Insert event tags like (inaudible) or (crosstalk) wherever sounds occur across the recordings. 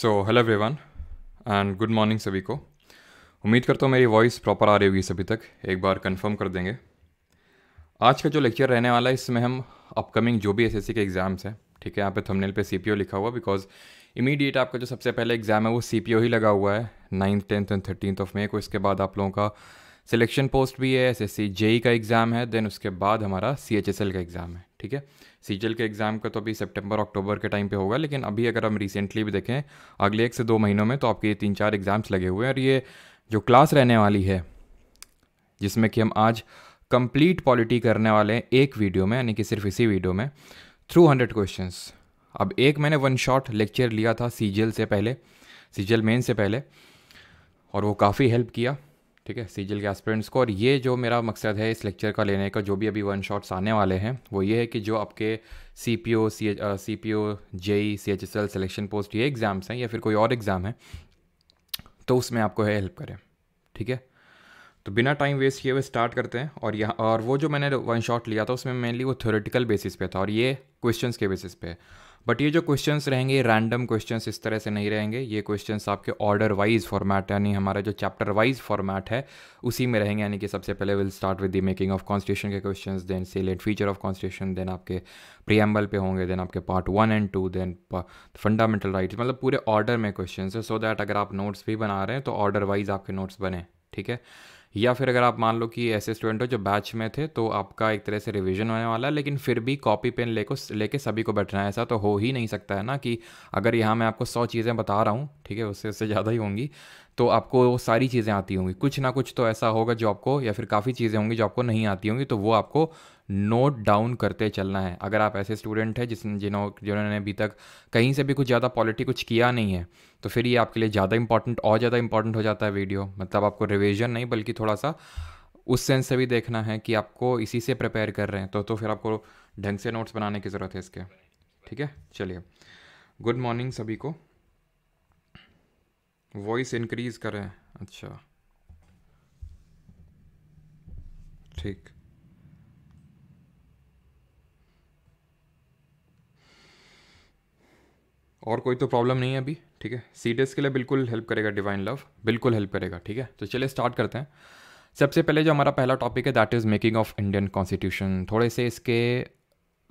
So hello everyone and good morning सभी को उम्मीद करता हूँ मेरी वॉइस प्रॉपर आ रही होगी सभी तक एक बार कंफर्म कर देंगे आज का जो लेक्चर रहने वाला है इसमें हम अपकमिंग जो भी एसएससी के एग्ज़ाम्स हैं ठीक है यहाँ पे थंबनेल पे सीपीओ लिखा हुआ बिकॉज इमीडिएट आपका जो सबसे पहले एग्ज़ाम है वो सीपीओ ही लगा हुआ है ninth tenth and thirtieth of May को इसके बाद आप लोगों का सिलेक्शन पोस्ट भी है एस एस e का एग्ज़ाम है देन उसके बाद हमारा सी का एग्ज़ाम है ठीक है सी के एग्ज़ाम का तो अभी सितंबर अक्टूबर के टाइम पे होगा लेकिन अभी अगर हम रिसेंटली भी देखें अगले एक से दो महीनों में तो आपके ये तीन चार एग्ज़ाम्स लगे हुए हैं और ये जो क्लास रहने वाली है जिसमें कि हम आज कंप्लीट पॉलिटी करने वाले हैं एक वीडियो में यानी कि सिर्फ इसी वीडियो में थ्रू हंड्रेड क्वेश्चन अब एक मैंने वन शॉट लेक्चर लिया था सी से पहले सी मेन से पहले और वो काफ़ी हेल्प किया ठीक है सीजल के एस्पिरेंट्स को और ये जो मेरा मकसद है इस लेक्चर का लेने का जो भी अभी वन शॉट्स आने वाले हैं वो ये है कि जो आपके C P O C C P O JE C H S L selection post ये एग्ज़ाम्स हैं या फिर कोई और एग्ज़ाम है तो उसमें आपको है हेल्प करें ठीक है तो बिना टाइम वेस्ट किए हुए स्टार्ट करते हैं और यहाँ और वो जो मैंने वन शॉट लिया था उसमें मेनली वो थ्योरेटिकल बेसिस पे था और ये क्वेश्चंस के बेसिस पे है बट ये जो क्वेश्चन रहेंगे रैंडम क्वेश्चन इस तरह से नहीं रहेंगे ये क्वेश्चन आपके ऑर्डर वाइज फॉर्मेट यानी हमारा जो चैप्टर वाइज फॉर्मेट है उसी में रहेंगे यानी कि सबसे पहले will start with the making of constitution के question then salient feature of constitution then आपके प्रियम्बल पे होंगे देन आपके part one and two then fundamental right मतलब पूरे ऑर्डर में क्वेश्चन है सो दैट अगर आप नोट्स भी बना रहे हैं तो ऑर्डर वाइज आपके नोट्स बने ठीक है या फिर अगर आप मान लो कि ऐसे स्टूडेंट हो जो बैच में थे तो आपका एक तरह से रिविजन होने वाला है लेकिन फिर भी कॉपी पेन लेको लेके सभी को बैठना है ऐसा तो हो ही नहीं सकता है ना कि अगर यहाँ मैं आपको सौ चीज़ें बता रहा हूँ ठीक है उससे उससे ज़्यादा ही होंगी तो आपको वो सारी चीज़ें आती होंगी कुछ ना कुछ तो ऐसा होगा जो आपको या फिर काफ़ी चीज़ें होंगी जो आपको नहीं आती होंगी तो वो आपको नोट डाउन करते चलना है अगर आप ऐसे स्टूडेंट हैं जिस जिन्हों जिन्होंने अभी तक कहीं से भी कुछ ज़्यादा पॉलिटी कुछ किया नहीं है तो फिर ये आपके लिए ज़्यादा इंपॉर्टेंट और ज़्यादा इंपॉर्टेंट हो जाता है वीडियो मतलब आपको रिविजन नहीं बल्कि थोड़ा सा उस सेंस से भी देखना है कि आपको इसी से प्रिपेयर कर रहे हैं तो तो फिर आपको ढंग से नोट्स बनाने की ज़रूरत है इसके ठीक है चलिए गुड मॉर्निंग सभी को वॉइस इंक्रीज करें अच्छा ठीक और कोई तो प्रॉब्लम नहीं है अभी ठीक है सीडेस के लिए बिल्कुल हेल्प करेगा डिवाइन लव बिल्कुल हेल्प करेगा ठीक है तो चलिए स्टार्ट करते हैं सबसे पहले जो हमारा पहला टॉपिक है that is making of Indian constitution थोड़े से इसके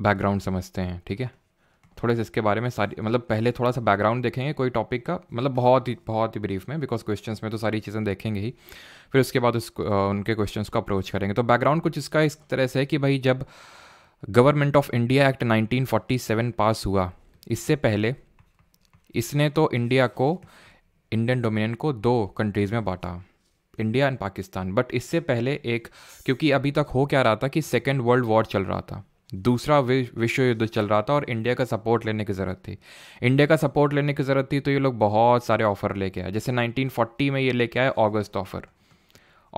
बैकग्राउंड समझते हैं ठीक है थोड़े से इसके बारे में सारी मतलब पहले थोड़ा सा बैकग्राउंड देखेंगे कोई टॉपिक का मतलब बहुत ही बहुत ही ब्रीफ में बिकॉज क्वेश्चंस में तो सारी चीज़ें देखेंगे ही फिर उसके बाद उस उनके क्वेश्चंस को अप्रोच करेंगे तो बैकग्राउंड कुछ इसका इस तरह से है कि भाई जब गवर्नमेंट ऑफ इंडिया एक्ट 1947 पास हुआ इससे पहले इसने तो इंडिया को इंडियन डोमिनियन को दो कंट्रीज़ में बांटा इंडिया एंड पाकिस्तान बट इससे पहले एक क्योंकि अभी तक हो क्या रहा था कि सेकेंड वर्ल्ड वॉर चल रहा था दूसरा विश्व युद्ध चल रहा था और इंडिया का सपोर्ट लेने की ज़रूरत थी इंडिया का सपोर्ट लेने की ज़रूरत थी तो ये लोग बहुत सारे ऑफ़र लेके आए जैसे 1940 में ये लेके आए अगस्त ऑफ़र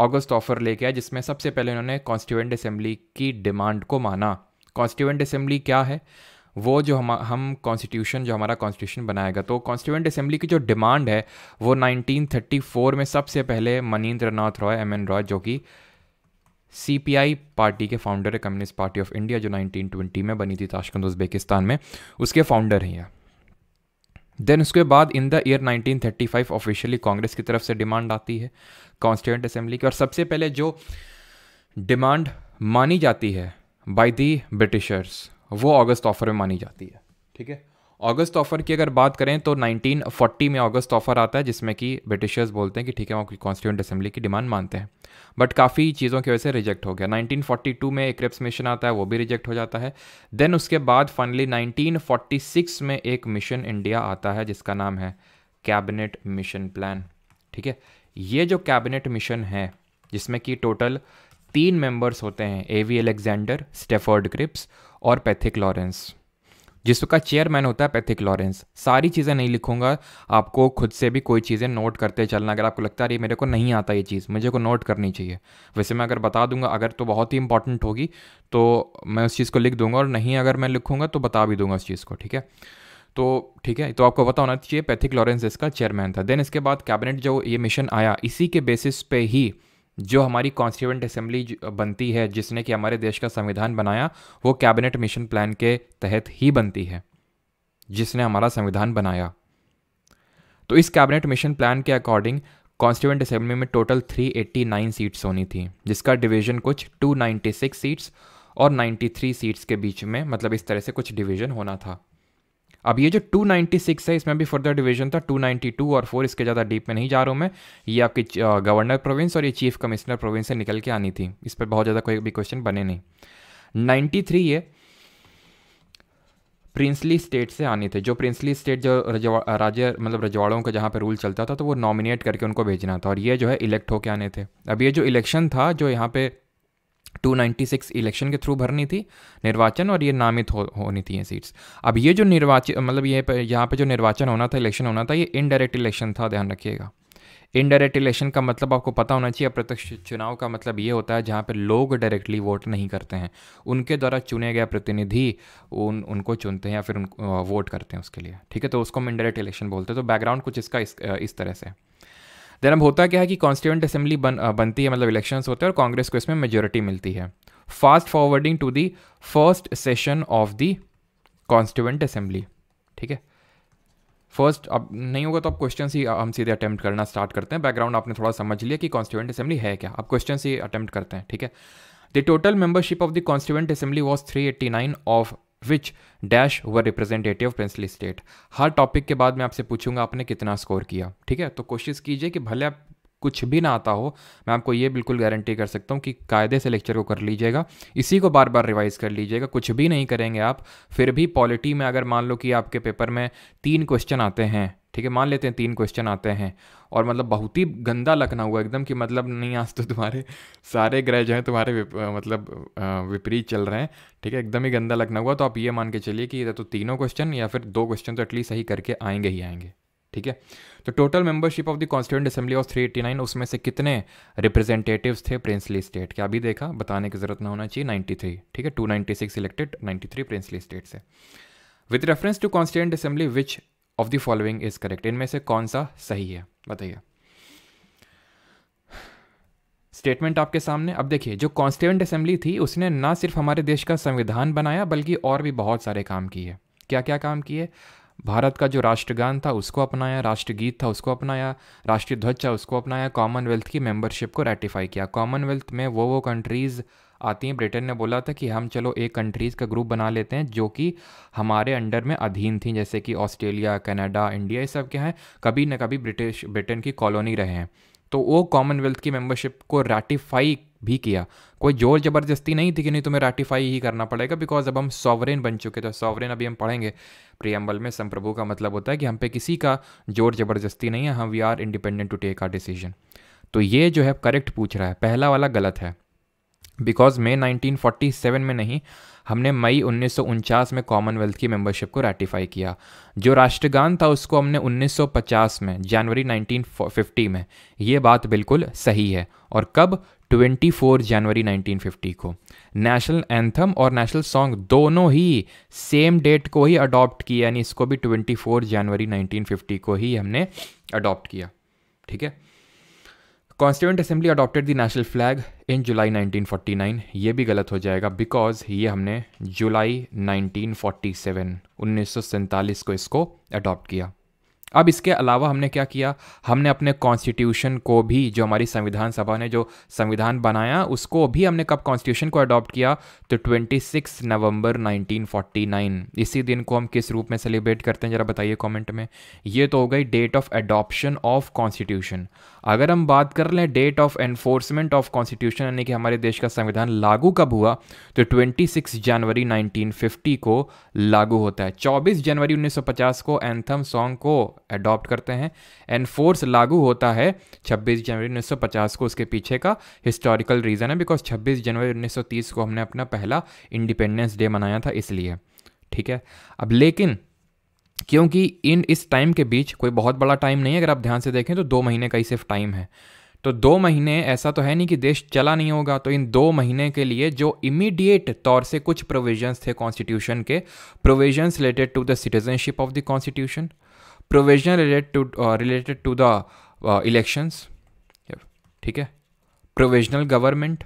अगस्त ऑफ़र लेके आए जिसमें सबसे पहले उन्होंने कॉन्स्टिट्यूंट असेंबली की डिमांड को माना कॉन्स्टिट्यूंट असेंबली क्या है वो जो हम हम कॉन्स्टिट्यूशन जो हमारा कॉन्स्टिट्यूशन बनाएगा तो कॉन्स्टिट्यूंट असेंबली की जो डिमांड है वो 1934 में सबसे पहले मनीन्द्र नाथ रॉय एम एन रॉय जो कि सी पार्टी के फाउंडर है कम्युनिस्ट पार्टी ऑफ इंडिया जो 1920 में बनी थी ताशकंद उज्बेकिस्तान में उसके फाउंडर हैं यहाँ देन उसके बाद in the year 1935 officially Congress की तरफ से डिमांड आती है कॉन्स्टिट्यूंट असेंबली की और सबसे पहले जो डिमांड मानी जाती है बाय दी ब्रिटिशर्स वो अगस्त ऑफर में मानी जाती है ठीक है अगस्त ऑफर की अगर बात करें तो 1940 में अगस्त ऑफर आता है जिसमें कि ब्रिटिशर्स बोलते हैं कि ठीक है वो कॉन्स्टिट्यूंट असेंबली की डिमांड मानते हैं बट काफ़ी चीज़ों की वजह से रिजेक्ट हो गया 1942 में एक क्रिप्स मिशन आता है वो भी रिजेक्ट हो जाता है देन उसके बाद फाइनली 1946 में एक मिशन इंडिया आता है जिसका नाम है कैबिनेट मिशन प्लान ठीक है ये जो कैबिनेट मिशन है जिसमें कि टोटल तीन मेंबर्स होते हैं A V Alexander Stafford Cripps और पैथिक लॉरेंस जिसका चेयरमैन होता है पैथिक लॉरेंस सारी चीज़ें नहीं लिखूंगा आपको खुद से भी कोई चीज़ें नोट करते चलना अगर आपको लगता है अरे मेरे को नहीं आता ये चीज़ मुझे को नोट करनी चाहिए वैसे मैं अगर बता दूंगा अगर तो बहुत ही इंपॉर्टेंट होगी तो मैं उस चीज़ को लिख दूंगा और नहीं अगर मैं लिखूंगा तो बता भी दूंगा उस चीज़ को ठीक है तो ठीक है तो आपको पता होना चाहिए पैथिक लॉरेंस इसका चेयरमैन था देन इसके बाद कैबिनेट जो ये मिशन आया इसी के बेसिस पे ही जो हमारी कॉन्स्टिट्यूंट असेंबली बनती है जिसने कि हमारे देश का संविधान बनाया वो कैबिनेट मिशन प्लान के तहत ही बनती है जिसने हमारा संविधान बनाया तो इस कैबिनेट मिशन प्लान के अकॉर्डिंग कॉन्स्टिट्यूंट असेंबली में टोटल 389 सीट्स होनी थी जिसका डिवीजन कुछ 296 सीट्स और 93 सीट्स के बीच में मतलब इस तरह से कुछ डिवीजन होना था अब ये जो 296 है इसमें भी फर्दर डिवीजन था 292 और 4 इसके ज़्यादा डीप में नहीं जा रहा हूँ मैं ये आपकी गवर्नर प्रोविंस और ये चीफ कमिश्नर प्रोविंस से निकल के आनी थी इस पर बहुत ज़्यादा कोई भी क्वेश्चन बने नहीं 93 ये प्रिंसली स्टेट से आने थे जो प्रिंसली स्टेट जो राज्य मतलब रजवाड़ों का जहाँ पर रूल चलता था तो वो नॉमिनेट करके उनको भेजना था और ये जो है इलेक्ट होके आने थे अब ये जो इलेक्शन था जो यहाँ पे 296 इलेक्शन के थ्रू भरनी थी निर्वाचन और ये नामित हो, होनी थी ये सीट्स अब ये जो निर्वाचन मतलब ये यहाँ पे जो निर्वाचन होना था इलेक्शन होना था ये इनडायरेक्ट इलेक्शन था ध्यान रखिएगा इनडायरेक्ट इलेक्शन का मतलब आपको पता होना चाहिए अप्रत्यक्ष चुनाव का मतलब ये होता है जहाँ पर लोग डायरेक्टली वोट नहीं करते हैं उनके द्वारा चुने गए प्रतिनिधि उन उनको चुनते हैं या फिर उन वोट करते हैं उसके लिए ठीक है तो उसको हम इनडायरेक्ट इलेक्शन बोलते हैं तो बैकग्राउंड कुछ इसका इस, इस तरह से देन अब होता क्या है कि कॉन्स्टिट्यूंट असेंबली बन बनती है मतलब इलेक्शन होते हैं और कांग्रेस को इसमें मेजोरिटी मिलती है fast forwarding to the first session of the constituent assembly ठीक है फर्स्ट अब नहीं होगा तो आप क्वेश्चन ही हम सीधे अटैम्प्ट करना स्टार्ट करते हैं बैकग्राउंड आपने थोड़ा समझ लिया कि कॉन्स्टिट्यूंट असेंबली है क्या आप क्वेश्चन ही अटैम्प्ट करते हैं ठीक है the total membership of the constituent assembly was three eighty nine of which dash were representative princely state हर टॉपिक के बाद मैं आपसे पूछूंगा आपने कितना स्कोर किया ठीक है तो कोशिश कीजिए कि भले आप कुछ भी ना आता हो मैं आपको ये बिल्कुल गारंटी कर सकता हूँ कि कायदे से लेक्चर को कर लीजिएगा इसी को बार बार रिवाइज़ कर लीजिएगा कुछ भी नहीं करेंगे आप फिर भी पॉलिटी में अगर मान लो कि आपके पेपर में तीन क्वेश्चन आते हैं ठीक है मान लेते हैं तीन क्वेश्चन आते हैं और मतलब बहुत ही गंदा लखना हुआ एकदम कि मतलब नहीं आज तो तुम्हारे सारे ग्रह जो हैं तुम्हारे विप, मतलब विपरीत चल रहे हैं ठीक है एकदम ही गंदा लखना हुआ तो आप ये मान के चलिए कि तो तीनों क्वेश्चन या फिर दो क्वेश्चन तो एटलीस्ट सही करके आएंगे ही आएंगे ठीक है तो total membership of the constituent assembly of three eighty nine उसमें से कितने रिप्रेजेंटेटिव्स थे प्रिंसली स्टेट क्या अभी देखा बताने की जरूरत ना होना चाहिए थ्री ठीक है two ninety six elected three princely state से with reference to constituent assembly which of the following is correct इनमें से कौन सा सही है बताइए स्टेटमेंट आपके सामने अब देखिए जो कॉन्स्टिट्यूंट असेंबली थी उसने ना सिर्फ हमारे देश का संविधान बनाया बल्कि और भी बहुत सारे काम किए क्या क्या काम किए भारत का जो राष्ट्रगान था उसको अपनाया राष्ट्रगीत था उसको अपनाया राष्ट्रीय ध्वज था उसको अपनाया कॉमनवेल्थ की मेंबरशिप को रेटिफाई किया कॉमनवेल्थ में वो वो कंट्रीज़ आती हैं ब्रिटेन ने बोला था कि हम चलो एक कंट्रीज़ का ग्रुप बना लेते हैं जो कि हमारे अंडर में अधीन थी जैसे कि ऑस्ट्रेलिया कनाडा इंडिया ये सब क्या हैं कभी ना कभी ब्रिटिश ब्रिटेन की कॉलोनी रहे हैं तो वो कॉमनवेल्थ की मेंबरशिप को रेटिफाई भी किया कोई जोर ज़बरदस्ती नहीं थी कि नहीं तुम्हें रेटिफाई ही करना पड़ेगा बिकॉज अब हम सॉवरेन बन चुके तो सॉवरेन अभी हम पढ़ेंगे प्रियम्बल में संप्रभु का मतलब होता है कि हम पे किसी का जोर ज़बरदस्ती नहीं है हम we are independent to take our decision तो ये जो है करेक्ट पूछ रहा है पहला वाला गलत है बिकॉज मे 1947 में नहीं हमने मई उन्नीस में कॉमनवेल्थ की मेंबरशिप को रेटिफाई किया जो राष्ट्रगान था उसको हमने 1950 में जनवरी 1950 में ये बात बिल्कुल सही है और कब 24 जनवरी 1950 को नेशनल एंथम और नेशनल सॉन्ग दोनों ही सेम डेट को ही अडॉप्ट किया यानी इसको भी 24 जनवरी 1950 को ही हमने अडॉप्ट किया ठीक है constituent assembly adopted the national flag in July 1949 ये भी गलत हो जाएगा बिकॉज ये हमने जुलाई 1947 1947 को इसको अडॉप्ट किया अब इसके अलावा हमने क्या किया हमने अपने कॉन्स्टिट्यूशन को भी जो हमारी संविधान सभा ने जो संविधान बनाया उसको भी हमने कब कॉन्स्टिट्यूशन को अडॉप्ट किया तो 26 नवंबर 1949 इसी दिन को हम किस रूप में सेलिब्रेट करते हैं जरा बताइए कमेंट में ये तो हो गई date of adoption of constitution अगर हम बात कर लें date of enforcement of constitution यानी कि हमारे देश का संविधान लागू कब हुआ तो 26 जनवरी 1950 को लागू होता है 24 जनवरी 1950 को एंथम सॉन्ग को अडॉप्ट करते हैं एनफोर्स लागू होता है 26 जनवरी 1950 को उसके पीछे का हिस्टोरिकल रीज़न है बिकॉज 26 जनवरी 1930 को हमने अपना पहला इंडिपेंडेंस डे मनाया था इसलिए ठीक है अब लेकिन क्योंकि इन इस टाइम के बीच कोई बहुत बड़ा टाइम नहीं है अगर आप ध्यान से देखें तो दो महीने का ही सिर्फ टाइम है तो दो महीने ऐसा तो है नहीं कि देश चला नहीं होगा तो इन दो महीने के लिए जो इमीडिएट तौर से कुछ प्रोविजंस थे कॉन्स्टिट्यूशन के provisions related to the citizenship of the constitution provision related to related to the elections ठीक है प्रोविजनल गवर्नमेंट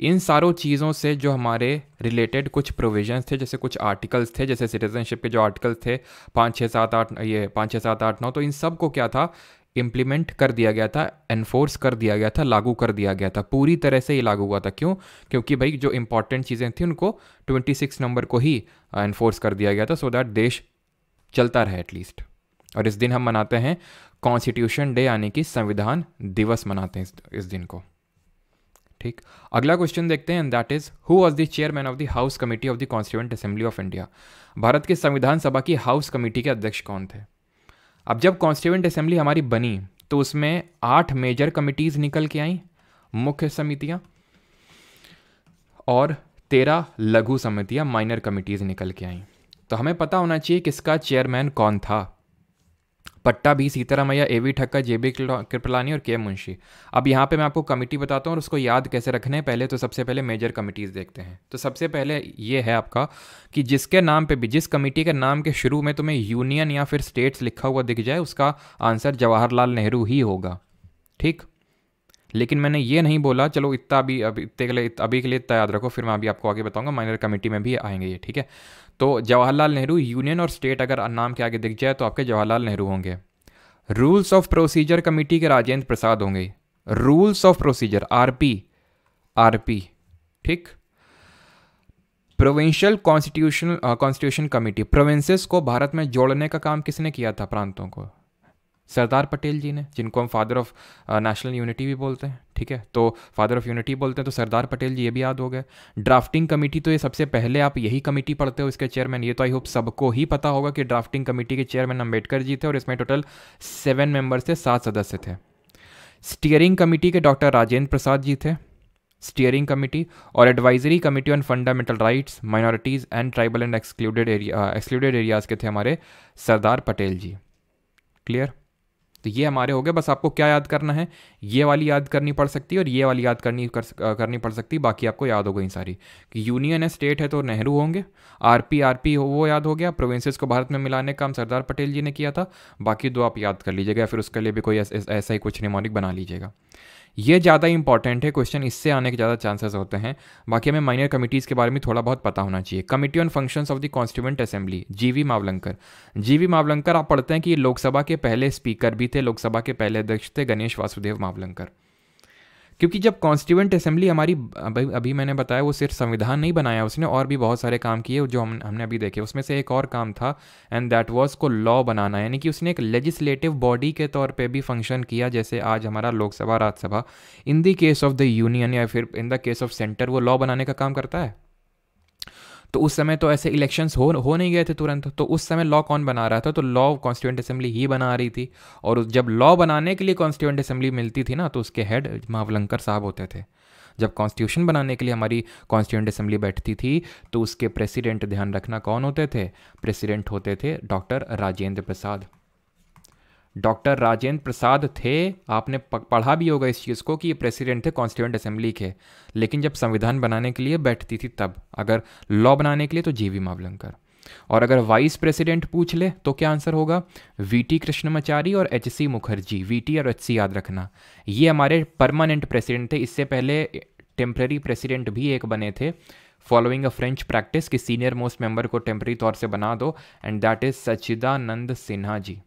इन सारों चीज़ों से जो हमारे रिलेटेड कुछ प्रोविजंस थे जैसे कुछ आर्टिकल्स थे जैसे सिटीजनशिप के जो आर्टिकल्स थे पाँच छः सात आठ ये पाँच छः सात आठ नौ तो इन सब को क्या था इम्प्लीमेंट कर दिया गया था एनफोर्स कर दिया गया था लागू कर दिया गया था पूरी तरह से ये लागू हुआ था क्यों क्योंकि भाई जो इंपॉर्टेंट चीज़ें थी उनको 26 नंबर को ही एनफोर्स कर दिया गया था सो so दैट देश चलता रहे एटलीस्ट और इस दिन हम मनाते हैं कॉन्स्टिट्यूशन डे यानी कि संविधान दिवस मनाते हैं इस दिन को ठीक अगला क्वेश्चन देखते हैं that is who was the chairman of the house committee of the constituent assembly of India Bharat के संविधान सभा की हाउस कमेटी के अध्यक्ष कौन थे अब जब कॉन्स्टिट्यूंट असेंबली हमारी बनी तो उसमें आठ मेजर कमिटीज निकल के आई मुख्य समितियां और तेरह लघु समितियां माइनर कमिटीज निकल के आई तो हमें पता होना चाहिए किसका चेयरमैन कौन था Pattabhi Sitaramayya A V Thakkar J B Kripalani और के मुंशी अब यहाँ पे मैं आपको कमेटी बताता हूँ और उसको याद कैसे रखने हैं पहले तो सबसे पहले मेजर कमेटीज़ देखते हैं तो सबसे पहले ये है आपका कि जिसके नाम पे भी जिस कमेटी के नाम के शुरू में तुम्हें यूनियन या फिर स्टेट्स लिखा हुआ दिख जाए उसका आंसर जवाहरलाल नेहरू ही होगा ठीक लेकिन मैंने ये नहीं बोला चलो इतना अभी अभी इतने के लिए अभी के लिए इतना याद रखो फिर मैं अभी आपको आगे बताऊंगा माइनर कमेटी में भी आएंगे ये ठीक है तो जवाहरलाल नेहरू यूनियन और स्टेट अगर नाम के आगे दिख जाए तो आपके जवाहरलाल नेहरू होंगे रूल्स ऑफ प्रोसीजर कमेटी के राजेंद्र प्रसाद होंगे rules of procedure RP RP ठीक provincial constitution constitution committee provinces को भारत में जोड़ने का काम किसने किया था प्रांतों को सरदार पटेल जी ने जिनको हम फादर ऑफ नेशनल यूनिटी भी बोलते हैं ठीक है तो फादर ऑफ यूनिटी बोलते हैं तो सरदार पटेल जी ये भी याद हो गए ड्राफ्टिंग कमेटी तो ये सबसे पहले आप यही कमेटी पढ़ते हो इसके चेयरमैन ये तो आई होप सबको ही पता होगा कि ड्राफ्टिंग कमेटी के चेयरमैन अम्बेडकर जी थे और इसमें टोटल सेवन मेंबर्स थे सात सदस्य थे स्टीयरिंग कमेटी के डॉक्टर राजेंद्र प्रसाद जी थे स्टीयरिंग कमेटी और advisory committee on fundamental rights minorities and tribal and excluded area excluded areas के थे हमारे सरदार पटेल जी क्लियर तो ये हमारे हो गए बस आपको क्या याद करना है ये वाली याद करनी पड़ सकती है और ये वाली याद करनी कर, करनी पड़ सकती है बाकी आपको याद हो गई सारी कि यूनियन है स्टेट है तो नेहरू होंगे आरपी आरपी हो वो याद हो गया प्रोविंसेस को भारत में मिलाने का काम सरदार पटेल जी ने किया था बाकी दो आप याद कर लीजिएगा फिर उसके लिए भी कोई ऐसा ही कुछ निमोनिक बना लीजिएगा ये ज़्यादा इंपॉर्टेंट है क्वेश्चन इससे आने के ज़्यादा चांसेस होते हैं बाकी हमें माइनर कमिटीज़ के बारे में थोड़ा बहुत पता होना चाहिए committee on functions of the constituent assembly G V Mavalankar G V Mavalankar आप पढ़ते हैं कि ये लोकसभा के पहले स्पीकर भी थे लोकसभा के पहले अध्यक्ष थे गणेश वासुदेव मावलंकर क्योंकि जब कॉन्स्टिट्यूंट असेंबली हमारी अभी अभी मैंने बताया वो सिर्फ संविधान नहीं बनाया उसने और भी बहुत सारे काम किए जो हम हमने अभी देखे उसमें से एक और काम था एंड दैट वॉज को लॉ बनाना यानी कि उसने एक लेजिस्लेटिव बॉडी के तौर पर भी फंक्शन किया जैसे आज हमारा Lok Sabha Rajya Sabha in the case of the union या फिर in the case of centre वो लॉ बनाने का काम करता है तो उस समय तो ऐसे इलेक्शंस हो हो नहीं गए थे तुरंत तो उस समय लॉ कौन बना रहा था तो लॉ कॉन्स्टिट्यूंट असेंबली ही बना रही थी और जब लॉ बनाने के लिए कॉन्स्टिट्यूंट असेंबली मिलती थी ना तो उसके हेड महावलंकर साहब होते थे जब कॉन्स्टिट्यूशन बनाने के लिए हमारी कॉन्स्टिट्यूंट असेंबली बैठती थी तो उसके प्रेसिडेंट ध्यान रखना कौन होते थे प्रेसिडेंट होते थे डॉक्टर राजेंद्र प्रसाद डॉक्टर राजेंद्र प्रसाद थे आपने पढ़ा भी होगा इस चीज़ को कि ये प्रेसिडेंट थे कॉन्स्टिट्यूंट असेंबली के लेकिन जब संविधान बनाने के लिए बैठती थी तब अगर लॉ बनाने के लिए तो जी वी मावलंकर और अगर वाइस प्रेसिडेंट पूछ ले तो क्या आंसर होगा वी टी कृष्णमाचारी और H C Mukherjee V T और एच सी याद रखना ये हमारे परमानेंट प्रेसिडेंट थे इससे पहले टेम्प्रेरी प्रेसिडेंट भी एक बने थे फॉलोइंग अ फ्रेंच प्रैक्टिस कि सीनियर मोस्ट मेंबर को टेम्प्रेरी तौर से बना दो and that is Sachidanand Sinha ji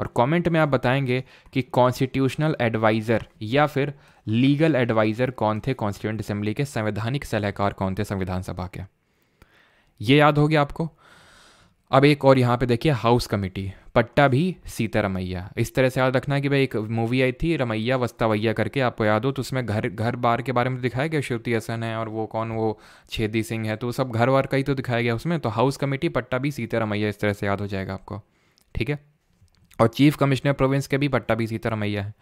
और कमेंट में आप बताएंगे कि कॉन्स्टिट्यूशनल एडवाइज़र या फिर लीगल एडवाइज़र कौन थे कॉन्स्टिट्यूंट असेंबली के संवैधानिक सलाहकार कौन थे संविधान सभा के ये याद हो गया आपको अब एक और यहाँ पे देखिए हाउस कमेटी पट्टा भी सीता रमैया इस तरह से याद रखना कि भाई एक मूवी आई थी रमैया वस्तावैया करके आपको याद हो तो उसमें घर घर बार के बारे में दिखाया गया श्रुति हसन है और वो कौन वो छेदी सिंह है तो सब घर वार का ही तो दिखाया गया उसमें तो हाउस कमेटी पट्टा भी सीता रमैया इस तरह से याद हो जाएगा आपको ठीक है और चीफ कमिश्नर प्रोविंस के भी पट्टा भी इसी तरह मैया है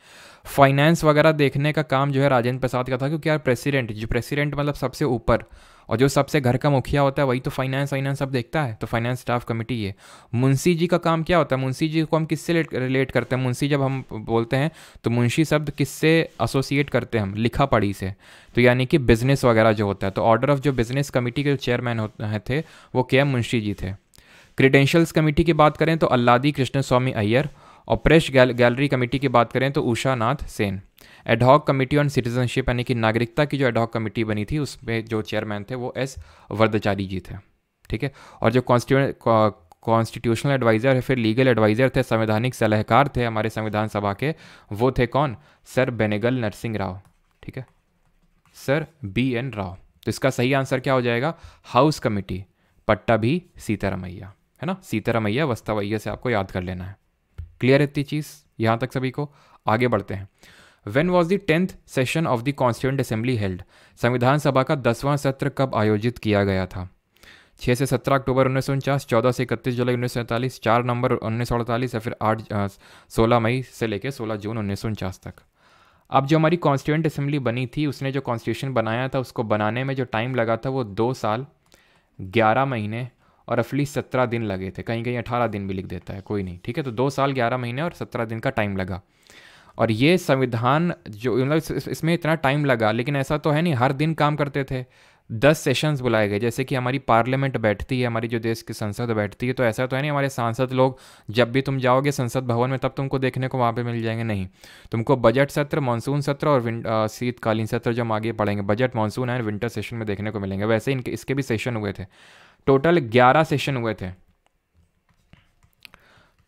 फाइनेंस वगैरह देखने का काम जो है राजेंद्र प्रसाद का था क्योंकि यार प्रेसिडेंट जो प्रेसिडेंट मतलब सबसे ऊपर और जो सबसे घर का मुखिया होता है वही तो फाइनेंस वाइनेंस सब देखता है तो फाइनेंस स्टाफ कमेटी ये मुंशी जी का काम क्या होता है मुंशी जी को हम किससे रिलेट करते हैं मुंशी जब हम बोलते हैं तो मुंशी शब्द किससे एसोसिएट करते हैं हम लिखा पढ़ी से तो यानी कि बिजनेस वगैरह जो होता है तो ऑर्डर ऑफ जो बिजनेस कमेटी के चेयरमैन होते थे वो के एम मुंशी जी थे क्रीडेंशियल्स कमेटी की बात करें तो अल्लादी कृष्ण स्वामी अय्यर और प्रेस गैल, गैलरी कमेटी की बात करें तो Usha Nath Sen ad hoc committee on citizenship यानी कि नागरिकता की जो एडहॉक कमेटी बनी थी उसमें जो चेयरमैन थे वो एस वर्दचारी जी थे ठीक है और जो कॉन्स्टिट्यूट कॉन्स्टिट्यूशनल एडवाइज़र है फिर लीगल एडवाइज़र थे संवैधानिक सलाहकार थे हमारे संविधान सभा के वो थे कौन सर बेनेगल नरसिंह राव ठीक है सर बी एन राव तो इसका सही आंसर क्या हो जाएगा हाउस कमेटी पट्टा भी सीतारामैया है ना सीतारामैया वस्तावैया से आपको याद कर लेना है क्लियर इतनी चीज़ यहाँ तक सभी को आगे बढ़ते हैं when was the tenth session of the constituent assembly held संविधान सभा का दसवां सत्र कब आयोजित किया गया था छः से सत्रह अक्टूबर उन्नीस सौ उनचास चौदह से इकतीस जुलाई उन्नीस सौ सैंतालीस चार नवंबर उन्नीस सौ अड़तालीस या फिर आठ सोलह मई से लेकर सोलह जून उन्नीस सौ उनचास तक अब जो हमारी कॉन्स्टिट्यूंट असेंबली बनी थी उसने जो कॉन्स्टिट्यूशन बनाया था उसको बनाने में जो टाइम लगा था वो दो साल ग्यारह महीने और रफली सत्रह दिन लगे थे कहीं कहीं अठारह दिन भी लिख देता है कोई नहीं ठीक है तो दो साल ग्यारह महीने और सत्रह दिन का टाइम लगा और ये संविधान जो मतलब इसमें इतना टाइम लगा लेकिन ऐसा तो है नहीं हर दिन काम करते थे दस सेशंस बुलाए गए जैसे कि हमारी पार्लियामेंट बैठती है हमारी जो देश की संसद बैठती है तो ऐसा तो है नहीं हमारे सांसद लोग जब भी तुम जाओगे संसद भवन में तब तुमको देखने को वहाँ पे मिल जाएंगे नहीं तुमको बजट सत्र मानसून सत्र और शीतकालीन सत्र जो हम आगे पढ़ेंगे budget monsoon and winter session में देखने को मिलेंगे वैसे इनके इसके भी सेशन हुए थे टोटल ग्यारह सेशन हुए थे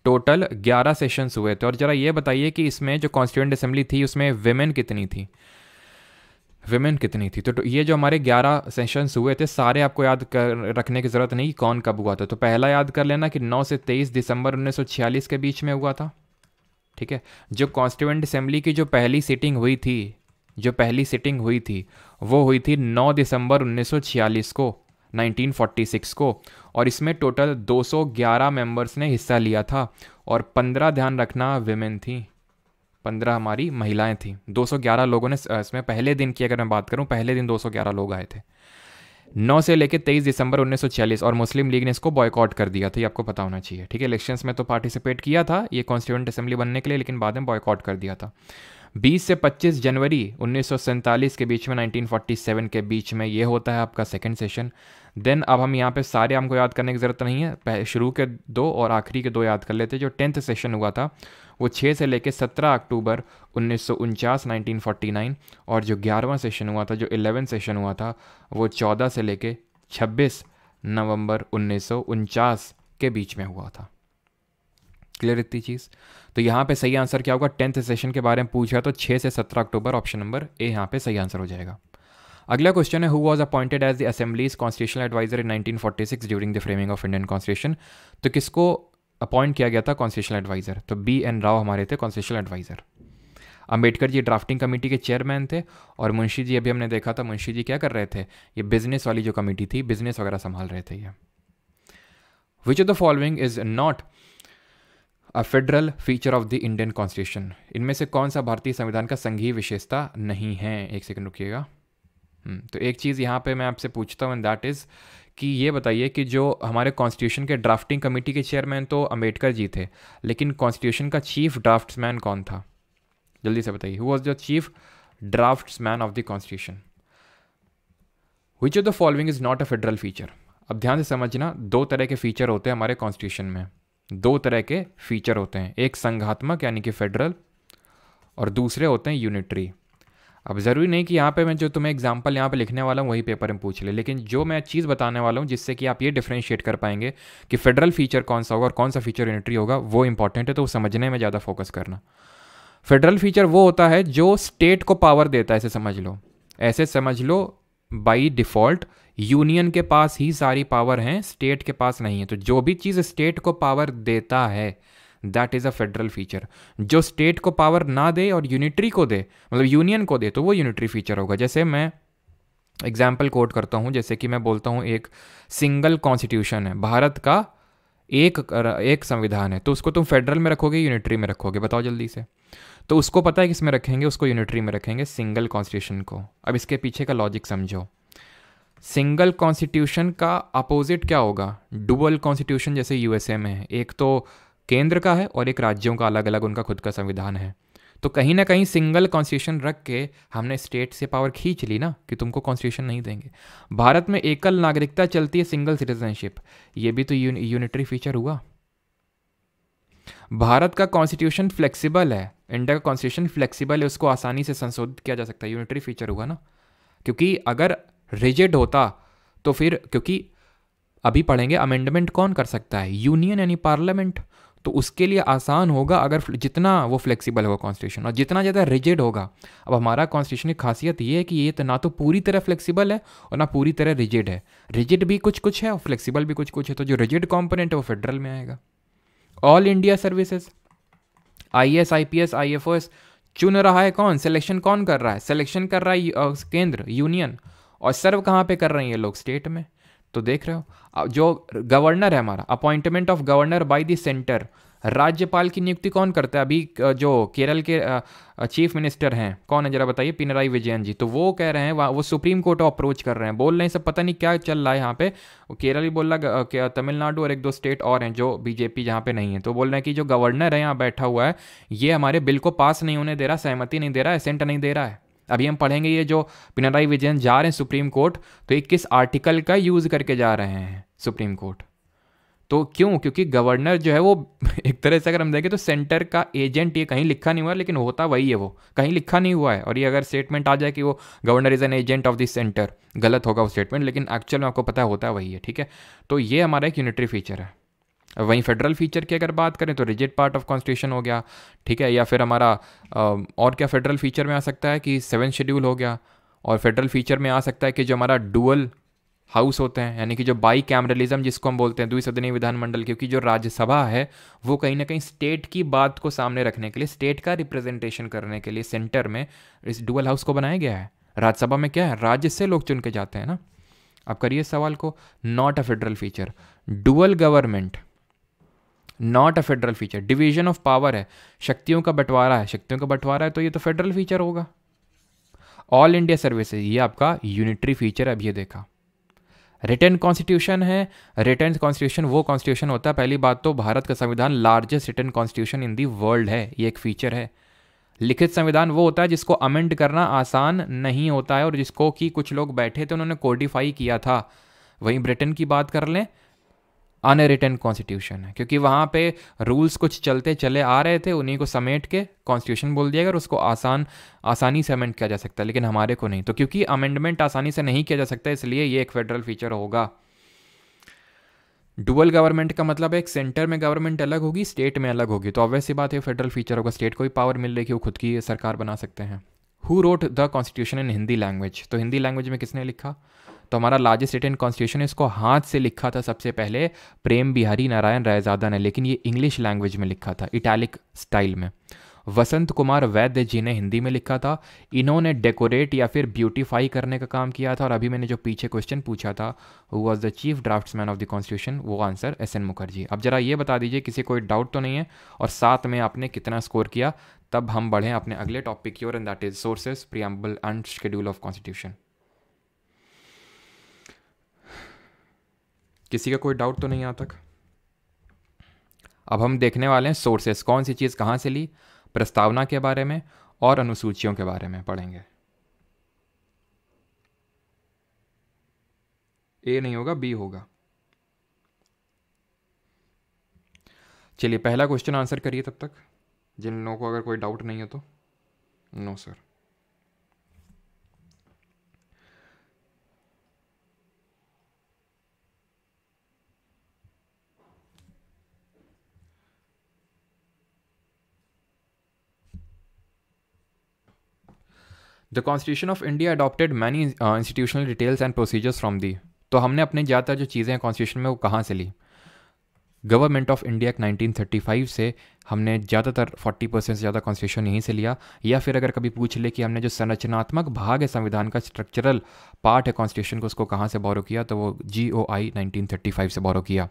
टोटल ग्यारह सेशंस हुए थे और ज़रा ये बताइए कि इसमें जो कॉन्स्टिट्यूंट असेंबली थी उसमें वेमेन कितनी थी वेमेन कितनी थी तो, तो ये जो हमारे ग्यारह सेशंस हुए थे सारे आपको याद कर रखने की ज़रूरत नहीं कौन कब हुआ था तो पहला याद कर लेना कि 9 से 23 दिसंबर 1946 के बीच में हुआ था ठीक है जो कॉन्स्टिट्यूंट असेंबली की जो पहली सीटिंग हुई थी जो पहली सीटिंग हुई थी वो हुई थी नौ दिसंबर छियालीस को 1946 को और इसमें टोटल 211 मेंबर्स ने हिस्सा लिया था और 15 ध्यान रखना विमेन थी 15 हमारी महिलाएं थीं 211 लोगों ने इसमें पहले दिन की अगर मैं बात करूं पहले दिन 211 लोग आए थे 9 से लेकर 23 दिसंबर 1940 और मुस्लिम लीग ने इसको बॉयकॉट कर दिया था ये आपको पता होना चाहिए ठीक है इलेक्शंस में तो पार्टिसिपेट किया था ये कॉन्स्टिट्यूंट असेंबली बनने के लिए लेकिन बाद में बॉयकॉट कर दिया था 20 से 25 जनवरी उन्नीस के बीच में 1947 के बीच में ये होता है आपका सेकेंड सेशन देन अब हम यहाँ पे सारे हमको याद करने की ज़रूरत नहीं है शुरू के दो और आखिरी के दो याद कर लेते जो टेंथ सेशन हुआ था वो छः से लेकर सत्रह अक्टूबर उन्नीस सौ उनचास नाइनटीन फोर्टी नाइन और जो ग्यारहवा सेशन हुआ था जो इलेवन सेशन हुआ था वो चौदह से लेकर छब्बीस नवंबर उन्नीस सौ उनचास के बीच में हुआ था क्लियर इतनी चीज़ तो यहाँ पे सही आंसर क्या होगा टेंथ सेशन के बारे में पूछा तो छः से सत्रह अक्टूबर ऑप्शन नंबर ए यहाँ पे सही आंसर हो जाएगा अगला क्वेश्चन है who was appointed as the assembly's constitutional adviser in 1946 during the framing of Indian constitution तो किसको अपॉइंट किया गया था कॉन्स्टिट्यूशनल एडवाइजर तो बी एन राव हमारे थे constitutional adviser Ambedkar ji drafting committee के चेयरमैन थे और मुंशी जी अभी हमने देखा था मुंशी जी क्या कर रहे थे ये बिजनेस वाली जो कमेटी थी बिजनेस वगैरह संभाल रहे थे ये which of the following is not a federal feature of the Indian constitution इनमें से कौन सा भारतीय संविधान का संघीय विशेषता नहीं है एक सेकंड रुकिएगा हम्म, तो एक चीज़ यहाँ पे मैं आपसे पूछता हूँ एंड दैट इज़ कि ये बताइए कि जो हमारे कॉन्स्टिट्यूशन के ड्राफ्टिंग कमेटी के चेयरमैन तो अम्बेडकर जी थे लेकिन कॉन्स्टिट्यूशन का चीफ ड्राफ्ट्समैन कौन था जल्दी से बताइए who was the chief draftsman of the constitution which of the following is not a federal feature अब ध्यान से समझना दो तरह के फीचर होते हैं हमारे कॉन्स्टिट्यूशन में दो तरह के फीचर होते हैं एक संघात्मक यानी कि फेडरल और दूसरे होते हैं यूनिटरी अब ज़रूरी नहीं कि यहाँ पे मैं जो तुम्हें एग्जांपल यहाँ पे लिखने वाला हूँ वही पेपर में पूछ ले लेकिन जो मैं चीज़ बताने वाला हूँ जिससे कि आप ये डिफ्रेंशिएट कर पाएंगे कि फेडरल फीचर कौन सा होगा और कौन सा फीचर यूनिट्री होगा वो इंपॉर्टेंट है तो समझने में ज़्यादा फोकस करना फेडरल फीचर वो होता है जो स्टेट को पावर देता है ऐसे समझ लो ऐसे समझ लो बाई डिफ़ॉल्ट यूनियन के पास ही सारी पावर हैं स्टेट के पास नहीं है तो जो भी चीज़ स्टेट को पावर देता है that is a federal feature जो स्टेट को पावर ना दे और यूनिटरी को दे मतलब यूनियन को दे तो वो यूनिटरी फीचर होगा जैसे मैं एग्जाम्पल कोट करता हूँ जैसे कि मैं बोलता हूँ एक सिंगल कॉन्स्टिट्यूशन है भारत का एक एक संविधान है तो उसको तुम फेडरल में रखोगे यूनिटरी में रखोगे बताओ जल्दी से तो उसको पता है किस में रखेंगे उसको यूनिटरी में रखेंगे सिंगल कॉन्स्टिट्यूशन को अब इसके पीछे का लॉजिक समझो सिंगल कॉन्स्टिट्यूशन का अपोजिट क्या होगा डुअल कॉन्स्टिट्यूशन जैसे यूएसए में है एक तो केंद्र का है और एक राज्यों का अलग अलग उनका खुद का संविधान है तो कहीं ना कहीं सिंगल कॉन्स्टिट्यूशन रख के हमने स्टेट से पावर खींच ली ना कि तुमको कॉन्स्टिट्यूशन नहीं देंगे भारत में एकल नागरिकता चलती है सिंगल सिटीजनशिप ये भी तो यूनिटरी फीचर हुआ भारत का कॉन्स्टिट्यूशन फ्लेक्सिबल है इंडिया का कॉन्स्टिट्यूशन फ्लेक्सिबल है उसको आसानी से संशोधित किया जा सकता है यूनिटरी फीचर हुआ ना क्योंकि अगर रिजिड होता तो फिर क्योंकि अभी पढ़ेंगे अमेंडमेंट कौन कर सकता है यूनियन यानी पार्लियामेंट तो उसके लिए आसान होगा अगर जितना वो फ्लेक्सिबल होगा कॉन्स्टिट्यूशन और जितना ज़्यादा रिजिड होगा अब हमारा कॉन्स्टिट्यूशन की खासियत ये है कि ये तो ना तो पूरी तरह फ्लेक्सिबल है और ना पूरी तरह रिजिड है रिजिड भी कुछ कुछ है और फ्लेक्सिबल भी कुछ कुछ है तो जो रिजिड कॉम्पोनेंट है वो फेडरल में आएगा all India services I S I P S I F O S चुन रहा है कौन सिलेक्शन कौन कर रहा है सिलेक्शन कर रहा है केंद्र यूनियन और सर्व कहाँ पे कर रहे हैं ये लोग स्टेट में तो देख रहे हो जो गवर्नर है हमारा appointment of governor by the centre राज्यपाल की नियुक्ति कौन करता है अभी जो केरल के चीफ मिनिस्टर हैं कौन है जरा बताइए पिनराई विजयन जी तो वो कह रहे हैं वहाँ वो सुप्रीम कोर्ट अप्रोच कर रहे हैं बोल रहे हैं सब पता नहीं क्या चल रहा है यहाँ पे केरल ही बोल रहा है तमिलनाडु और एक दो स्टेट और हैं जो बीजेपी जहाँ पे नहीं है तो बोल रहे हैं कि जो गवर्नर है यहाँ बैठा हुआ है ये हमारे बिल को पास नहीं होने दे रहा सहमति नहीं दे रहा है एसेंट नहीं दे रहा है अभी हम पढ़ेंगे ये जो पिनाराई विजयन जा रहे हैं सुप्रीम कोर्ट तो ये किस आर्टिकल का यूज़ करके जा रहे हैं सुप्रीम कोर्ट तो क्यों क्योंकि गवर्नर जो है वो (laughs) एक तरह से अगर हम देखें तो सेंटर का एजेंट ये कहीं लिखा नहीं हुआ लेकिन होता वही है वो कहीं लिखा नहीं हुआ है और ये अगर स्टेटमेंट आ जाए कि वो governor is an agent of the centre गलत होगा वो स्टेटमेंट लेकिन एक्चुअल में आपको पता होता है वही है ठीक है तो ये हमारा एक यूनिटरी फीचर है वहीं फेडरल फीचर की अगर बात करें तो रिजिट पार्ट ऑफ कॉन्स्टिट्यूशन हो गया ठीक है या फिर हमारा और क्या फेडरल फीचर में आ सकता है कि सेवन शेड्यूल हो गया और फेडरल फीचर में आ सकता है कि जो हमारा डुअल हाउस होते हैं यानी कि जो बाई कैमरलिज्म जिसको हम बोलते हैं द्विसदनीय विधानमंडल क्योंकि जो राज्यसभा है वो कहीं ना कहीं स्टेट की बात को सामने रखने के लिए स्टेट का रिप्रेजेंटेशन करने के लिए सेंटर में इस डुअल हाउस को बनाया गया है राज्यसभा में क्या है राज्य से लोग चुन के जाते हैं ना आप करिए सवाल को not a federal feature dual government not a federal feature division of power है शक्तियों का बंटवारा है शक्तियों का बंटवारा है तो ये तो फेडरल फीचर होगा ऑल इंडिया सर्विसेज ये आपका यूनिटरी फीचर अब ये देखा रिटर्न कॉन्स्टिट्यूशन है रिटर्न कॉन्स्टिट्यूशन वो कॉन्स्टिट्यूशन होता है पहली बात तो भारत का संविधान largest written constitution in the world है ये एक फीचर है लिखित संविधान वो होता है जिसको अमेंड करना आसान नहीं होता है और जिसको कि कुछ लोग बैठे थे उन्होंने कोडिफाई किया था वहीं ब्रिटेन की बात कर लें अनरिटन कॉन्स्टिट्यूशन है क्योंकि वहाँ पे रूल्स कुछ चलते चले आ रहे थे उन्हीं को समेट के कॉन्स्टिट्यूशन बोल दिया गया और उसको आसान आसानी से अमेंड किया जा सकता है लेकिन हमारे को नहीं तो क्योंकि अमेंडमेंट आसानी से नहीं किया जा सकता इसलिए ये एक फेडरल फीचर होगा डुअल गवर्नमेंट का मतलब है एक सेंटर में गवर्नमेंट अलग होगी स्टेट में अलग होगी तो ऑब्वियस ही बात है फेडरल फीचर होगा स्टेट को भी पावर मिल रही है कि वो खुद की सरकार बना सकते हैं who wrote the constitution in Hindi language तो हिंदी लैंग्वेज में किसने लिखा तो हमारा लार्जेस्ट रिटर्न कॉन्स्टिट्यूशन इसको हाथ से लिखा था सबसे पहले प्रेम बिहारी नारायण रायजादा ने लेकिन ये इंग्लिश लैंग्वेज में लिखा था इटैलिक स्टाइल में वसंत कुमार वैद्य जी ने हिंदी में लिखा था इन्होंने डेकोरेट या फिर ब्यूटीफाई करने का काम किया था और अभी मैंने जो पीछे क्वेश्चन पूछा था who was the chief draftsman of the constitution वो आंसर एस एन मुखर्जी अब जरा ये बता दीजिए किसी कोई डाउट तो नहीं है और साथ में आपने कितना स्कोर किया तब हम बढ़ें अपने अगले टॉपिक की ओर and that is sources preamble and schedule of constitution किसी का कोई डाउट तो नहीं यहाँ तक अब हम देखने वाले हैं सोर्सेस कौन सी चीज़ कहाँ से ली प्रस्तावना के बारे में और अनुसूचियों के बारे में पढ़ेंगे ए नहीं होगा बी होगा चलिए पहला क्वेश्चन आंसर करिए तब तक जिन लोगों को अगर कोई डाउट नहीं है तो no no, sir the of of India many many uh, institutional details and procedures from the तो हमने अपने ज़्यादातर जो चीज़ें हैं कॉन्स्टिट्यूशन में वो कहाँ से ली गवर्नमेंट ऑफ इंडिया एक्ट 1935 से हमने ज़्यादातर 40 परसेंट से ज़्यादा कॉन्स्टिट्यूशन यहीं से लिया या फिर अगर कभी पूछ ले कि हमने जो संरचनात्मक भाग है संविधान का स्ट्रक्चरल पार्ट है कॉन्स्टिट्यूशन को उसको कहाँ से बॉरो किया तो वो जी ओ आई नाइनटीन से बॉरो किया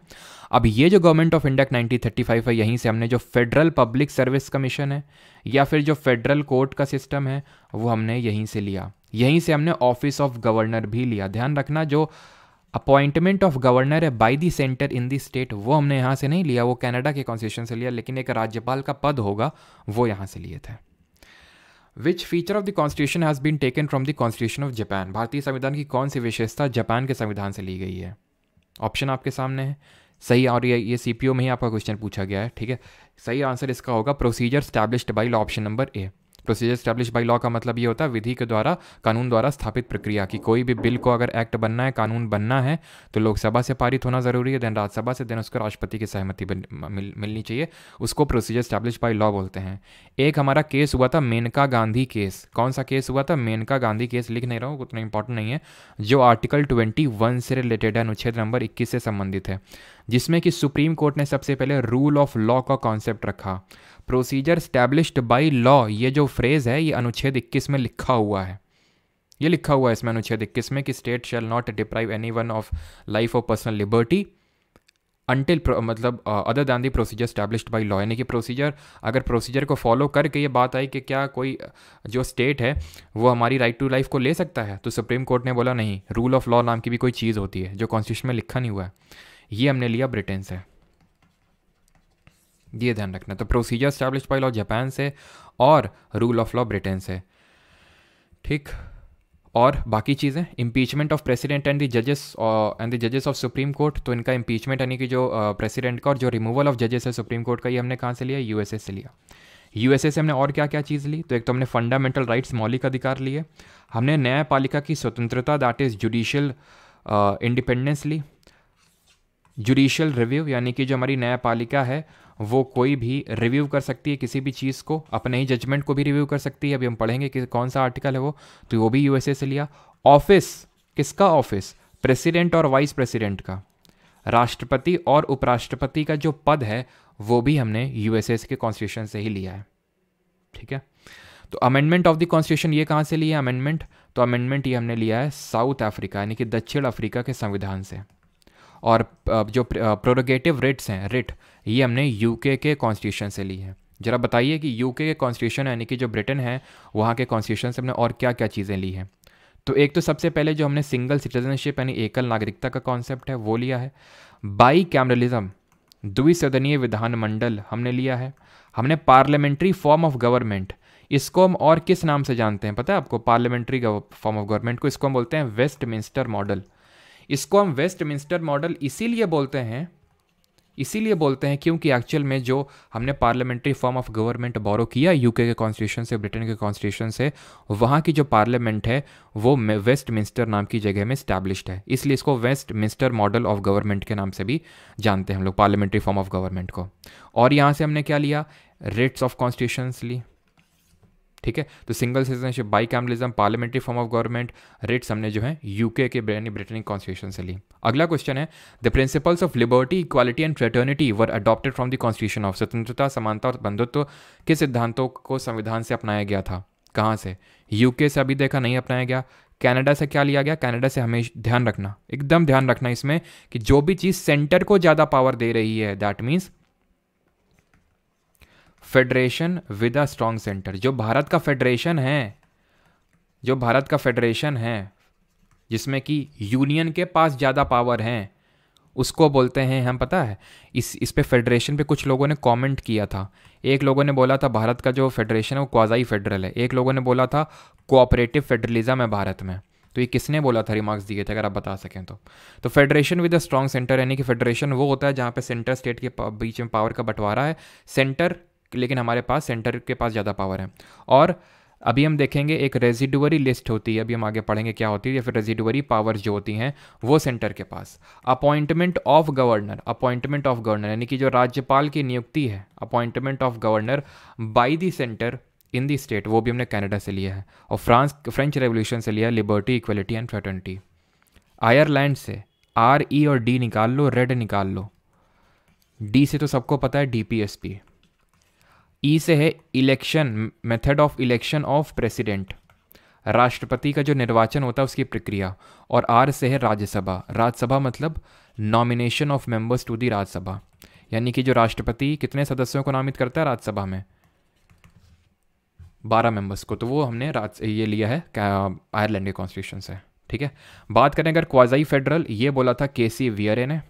अब ये जो गवर्नमेंट ऑफ इंडिया नाइनटीन है यहीं से हमने जो फेडरल पब्लिक सर्विस कमीशन है या फिर जो फेडरल कोर्ट का सिस्टम है वो हमने यहीं से लिया यहीं से हमने ऑफिस ऑफ गवर्नर भी लिया ध्यान रखना जो अपॉइंटमेंट ऑफ गवर्नर है by the centre in the state वो हमने यहाँ से नहीं लिया वो कनाडा के कॉन्स्टिट्यूशन से लिया लेकिन एक राज्यपाल का पद होगा वो यहाँ से लिए थे which feature of the constitution has been taken from the constitution of Japan भारतीय संविधान की कौन सी विशेषता जापान के संविधान से ली गई है ऑप्शन आपके सामने है सही और ये ये सी में ही आपका क्वेश्चन पूछा गया है ठीक है सही आंसर इसका होगा procedure established by law option number A procedure establish by law का मतलब ये होता है विधि के द्वारा कानून द्वारा स्थापित प्रक्रिया कि कोई भी बिल को अगर एक्ट बनना है कानून बनना है तो लोकसभा से पारित होना ज़रूरी है देन राज्यसभा से देन उसको राष्ट्रपति की सहमति मिल, मिलनी चाहिए उसको प्रोसीजर स्टैब्लिश बाई लॉ बोलते हैं एक हमारा केस हुआ था मेनका गांधी केस कौन सा केस हुआ था मेनका गांधी केस लिख नहीं रहा हूँ उतना इंपॉर्टेंट नहीं है जो आर्टिकल ट्वेंटी से रिलेटेड है अनुच्छेद नंबर इक्कीस से संबंधित है जिसमें कि सुप्रीम कोर्ट ने सबसे पहले रूल ऑफ लॉ का कॉन्सेप्ट रखा प्रोसीजर स्टैब्लिश्ड बाई लॉ ये जो फ्रेज़ है ये अनुच्छेद 21 में लिखा हुआ है ये लिखा हुआ है इसमें अनुच्छेद 21 में कि state shall not deprive any one of life और पर्सनल लिबर्टी अनटिल मतलब other than the procedure established by law यानी कि प्रोसीजर अगर प्रोसीजर को फॉलो करके ये बात आई कि क्या कोई जो स्टेट है वो हमारी राइट टू लाइफ को ले सकता है तो सुप्रीम कोर्ट ने बोला नहीं रूल ऑफ लॉ नाम की भी कोई चीज़ होती है जो कॉन्स्टिट्यूशन में लिखा नहीं हुआ है ये हमने लिया ब्रिटेन से ये ध्यान रखना तो procedure establish by law Japan से और रूल ऑफ लॉ ब्रिटेन से ठीक और बाकी चीज़ें impeachment of president and the जजेस एंड द जजेस ऑफ सुप्रीम कोर्ट तो इनका इम्पीचमेंट यानी कि जो प्रेसिडेंट uh, का और जो रिमूवल ऑफ जजेस है सुप्रीम कोर्ट का ये हमने कहाँ से लिया यूएसए से लिया यूएसए से हमने और क्या क्या चीज़ ली तो एक तो हमने फंडामेंटल राइट्स मौलिक अधिकार लिए हमने न्यायपालिका की स्वतंत्रता दैट इज़ जुडिशियल इंडिपेंडेंस ली जुडिशियल रिव्यू यानी कि जो हमारी न्यायपालिका है वो कोई भी रिव्यू कर सकती है किसी भी चीज़ को अपने ही जजमेंट को भी रिव्यू कर सकती है अभी हम पढ़ेंगे कि कौन सा आर्टिकल है वो तो वो भी यूएसए से लिया ऑफिस किसका ऑफिस प्रेसिडेंट और वाइस प्रेसिडेंट का राष्ट्रपति और उपराष्ट्रपति का जो पद है वो भी हमने यूएसए के कॉन्स्टिट्यूशन से ही लिया है ठीक है तो अमेंडमेंट ऑफ द कॉन्स्टिट्यूशन ये कहाँ से लिया है अमेंडमेंट तो अमेंडमेंट ये हमने लिया है साउथ अफ्रीका यानी कि दक्षिण अफ्रीका के संविधान से और जो प्रोरोगेटिव रिट्स हैं रिट ये हमने यूके के कॉन्स्टिट्यूशन से ली है जरा बताइए कि यूके के कॉन्स्टिट्यूशन यानी कि जो ब्रिटेन है वहाँ के कॉन्स्टिट्यूशन से हमने और क्या क्या चीज़ें ली हैं तो एक तो सबसे पहले जो हमने सिंगल सिटीजनशिप यानी एकल नागरिकता का कॉन्सेप्ट है वो लिया है बाई कैमरलिज्म द्विसदनीय विधानमंडल हमने लिया है हमने पार्लियामेंट्री फॉर्म ऑफ गवर्नमेंट इसको हम और किस नाम से जानते हैं पता है आपको पार्लियामेंट्री फॉर्म ऑफ गवर्नमेंट को इसको हम बोलते हैं वेस्ट मिंस्टर मॉडल इसको हम वेस्ट मिंस्टर मॉडल इसीलिए बोलते हैं इसीलिए बोलते हैं क्योंकि एक्चुअल में जो हमने parliamentary form of government borrow किया यूके के कॉन्स्टिट्यूशन से ब्रिटेन के कॉन्स्टिट्यूशन से वहाँ की जो पार्लियामेंट है वो वेस्ट मिंस्टर नाम की जगह में स्टैब्लिश है इसलिए इसको Westminster model of government के नाम से भी जानते हैं हम लोग पार्लियामेंट्री फॉर्म ऑफ गवर्नमेंट को और यहाँ से हमने क्या लिया रेट्स ऑफ कॉन्स्टिट्यूशंस ली ठीक है तो single citizenship bicameralism parliamentary form of government writs हमने जो है यूके के यानी ब्रिटेनिक कॉन्स्टिट्यूशन से ली अगला क्वेश्चन है the principles of liberty equality and fraternity were adopted from the constitution of स्वतंत्रता समानता और बंधुत्व के सिद्धांतों को संविधान से अपनाया गया था कहाँ से यूके से अभी देखा नहीं अपनाया गया कनाडा से क्या लिया गया कनाडा से हमेशा ध्यान रखना एकदम ध्यान रखना इसमें कि जो भी चीज़ सेंटर को ज़्यादा पावर दे रही है that means federation with a strong centre जो भारत का फेडरेशन है जो भारत का फेडरेशन है जिसमें कि यूनियन के पास ज़्यादा पावर हैं उसको बोलते हैं हम पता है इस इस पे फेडरेशन पे कुछ लोगों ने कमेंट किया था एक लोगों ने बोला था भारत का जो फेडरेशन है वो क्वाजाई फेडरल है एक लोगों ने बोला था कोऑपरेटिव फेडरलिज्म है भारत में तो ये किसने बोला था रिमार्क्स दिए थे अगर आप बता सकें तो तो federation with a strong centre यानी कि फेडरेशन वो होता है जहाँ पे सेंटर स्टेट के बीच में पावर का बंटवारा है सेंटर लेकिन हमारे पास सेंटर के पास ज़्यादा पावर है और अभी हम देखेंगे एक रेजिडुअरी लिस्ट होती है अभी हम आगे पढ़ेंगे क्या होती है या फिर रेजिडुअरी पावर्स जो होती हैं वो सेंटर के पास appointment of governor appointment of governor यानी कि जो राज्यपाल की नियुक्ति है appointment of governor by the centre in the state वो भी हमने कनाडा से लिया है और फ्रांस फ्रेंच रेवोल्यूशन से लिया है liberty equality and fraternity Ireland से आर ई e और डी निकाल लो रेड निकाल लो डी से तो सबको पता है D P S P E e से है election method of election of president राष्ट्रपति का जो निर्वाचन होता है उसकी प्रक्रिया और आर से है राज्यसभा राज्यसभा मतलब nomination of members to the Rajya Sabha यानी कि जो राष्ट्रपति कितने सदस्यों को नामित करता है राज्यसभा में बारह मेंबर्स को तो वो हमने राज ये लिया है आयरलैंड के कॉन्स्टिट्यूशन से ठीक है बात करें अगर क्वाजाई फेडरल ये बोला था के सी वियरे ने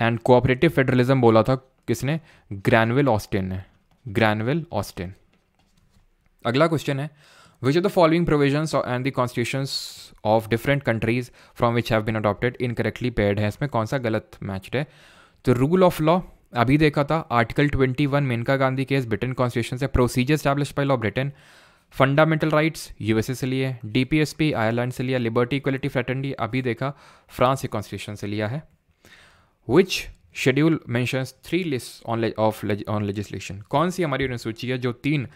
एंड कोऑपरेटिव फेडरलिज्म बोला था किसने ग्रैनविल ऑस्टिन ने ग्रैनविल ऑस्टिन अगला क्वेश्चन है which are the following provisions and the constitution of different countries from which have been adopted incorrectly paired है इसमें कौन सा गलत मैच्ड है तो रूल ऑफ लॉ अभी देखा था article twenty one Maneka Gandhi case Britain constitution से procedure establish by law Britain fundamental rights USA से लिए D P S P Ireland से लिया लिबर्टी इक्वलिटी फ्रेटर्निटी अभी देखा फ्रांस के कॉन्स्टिट्यूशन से लिया है which schedule mentions three list on of on legislation कौन सी हमारी अनुसूची है जो तीन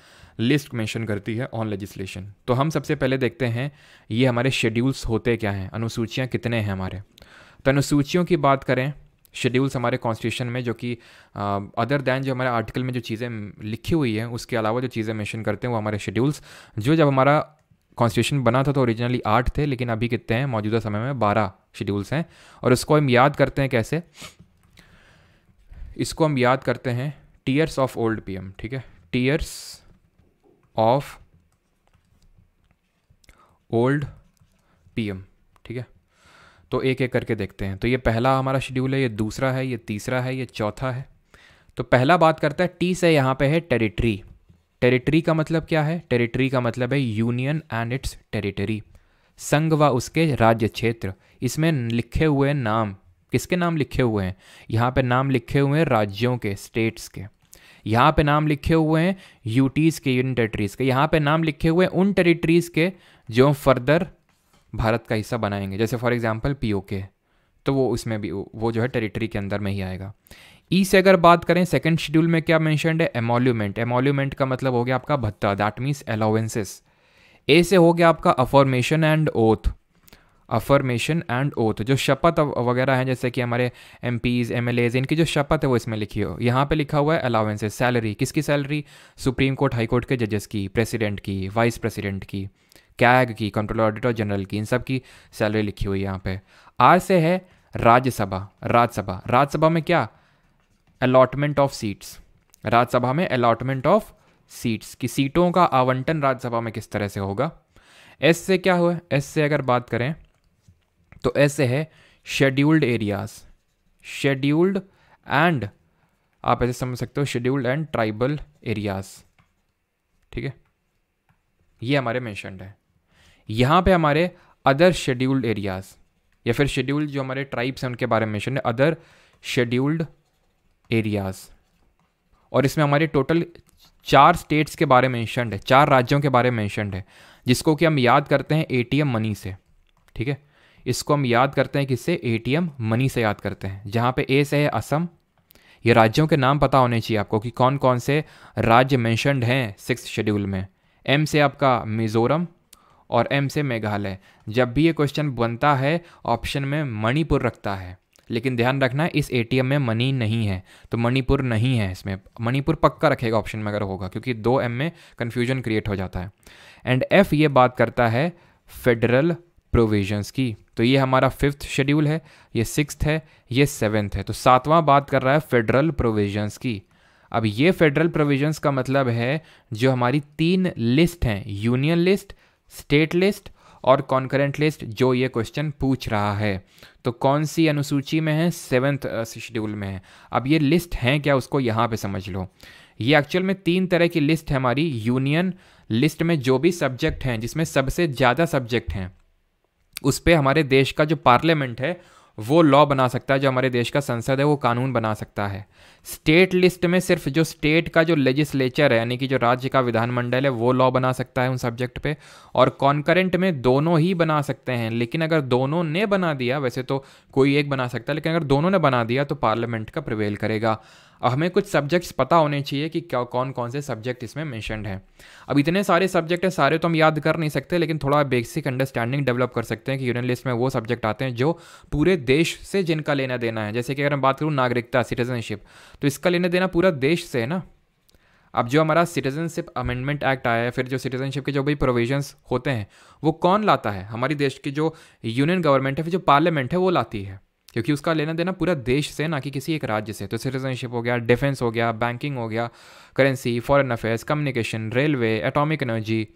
लिस्ट मेंशन करती है ऑन लेजिस्लेशन तो हम सबसे पहले देखते हैं ये हमारे शेड्यूल्स होते क्या हैं अनुसूचियाँ कितने हैं हमारे तो अनुसूचियों की बात करें शेड्यूल्स हमारे कॉन्स्टिट्यूशन में जो कि अदर दैन जो हमारे आर्टिकल में जो चीज़ें लिखी हुई हैं उसके अलावा जो चीज़ें मेंशन करते हैं वो हमारे शेड्यूल्स जो जब हमारा कॉन्स्टिट्यूशन बना था तो ओरिजिनली आठ थे लेकिन अभी कितने हैं मौजूदा समय में बारह शेड्यूल्स हैं और उसको हम याद करते हैं कैसे इसको हम याद करते हैं टीयर्स ऑफ ओल्ड पीएम ठीक है टीयर्स ऑफ ओल्ड पीएम ठीक है तो एक एक करके देखते हैं तो ये पहला हमारा शेड्यूल है ये दूसरा है ये तीसरा है ये चौथा है तो पहला बात करता है टी से यहाँ पे है टेरिटरी टेरिटरी का मतलब क्या है टेरिटरी का मतलब है यूनियन एंड इट्स टेरिटरी संघ व उसके राज्य क्षेत्र इसमें लिखे हुए नाम किसके नाम लिखे हुए हैं यहाँ पे नाम लिखे हुए हैं राज्यों के स्टेट्स के यहाँ पे नाम लिखे हुए हैं यूटीज़ के यूनियन टेरिटरीज के यहाँ पे नाम लिखे हुए हैं उन टेरिटरीज़ के जो फर्दर भारत का हिस्सा बनाएंगे जैसे फॉर एग्जाम्पल पी तो वो उसमें भी वो जो है टेरिटरी के अंदर में ही आएगा ई e से अगर बात करें सेकंड शेड्यूल में क्या मैंशनड है एमोल्यूमेंट एमोल्यूमेंट का मतलब हो गया आपका भत्ता दैट मीन्स अलाउेंसेस ए से हो गया आपका affirmation and oath affirmation and oath जो शपथ वगैरह हैं जैसे कि हमारे MPs MLAs इनकी जो शपथ है वो इसमें लिखी हो यहाँ पे लिखा हुआ है अलाउेंसेज सैलरी किसकी salary supreme court high court के जजेस की प्रेसिडेंट की वाइस प्रेसिडेंट की कैग की कंट्रोलर ऑडिटर जनरल की इन सब की सैलरी लिखी हुई है यहाँ पे आर से है राज्यसभा राज्यसभा राज्यसभा में क्या अलॉटमेंट ऑफ सीट्स राज्यसभा में अलॉटमेंट ऑफ सीट्स की सीटों का आवंटन राज्यसभा में किस तरह से होगा एस से क्या हुआ एस से अगर बात करें तो ऐसे है शेड्यूल्ड एरियाज शेड्यूल्ड एंड आप ऐसे समझ सकते हो शेड्यूल्ड एंड ट्राइबल एरियाज ठीक है ये हमारे मैंशनड है यहाँ पे हमारे अदर शेड्यूल्ड एरियाज या फिर शेड्यूल्ड जो हमारे ट्राइब्स हैं उनके बारे में मैंशन है अदर शेड्यूल्ड एरियाज और इसमें हमारे टोटल चार स्टेट्स के बारे में मैंशनड है चार राज्यों के बारे में मैंशनड है जिसको कि हम याद करते हैं ए मनी से ठीक है इसको हम याद करते हैं किससे एटीएम मनी से याद करते हैं जहाँ पे ए से है असम ये राज्यों के नाम पता होने चाहिए आपको कि कौन कौन से राज्य मैंशनड हैं सिक्स शेड्यूल में एम से आपका मिज़ोरम और एम से मेघालय जब भी ये क्वेश्चन बनता है ऑप्शन में मणिपुर रखता है लेकिन ध्यान रखना इस ए में मनी नहीं है तो मणिपुर नहीं है इसमें मणिपुर पक्का रखेगा ऑप्शन में अगर होगा क्योंकि दो एम में कन्फ्यूजन क्रिएट हो जाता है एंड एफ ये बात करता है फेडरल प्रोविजंस की तो ये हमारा फिफ्थ शेड्यूल है ये सिक्स्थ है ये सेवन्थ है तो सातवां बात कर रहा है फेडरल प्रोविजंस की अब ये फेडरल प्रोविजंस का मतलब है जो हमारी तीन लिस्ट हैं यूनियन लिस्ट स्टेट लिस्ट और कॉन्करेंट लिस्ट जो ये क्वेश्चन पूछ रहा है तो कौन सी अनुसूची में है सेवन्थ शेड्यूल में है अब ये लिस्ट हैं क्या उसको यहाँ पे समझ लो ये एक्चुअल में तीन तरह की लिस्ट है हमारी यूनियन लिस्ट में जो भी सब्जेक्ट हैं जिसमें सबसे ज़्यादा सब्जेक्ट हैं उस पर हमारे देश का जो पार्लियामेंट है वो लॉ बना सकता है जो हमारे देश का संसद है वो कानून बना सकता है स्टेट लिस्ट में सिर्फ जो स्टेट का जो लेजिस्लेचर है यानी कि जो राज्य का विधानमंडल है वो लॉ बना सकता है उन सब्जेक्ट पे और कॉन्करेंट में दोनों ही बना सकते हैं लेकिन अगर दोनों ने बना दिया वैसे तो कोई एक बना सकता है लेकिन अगर दोनों ने बना दिया तो पार्लियामेंट का प्रिवेल करेगा अब हमें कुछ सब्जेक्ट्स पता होने चाहिए कि क्या कौन कौन से सब्जेक्ट इसमें मैंशनड हैं अब इतने सारे सब्जेक्ट हैं सारे तो हम याद कर नहीं सकते लेकिन थोड़ा बेसिक अंडरस्टैंडिंग डेवलप कर सकते हैं कि यूनियन लिस्ट में वो सब्जेक्ट आते हैं जो पूरे देश से जिनका लेना देना है जैसे कि अगर हम बात करूँ नागरिकता सिटीजनशिप तो इसका लेना देना पूरा देश से है ना अब जो हमारा सिटीजनशिप अमेंडमेंट एक्ट आया है फिर जो सिटीजनशिप के जो भी प्रोविजंस होते हैं वो कौन लाता है हमारी देश की जो यूनियन गवर्नमेंट है फिर जो पार्लियामेंट है वो लाती है क्योंकि उसका लेना देना पूरा देश से ना कि किसी एक राज्य से तो सिटीजनशिप हो गया डिफेंस हो गया बैंकिंग हो गया currency foreign affairs communication railway atomic energy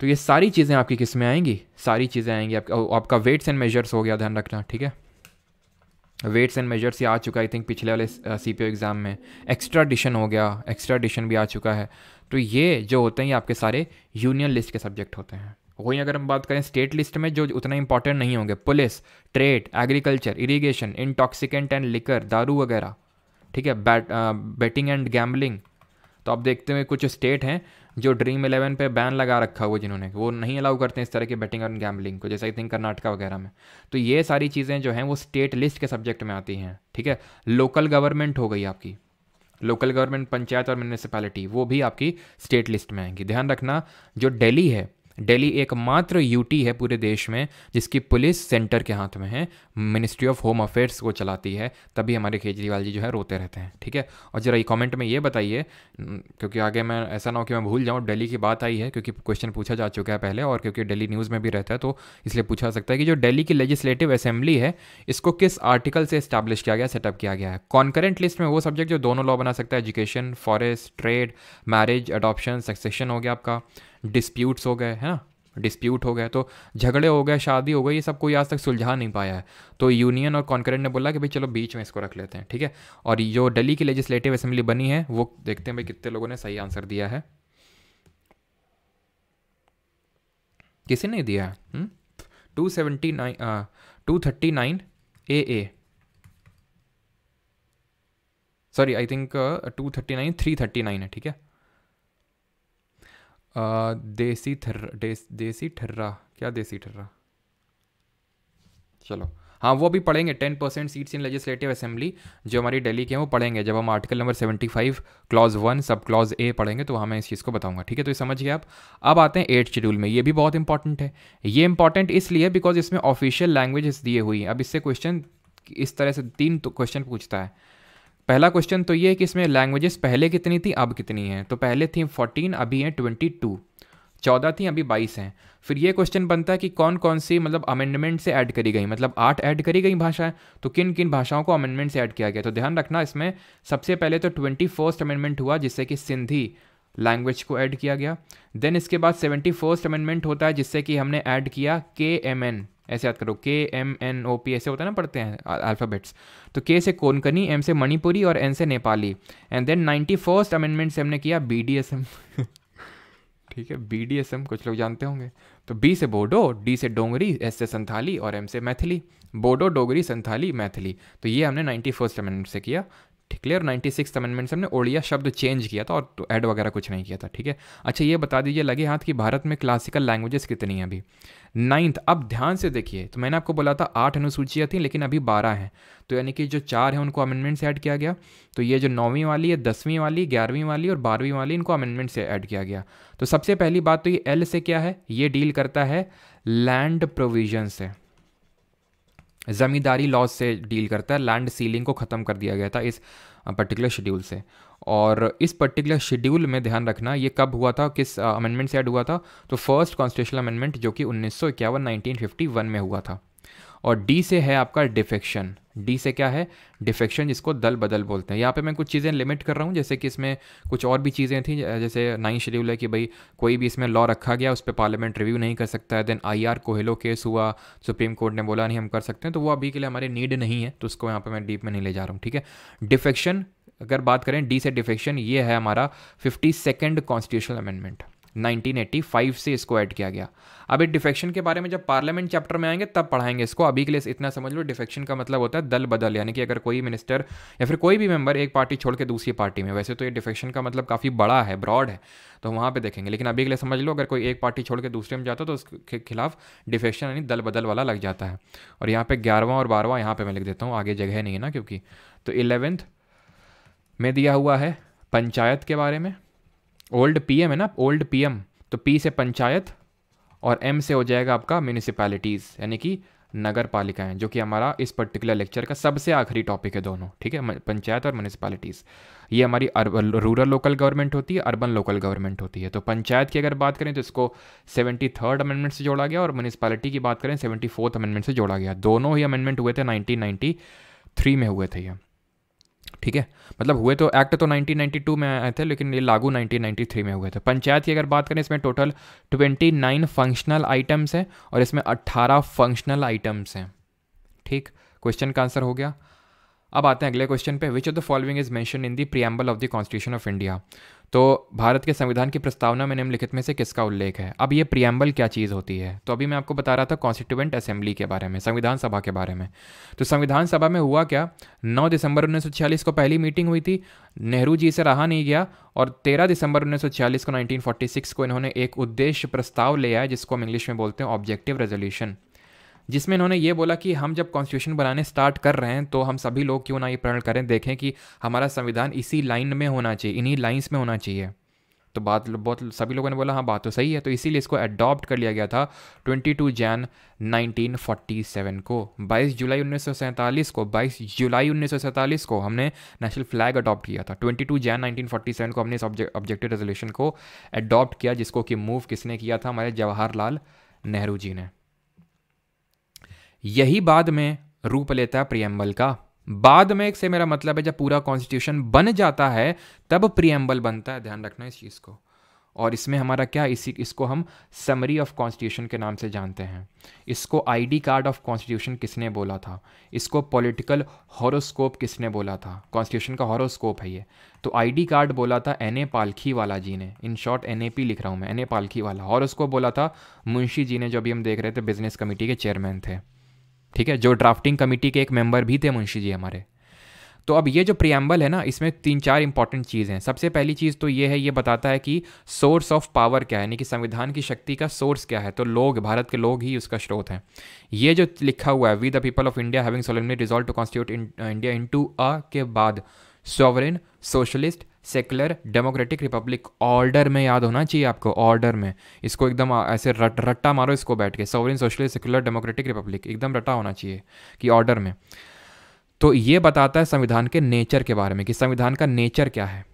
तो ये सारी चीज़ें आपकी किस में आएंगी सारी चीज़ें आएंगी आप, आपका वेट्स एंड मेजर्स हो गया ध्यान रखना ठीक है वेट्स एंड मेजर्स ये आ चुका आई थिंक पिछले वाले सी पी ओ एग्ज़ाम में एक्स्ट्रा डिशन हो गया एक्स्ट्रा डिशन भी आ चुका है तो ये जो होते हैं ये आपके सारे यूनियन लिस्ट के सब्जेक्ट होते हैं वहीं अगर हम बात करें स्टेट लिस्ट में जो उतना इंपॉर्टेंट नहीं होंगे police trade agriculture irrigation intoxicant and liquor दारू वगैरह ठीक है बैट बेटिंग एंड गैम्बलिंग तो आप देखते हुए कुछ स्टेट हैं जो ड्रीम इलेवन पे बैन लगा रखा हुआ जिन्होंने वो नहीं अलाउ करते हैं इस तरह की बैटिंग और गैम्बलिंग को जैसे आई थिंक कर्नाटका वगैरह में तो ये सारी चीज़ें जो हैं वो स्टेट लिस्ट के सब्जेक्ट में आती हैं ठीक है लोकल गवर्नमेंट हो गई आपकी लोकल गवर्नमेंट पंचायत और म्यूनिसपैलिटी वो भी आपकी स्टेट लिस्ट में आएंगी ध्यान रखना जो डेली है दिल्ली एकमात्र यूटी है पूरे देश में जिसकी पुलिस सेंटर के हाथ में है मिनिस्ट्री ऑफ होम अफेयर्स को चलाती है तभी हमारे केजरीवाल जी जो है रोते रहते हैं ठीक है और जरा ये कमेंट में ये बताइए क्योंकि आगे मैं ऐसा ना हो कि मैं भूल जाऊँ दिल्ली की बात आई है क्योंकि क्वेश्चन पूछा जा चुका है पहले और क्योंकि डेली न्यूज़ में भी रहता है तो इसलिए पूछा सकता है कि जो डेली की लेजिस्लेटिव असेंबली है इसको किस आर्टिकल से इस्टेब्लिश किया गया सेटअप किया गया है कॉन्करेंट लिस्ट में वो सब्जेक्ट जो दोनों लॉ बना सकता है education forest trade marriage adoption succession हो गया आपका डिस्प्यूट्स हो गए है ना डिस्प्यूट हो गए तो झगड़े हो गए शादी हो गई ये सब कोई आज तक सुलझा नहीं पाया है तो यूनियन और कॉन्करेंट ने बोला कि भाई चलो बीच में इसको रख लेते हैं ठीक है और जो दिल्ली की लेजिस्लेटिव असेंबली बनी है वो देखते हैं भाई कितने लोगों ने सही आंसर दिया है किसी ने दिया है two seventy nine two thirty nine A A sorry I think two thirty nine three thirty nine है ठीक है देसी थर्र देस, देसी ठर्रा क्या देसी ठर्रा चलो हाँ वो अभी पढ़ेंगे ten percent seats in legislative assembly जो हमारी दिल्ली के हैं वो पढ़ेंगे जब हम article number seventy five clause one sub clause A पढ़ेंगे तो वहाँ मैं इस चीज़ को बताऊंगा ठीक है तो ये समझिए आप अब आते हैं एट शेड्यूल में ये भी बहुत इंपॉर्टेंट है ये इंपॉर्टेंट इसलिए बिकॉज इसमें ऑफिशियल लैंग्वेजेस दिए हुई है अब इससे क्वेश्चन इस तरह से तीन क्वेश्चन तो पूछता है पहला क्वेश्चन तो ये है कि इसमें लैंग्वेजेस पहले कितनी थी अब कितनी हैं तो पहले थी फोर्टीन अभी हैं ट्वेंटी टू चौदह थी अभी बाईस हैं फिर ये क्वेश्चन बनता है कि कौन कौन सी मतलब अमेंडमेंट से ऐड करी गई मतलब आठ ऐड करी गई भाषाएं तो किन किन भाषाओं को अमेंडमेंट से ऐड किया गया तो ध्यान रखना इसमें सबसे पहले तो ट्वेंटी फर्स्ट अमेंडमेंट हुआ जिससे कि सिंधी लैंग्वेज को ऐड किया गया देन इसके बाद सेवेंटी फर्स्ट अमेंडमेंट होता है जिससे कि हमने ऐड किया के एम एन ऐसे याद करो के एम एन ओ पी ऐसे होता है ना पढ़ते हैं अल्फ़ाबेट्स तो के से कोनकनी एम से मणिपुरी और एन से Nepali and then ninety first amendment से हमने किया बी डी एस एम ठीक है बी डी एस एम कुछ लोग जानते होंगे तो बी से बोडो डी से डोंगरी एस से संथाली और एम से मैथिली बोडो डोगरी संथाली मैथिली तो ये हमने नाइन्टी फर्स्ट अमेंडमेंट से किया ठीक और नाइन्टी सिक्स अमेंडमेंट से हमने ओडिया शब्द चेंज किया था और ऐड तो वगैरह कुछ नहीं किया था ठीक है अच्छा ये बता दीजिए लगे हाथ कि भारत में क्लासिकल लैंग्वेजेस कितनी हैं अभी नाइन्थ अब ध्यान से देखिए तो मैंने आपको बोला था आठ अनुसूचियाँ थी लेकिन अभी बारह हैं तो यानी कि जो चार हैं उनको अमेंडमेंट से ऐड किया गया तो ये जो नौवीं वाली है दसवीं वाली ग्यारहवीं वाली और बारहवीं वाली इनको अमेंडमेंट से ऐड किया गया तो सबसे पहली बात तो ये एल से क्या है ये डील करता है लैंड प्रोविजन से ज़मींदारी लॉज से डील करता है लैंड सीलिंग को ख़त्म कर दिया गया था इस पर्टिकुलर शेड्यूल से और इस पर्टिकुलर शेड्यूल में ध्यान रखना ये कब हुआ था किस अमेंडमेंट से ऐड हुआ था तो फर्स्ट कॉन्स्टिट्यूशन अमेंडमेंट जो कि उन्नीस सौ इक्यावन नाइनटीन में हुआ था और डी से है आपका डिफेक्शन डी से क्या है डिफेक्शन जिसको दल बदल बोलते हैं यहाँ पे मैं कुछ चीज़ें लिमिट कर रहा हूँ जैसे कि इसमें कुछ और भी चीज़ें थी जैसे नाइन शेड्यूल है कि भाई कोई भी इसमें लॉ रखा गया उस पर पार्लियामेंट रिव्यू नहीं कर सकता है then I R Coelho case हुआ सुप्रीम कोर्ट ने बोला नहीं हम कर सकते हैं तो वो अभी के लिए हमारी नीड नहीं है तो उसको यहाँ पर मैं डीप में नहीं ले जा रहा हूँ ठीक है डिफेक्शन अगर बात करें डी से डिफेक्शन ये है हमारा फिफ्टी सेकेंड कॉन्स्टिट्यूशनल अमेंडमेंट 1985 से इसको ऐड किया गया अब डिफेक्शन के बारे में जब पार्लियामेंट चैप्टर में आएंगे तब पढ़ाएंगे इसको अभी के लिए इतना समझ लो डिफेक्शन का मतलब होता है दल बदल यानी कि अगर कोई मिनिस्टर या फिर कोई भी मेंबर एक पार्टी छोड़ के दूसरी पार्टी में वैसे तो ये डिफेक्शन का मतलब काफ़ी बड़ा है ब्रॉड है तो वहाँ पर देखेंगे लेकिन अभी के लिए समझ लो अगर कोई एक पार्टी छोड़ के दूसरे में जाता तो उसके खिलाफ डिफेक्शन यानी दल बदल वाला लग जाता है और यहाँ पर ग्यारहवां और बारहवां यहाँ पर मैं लिख देता हूँ आगे जगह नहीं है ना क्योंकि तो इलेवेंथ में दिया हुआ है पंचायत के बारे में ओल्ड पीएम है ना ओल्ड पीएम तो पी से पंचायत और एम से हो जाएगा आपका म्यूनिसिपैलिटीज़ यानी कि नगर पालिकाएँ जो कि हमारा इस पर्टिकुलर लेक्चर का सबसे आखिरी टॉपिक है दोनों ठीक है पंचायत और म्यूनिसपैलिटीज़ ये हमारी रूरल लोकल गवर्नमेंट होती है अर्बन लोकल गवर्नमेंट होती है तो पंचायत की अगर बात करें तो इसको सेवेंटी थर्ड अमेंडमेंट से जोड़ा गया और म्यूनसिपालिटी की बात करें सेवेंटी फोर्थ अमेंडमेंट से जोड़ा गया दोनों ही अमेंडमेंट हुए थे नाइनटीन थ्री में हुए थे ये ठीक है मतलब हुए तो एक्ट तो 1992 में आए थे लेकिन ये लागू 1993 में हुए थे पंचायत की अगर बात करें इसमें टोटल 29 फंक्शनल आइटम्स हैं और इसमें 18 फंक्शनल आइटम्स हैं ठीक क्वेश्चन का आंसर हो गया अब आते हैं अगले क्वेश्चन पे which of the following is mention in the preamble of the constitution of India तो भारत के संविधान की प्रस्तावना में निम्नलिखित में से किसका उल्लेख है अब ये प्रियम्बल क्या चीज़ होती है तो अभी मैं आपको बता रहा था कॉन्स्टिट्यूएंट असेंबली के बारे में संविधान सभा के बारे में तो संविधान सभा में हुआ क्या 9 दिसंबर उन्नीस को पहली मीटिंग हुई थी नेहरू जी से रहा नहीं गया और 13 दिसंबर उन्नीस को 1946 को इन्होंने एक उद्देश्य प्रस्ताव ले आया जिसको हम इंग्लिश में बोलते हैं ऑब्जेक्टिव रेजोल्यूशन जिसमें इन्होंने ये बोला कि हम जब कॉन्स्टिट्यूशन बनाने स्टार्ट कर रहे हैं तो हम सभी लोग क्यों ना ये प्रण करें देखें कि हमारा संविधान इसी लाइन में होना चाहिए इन्हीं लाइन्स में होना चाहिए तो बात बहुत सभी लोगों ने बोला हाँ बात तो सही है तो इसीलिए इसको अडॉप्ट कर लिया गया था 22 जैन 1947 को 22 जुलाई उन्नीस को 22 जुलाई उन्नीस को हमने नेशनल फ्लैग अडॉप्ट किया था 22 जैन 1947 को हमने इस ऑब्जेक्टिव रेजोल्यूशन को अडॉप्ट किया जिसको कि मूव किसने किया था हमारे जवाहरलाल नेहरू जी ने यही बाद में रूप लेता है प्रियम्बल का बाद में से मेरा मतलब है जब पूरा कॉन्स्टिट्यूशन बन जाता है तब प्रियम्बल बनता है ध्यान रखना इस चीज़ को और इसमें हमारा क्या इसी इसको हम समरी ऑफ कॉन्स्टिट्यूशन के नाम से जानते हैं इसको आईडी कार्ड ऑफ कॉन्स्टिट्यूशन किसने बोला था इसको पॉलिटिकल हॉरोस्कोप किसने बोला था कॉन्स्टिट्यूशन का हॉरोस्कोप है ये तो आईडी कार्ड बोला था एन ए पालखी वाला जी ने in short N A P लिख रहा हूँ मैं एन ए पालखी वाला हॉरोस्कोप बोला था मुंशी जी ने जो अभी हम देख रहे थे बिजनेस कमेटी के चेयरमैन थे ठीक है जो ड्राफ्टिंग कमेटी के एक मेंबर भी थे मुंशी जी हमारे तो अब ये जो प्रियम्बल है ना इसमें तीन चार इंपॉर्टेंट चीज़ें हैं सबसे पहली चीज़ तो ये है ये बताता है कि सोर्स ऑफ पावर क्या है यानी कि संविधान की शक्ति का सोर्स क्या है तो लोग भारत के लोग ही उसका स्रोत हैं ये जो लिखा हुआ है we the people of India having solemnly resolve to constitute India into a के बाद sovereign socialist secular democratic republic order में याद होना चाहिए आपको ऑर्डर में इसको एकदम ऐसे रट रट्टा मारो इसको बैठ के sovereign socialist secular democratic republic एकदम रट्टा होना चाहिए कि ऑर्डर में तो ये बताता है संविधान के नेचर के बारे में कि संविधान का नेचर क्या है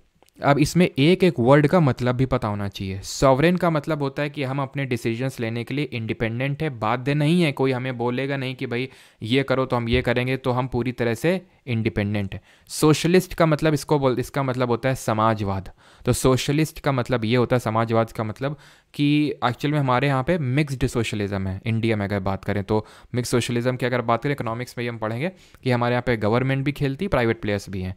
अब इसमें एक एक वर्ड का मतलब भी पता होना चाहिए सॉवरेन का मतलब होता है कि हम अपने डिसीजंस लेने के लिए इंडिपेंडेंट है बाध्य नहीं है कोई हमें बोलेगा नहीं कि भाई ये करो तो हम ये करेंगे तो हम पूरी तरह से इंडिपेंडेंट है सोशलिस्ट का मतलब इसको बोल इसका मतलब होता है समाजवाद तो सोशलिस्ट का मतलब ये होता है समाजवाद का मतलब कि एक्चुअल में हमारे यहाँ पे मिक्स्ड सोशलिज्म है इंडिया में अगर बात करें तो मिक्स सोशलिज्म की अगर बात करें इकोनॉमिक्स में हम पढ़ेंगे कि हमारे यहाँ पे गवर्नमेंट भी खेलती प्राइवेट प्लेयर्स भी हैं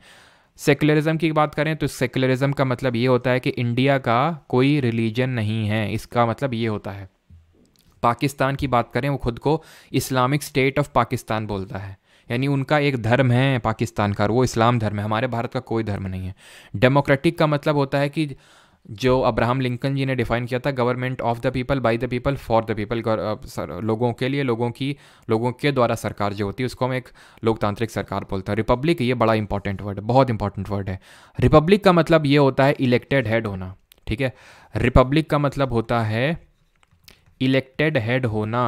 सेकुलरिज्म की बात करें तो सेकुलरिज्म का मतलब ये होता है कि इंडिया का कोई रिलीजन नहीं है इसका मतलब ये होता है पाकिस्तान की बात करें वो खुद को इस्लामिक स्टेट ऑफ पाकिस्तान बोलता है यानी उनका एक धर्म है पाकिस्तान का वो इस्लाम धर्म है हमारे भारत का कोई धर्म नहीं है डेमोक्रेटिक का मतलब होता है कि जो अब्राहम लिंकन जी ने डिफाइन किया था government of the people by the people for the people लोगों के लिए लोगों की लोगों के द्वारा सरकार जो होती है उसको हम एक लोकतांत्रिक सरकार बोलते हैं रिपब्लिक ये बड़ा इंपॉर्टेंट वर्ड है बहुत इंपॉर्टेंट वर्ड है रिपब्लिक का मतलब ये होता है इलेक्टेड हेड होना ठीक है रिपब्लिक का मतलब होता है इलेक्टेड हेड होना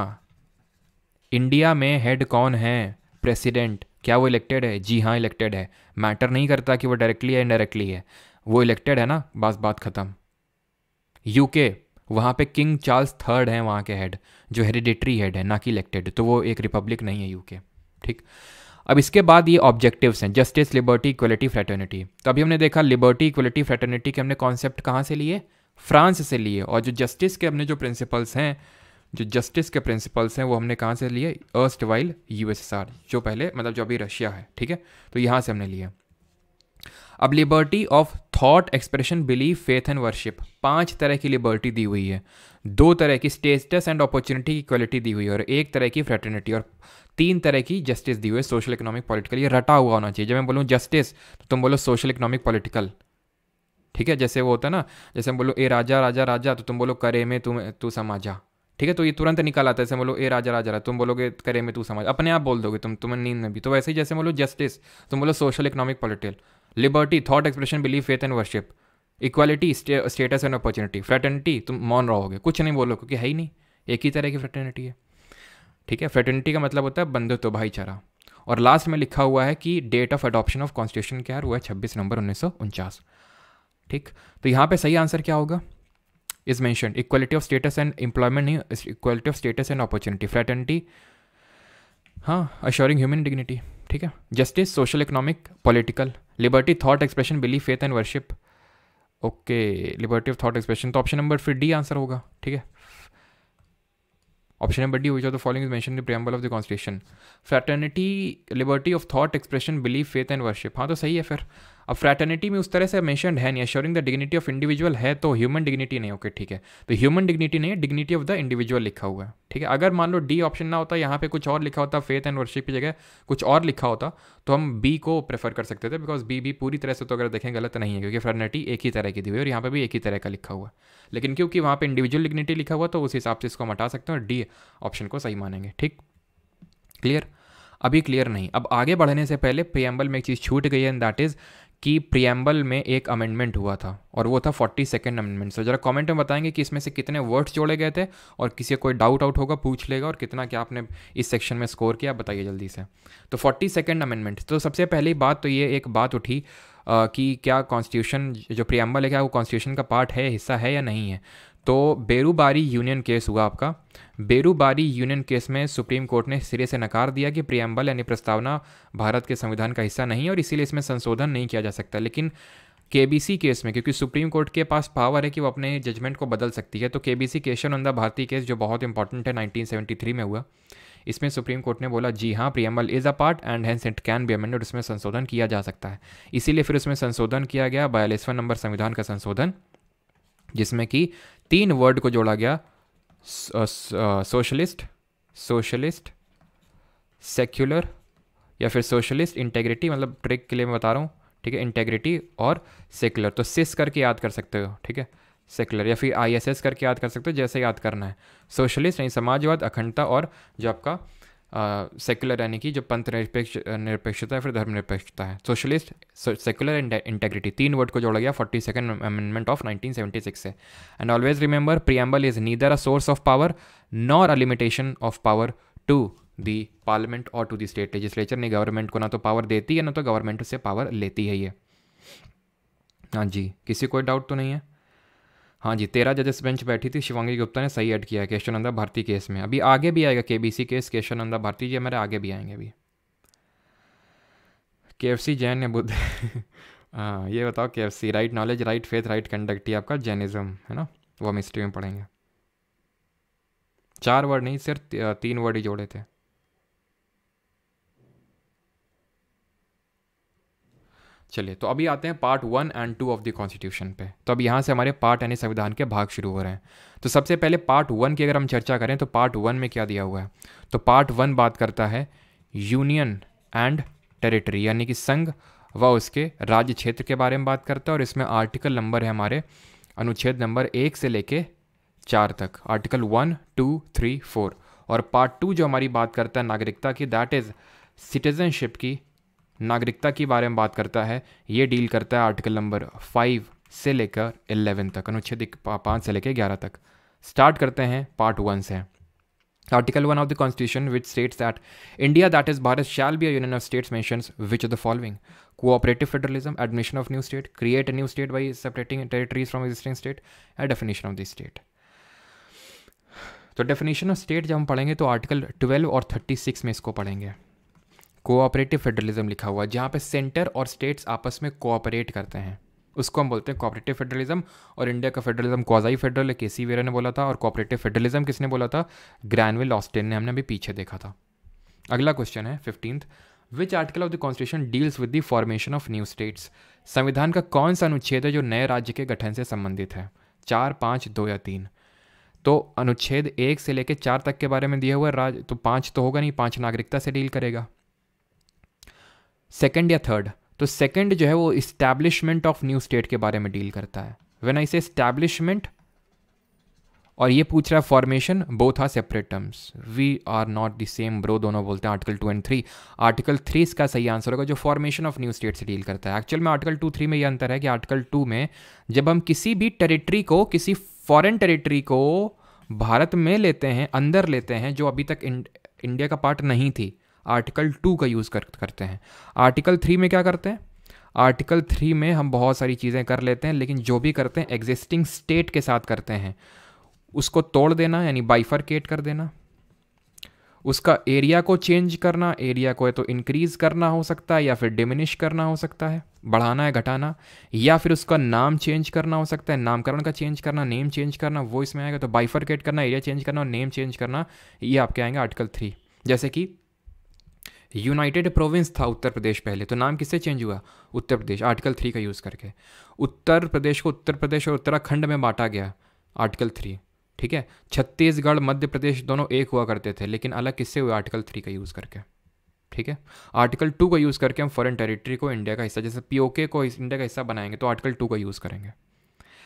इंडिया में हेड कौन है प्रेसिडेंट क्या वो इलेक्टेड है जी हाँ इलेक्टेड है मैटर नहीं करता कि वो डायरेक्टली है इनडायरेक्टली है वो इलेक्टेड है ना बस बात ख़त्म यूके वहाँ पे किंग चार्ल्स थर्ड हैं वहाँ के हेड जो हेरिडेटरी हेड है ना कि इलेक्टेड तो वो एक रिपब्लिक नहीं है यूके ठीक अब इसके बाद ये ऑब्जेक्टिव्स हैं जस्टिस लिबर्टी इक्वलिटी फ्रेटर्निटी तो अभी हमने देखा लिबर्टी इक्वलिटी फ्रेटर्निटी के हमने कॉन्सेप्ट कहाँ से लिए फ्रांस से लिए और जो जस्टिस के हमने जो प्रिंसिपल्स हैं जो जस्टिस के प्रिंसिपल्स हैं वो हमने कहाँ से लिए अर्स्ट वाइल यू जो पहले मतलब जो अभी रशिया है ठीक है तो यहाँ से हमने लिए अब liberty of thought expression believe faith and worship पांच तरह की लिबर्टी दी हुई है दो तरह की स्टेटस एंड अपॉर्चुनिटी की क्वालिटी दी हुई है और एक तरह की फ्रेटर्निटी और तीन तरह की जस्टिस दी हुई है सोशल इकोनॉमिक पॉलिटिकल ये रटा हुआ होना चाहिए जब मैं बोलूँ जस्टिस तो तुम बोलो सोशल इकोनॉमिक पॉलिटिकल ठीक है जैसे वो होता है ना जैसे हम बोलो ए राजा राजा राजा तो तुम बोलो करे में तुम तू समाजा ठीक है तो ये तुरंत निकल आता है जैसे बोलो ए राजा राजा रा तो तुम बोलोगे करे में तू समझ अपने आप बोल दोगे तुम तुम्हें नींद में भी तो वैसे ही जैसे बोलो जस्टिस तुम तो बोलो social economic political liberty thought expression believe faith and worship equality status and opportunity fraternity तुम मौन रहोगे कुछ नहीं बोलो क्योंकि है ही नहीं एक ही तरह की फ्रेटर्निटी है ठीक है फ्रेटर्निटी का मतलब होता है बंधुत्व भाईचारा और लास्ट में लिखा हुआ है कि date of adoption of constitution क्या है वो है छब्बीस नवंबर उन्नीस ठीक तो यहाँ पे सही आंसर क्या होगा is mention equality of status and employment नहीं equality of status and opportunity fraternity हाँ अश्योरिंग ह्यूमन डिग्निटी ठीक है justice social economic political liberty thought expression belief faith and worship okay liberty of thought expression तो option number फिर D answer होगा ठीक है option number D which of the following is mention the preamble of the constitution fraternity liberty of thought expression belief faith and worship हाँ तो सही है फिर अब फ्रैटर्निटी में उस तरह से मैंशन है नहीं assuring the dignity of individual है तो ह्यूमन डिग्निटी नहीं ओके ठीक है तो ह्यूमन डिग्निटी नहीं है डिग्निटी ऑफ द इंडिविजुअल लिखा हुआ है ठीक है अगर मान लो डी ऑप्शन ना होता यहाँ पे कुछ और लिखा होता फेथ एंड वर्शिप की जगह कुछ और लिखा होता तो हम बी को प्रेफर कर सकते थे बिकॉज बी भी पूरी तरह से तो अगर देखें गलत नहीं है क्योंकि फ्रैटर्निटी एक ही तरह की दी हुई और यहाँ पर भी एक ही तरह का लिखा हुआ लेकिन क्योंकि वहाँ पर इंडिविजुअल डिग्निटी लिखा हुआ तो उस हिसाब से इसको हटा सकते हैं और डी ऑप्शन को सही मानेंगे ठीक क्लियर अभी क्लियर नहीं अब आगे बढ़ने से पहले पेएम्बल में एक चीज़ छूट गई है एंड दैट इज़ कि प्रियम्बल में एक अमेंडमेंट हुआ था और वो था फोर्टी सेकेंड अमेंडमेंट सो जरा कमेंट में बताएंगे कि इसमें से कितने वर्ड्स जोड़े गए थे और किसी कोई डाउट आउट होगा पूछ लेगा और कितना क्या आपने इस सेक्शन में स्कोर किया बताइए जल्दी से तो फोर्टी सेकेंड अमेंडमेंट तो सबसे पहली बात तो ये एक बात उठी आ, कि क्या कॉन्स्टिट्यूशन जो प्रियम्बल है क्या वो कॉन्स्टिट्यूशन का पार्ट है हिस्सा है या नहीं है तो बेरूबारी यूनियन केस हुआ आपका बेरूबारी यूनियन केस में सुप्रीम कोर्ट ने सिरे से नकार दिया कि प्रियम्बल यानी प्रस्तावना भारत के संविधान का हिस्सा नहीं और इसीलिए इसमें संशोधन नहीं किया जा सकता लेकिन के केस में क्योंकि सुप्रीम कोर्ट के पास पावर है कि वो अपने जजमेंट को बदल सकती है तो K B C Keshavananda Bharati case जो बहुत इंपॉर्टेंट है 1973 में हुआ इसमें सुप्रीम कोर्ट ने बोला जी हाँ preamble is a part and hence it can be amended उसमें संशोधन किया जा सकता है इसीलिए फिर उसमें संशोधन किया गया बयालीसवा नंबर संविधान का संशोधन जिसमें कि तीन वर्ड को जोड़ा गया सोशलिस्ट सोशलिस्ट सेक्युलर या फिर सोशलिस्ट इंटेग्रिटी मतलब ट्रिक के लिए मैं बता रहा हूँ ठीक है इंटेग्रिटी और सेक्युलर तो सिस करके याद कर सकते हो ठीक है सेक्युलर या फिर आईएसएस करके याद कर सकते हो जैसे याद करना है सोशलिस्ट यानी समाजवाद अखंडता और जो आपका सेकुलर यानी कि जो पंथ निरपेक्ष निरपेक्षता है फिर धर्मनिरपेक्षता है सोशलिस्ट सेकुलर एंड इंटेग्रिटी तीन वर्ड को जोड़ा गया forty second amendment of nineteen seventy six से and always remember preamble is neither a source of power nor a limitation of power to the parliament और टू द स्टेट लेजिस्लेचर ने government को ना तो power देती है ना तो गवर्नमेंट से पावर लेती है ये हाँ जी किसी कोई डाउट तो नहीं है हाँ जी तेरह जजेस बेंच बैठी थी शिवांगी गुप्ता ने सही ऐड किया है केशवानंदा भारती केस में अभी आगे भी आएगा K B C case Keshavananda Bharati ji हमारे आगे भी आएंगे अभी के एफ़ सी जैन ने बुद्ध (laughs) हाँ ये बताओ K F C right knowledge right faith right conduct ये आपका जैनिज़्म है ना वो हम हिस्ट्री में पढ़ेंगे चार वर्ड नहीं सिर्फ तीन वर्ड ही जोड़े थे चलिए तो अभी आते हैं part one and two of the constitution पे तो अब यहाँ से हमारे पार्ट यानी संविधान के भाग शुरू हो रहे हैं तो सबसे पहले पार्ट वन की अगर हम चर्चा करें तो पार्ट वन में क्या दिया हुआ है तो पार्ट वन बात करता है यूनियन एंड टेरिटरी यानी कि संघ व उसके राज्य क्षेत्र के बारे में बात करता है और इसमें आर्टिकल नंबर है हमारे अनुच्छेद नंबर एक से लेके चार तक article one two three four और पार्ट टू जो हमारी बात करता है नागरिकता की दैट इज़ सिटीजनशिप की नागरिकता के बारे में बात करता है ये डील करता है आर्टिकल नंबर फाइव से लेकर इलेवन तक अनुच्छेद पाँच से लेकर ग्यारह तक स्टार्ट करते हैं पार्ट वन से article one of the constitution which states that India that is Bharat shall be union of states मैं which the following cooperative federalism admission of new state create a new state by separating territories from existing state and definition of the state तो definition of state जब हम पढ़ेंगे तो article twelve और thirty six में इसको पढ़ेंगे cooperative federalism लिखा हुआ जहाँ पे सेंटर और स्टेट्स आपस में कोऑपरेट करते हैं उसको हम बोलते हैं कॉपरेटिव फेडरलिज्म और इंडिया का federalism quasi federal K C vera ने बोला था और कॉपरेटिव फेडरलिज्म किसने बोला था ग्रैनविल ऑस्टिन ने हमने अभी पीछे देखा था अगला क्वेश्चन है fifteenth which article of the constitution deals with the formation of new states संविधान का कौन सा अनुच्छेद है जो नए राज्य के गठन से संबंधित है चार पाँच दो या तीन तो अनुच्छेद एक से लेकर चार तक के बारे में दिया हुआ राज तो पाँच तो होगा नहीं पाँच नागरिकता से डील करेगा सेकेंड या थर्ड तो सेकेंड जो है वो इस्टेब्लिशमेंट ऑफ न्यू स्टेट के बारे में डील करता है वेन आई से इस्टेब्लिशमेंट और ये पूछ रहा है formation both are separate terms we are not the same bro दोनों बोलते हैं article two and three article three इसका सही आंसर होगा जो फॉर्मेशन ऑफ न्यू स्टेट से डील करता है एक्चुअल में आर्टिकल टू थ्री में ये अंतर है कि आर्टिकल टू में जब हम किसी भी टेरिटरी को किसी फॉरेन टेरिटरी को भारत में लेते हैं अंदर लेते हैं जो अभी तक इंडिया का पार्ट नहीं थी आर्टिकल टू का यूज़ कर करते हैं आर्टिकल थ्री में क्या करते हैं आर्टिकल थ्री में हम बहुत सारी चीज़ें कर लेते हैं लेकिन जो भी करते हैं एग्जिस्टिंग स्टेट के साथ करते हैं उसको तोड़ देना यानी बाइफरकेट कर देना उसका एरिया को चेंज करना एरिया को तो इंक्रीज़ करना हो सकता है या फिर डिमिनिश करना हो सकता है बढ़ाना है घटाना या फिर उसका नाम चेंज करना हो सकता है नामकरण का चेंज करना नेम चेंज करना वो इसमें आएगा तो बाइफरकेट करना एरिया चेंज करना और नेम चेंज करना ये आपके आएंगे आर्टिकल थ्री जैसे कि यूनाइटेड प्रोविंस था उत्तर प्रदेश पहले तो नाम किससे चेंज हुआ उत्तर प्रदेश आर्टिकल थ्री का यूज़ करके उत्तर प्रदेश को उत्तर प्रदेश और उत्तराखंड में बांटा गया आर्टिकल थ्री ठीक है छत्तीसगढ़ मध्य प्रदेश दोनों एक हुआ करते थे लेकिन अलग किससे हुआ आर्टिकल थ्री का यूज़ करके ठीक है आर्टिकल टू का यूज़ करके हम फॉरेन टेरिटरी को इंडिया का हिस्सा जैसे पीओके को इंडिया का हिस्सा बनाएंगे तो आर्टिकल टू का यूज़ करेंगे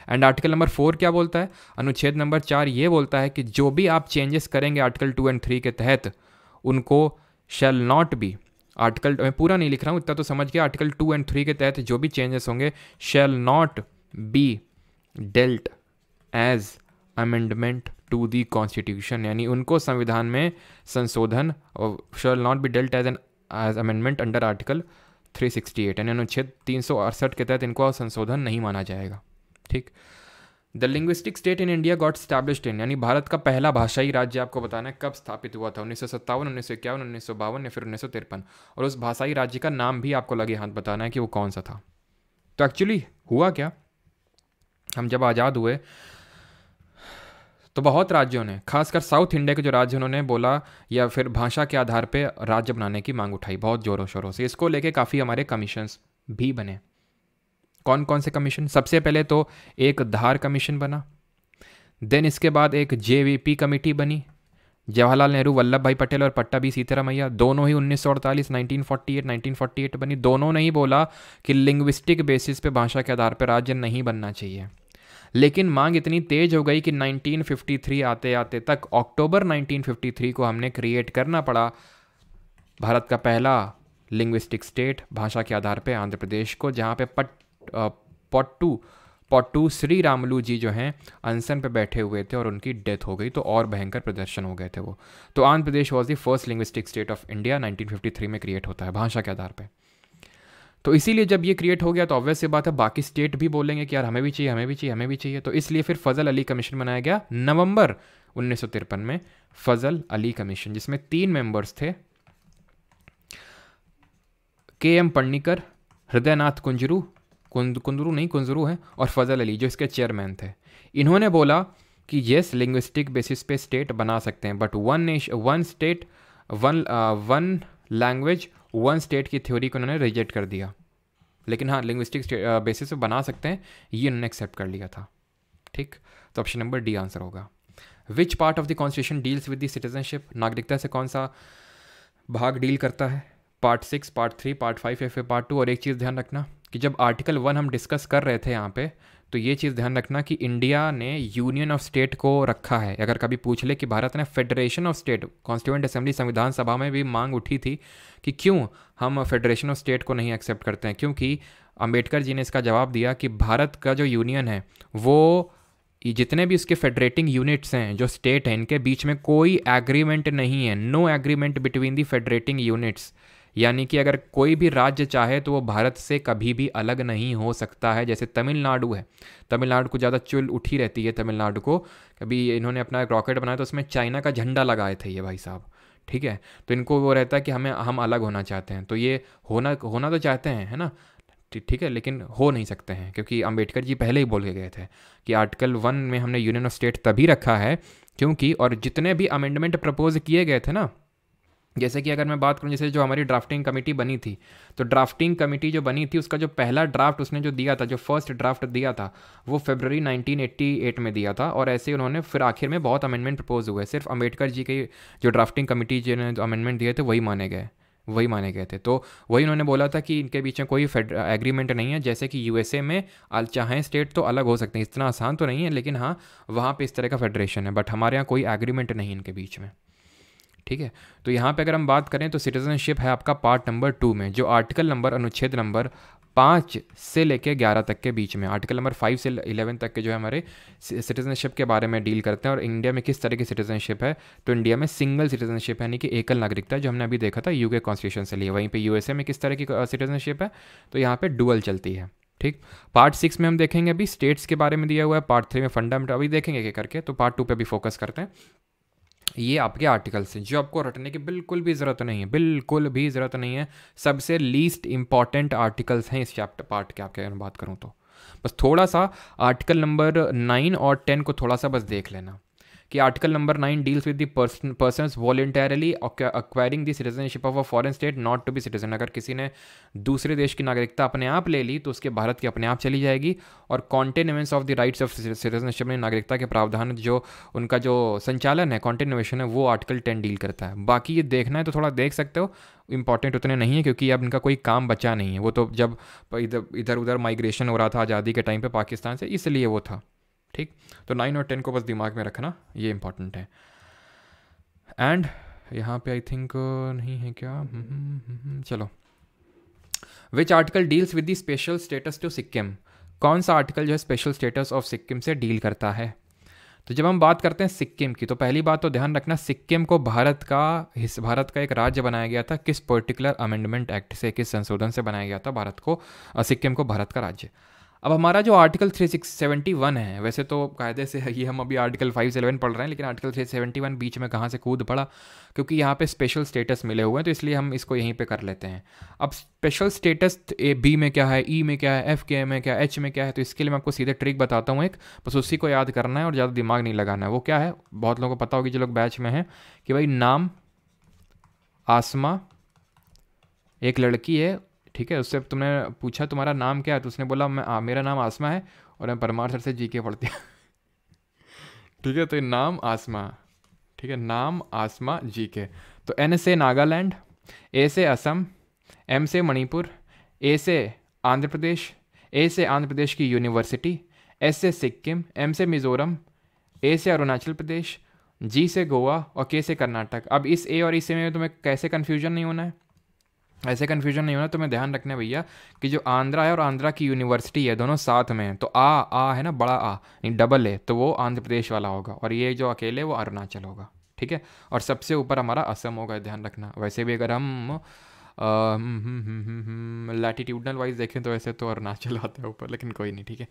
एंड आर्टिकल नंबर फोर क्या बोलता है अनुच्छेद नंबर चार ये बोलता है कि जो भी आप चेंजेस करेंगे आर्टिकल टू एंड थ्री के तहत उनको शैल नॉट बी आर्टिकल मैं पूरा नहीं लिख रहा हूँ इतना तो समझ गया आर्टिकल टू एंड थ्री के तहत जो भी चेंजेस होंगे shall not be dealt as amendment to the constitution यानी उनको संविधान में संशोधन shall not be dealt as an as amendment under article 368 यानी अनुच्छेद तीन के तहत इनको संशोधन नहीं माना जाएगा ठीक the linguistic state in India got established in यानी भारत का पहला भाषाई राज्य आपको बताना है कब स्थापित हुआ था उन्नीस सौ सत्तावन उन्नीस सौ इक्यावन उन्नीस सौ बावन या फिर उन्नीस सौ तिरपन और उस भाषाई राज्य का नाम भी आपको लगे हाथ बताना है कि वो कौन सा था तो एक्चुअली हुआ क्या हम जब आज़ाद हुए तो बहुत राज्यों ने खासकर साउथ इंडिया के जो राज्य उन्होंने बोला या फिर भाषा के आधार पर राज्य बनाने की मांग उठाई बहुत ज़ोरों शोरों से इसको लेके काफ़ी हमारे कमीशंस भी बने कौन कौन से कमीशन सबसे पहले तो एक धार कमीशन बना देन इसके बाद एक जे कमेटी बनी जवाहरलाल नेहरू वल्लभ भाई पटेल और पट्टाभी सीतारामैया दोनों ही 1948, 1948, 1948 बनी दोनों ने ही बोला कि लिंग्विस्टिक बेसिस पे भाषा के आधार पर राज्य नहीं बनना चाहिए लेकिन मांग इतनी तेज हो गई कि 1953 आते आते तक अक्टूबर 1953 को हमने क्रिएट करना पड़ा भारत का पहला लिंग्विस्टिक स्टेट भाषा के आधार पर आंध्र प्रदेश को जहाँ पे पट Potti Potti Sriramulu ji जो हैं अनसन पे बैठे हुए थे और उनकी डेथ हो गई तो और भयंकर प्रदर्शन हो गए थे वो तो Andhra Pradesh was the first linguistic state of India 1953 में क्रिएट होता है भाषा के आधार पर तो इसीलिए जब ये क्रिएट हो गया तो ऑब्वियस ये बात है बाकी स्टेट भी बोलेंगे कि यार हमें भी चाहिए हमें भी चाहिए हमें भी चाहिए तो इसलिए फिर फजल अली कमीशन बनाया गया नवंबर उन्नीस में फजल अली कमीशन जिसमें तीन मेंबर्स थे के एम पन्नीकर हृदयनाथ कुंजरू कुंदरू नहीं कुंजरू हैं और फजल अली जो इसके चेयरमैन थे इन्होंने बोला कि येस लिंग्विस्टिक बेसिस पे स्टेट बना सकते हैं but one nation one state one one language one state की थ्योरी को उन्होंने रिजेक्ट कर दिया लेकिन हाँ लिंग्विस्टिक बेसिस uh, पे बना सकते हैं ये उन्होंने एक्सेप्ट कर लिया था ठीक तो ऑप्शन नंबर डी आंसर होगा which part of the constitution deals with the citizenship नागरिकता से कौन सा भाग डील करता है part six part three part five या फिर पार्ट टू और एक चीज़ ध्यान रखना कि जब आर्टिकल वन हम डिस्कस कर रहे थे यहाँ पे तो ये चीज़ ध्यान रखना कि इंडिया ने यूनियन ऑफ स्टेट को रखा है अगर कभी पूछ ले कि भारत ने federation of state constituent assembly संविधान सभा में भी मांग उठी थी कि क्यों हम फेडरेशन ऑफ स्टेट को नहीं एक्सेप्ट करते हैं क्योंकि अम्बेडकर जी ने इसका जवाब दिया कि भारत का जो यूनियन है वो जितने भी उसके फेडरेटिंग यूनिट्स हैं जो स्टेट हैं इनके बीच में कोई एग्रीमेंट नहीं है no agreement between the federating units यानी कि अगर कोई भी राज्य चाहे तो वो भारत से कभी भी अलग नहीं हो सकता है जैसे तमिलनाडु है तमिलनाडु को ज़्यादा चुल उठी रहती है तमिलनाडु को कभी इन्होंने अपना एक रॉकेट बनाया तो उसमें चाइना का झंडा लगाए थे ये भाई साहब ठीक है तो इनको वो रहता है कि हमें हम अलग होना चाहते हैं तो ये होना होना तो चाहते हैं है ना ठीक है लेकिन हो नहीं सकते हैं क्योंकि अंबेडकर जी पहले ही बोल के गए थे कि आर्टिकल वन में हमने यूनियन ऑफ स्टेट तभी रखा है क्योंकि और जितने भी अमेंडमेंट प्रपोज किए गए थे ना जैसे कि अगर मैं बात करूं जैसे जो हमारी ड्राफ्टिंग कमेटी बनी थी तो ड्राफ्टिंग कमेटी जो बनी थी उसका जो पहला ड्राफ्ट उसने जो दिया था जो फर्स्ट ड्राफ्ट दिया था वो फेबररी 1988 में दिया था और ऐसे उन्होंने फिर आखिर में बहुत अमेंडमेंट प्रपोज हुए सिर्फ अम्बेडकर जी के जो ड्राफ्टिंग कमेटी जिन्होंने जो अमेंडमेंट दिए थे वही माने गए वही माने गए थे तो वही उन्होंने बोला था कि इनके बीच में कोई एग्रीमेंट नहीं है जैसे कि यूएसए में चाहें स्टेट तो अलग हो सकते हैं इतना आसान तो नहीं है लेकिन हाँ वहाँ पर इस तरह का फेडरेशन है बट हमारे यहाँ कोई एग्रीमेंट नहीं इनके बीच में ठीक है तो यहाँ पे अगर हम बात करें तो सिटीजनशिप है आपका पार्ट नंबर टू में जो आर्टिकल नंबर अनुच्छेद नंबर पाँच से लेके ग्यारह तक के बीच में आर्टिकल नंबर फाइव से इलेवन तक के जो है हमारे सिटीजनशिप के बारे में डील करते हैं और इंडिया में किस तरह की सिटीजनशिप है तो इंडिया में सिंगल सिटीजनशिप यानी कि एकल नागरिकता जो हमने अभी देखा था यूके कॉन्स्टिट्यूशन से लिए वहीं पे यूएसए में किस तरह की सिटीजनशिप है तो यहाँ पर डुअल चलती है ठीक पार्ट सिक्स में हम देखेंगे अभी स्टेट्स के बारे में दिया हुआ है पार्ट थ्री में फंडामेंटल अभी देखेंगे क्या करके तो पार्ट टू पे भी फोकस करते हैं ये आपके आर्टिकल्स हैं जो आपको रटने की बिल्कुल भी ज़रूरत नहीं है बिल्कुल भी ज़रूरत नहीं है सबसे लीस्ट इंपॉर्टेंट आर्टिकल्स हैं इस चैप्टर पार्ट के आपके अगर बात करूँ तो बस थोड़ा सा आर्टिकल नंबर नाइन और टेन को थोड़ा सा बस देख लेना कि article number nine deals with the person voluntarily acquiring the citizenship of a foreign state not to be citizen अगर किसी ने दूसरे देश की नागरिकता अपने आप ले ली तो उसके भारत की अपने आप चली जाएगी और continuance of the rights of citizenship में नागरिकता के प्रावधान जो उनका जो संचालन है कॉन्टेनवेशन है वो आर्टिकल टेन डील करता है बाकी ये देखना है तो थोड़ा देख सकते हो इंपॉर्टेंट उतने नहीं है क्योंकि अब इनका कोई काम बचा नहीं है वो तो जब इधर इधर उधर माइग्रेशन हो रहा था आज़ादी के टाइम पे पाकिस्तान से इसलिए वो था ठीक तो नाइन और टेन को बस दिमाग में रखना ये इंपॉर्टेंट है एंड यहाँ पे आई थिंक uh, नहीं है क्या हम्म, हम्म, हम्म, चलो which article deals with the special status to Sikkim कौन सा आर्टिकल जो है स्पेशल स्टेटस ऑफ सिक्किम से डील करता है तो जब हम बात करते हैं सिक्किम की तो पहली बात तो ध्यान रखना सिक्किम को भारत का हिस भारत का एक राज्य बनाया गया था किस पर्टिकुलर अमेंडमेंट एक्ट से किस संशोधन से बनाया गया था भारत को सिक्किम को भारत का राज्य अब हमारा जो आर्टिकल वन है वैसे तो कायदे से ये हम अभी आर्टिकल सेवन पढ़ रहे हैं लेकिन आर्टिकल 371 बीच में कहाँ से कूद पड़ा क्योंकि यहाँ पे स्पेशल स्टेटस मिले हुए हैं तो इसलिए हम इसको यहीं पे कर लेते हैं अब स्पेशल स्टेटस ए बी में क्या है ई e में क्या है एफ के में क्या एच में क्या है तो इसके लिए मैं आपको सीधे ट्रिक बताता हूँ एक बस उसी को याद करना है और ज़्यादा दिमाग नहीं लगाना है वो क्या है बहुत लोगों को पता होगी जो लोग बैच में हैं कि भाई नाम आसमा एक लड़की है ठीक है उससे तुमने पूछा तुम्हारा नाम क्या है तो उसने बोला मैं आ, मेरा नाम आसमा है और मैं परमार सर से जी के पढ़ती हूँ (laughs) ठीक है तो नाम आसमा ठीक है नाम आसमा जी के तो एन से नागालैंड ए से असम एम से मणिपुर ए से आंध्र प्रदेश ए से आंध्र प्रदेश की यूनिवर्सिटी एस से सिक्किम एम से मिज़ोरम ए से अरुणाचल प्रदेश जी से गोवा और के से कर्नाटक अब इस ए और इस ए में तुम्हें कैसे कन्फ्यूजन नहीं होना है ऐसे कन्फ्यूजन नहीं होना तुम्हें ध्यान रखना भैया कि जो आंध्रा है और आंध्रा की यूनिवर्सिटी है दोनों साथ में हैं तो आ आ है ना बड़ा आ नहीं डबल है तो वो आंध्र प्रदेश वाला होगा और ये जो अकेले वो अरुणाचल होगा ठीक है और सबसे ऊपर हमारा असम होगा ध्यान रखना वैसे भी अगर हम लैटिट्यूडनल हम्म, वाइज हम्म, हम्म, देखें तो वैसे तो अरुणाचल (laughs) आता है ऊपर लेकिन कोई नहीं ठीक है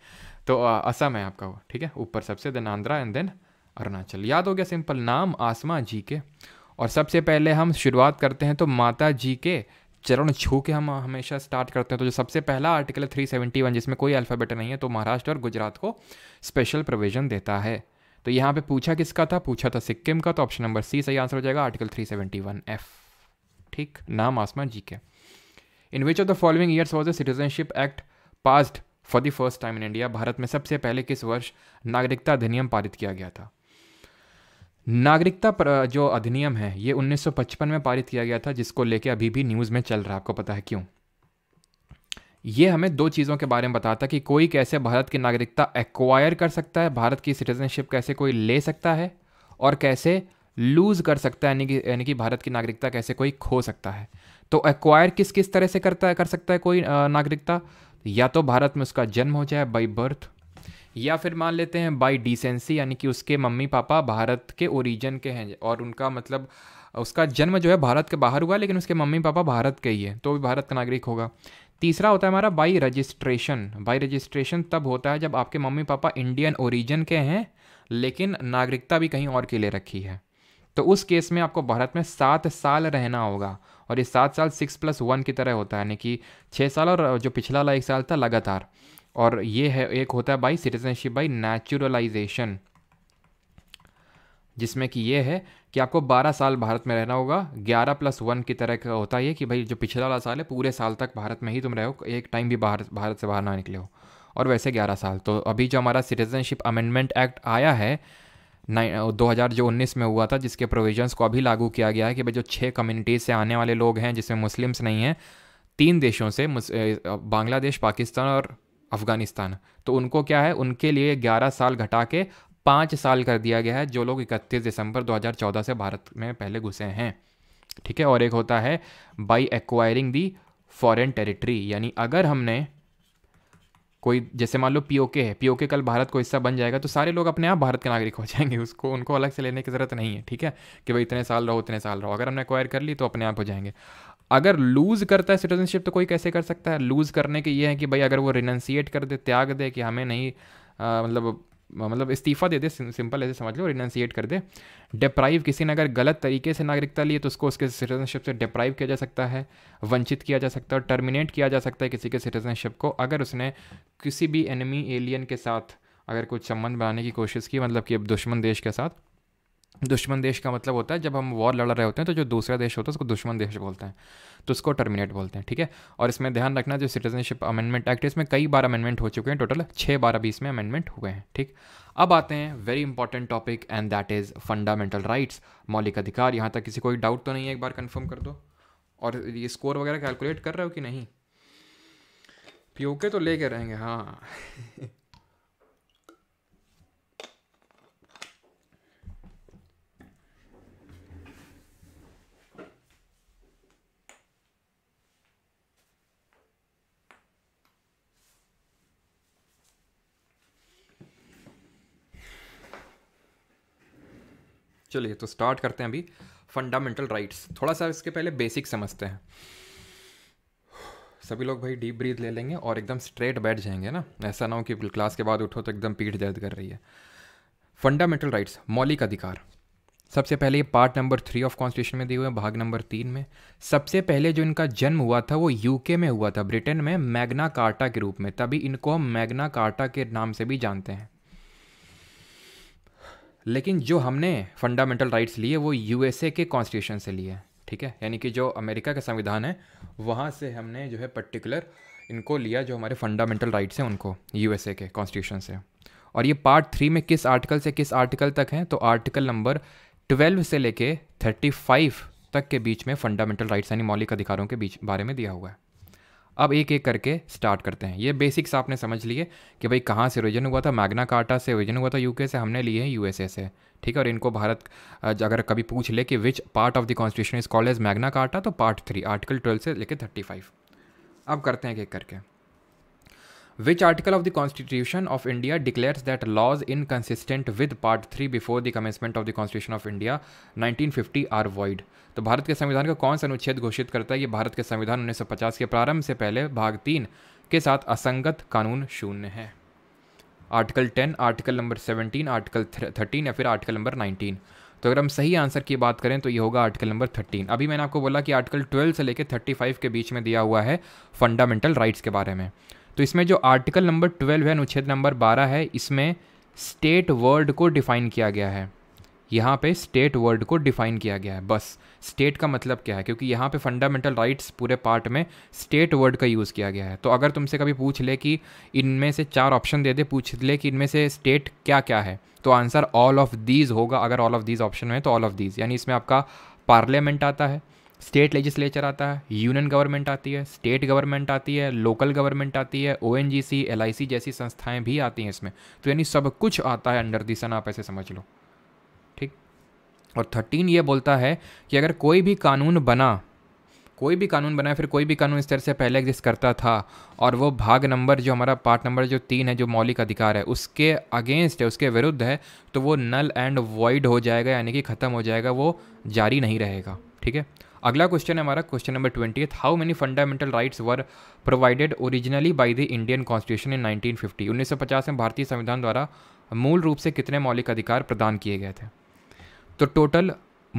तो असम है आपका वो ठीक है ऊपर सबसे then Andhra and then Arunachal याद हो गया सिंपल नाम आसमा जी के और सबसे पहले हम शुरुआत करते हैं तो माता जी के चरण छू के हम हमेशा स्टार्ट करते हैं तो जो सबसे पहला आर्टिकल है थ्री सेवेंटी वन जिसमें कोई अल्फ़ाबेट नहीं है तो महाराष्ट्र और गुजरात को स्पेशल प्रोविजन देता है तो यहाँ पे पूछा किसका था पूछा था सिक्किम का तो ऑप्शन नंबर सी सही आंसर हो जाएगा article three seventy one F ठीक नाम आसमान जी के in which of the following years was the citizenship act passed for the first time in India Bharat में सबसे पहले किस वर्ष नागरिकता अधिनियम पारित किया गया था नागरिकता जो अधिनियम है ये 1955 में पारित किया गया था जिसको लेके अभी भी न्यूज़ में चल रहा है आपको पता है क्यों ये हमें दो चीज़ों के बारे में बताता कि कोई कैसे भारत की नागरिकता एक्वायर कर सकता है भारत की सिटीजनशिप कैसे कोई ले सकता है और कैसे लूज़ कर सकता है यानी कि यानी कि भारत की नागरिकता कैसे कोई खो सकता है तो एक्वायर किस किस तरह से करता है कर सकता है कोई नागरिकता या तो भारत में उसका जन्म हो जाए बाई बर्थ या फिर मान लेते हैं बाई डिसेंसी यानी कि उसके मम्मी पापा भारत के ओरिजन के हैं और उनका मतलब उसका जन्म जो है भारत के बाहर हुआ लेकिन उसके मम्मी पापा भारत के ही है तो भी भारत का नागरिक होगा तीसरा होता है हमारा बाई रजिस्ट्रेशन बाई रजिस्ट्रेशन तब होता है जब आपके मम्मी पापा इंडियन ओरिजन के हैं लेकिन नागरिकता भी कहीं और के लिए रखी है तो उस केस में आपको भारत में सात साल रहना होगा और ये सात साल सिक्स प्लस वन की तरह होता है यानी कि छः साल और जो पिछला वाला एक साल था लगातार और ये है एक होता है बाई सिटीजनशिप बाई नेचुरलाइजेशन जिसमें कि ये है कि आपको 12 साल भारत में रहना होगा 11 प्लस वन की तरह का होता है कि भाई जो पिछला वाला साल है पूरे साल तक भारत में ही तुम रहो एक टाइम भी बाहर भारत से बाहर ना निकले हो और वैसे 11 साल तो अभी जो हमारा सिटीजनशिप अमेंडमेंट एक्ट आया है दो हज़ार जो उन्नीस में हुआ था जिसके प्रोविजंस को अभी लागू किया गया है कि भाई जो छः कम्युनिटीज़ से आने वाले लोग हैं जिसमें मुस्लिम्स नहीं हैं तीन देशों से बांग्लादेश पाकिस्तान और अफ़गानिस्तान तो उनको क्या है उनके लिए 11 साल घटा के पाँच साल कर दिया गया है जो लोग 31 दिसंबर 2014 से भारत में पहले घुसे हैं ठीक है और एक होता है by acquiring the foreign territory यानी अगर हमने कोई जैसे मान लो पीओके है पीओके कल भारत को हिस्सा बन जाएगा तो सारे लोग अपने आप भारत के नागरिक हो जाएंगे उसको उनको अलग से लेने की ज़रूरत नहीं है ठीक है कि भाई इतने साल रहो उतने साल रहो अगर हमने एक्वायर कर ली तो अपने आप हो जाएंगे अगर लूज़ करता है सिटीजनशिप तो कोई कैसे कर सकता है लूज़ करने के ये है कि भाई अगर वो रिनंसिएट कर दे त्याग दे कि हमें नहीं आ, मतलब मतलब इस्तीफ़ा दे दे सिंपल ऐसे समझ लो रिनंसिएट कर दे डिप्राइव किसी ने अगर गलत तरीके से नागरिकता लिए तो उसको उसके सिटीजनशिप से डिप्राइव किया जा सकता है वंचित किया जा सकता है और टर्मिनेट किया जा सकता है किसी के सिटीजनशिप को अगर उसने किसी भी एनिमी एलियन के साथ अगर कुछ संबंध बनाने की कोशिश की मतलब कि दुश्मन देश के साथ दुश्मन देश का मतलब होता है जब हम वॉर लड़ रहे होते हैं तो जो दूसरा देश होता है उसको दुश्मन देश बोलते हैं तो उसको टर्मिनेट बोलते हैं ठीक है और इसमें ध्यान रखना जो सिटीजनशिप अमेंडमेंट एक्ट है इसमें कई बार अमेंडमेंट हो चुके हैं टोटल छः बार अभी इसमें अमेंडमेंट हुए हैं ठीक अब आते हैं very important topic and that is fundamental rights मौलिक अधिकार यहाँ तक किसी कोई डाउट तो नहीं है एक बार कन्फर्म कर दो और ये स्कोर वगैरह कैलकुलेट कर रहे हो कि नहीं पीओके तो ले कर रहेंगे हाँ (laughs) चलिए तो स्टार्ट करते हैं अभी फंडामेंटल राइट्स थोड़ा सा इसके पहले बेसिक समझते हैं सभी लोग भाई डीप ब्रीथ ले लेंगे और एकदम स्ट्रेट बैठ जाएंगे ना ऐसा ना हो कि क्लास के बाद उठो तो एकदम पीठ दर्द कर रही है फंडामेंटल राइट्स मौलिक अधिकार सबसे पहले ये part number three of constitution में दिए हुए भाग नंबर तीन में सबसे पहले जो इनका जन्म हुआ था वो यूके में हुआ था ब्रिटेन में मैग्ना कार्टा के रूप में तभी इनको हम मैग्ना कार्टा के नाम से भी जानते हैं लेकिन जो हमने फंडामेंटल राइट्स लिए वो यूएसए के कॉन्स्टिट्यूशन से लिए ठीक है यानी कि जो अमेरिका का संविधान है वहाँ से हमने जो है पर्टिकुलर इनको लिया जो हमारे फंडामेंटल राइट्स हैं उनको यूएसए के कॉन्स्टिट्यूशन से और ये पार्ट थ्री में किस आर्टिकल से किस आर्टिकल तक हैं तो आर्टिकल नंबर ट्वेल्व से लेके थर्टी फाइव तक के बीच में फंडामेंटल राइट्स यानी मौलिक अधिकारों के बीच बारे में दिया हुआ है अब एक एक करके स्टार्ट करते हैं ये बेसिक्स आपने समझ लिए कि भाई कहाँ से रिजन हुआ था मैग्ना कार्टा से रिजन हुआ था यूके से हमने लिए हैं यूएसए से ठीक है और इनको भारत अगर कभी पूछ ले कि which part of the constitution is call as magna carta तो पार्ट थ्री आर्टिकल ट्वेल्व से लेकर थर्टी फाइव अब करते हैं एक एक करके Which article of the Constitution of India declares that laws inconsistent with Part before before the commencement of the Constitution of India 1950 are void? तो भारत के संविधान का कौन सा अनुच्छेद घोषित करता है ये भारत के संविधान 1950 के प्रारंभ से पहले भाग तीन के साथ असंगत कानून शून्य है आर्टिकल 10, आर्टिकल नंबर 17, आर्टिकल 13 या फिर आर्टिकल नंबर 19। तो अगर हम सही आंसर की बात करें तो ये होगा आर्टिकल नंबर थर्टीन अभी मैंने आपको बोला कि आर्टिकल ट्वेल्व से लेकर थर्टी फाइव के बीच में दिया हुआ है फंडामेंटल राइट्स के बारे में तो इसमें जो आर्टिकल नंबर ट्वेल्व है अनुच्छेद नंबर बारह है इसमें स्टेट वर्ड को डिफाइन किया गया है यहाँ पे स्टेट वर्ड को डिफाइन किया गया है बस स्टेट का मतलब क्या है क्योंकि यहाँ पे फंडामेंटल राइट्स पूरे पार्ट में स्टेट वर्ड का यूज़ किया गया है तो अगर तुमसे कभी पूछ ले कि इनमें से चार ऑप्शन दे दे पूछ ले कि इनमें से स्टेट क्या क्या है तो आंसर ऑल ऑफ दीज होगा अगर ऑल ऑफ दीज ऑप्शन में तो ऑल ऑफ दीज यानी इसमें आपका पार्लियामेंट आता है स्टेट लेजिस्लेचर आता है यूनियन गवर्नमेंट आती है स्टेट गवर्नमेंट आती है लोकल गवर्नमेंट आती है ओ एन जैसी संस्थाएं भी आती हैं इसमें तो यानी सब कुछ आता है अंडर दिसन आप ऐसे समझ लो ठीक और थर्टीन ये बोलता है कि अगर कोई भी कानून बना कोई भी कानून बनाए फिर कोई भी कानून इस तरह से पहले एग्जिस्ट करता था और वो भाग नंबर जो हमारा पार्ट नंबर जो तीन है जो मौलिक अधिकार है उसके अगेंस्ट है उसके विरुद्ध है तो वो नल एंड वॉइड हो जाएगा यानी कि ख़त्म हो जाएगा वो जारी नहीं रहेगा ठीक है अगला क्वेश्चन है हमारा question number twenty how many fundamental rights were provided originally by the Indian constitution in 1950 1950 में भारतीय संविधान द्वारा मूल रूप से कितने मौलिक अधिकार प्रदान किए गए थे तो टोटल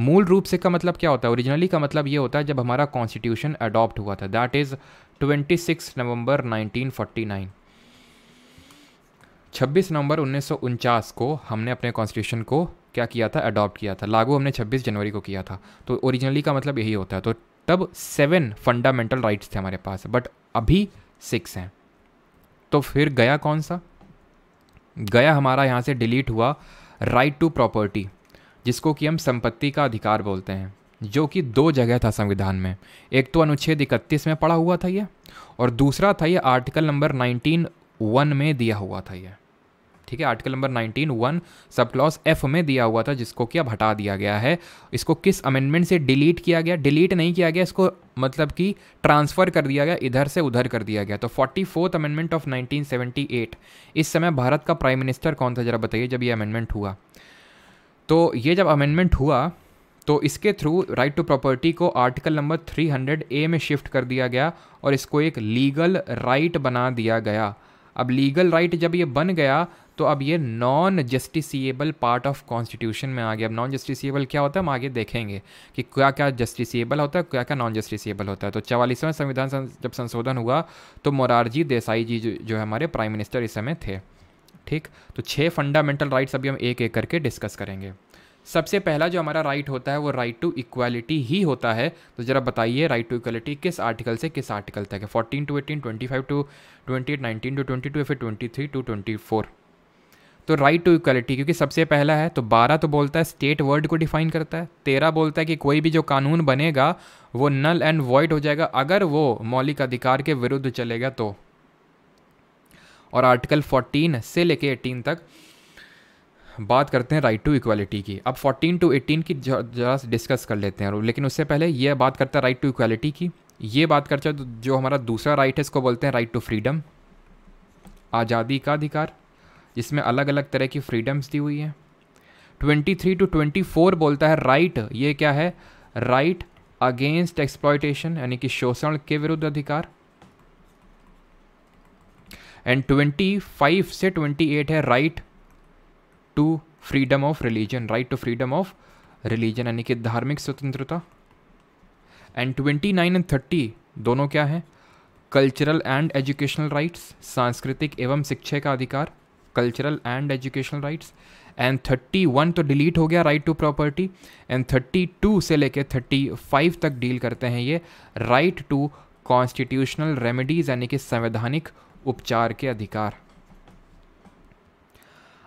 मूल रूप से का मतलब क्या होता है ओरिजिनली का मतलब ये होता है जब हमारा कॉन्स्टिट्यूशन अडॉप्ट हुआ था दैट इज़ 26 नवंबर 1949 26 नवंबर उन्नीस को हमने अपने कॉन्स्टिट्यूशन को क्या किया था अडॉप्ट किया था लागू हमने 26 जनवरी को किया था तो ओरिजिनली का मतलब यही होता है तो तब सेवन फंडामेंटल राइट्स थे हमारे पास बट अभी सिक्स हैं तो फिर गया कौन सा गया हमारा यहाँ से डिलीट हुआ राइट टू प्रॉपर्टी जिसको कि हम संपत्ति का अधिकार बोलते हैं जो कि दो जगह था संविधान में एक तो अनुच्छेद इकतीस में पड़ा हुआ था ये और दूसरा था ये आर्टिकल नंबर नाइनटीन वन में दिया हुआ था ये ठीक है article number nineteen one sub clause F में दिया हुआ था जिसको कि अब हटा दिया गया है इसको किस अमेंडमेंट से डिलीट किया गया डिलीट नहीं किया गया इसको मतलब कि ट्रांसफ़र कर दिया गया इधर से उधर कर दिया गया तो फोर्टी फोर्थ अमेंडमेंट ऑफ 1978 इस समय भारत का प्राइम मिनिस्टर कौन था ज़रा बताइए जब ये अमेंडमेंट हुआ तो ये जब अमेंडमेंट हुआ तो इसके थ्रू राइट टू प्रॉपर्टी को आर्टिकल नंबर 300 ए में शिफ्ट कर दिया गया और इसको एक लीगल राइट right बना दिया गया अब लीगल राइट right जब ये बन गया तो अब ये non justiciable part of constitution में आ गया अब नॉन जस्टिसिएबल क्या होता है हम आगे देखेंगे कि क्या क्या जस्टिसिएबल होता है क्या क्या नॉन जस्टिसिएबल होता है तो चवालीसवें संविधान सं, जब संशोधन हुआ तो मोरारजी देसाई जी जो, जो हमारे प्राइम मिनिस्टर इस समय थे ठीक तो छः फंडामेंटल राइट्स अभी हम एक एक करके डिस्कस करेंगे सबसे पहला जो हमारा राइट होता है वो राइट टू इक्वालिटी ही होता है तो जरा बताइए राइट टू इक्वालिटी किस आर्टिकल से किस आर्टिकल तक है fourteen to eighteen twenty five to twenty eight nineteen to twenty two या फिर twenty three to twenty four तो राइट टू इक्वलिटी क्योंकि सबसे पहला है तो बारह तो बोलता है स्टेट वर्ड को डिफाइन करता है तेरह बोलता है कि कोई भी जो कानून बनेगा वो नल एंड वॉइड हो जाएगा अगर वो मौलिक अधिकार के विरुद्ध चलेगा तो और आर्टिकल फोर्टीन से लेके एटीन तक बात करते हैं राइट टू इक्वालिटी की अब फोर्टीन टू एटीन की जरा डिस्कस कर लेते हैं लेकिन उससे पहले यह बात करता है राइट टू इक्वालिटी की ये बात करता है जो हमारा दूसरा राइट है इसको बोलते हैं राइट टू फ्रीडम आज़ादी का अधिकार जिसमें अलग अलग तरह की फ्रीडम्स दी हुई हैं 23 टू 24 बोलता है राइट ये क्या है राइट अगेंस्ट एक्सप्लॉयटेशन यानी कि शोषण के विरुद्ध अधिकार एंड 25 से 28 है right to freedom of religion right to freedom of religion यानी कि धार्मिक स्वतंत्रता एंड 29 एंड 30 दोनों क्या हैं कल्चरल एंड एजुकेशनल राइट्स सांस्कृतिक एवं शिक्षा का अधिकार cultural and educational rights and thirty one तो डिलीट हो गया right to property and thirty two से लेकर थर्टी फाइव तक डील करते हैं ये राइट टू कॉन्स्टिट्यूशनल रेमेडीज यानी कि संवैधानिक उपचार के अधिकार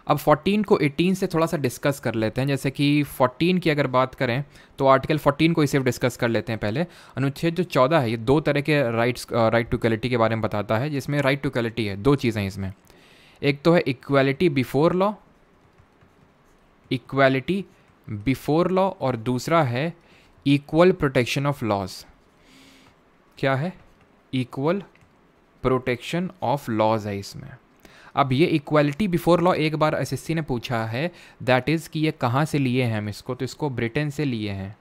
अब 14 को 18 से थोड़ा सा डिस्कस कर लेते हैं जैसे कि 14 की अगर बात करें तो आर्टिकल 14 को ही सिर्फ डिस्कस कर लेते हैं पहले अनुच्छेद जो 14 है ये दो तरह के राइट्स राइट टू क्वालिटी के बारे में बताता है जिसमें राइट टू क्वालिटी है दो चीज़ें इसमें एक तो है equality before law equality before law और दूसरा है इक्वल प्रोटेक्शन ऑफ लॉज क्या है इक्वल प्रोटेक्शन ऑफ लॉज है इसमें अब ये इक्वालिटी बिफोर लॉ एक बार एसएससी ने पूछा है दैट इज़ कि ये कहाँ से लिए हैं हम इसको तो इसको ब्रिटेन से लिए हैं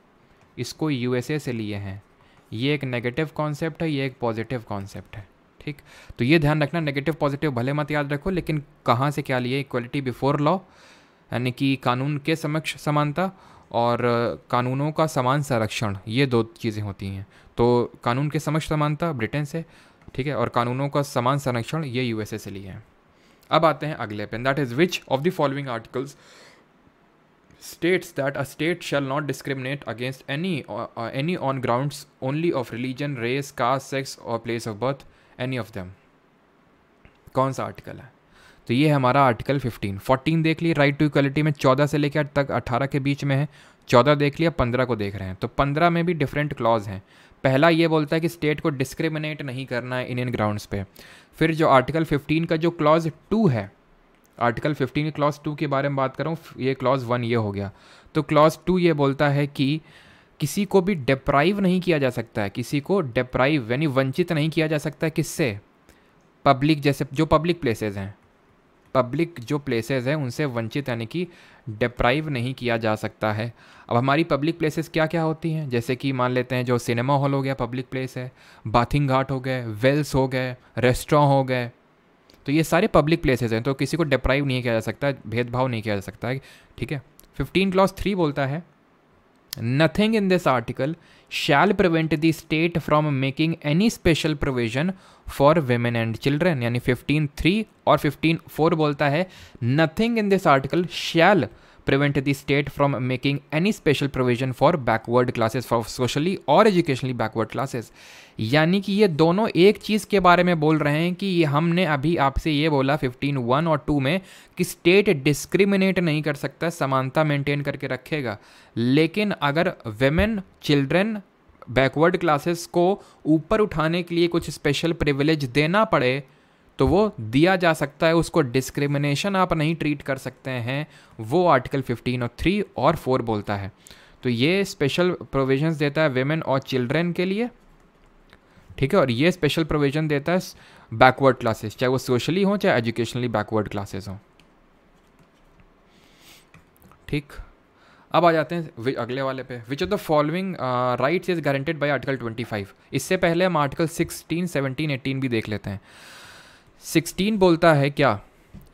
इसको यूएसए से लिए हैं ये एक नेगेटिव कॉन्सेप्ट है ये एक पॉजिटिव कॉन्सेप्ट है ठीक तो ये ध्यान रखना नेगेटिव पॉजिटिव भले मत याद रखो लेकिन कहाँ से क्या लिए इक्वलिटी बिफोर लॉ यानी कि कानून के समक्ष समानता और कानूनों का समान संरक्षण ये दो चीज़ें होती हैं तो कानून के समक्ष समानता ब्रिटेन से ठीक है और कानूनों का समान संरक्षण ये यूएसए से लिए हैं अब आते हैं अगले पेन that is which of the following articles states that a state shall not discriminate against any uh, uh, any on grounds only of religion race caste sex or place of birth any of them कौन सा article है तो ये हमारा article 15 14 देख लिए right to equality में 14 से लेकर तक 18 के बीच में है 14 देख लिया 15 को देख रहे हैं तो 15 में भी डिफरेंट क्लॉज हैं पहला ये बोलता है कि स्टेट को डिस्क्रिमिनेट नहीं करना है इन इन ग्राउंड्स पे फिर जो आर्टिकल 15 का जो क्लॉज 2 है आर्टिकल 15 क्लॉज टू के बारे में बात करूँ ये क्लॉज वन ये हो गया तो क्लॉज टू ये बोलता है कि किसी को भी डिप्राइव नहीं किया जा सकता है किसी को डिप्राइव यानी वंचित नहीं किया जा सकता है किससे पब्लिक जैसे जो पब्लिक प्लेसेस हैं पब्लिक जो प्लेसेस हैं उनसे वंचित यानी कि डिप्राइव नहीं किया जा सकता है अब हमारी पब्लिक प्लेसेस क्या क्या होती हैं जैसे कि मान लेते हैं जो सिनेमा हॉल हो गया पब्लिक प्लेस है बाथिंग घाट हो गए वेल्स हो गए रेस्टोरेंट हो गए तो ये सारे पब्लिक प्लेसेस हैं तो किसी को डिप्राइव नहीं किया जा सकता भेदभाव नहीं किया जा सकता ठीक है फिफ्टीन क्लास थ्री बोलता है Nothing in this article shall prevent the state from making any special provision for women and children यानी 15.3 और 15.4 bolta hai nothing in this article shall prevent the state from making any special provision for backward classes for socially or educationally backward classes यानी कि ये दोनों एक चीज़ के बारे में बोल रहे हैं कि हमने अभी आपसे ये बोला 15 वन और टू में कि स्टेट डिस्क्रिमिनेट नहीं कर सकता समानता मेंटेन करके रखेगा लेकिन अगर वेमेन चिल्ड्रेन बैकवर्ड क्लासेस को ऊपर उठाने के लिए कुछ स्पेशल प्रिविलेज देना पड़े तो वो दिया जा सकता है उसको डिस्क्रिमिनेशन आप नहीं ट्रीट कर सकते हैं वो आर्टिकल 15 और थ्री और फोर बोलता है तो ये स्पेशल प्रोविजंस देता है वेमेन और चिल्ड्रेन के लिए ठीक है और ये स्पेशल प्रोविजन देता है बैकवर्ड क्लासेस चाहे वो सोशली हो चाहे एजुकेशनली बैकवर्ड क्लासेस हों ठीक अब आ जाते हैं अगले वाले पे which of the following rights is guaranteed by article 25 इससे पहले हम आर्टिकल 16, 17, 18 भी देख लेते हैं सिक्सटीन बोलता है क्या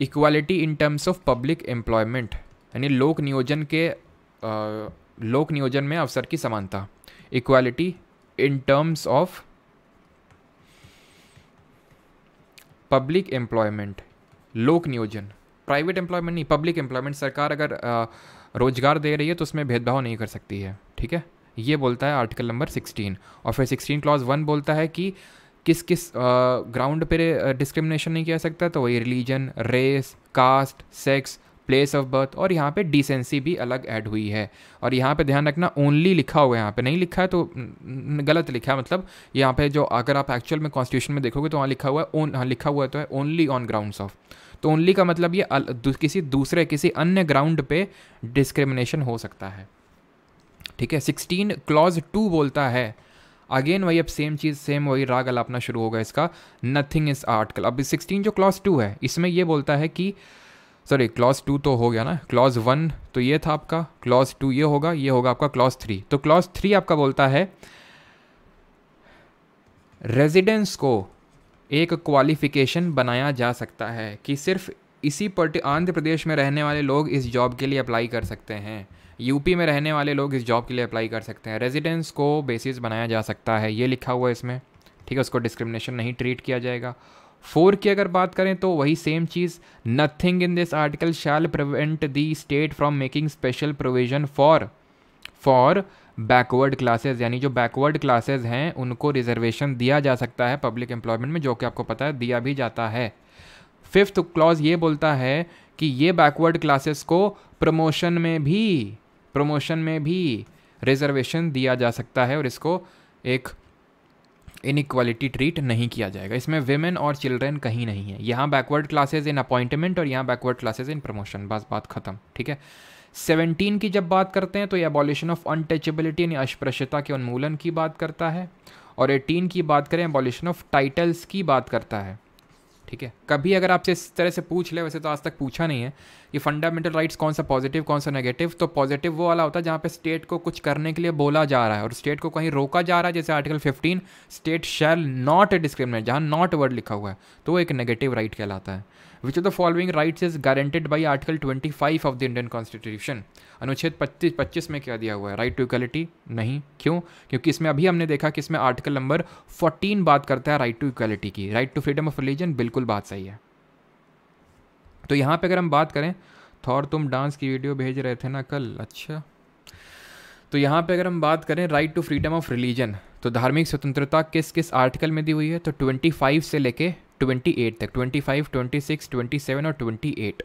equality in terms of public employment यानी लोक नियोजन के आ, लोक नियोजन में अवसर की समानता equality in terms of public employment लोक नियोजन प्राइवेट एम्प्लॉयमेंट नहीं पब्लिक एम्प्लॉयमेंट सरकार अगर आ, रोजगार दे रही है तो उसमें भेदभाव नहीं कर सकती है ठीक है ये बोलता है आर्टिकल नंबर सिक्सटीन और फिर सिक्सटीन क्लॉज वन बोलता है कि किस किस ग्राउंड पर डिस्क्रिमिनेशन नहीं किया सकता तो वही religion race caste sex place of birth और यहाँ पे डिसेंसी भी अलग ऐड हुई है और यहाँ पे ध्यान रखना ओनली लिखा हुआ है यहाँ पे नहीं लिखा है तो गलत लिखा है मतलब यहाँ पे जो अगर आप एक्चुअल में कॉन्स्टिट्यूशन में देखोगे तो वहाँ लिखा हुआ है ओन हाँ लिखा हुआ तो है ओनली ऑन ग्राउंड्स ऑफ तो ओनली का मतलब ये दु, किसी दूसरे किसी अन्य ग्राउंड पे डिस्क्रिमिनेशन हो सकता है ठीक है सिक्सटीन क्लॉज टू बोलता है अगेन वही अब सेम चीज़ सेम वही राग अलापना शुरू होगा इसका नथिंग इज आर्ट कल अब सिक्सटीन जो क्लास टू है इसमें यह बोलता है कि सॉरी क्लॉज टू तो हो गया ना क्लॉज वन तो ये था आपका क्लॉज टू ये होगा ये होगा आपका क्लॉज थ्री तो क्लॉज थ्री आपका बोलता है रेजिडेंस को एक क्वालिफिकेशन बनाया जा सकता है कि सिर्फ इसी पर्टि आंध्र प्रदेश में रहने वाले लोग इस जॉब के लिए अप्लाई कर सकते हैं यूपी में रहने वाले लोग इस जॉब के लिए अप्लाई कर सकते हैं रेजिडेंस को बेसिस बनाया जा सकता है ये लिखा हुआ है इसमें ठीक है उसको डिस्क्रिमिनेशन नहीं ट्रीट किया जाएगा फोर की अगर बात करें तो वही सेम चीज़ nothing in this article shall prevent the state from making special provision for for backward classes यानी जो बैकवर्ड क्लासेज हैं उनको रिजर्वेशन दिया जा सकता है पब्लिक एम्प्लॉयमेंट में जो कि आपको पता है दिया भी जाता है फिफ्थ क्लॉज ये बोलता है कि ये बैकवर्ड क्लासेस को प्रमोशन में भी प्रमोशन में भी रिजर्वेशन दिया जा सकता है और इसको एक इनक्वालिटी ट्रीट नहीं किया जाएगा इसमें वेमेन और चिल्ड्रेन कहीं नहीं है यहाँ बैकवर्ड क्लासेज इन अपॉइंटमेंट और यहाँ बैकवर्ड क्लासेज इन प्रमोशन बस बात ख़त्म ठीक है सेवनटीन की जब बात करते हैं तो ये अबॉलिशन ऑफ अनटचेबिलिटी यानी अस्पृश्यता के उन्मूलन की बात करता है और एटीन की बात करें अबॉलिशन ऑफ टाइटल्स की बात करता है ठीक है कभी अगर आपसे इस तरह से पूछ ले वैसे तो आज तक पूछा नहीं है कि फंडामेंटल राइट्स कौन सा पॉजिटिव कौन सा नेगेटिव तो पॉजिटिव वो वाला होता है जहाँ पे स्टेट को कुछ करने के लिए बोला जा रहा है और स्टेट को कहीं रोका जा रहा है जैसे article 15 state shall not discriminate जहाँ नॉट वर्ड लिखा हुआ है तो वो एक नेगेटिव राइट कहलाता है which of the following rights is guaranteed by article twenty five of the Indian constitution अनुच्छेद पच्चीस पच्चीस में क्या दिया हुआ है राइट टू इक्वलिटी नहीं क्यों क्योंकि इसमें अभी हमने देखा कि इसमें आर्टिकल नंबर फोर्टीन बात करता है राइट टू इक्वलिटी की right to freedom of religion बिल्कुल बात सही है तो यहाँ पर अगर हम बात करें थौर तुम डांस की वीडियो भेज रहे थे ना कल अच्छा तो यहाँ पे अगर हम बात करें right to freedom of religion तो धार्मिक स्वतंत्रता किस किस आर्टिकल में दी हुई है तो 25 से लेके 28 तक 25, 26, 27 और 28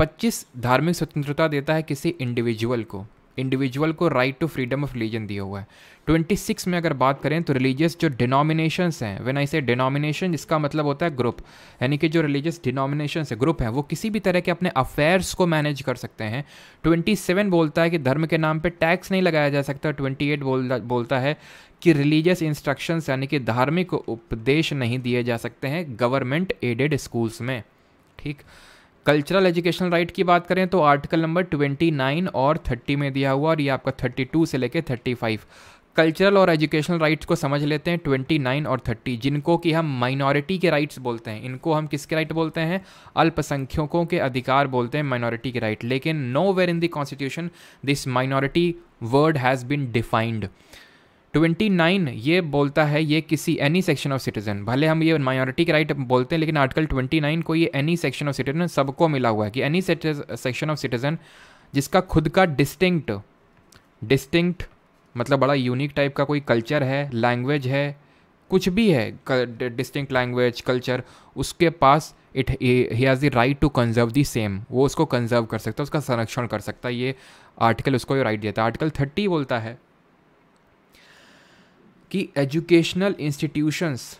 25 धार्मिक स्वतंत्रता देता है किसी इंडिविजुअल को इंडिविजुअल को right to freedom of religion दिया हुआ है 26 में अगर बात करें तो रिलीजियस जो डिनोमिनेशंस हैं वेन आई से डिनोमिनेशन इसका मतलब होता है ग्रुप यानी कि जो रिलीजियस डिनोमिनेशन है ग्रुप हैं वो किसी भी तरह के अपने अफेयर्स को मैनेज कर सकते हैं 27 बोलता है कि धर्म के नाम पर टैक्स नहीं लगाया जा सकता 28 बोल बोलता है कि रिलीजियस इंस्ट्रक्शंस यानी कि धार्मिक उपदेश नहीं दिए जा सकते हैं गवर्नमेंट एडेड स्कूल्स में ठीक कल्चरल एजुकेशनल राइट की बात करें तो आर्टिकल नंबर 29 और 30 में दिया हुआ और ये आपका 32 से लेकर 35 कल्चरल और एजुकेशनल राइट्स को समझ लेते हैं 29 और 30 जिनको कि हम माइनॉरिटी के राइट्स बोलते हैं इनको हम किसके राइट बोलते हैं अल्पसंख्यकों के अधिकार बोलते हैं माइनॉरिटी के राइट लेकिन nowhere in the constitution this minority word has been defined twenty nine ये बोलता है ये किसी एनी सेक्शन ऑफ सिटीजन भले हम ये माइनॉरिटी के राइट बोलते हैं लेकिन आर्टिकल ट्वेंटी नाइन को ये एनी सेक्शन ऑफ सिटीजन सबको मिला हुआ है कि एनी सेक्शन ऑफ सिटीजन जिसका खुद का डिस्टिंक्ट डिस्टिंक्ट मतलब बड़ा यूनिक टाइप का कोई कल्चर है लैंग्वेज है कुछ भी है डिस्टिंक्ट लैंग्वेज कल्चर उसके पास it he has the right to conserve the same वो उसको कंजर्व कर सकता है उसका संरक्षण कर सकता है ये आर्टिकल उसको ये राइट देता है आर्टिकल थर्टी बोलता है कि एजुकेशनल इंस्टीट्यूशंस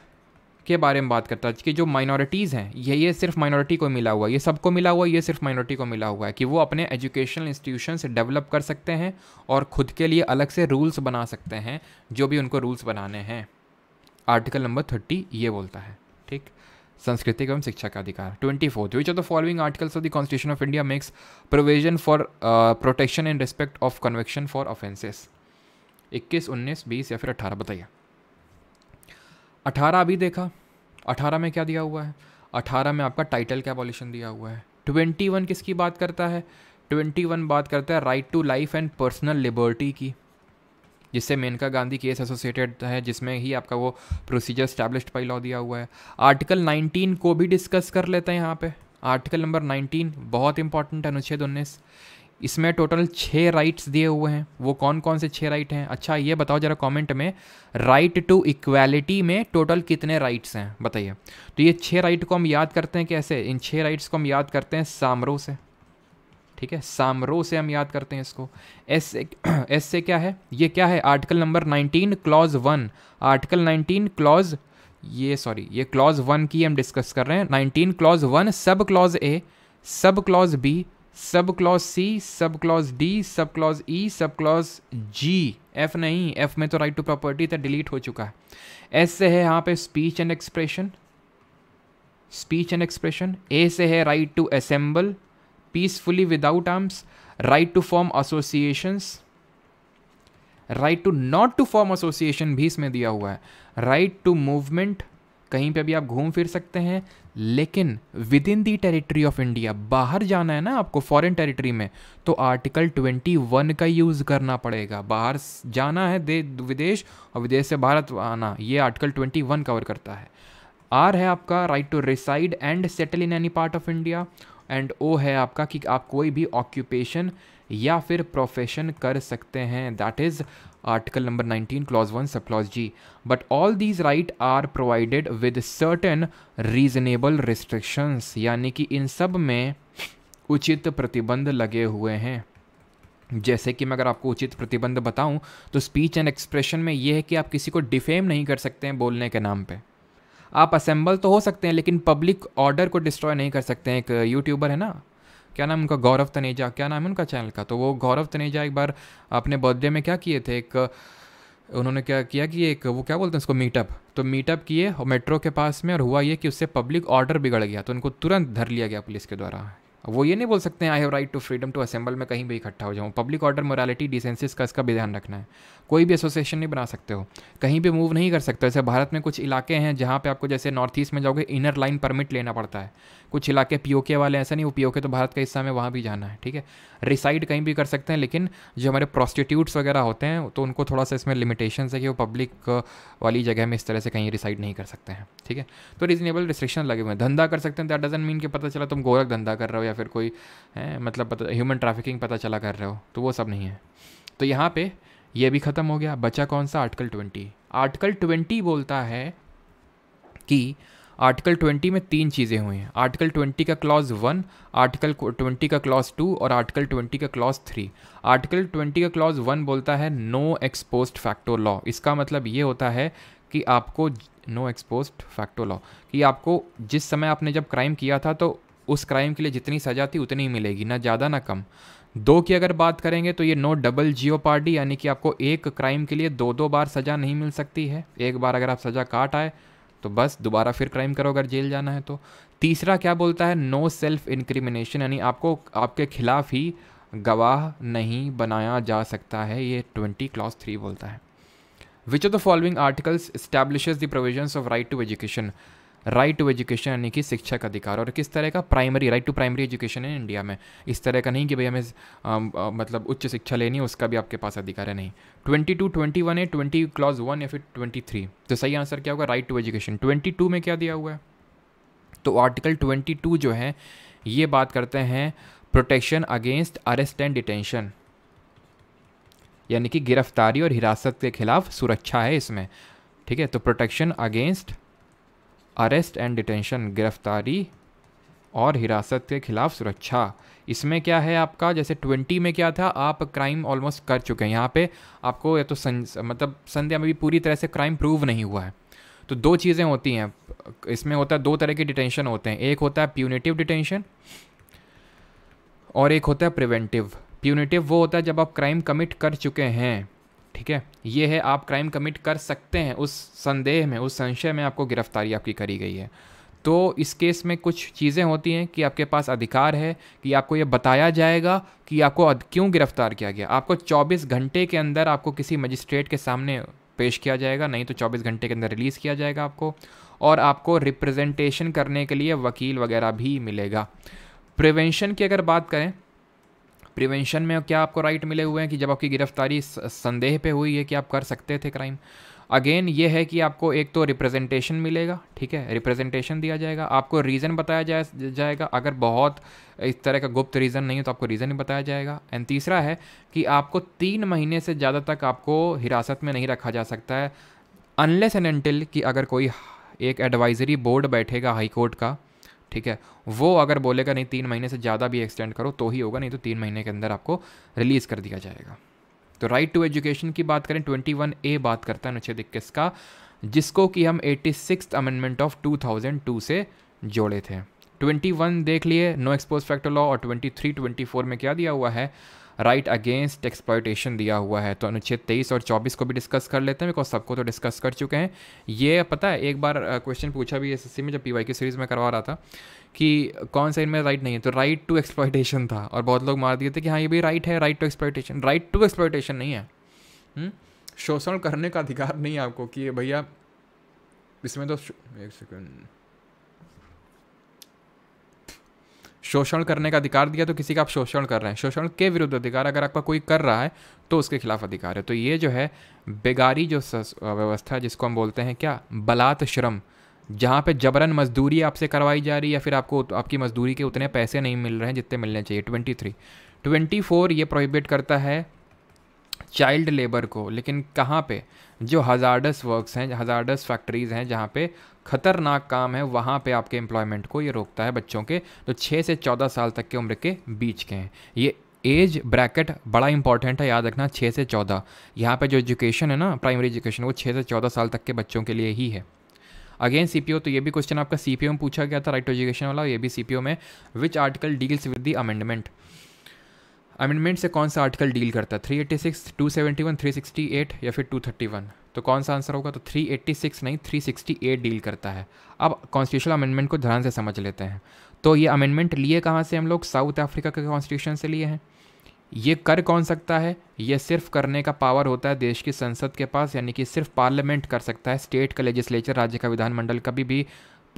के बारे में बात करता है कि जो माइनॉरिटीज़ हैं ये ये सिर्फ माइनॉरिटी को मिला हुआ है ये सबको मिला हुआ है ये सिर्फ माइनॉरिटी को मिला हुआ है कि वो अपने एजुकेशनल से डेवलप कर सकते हैं और ख़ुद के लिए अलग से रूल्स बना सकते हैं जो भी उनको रूल्स बनाने हैं आर्टिकल नंबर थर्टी ये बोलता है ठीक संस्कृतिक एवं शिक्षा का अधिकार twenty fourth which of the following articles of the constitution of India makes provision for protection in respect of conviction for offences इक्कीस उन्नीस बीस या फिर अट्ठारह बताइए अठारह अभी देखा अठारह में क्या दिया हुआ है अठारह में आपका टाइटल क्या पॉल्यूशन दिया हुआ है ट्वेंटी वन किसकी बात करता है ट्वेंटी वन बात करता है right to life and personal liberty की जिससे मेनका गांधी केस एसोसिएटेड है जिसमें ही आपका वो प्रोसीजर स्टैब्लिश्ड बाई लॉ दिया हुआ है आर्टिकल 19 को भी डिस्कस कर लेते हैं यहाँ पे आर्टिकल नंबर 19 बहुत इंपॉर्टेंट है अनुच्छेद उन्नीस इसमें टोटल छः राइट्स दिए हुए हैं वो कौन कौन से छः राइट हैं अच्छा ये बताओ ज़रा कमेंट में राइट टू इक्वालिटी में टोटल कितने राइट्स हैं बताइए तो ये छः राइट को हम याद करते हैं कैसे इन छः राइट्स को हम याद करते हैं सामरो से ठीक है सामरो से हम याद करते हैं इसको एस एस (clears throat) से क्या है ये क्या है article number nineteen clause one article nineteen clause ये सॉरी ये क्लॉज वन की हम डिस्कस कर रहे हैं nineteen clause one sub clause A sub clause B sub clause C sub clause D sub clause E sub clause G F नहीं F में तो राइट टू प्रॉपर्टी था डिलीट हो चुका है एस से है यहाँ पे speech and expression speech and expression A से है right to assemble peacefully without arms right to form associations right to not to form association भी इसमें दिया हुआ है राइट टू मूवमेंट कहीं पे भी आप घूम फिर सकते हैं लेकिन within the territory of India बाहर जाना है ना आपको फॉरेन टेरिटरी में तो आर्टिकल 21 का यूज़ करना पड़ेगा बाहर जाना है दे विदेश और विदेश से भारत आना ये आर्टिकल 21 कवर करता है आर है आपका right to reside and settle in any part of India and ओ है आपका कि आप कोई भी ऑक्यूपेशन या फिर प्रोफेशन कर सकते हैं that is number nineteen 19 one sub clause G but all these right are provided with certain reasonable restrictions यानी कि इन सब में उचित प्रतिबंध लगे हुए हैं जैसे कि मैं अगर आपको उचित प्रतिबंध बताऊं तो स्पीच एंड एक्सप्रेशन में यह है कि आप किसी को डिफेम नहीं कर सकते हैं बोलने के नाम पे आप असेंबल तो हो सकते हैं लेकिन पब्लिक ऑर्डर को डिस्ट्रॉय नहीं कर सकते हैं एक यूट्यूबर है ना क्या नाम उनका गौरव तनेजा क्या नाम है उनका चैनल का तो वो गौरव तनेजा एक बार अपने बर्थडे में क्या किए थे एक उन्होंने क्या किया कि एक वो क्या बोलते हैं उसको मीटअप तो मीटअप किए और मेट्रो के पास में और हुआ ये कि उससे पब्लिक ऑर्डर बिगड़ गया तो उनको तुरंत धर लिया गया पुलिस के द्वारा वो ये नहीं बोल सकते हैं I have right to freedom to assemble में कहीं भी इकट्ठा हो जाऊँ पब्लिक ऑर्डर मोरालिटी डिसेंसिस का इसका भी ध्यान रखना है कोई भी एसोसिएशन नहीं बना सकते हो कहीं भी मूव नहीं कर सकते जैसे भारत में कुछ इलाके हैं जहाँ पे आपको जैसे नॉर्थ ईस्ट में जाओगे इनर लाइन परमिट लेना पड़ता है कुछ इलाके पीओके वाले ऐसा नहीं वो पीओके तो भारत का हिस्सा में वहाँ भी जाना है ठीक है रिसाइड कहीं भी कर सकते हैं लेकिन जो हमारे प्रोस्टिट्यूट्स वगैरह होते हैं तो उनको थोड़ा सा इसमें लिमिटेशन है कि वो पब्लिक वाली जगह में इस तरह से कहीं रिसाइड नहीं कर सकते हैं ठीक है तो रीजनेबल रिस्ट्रिक्शन लगे हुए हैं धंधा कर सकते हैं दैट डजेंट मीन कि पता चला तुम गोरख धंधा कर रहे हो या फिर कोई है मतलब ह्यूमन ट्रैफिकिंग पता चला कर रहे हो तो वो सब नहीं है तो यहाँ पे ये भी ख़त्म हो गया बचा कौन सा आर्टिकल ट्वेंटी आर्टिकल ट्वेंटी बोलता है कि आर्टिकल ट्वेंटी में तीन चीज़ें हुई हैं आर्टिकल ट्वेंटी का क्लॉज वन आर्टिकल ट्वेंटी का क्लॉज टू और आर्टिकल ट्वेंटी का क्लॉज थ्री आर्टिकल ट्वेंटी का क्लॉज वन बोलता है नो एक्सपोस्ट फैक्टो लॉ इसका मतलब ये होता है कि आपको नो एक्सपोस्ट फैक्टो लॉ कि आपको जिस समय आपने जब क्राइम किया था तो उस क्राइम के लिए जितनी सजा थी उतनी ही मिलेगी ना ज़्यादा ना कम दो की अगर बात करेंगे तो ये नो डबल जियो पार्टी यानी कि आपको एक क्राइम के लिए दो दो बार सज़ा नहीं मिल सकती है एक बार अगर आप सज़ा काट आए तो बस दोबारा फिर क्राइम करो अगर जेल जाना है तो तीसरा क्या बोलता है नो सेल्फ इंक्रिमिनेशन यानी आपको आपके खिलाफ ही गवाह नहीं बनाया जा सकता है ये ट्वेंटी क्लॉस थ्री बोलता है which of the following articles establishes the provisions of right to education right to education यानी कि शिक्षा का अधिकार और किस तरह का primary right to primary education है इंडिया में इस तरह का नहीं कि भाई हमें मतलब उच्च शिक्षा लेनी है उसका भी आपके पास अधिकार है नहीं ट्वेंटी टू ट्वेंटी वन है ट्वेंटी क्लॉज वन या फिर ट्वेंटी थ्री तो सही आंसर क्या होगा right to education twenty two में क्या दिया हुआ है तो आर्टिकल ट्वेंटी टू जो है ये बात करते हैं protection against arrest and detention यानी कि गिरफ्तारी और हिरासत के खिलाफ सुरक्षा है इसमें ठीक है तो protection against arrest and detention गिरफ्तारी और हिरासत के खिलाफ सुरक्षा इसमें क्या है आपका जैसे ट्वेंटी में क्या था आप क्राइम ऑलमोस्ट कर चुके हैं यहाँ पे आपको या तो सं मतलब संध्या में भी पूरी तरह से क्राइम प्रूव नहीं हुआ है तो दो चीज़ें होती हैं इसमें होता है दो तरह के डिटेंशन होते हैं एक होता है प्यूनिटिव डिटेंशन और एक होता है प्रिवेंटिव प्यूनिटिव वो होता है जब आप क्राइम कमिट कर चुके हैं ठीक है ये है आप क्राइम कमिट कर सकते हैं उस संदेह में उस संशय में आपको गिरफ्तारी आपकी करी गई है तो इस केस में कुछ चीज़ें होती हैं कि आपके पास अधिकार है कि आपको ये बताया जाएगा कि आपको क्यों गिरफ्तार किया गया आपको 24 घंटे के अंदर आपको किसी मजिस्ट्रेट के सामने पेश किया जाएगा नहीं तो 24 घंटे के अंदर रिलीज़ किया जाएगा आपको और आपको रिप्रेजेंटेशन करने के लिए वकील वगैरह भी मिलेगा प्रिवेंशन की अगर बात करें प्रिवेंशन में क्या आपको राइट मिले हुए हैं कि जब आपकी गिरफ्तारी संदेह पे हुई है कि आप कर सकते थे क्राइम अगेन ये है कि आपको एक तो रिप्रेजेंटेशन मिलेगा ठीक है रिप्रेजेंटेशन दिया जाएगा आपको रीज़न बताया जाए जाएगा अगर बहुत इस तरह का गुप्त रीज़न नहीं हो तो आपको रीज़न ही बताया जाएगा एंड तीसरा है कि आपको तीन महीने से ज़्यादा तक आपको हिरासत में नहीं रखा जा सकता है अनलेस एंड एंटिल कि अगर कोई एक एडवाइजरी बोर्ड बैठेगा हाई कोर्ट का ठीक है वो अगर बोलेगा नहीं तीन महीने से ज़्यादा भी एक्सटेंड करो तो ही होगा नहीं तो तीन महीने के अंदर आपको रिलीज़ कर दिया जाएगा तो राइट टू एजुकेशन की बात करें ट्वेंटी वन ए बात करता है अनुच्छेद इक्कीस का जिसको कि हम eighty six amendment of two thousand two से जोड़े थे ट्वेंटी वन देख लिए नो एक्सपोज फैक्टर लॉ और ट्वेंटी थ्री ट्वेंटी फोर में क्या दिया हुआ है राइट अगेंस्ट एक्सप्लॉयटेशन दिया हुआ है तो अनुच्छेद तेईस और चौबीस को भी डिस्कस कर लेते हैं बिकॉज सबको तो डिस्कस कर चुके हैं ये पता है एक बार क्वेश्चन पूछा भी एस में जब पी की सीरीज़ में करवा रहा था कि कौन सा इनमें राइट नहीं है तो राइट टू एक्सप्लॉयटेशन था और बहुत लोग मार दिए थे कि हाँ ये भी राइट है right to exploitation right to exploitation नहीं है शोषण करने का अधिकार नहीं है आपको कि भैया इसमें तो एक सेकेंड शोषण करने का अधिकार दिया तो किसी का आप शोषण कर रहे हैं शोषण के विरुद्ध अधिकार अगर आपका कोई कर रहा है तो उसके खिलाफ अधिकार है तो ये जो है बेगारी जो व्यवस्था जिसको हम बोलते हैं क्या बलात् श्रम जहाँ पे जबरन मजदूरी आपसे करवाई जा रही है या फिर आपको आपकी मजदूरी के उतने पैसे नहीं मिल रहे हैं जितने मिलने चाहिए ट्वेंटी थ्री ट्वेंटी फोर ये प्रोहिबिट करता है चाइल्ड लेबर को लेकिन कहाँ पे जो हज़ारडस वर्क्स हैं हज़ारडस फैक्ट्रीज़ हैं जहाँ पे ख़तरनाक काम है वहाँ पे आपके एम्प्लॉयमेंट को ये रोकता है बच्चों के जो छः से चौदह साल तक के उम्र के बीच के हैं ये एज ब्रैकेट बड़ा इंपॉर्टेंट है याद रखना छः से चौदह यहाँ पे जो एजुकेशन है ना प्राइमरी एजुकेशन वो छः से चौदह साल तक के बच्चों के लिए ही है अगेन सी तो ये भी क्वेश्चन आपका सी में पूछा गया था राइट टू एजुकेशन वाला ये भी सी में which article deals with the amendment amendment से कौन सा आर्टिकल डील करता है three eighty six two seventy one three sixty eight या फिर टू थर्टी वन तो कौन सा आंसर होगा तो थ्री एट्टी सिक्स नहीं थ्री सिक्सटी एट डील करता है अब कॉन्स्टिट्यूशन अमेंडमेंट को ध्यान से समझ लेते हैं तो ये अमेंडमेंट लिए कहाँ से हम लोग साउथ अफ्रीका के कॉन्स्टिट्यूशन से लिए हैं ये कर कौन सकता है ये सिर्फ करने का पावर होता है देश की संसद के पास यानी कि सिर्फ पार्लियामेंट कर सकता है स्टेट का लेजिस्लेचर राज्य का विधानमंडल कभी भी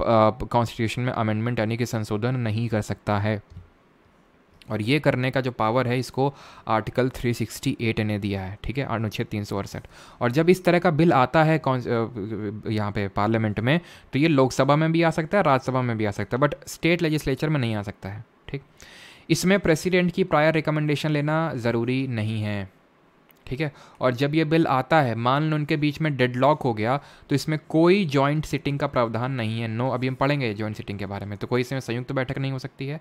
कॉन्स्टिट्यूशन में अमेंडमेंट यानी कि संशोधन नहीं कर सकता है और ये करने का जो पावर है इसको आर्टिकल 368 ने दिया है ठीक है अनुच्छेद तीन और जब इस तरह का बिल आता है कौन यहाँ पे पार्लियामेंट में तो ये लोकसभा में भी आ सकता है राज्यसभा में भी आ सकता है बट स्टेट लेजिस्लेचर में नहीं आ सकता है ठीक इसमें प्रेसिडेंट की प्रायर रिकमेंडेशन लेना ज़रूरी नहीं है ठीक है और जब ये बिल आता है मान लो उनके बीच में डेडलॉक हो गया तो इसमें कोई जॉइंट सिटिंग का प्रावधान नहीं है नो अभी हम पढ़ेंगे जॉइंट सिटिंग के बारे में तो कोई इसमें संयुक्त बैठक नहीं हो सकती है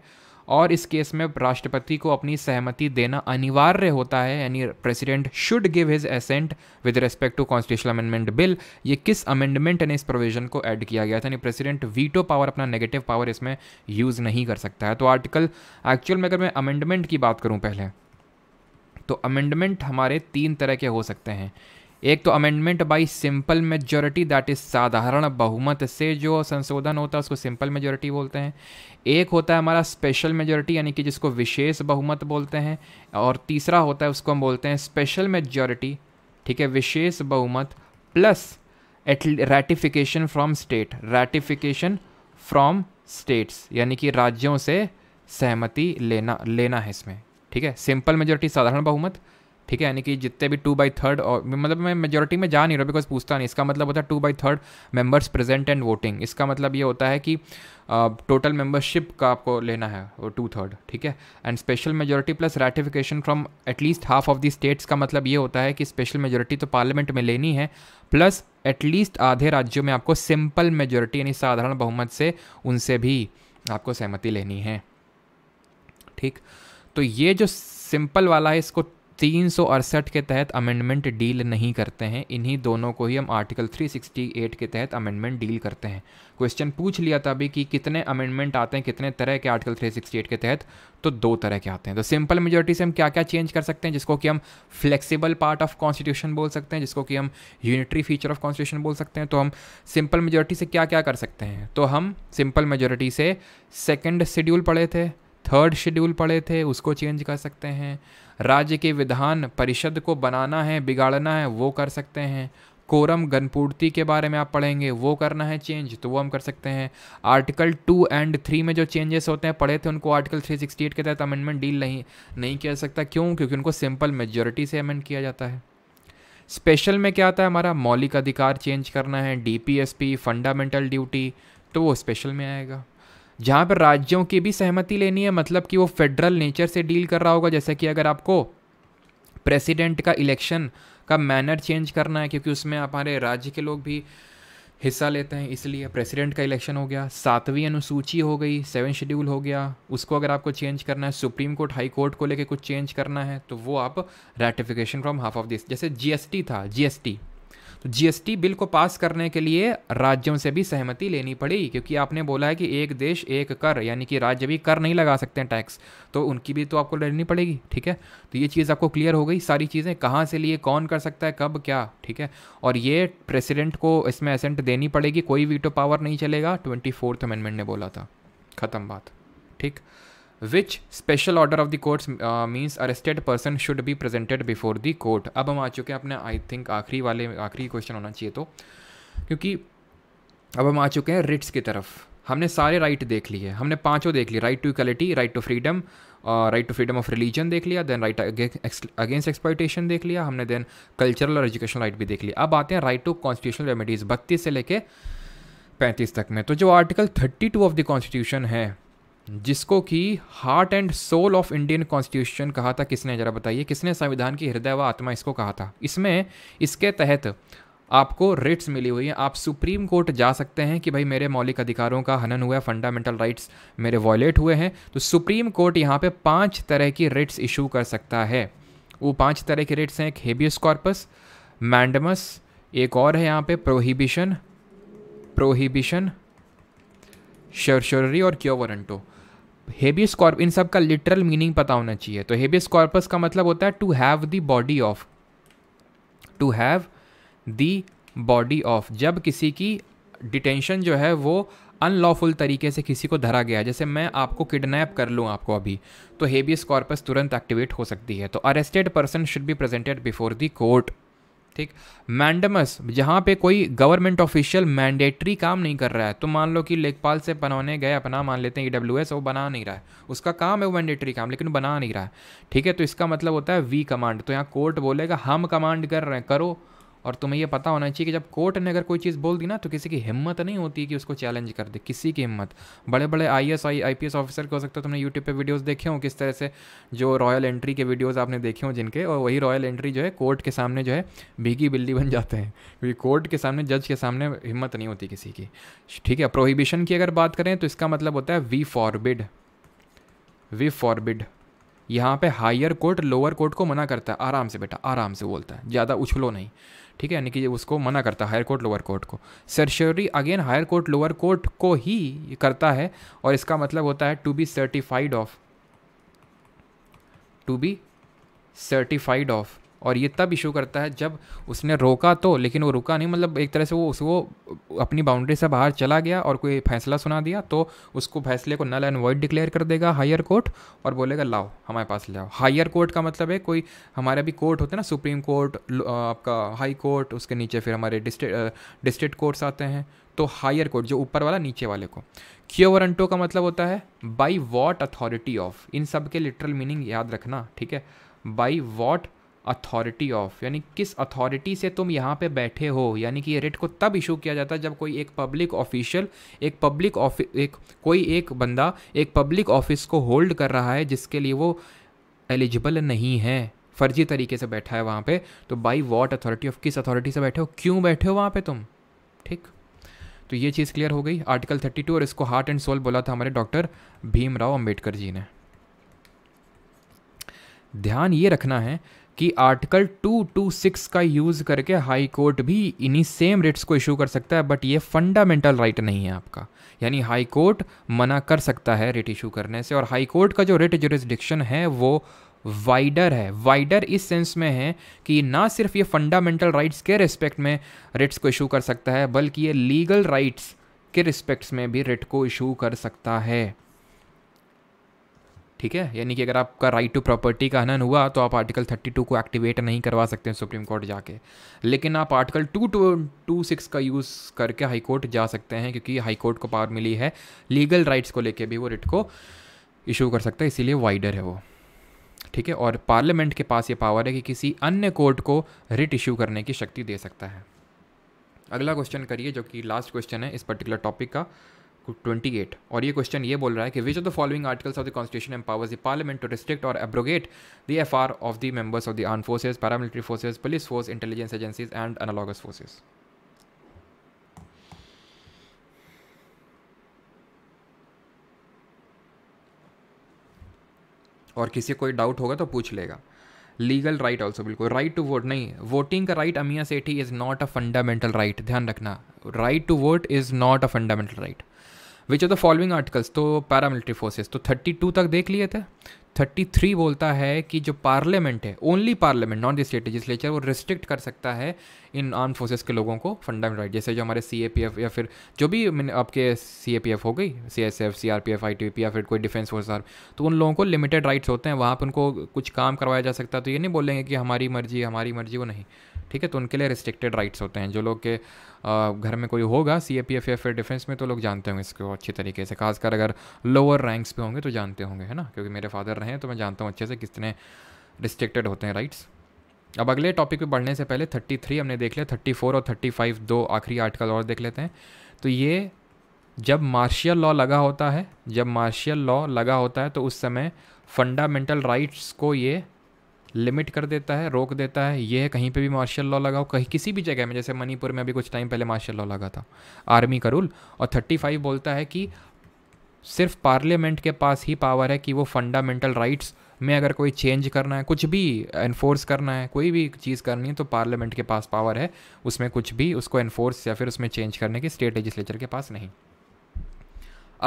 और इस केस में राष्ट्रपति को अपनी सहमति देना अनिवार्य होता है यानी president should give his assent with respect to constitution amendment bill ये किस अमेंडमेंट ने इस प्रोविजन को ऐड किया गया था यानी प्रेसिडेंट वीटो पावर अपना नेगेटिव पावर इसमें यूज़ नहीं कर सकता है तो आर्टिकल एक्चुअल में अगर मैं अमेंडमेंट की बात करूँ पहले तो अमेंडमेंट हमारे तीन तरह के हो सकते हैं एक तो amendment by simple majority that is साधारण बहुमत से जो संशोधन होता है उसको सिंपल मेजोरिटी बोलते हैं एक होता है हमारा स्पेशल मेजोरिटी यानी कि जिसको विशेष बहुमत बोलते हैं और तीसरा होता है उसको हम बोलते हैं स्पेशल मेजोरिटी ठीक है विशेष बहुमत plus at ratification from state ratification from states यानी कि राज्यों से सहमति लेना लेना है इसमें ठीक है सिंपल मेजोरिटी साधारण बहुमत ठीक है यानी कि जितने भी टू बाई थर्ड और मतलब मैं मेजोरिटी में जा नहीं रहा बिकॉज पूछता नहीं इसका मतलब होता है two by third members present and voting इसका मतलब ये होता है कि टोटल मेंबरशिप का आपको लेना है वो टू थर्ड ठीक है and special majority plus ratification from at least half of the states का मतलब ये होता है कि स्पेशल मेजोरिटी तो पार्लियामेंट में लेनी है प्लस एटलीस्ट आधे राज्यों में आपको सिंपल मेजोरिटी यानी साधारण बहुमत से उनसे भी आपको सहमति लेनी है ठीक तो ये जो सिंपल वाला है इसको तीन के तहत अमेंडमेंट डील नहीं करते हैं इन्हीं दोनों को ही हम आर्टिकल 368 के तहत अमेंडमेंट डील करते हैं क्वेश्चन पूछ लिया था अभी कि कितने अमेंडमेंट आते हैं कितने तरह के आर्टिकल 368 के तहत तो दो तरह के आते हैं तो सिंपल मेजोरिटी से हम क्या क्या चेंज कर सकते हैं जिसको कि हम फ्लेक्सीबल पार्ट ऑफ कॉन्स्टिट्यूशन बोल सकते हैं जिसको कि हम यूनिटरी फीचर ऑफ कॉन्स्टिट्यूशन बोल सकते हैं तो हम सिंपल मेजोरिटी से क्या क्या कर सकते हैं तो हम सिंपल मेजोरिटी से सेकेंड शेड्यूल पढ़े थे थर्ड शेड्यूल पढ़े थे उसको चेंज कर सकते हैं राज्य के विधान परिषद को बनाना है बिगाड़ना है वो कर सकते हैं कोरम गणपूर्ति के बारे में आप पढ़ेंगे वो करना है चेंज तो वो हम कर सकते हैं आर्टिकल टू एंड थ्री में जो चेंजेस होते हैं पढ़े थे उनको आर्टिकल थ्री सिक्सटी एट के तहत अमेंडमेंट डील नहीं नहीं किया सकता क्यों क्योंकि उनको सिंपल मेजोरिटी से अमेंड किया जाता है स्पेशल में क्या आता है हमारा मौलिक अधिकार चेंज करना है पी फंडामेंटल ड्यूटी तो वो स्पेशल में आएगा जहाँ पर राज्यों की भी सहमति लेनी है मतलब कि वो फेडरल नेचर से डील कर रहा होगा जैसे कि अगर आपको प्रेसिडेंट का इलेक्शन का मैनर चेंज करना है क्योंकि उसमें हमारे राज्य के लोग भी हिस्सा लेते हैं इसलिए प्रेसिडेंट का इलेक्शन हो गया सातवीं अनुसूची हो गई सेवन शेड्यूल हो गया उसको अगर आपको चेंज करना है सुप्रीम कोर्ट हाई कोर्ट को लेके कुछ चेंज करना है तो वो आप ratification from half of this जैसे जीएसटी था जीएसटी तो जीएसटी बिल को पास करने के लिए राज्यों से भी सहमति लेनी पड़ी क्योंकि आपने बोला है कि एक देश एक कर यानी कि राज्य भी कर नहीं लगा सकते हैं टैक्स तो उनकी भी तो आपको लेनी पड़ेगी ठीक है तो ये चीज़ आपको क्लियर हो गई सारी चीज़ें कहाँ से लिए कौन कर सकता है कब क्या ठीक है और ये प्रेसिडेंट को इसमें असेंट देनी पड़ेगी कोई वीटो पावर नहीं चलेगा ट्वेंटी फोर्थ अमेंडमेंट ने बोला था ख़त्म बात ठीक which special order of the court means arrested person should be presented before the court अब हम आ चुके हैं अपने आई थिंक आखिरी वाले आखिरी क्वेश्चन होना चाहिए तो क्योंकि अब हम आ चुके हैं रिट्स की तरफ हमने सारे राइट देख लिए हमने पांचों देख लिए right to equality right to freedom right to freedom of religion देख लिया देन राइट अगेंस्ट एक्सपोर्टेशन देख लिया हमने देन कल्चरल और एजुकेशनल राइट भी देख लिया अब आते हैं राइट टू कॉन्स्टिट्यूशनल रेमेडीज़ बत्तीस से लेके पैंतीस तक में तो जो article thirty two of the constitution है जिसको कि heart and soul of Indian constitution कहा था किसने जरा बताइए किसने संविधान की हृदय व आत्मा इसको कहा था इसमें इसके तहत आपको रिट्स मिली हुई है आप सुप्रीम कोर्ट जा सकते हैं कि भाई मेरे मौलिक अधिकारों का हनन हुआ है फंडामेंटल राइट्स मेरे वॉयलेट हुए हैं तो सुप्रीम कोर्ट यहाँ पे पांच तरह की रिट्स इशू कर सकता है वो पांच तरह के रिट्स हैं एक हेबियस कॉर्पस मैंडमस एक और है यहाँ पे प्रोहिबिशन प्रोहिबिशन शोरशोरी और क्योवरंटो हेबियस कॉर्प इन सब का लिटरल मीनिंग पता होना चाहिए तो हेबियस कॉर्पस का मतलब होता है to have the body of to have the body of जब किसी की डिटेंशन जो है वो अनलॉफुल तरीके से किसी को धरा गया जैसे मैं आपको किडनैप कर लूँ आपको अभी तो हेबियस कॉर्पस तुरंत एक्टिवेट हो सकती है तो arrested person should be presented before the court ठीक मैंडमस जहाँ पे कोई गवर्नमेंट ऑफिशियल मैंडेटरी काम नहीं कर रहा है तो मान लो कि लेखपाल से बनाने गए अपना मान लेते हैं ई डब्ल्यू एस वो बना नहीं रहा है उसका काम है वो मैंडेटरी काम लेकिन बना नहीं रहा है ठीक है तो इसका मतलब होता है वी कमांड तो यहाँ कोर्ट बोलेगा हम कमांड कर रहे हैं करो और तुम्हें यह पता होना चाहिए कि जब कोर्ट ने अगर कोई चीज़ बोल दी ना तो किसी की हिम्मत नहीं होती कि उसको चैलेंज कर दे किसी की हिम्मत बड़े बड़े I S I I P S officer को हो सकता है तुमने यूट्यूब पे वीडियोस देखे हों किस तरह से जो रॉयल एंट्री के वीडियोस आपने देखे हों जिनके और वही रॉयल एंट्री जो है कोर्ट के सामने जो है भीगी बिल्ली बन जाते हैं क्योंकि कोर्ट के सामने जज के सामने हिम्मत नहीं होती किसी की ठीक है प्रोहिबिशन की अगर बात करें तो इसका मतलब होता है वी फॉरबिड वी फॉरबिड यहाँ पे हायर कोर्ट लोअर कोर्ट को मना करता है आराम से बेटा आराम से बोलता है ज़्यादा उछलो नहीं ठीक है यानी कि उसको मना करता है हायर कोर्ट लोअर कोर्ट को certiorari again higher court lower court को ही करता है और इसका मतलब होता है to be certified of to be certified of और ये तब इशू करता है जब उसने रोका तो लेकिन वो रुका नहीं मतलब एक तरह से वो उसको अपनी बाउंड्री से बाहर चला गया और कोई फैसला सुना दिया तो उसको फैसले को नल एंड वर्ड डिक्लेयर कर देगा हायर कोर्ट और बोलेगा लाओ हमारे पास ले आओ हायर कोर्ट का मतलब है कोई हमारे अभी कोर्ट होते हैं ना सुप्रीम कोर्ट आपका हाई कोर्ट उसके नीचे फिर हमारे डिस्ट्रिक्ट डिस्ट्रिक्ट कोर्ट्स आते हैं तो हायर कोर्ट जो ऊपर वाला नीचे वाले को क्योवरंटो का मतलब होता है बाई वॉट अथॉरिटी ऑफ इन सब के लिटरल मीनिंग याद रखना ठीक है बाई वॉट अथॉरिटी ऑफ यानी किस अथॉरिटी से तुम यहाँ पे बैठे हो यानी कि ये रेट को तब इशू किया जाता है जब कोई एक पब्लिक ऑफिशियल एक पब्लिक ऑफि एक कोई एक बंदा एक पब्लिक ऑफिस को होल्ड कर रहा है जिसके लिए वो एलिजिबल नहीं है फर्जी तरीके से बैठा है वहाँ पे तो बाई वॉट अथॉरिटी ऑफ किस अथॉरिटी से बैठे हो क्यों बैठे हो वहाँ पे तुम ठीक तो ये चीज़ क्लियर हो गई आर्टिकल 32 और इसको हार्ट एंड सोल बोला था हमारे डॉक्टर भीमराव अंबेडकर जी ने ध्यान ये रखना है कि आर्टिकल 226 का यूज़ करके हाई कोर्ट भी इन्हीं सेम रेट्स को इशू कर सकता है बट ये फंडामेंटल राइट नहीं है आपका यानी हाई कोर्ट मना कर सकता है रेट इशू करने से और हाई कोर्ट का जो रेट जुरिस्डिक्शन है वो वाइडर है वाइडर इस सेंस में है कि ना सिर्फ ये फंडामेंटल राइट्स के रिस्पेक्ट में रिट्स को इशू कर सकता है बल्कि ये लीगल राइट्स के रिस्पेक्ट्स में भी रिट को इशू कर सकता है ठीक है यानी कि अगर आपका राइट टू प्रॉपर्टी का हनन हुआ तो आप आर्टिकल 32 को एक्टिवेट नहीं करवा सकते हैं सुप्रीम कोर्ट जाके लेकिन आप article two two two six का यूज़ करके हाई कोर्ट जा सकते हैं क्योंकि हाई कोर्ट को पावर मिली है लीगल राइट्स को लेके भी वो रिट को इशू कर सकता है इसीलिए वाइडर है वो ठीक है और पार्लियामेंट के पास ये पावर है कि किसी अन्य कोर्ट को रिट इशू करने की शक्ति दे सकता है अगला क्वेश्चन करिए जो कि लास्ट क्वेश्चन है इस पर्टिकुलर टॉपिक का ट्वेंटी एट और ये क्वेश्चन ये बोल रहा है कि which of the following articles of the constitution empowers the parliament to restrict और abrogate the F R of the members of the arm forces paramilitary forces police force intelligence agencies and analogous forces और किसी कोई doubt होगा तो पूछ लेगा legal right also बिल्कुल right to vote नहीं वोटिंग का राइट अमिया सेठी is not a fundamental right ध्यान रखना right to vote is not a fundamental right which of the following articles तो पैरामिलिट्री फोर्सेस तो 32 तक देख लिए थे 33 बोलता है कि जो पार्लियामेंट है only parliament non the state legislature वो रिस्ट्रिक्ट कर सकता है इन आर्म फोर्सेस के लोगों को फंडामेंटल राइट जैसे जो हमारे सी ए पी एफ या फिर जो भी आपके सी ए पी एफ हो गई C S F C R P F I T P या फिर कोई डिफेंस फोर्स आर तो उन लोगों को लिमिटेड राइट्स होते हैं वहाँ पर उनको कुछ काम करवाया जा सकता है तो ये नहीं बोलेंगे कि हमारी मर्जी हमारी मर्जी वो नहीं ठीक है तो उनके लिए रिस्ट्रिक्टेड राइट्स होते हैं जो लोग के घर में कोई होगा सी ए पी एफ या फिर डिफेंस में तो लोग जानते होंगे इसको अच्छी तरीके से खासकर अगर लोअर रैंक्स पे होंगे तो जानते होंगे है ना क्योंकि मेरे फादर रहे हैं तो मैं जानता हूँ अच्छे से कितने रिस्ट्रिक्टेड होते हैं राइट्स अब अगले टॉपिक पे बढ़ने से पहले 33 हमने देख लिया 34 और 35 दो आखिरी आर्टिकल और देख लेते हैं तो ये जब मार्शियल लॉ लगा होता है जब मार्शियल लॉ लगा होता है तो उस समय फंडामेंटल राइट्स को ये लिमिट कर देता है रोक देता है ये है कहीं पे भी मार्शल लॉ लगा हो कहीं किसी भी जगह में जैसे मणिपुर में अभी कुछ टाइम पहले मार्शल लॉ लगा था आर्मी का रूल और थर्टी फाइव बोलता है कि सिर्फ पार्लियामेंट के पास ही पावर है कि वो फंडामेंटल राइट्स में अगर कोई चेंज करना है कुछ भी इन्फोर्स करना है कोई भी चीज़ करनी है तो पार्लियामेंट के पास पावर है उसमें कुछ भी उसको इन्फोर्स या फिर उसमें चेंज करने की स्टेट लेजिस्लेचर के पास नहीं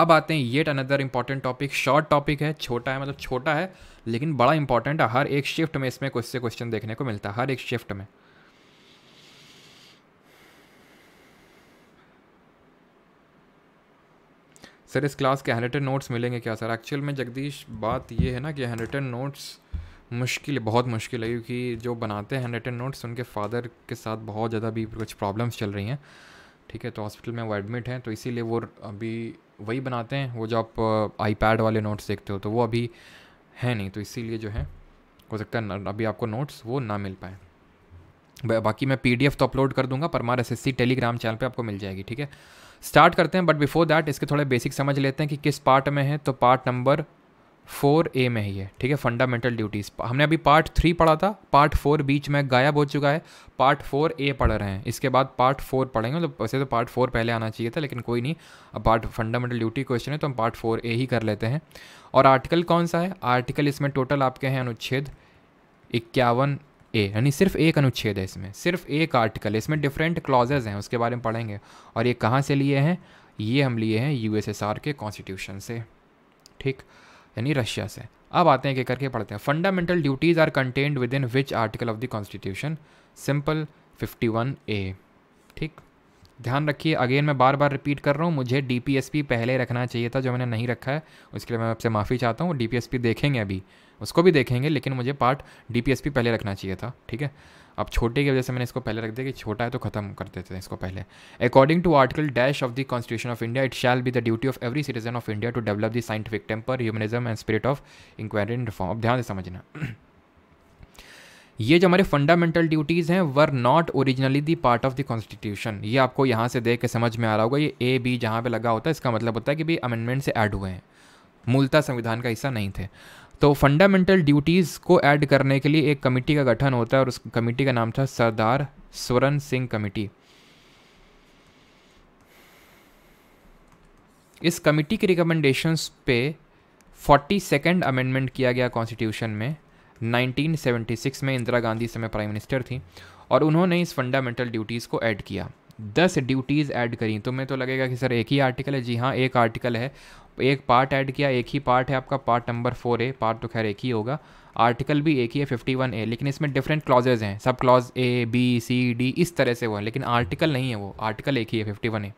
अब आते हैं yet another important topic short topic है छोटा है मतलब छोटा है लेकिन बड़ा इंपॉर्टेंट है हर एक शिफ्ट में इसमें कुछ से क्वेश्चन देखने को मिलता है हर एक शिफ्ट में सर इस क्लास के हैंड रिटन नोट्स मिलेंगे क्या सर एक्चुअल में जगदीश बात ये है ना कि हैंड रिटन नोट्स मुश्किल बहुत मुश्किल है क्योंकि जो बनाते हैं हैंड रिटन नोट्स उनके फादर के साथ बहुत ज़्यादा भी कुछ प्रॉब्लम्स चल रही हैं ठीक है तो हॉस्पिटल में वो एडमिट हैं तो इसीलिए वो अभी वही बनाते हैं वो जो आप आईपैड वाले नोट्स देखते हो तो वो अभी है नहीं तो इसीलिए जो है हो सकता है अभी आपको नोट्स वो ना मिल पाए बाकी मैं पी तो अपलोड कर दूंगा Parmar S S Telegram channel पर आपको मिल जाएगी ठीक है स्टार्ट करते हैं बट बिफोर दैट इसके थोड़े बेसिक समझ लेते हैं कि किस पार्ट में है तो पार्ट नंबर फोर ए में ही है ठीक है फंडामेंटल ड्यूटीज़ हमने अभी पार्ट थ्री पढ़ा था पार्ट फोर बीच में गायब हो चुका है पार्ट फोर ए पढ़ रहे हैं इसके बाद पार्ट फोर पढ़ेंगे तो वैसे तो पार्ट फोर पहले आना चाहिए था लेकिन कोई नहीं अब पार्ट फंडामेंटल ड्यूटी क्वेश्चन है तो हम पार्ट फोर ए ही कर लेते हैं और आर्टिकल कौन सा है आर्टिकल इसमें टोटल आपके हैं अनुच्छेद इक्यावन ए यानी सिर्फ एक अनुच्छेद है इसमें सिर्फ एक आर्टिकल इसमें डिफरेंट क्लॉजेज हैं उसके बारे में पढ़ेंगे और ये कहाँ से लिए हैं ये हम लिए हैं यू के कॉन्स्टिट्यूशन से ठीक यानी रशिया से अब आते हैं कि करके पढ़ते हैं fundamental duties are contained with in which article of the constitution simple 51 A ठीक ध्यान रखिए अगेन मैं बार बार रिपीट कर रहा हूँ मुझे डीपीएसपी पहले रखना चाहिए था जो मैंने नहीं रखा है उसके लिए मैं आपसे माफ़ी चाहता हूँ डीपीएसपी देखेंगे अभी उसको भी देखेंगे लेकिन मुझे पार्ट डीपीएसपी पहले रखना चाहिए था ठीक है अब छोटे की वजह से मैंने इसको पहले रख दिया कि छोटा है तो खत्म कर देते हैं इसको पहले according to article dash of the constitution of India it shall be the duty of every citizen of India to develop the scientific temper humanism and spirit of inquiry and reform अब ध्यान से समझना ये जो हमारे fundamental duties हैं were not originally the part of the constitution ये आपको यहाँ से देख के समझ में आ रहा होगा ये ए बी जहाँ पे लगा होता है इसका मतलब होता है कि भाई अमेंडमेंट से ऐड हुए हैं मूलतः संविधान का हिस्सा नहीं थे तो फंडामेंटल ड्यूटीज़ को ऐड करने के लिए एक कमेटी का गठन होता है और उस कमेटी का नाम था सरदार स्वरण सिंह कमेटी इस कमेटी के रिकमेंडेशंस पे फोर्टी सेकेंड अमेंडमेंट किया गया कॉन्स्टिट्यूशन में 1976 में इंदिरा गांधी समय प्राइम मिनिस्टर थी और उन्होंने इस फंडामेंटल ड्यूटीज़ को ऐड किया दस ड्यूटीज़ ऐड करी तो मैं तो लगेगा कि सर एक ही आर्टिकल है जी हाँ एक आर्टिकल है एक पार्ट ऐड किया एक ही पार्ट है आपका part number four A part तो खैर एक ही होगा आर्टिकल भी एक ही है फिफ्टी वन ए लेकिन इसमें डिफरेंट क्लॉजेज हैं sub clause A B C D इस तरह से वो हैं लेकिन आर्टिकल नहीं है वो आर्टिकल एक ही है फिफ्टी वन ए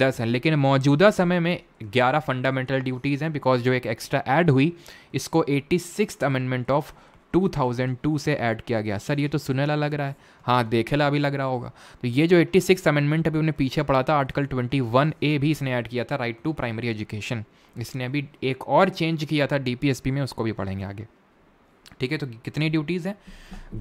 दस है लेकिन मौजूदा समय में ग्यारह फंडामेंटल ड्यूटीज़ हैं बिकॉज जो एक एक्स्ट्रा ऐड हुई इसको एट्टी सिक्स अमेंडमेंट ऑफ 2002 से ऐड किया गया सर ये तो सुनेला लग रहा है हाँ देखेला अभी लग रहा होगा तो ये जो 86 अमेंडमेंट अभी उन्हें पीछे पड़ा था आर्टिकल 21 ए भी इसने ऐड किया था राइट टू प्राइमरी एजुकेशन इसने अभी एक और चेंज किया था डी में उसको भी पढ़ेंगे आगे ठीक है तो कितनी ड्यूटीज़ हैं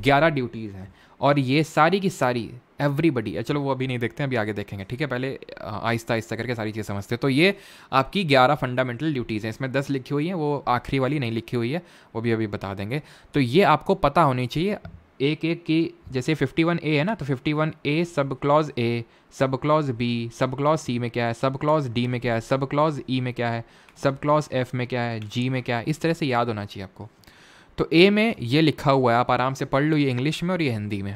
ग्यारह ड्यूटीज़ हैं और ये सारी की सारी एवरीबडी चलो वो अभी नहीं देखते हैं अभी आगे देखेंगे ठीक है पहले आहिस्ता आहिस्ता करके सारी चीज़ें समझते हैं तो ये आपकी ग्यारह फंडामेंटल ड्यूटीज़ हैं इसमें दस लिखी हुई हैं वो आखिरी वाली नहीं लिखी हुई है वो भी अभी बता देंगे तो ये आपको पता होनी चाहिए एक एक की जैसे 51 ए है ना तो 51 ए sub clause A sub clause B sub clause C में क्या है सब क्लॉज डी में क्या है सब क्लॉज ई में क्या है सब क्लॉज एफ में क्या है जी में क्या है इस तरह से याद होना चाहिए आपको तो ए में ये लिखा हुआ है आप आराम से पढ़ लो ये इंग्लिश में और ये हिंदी में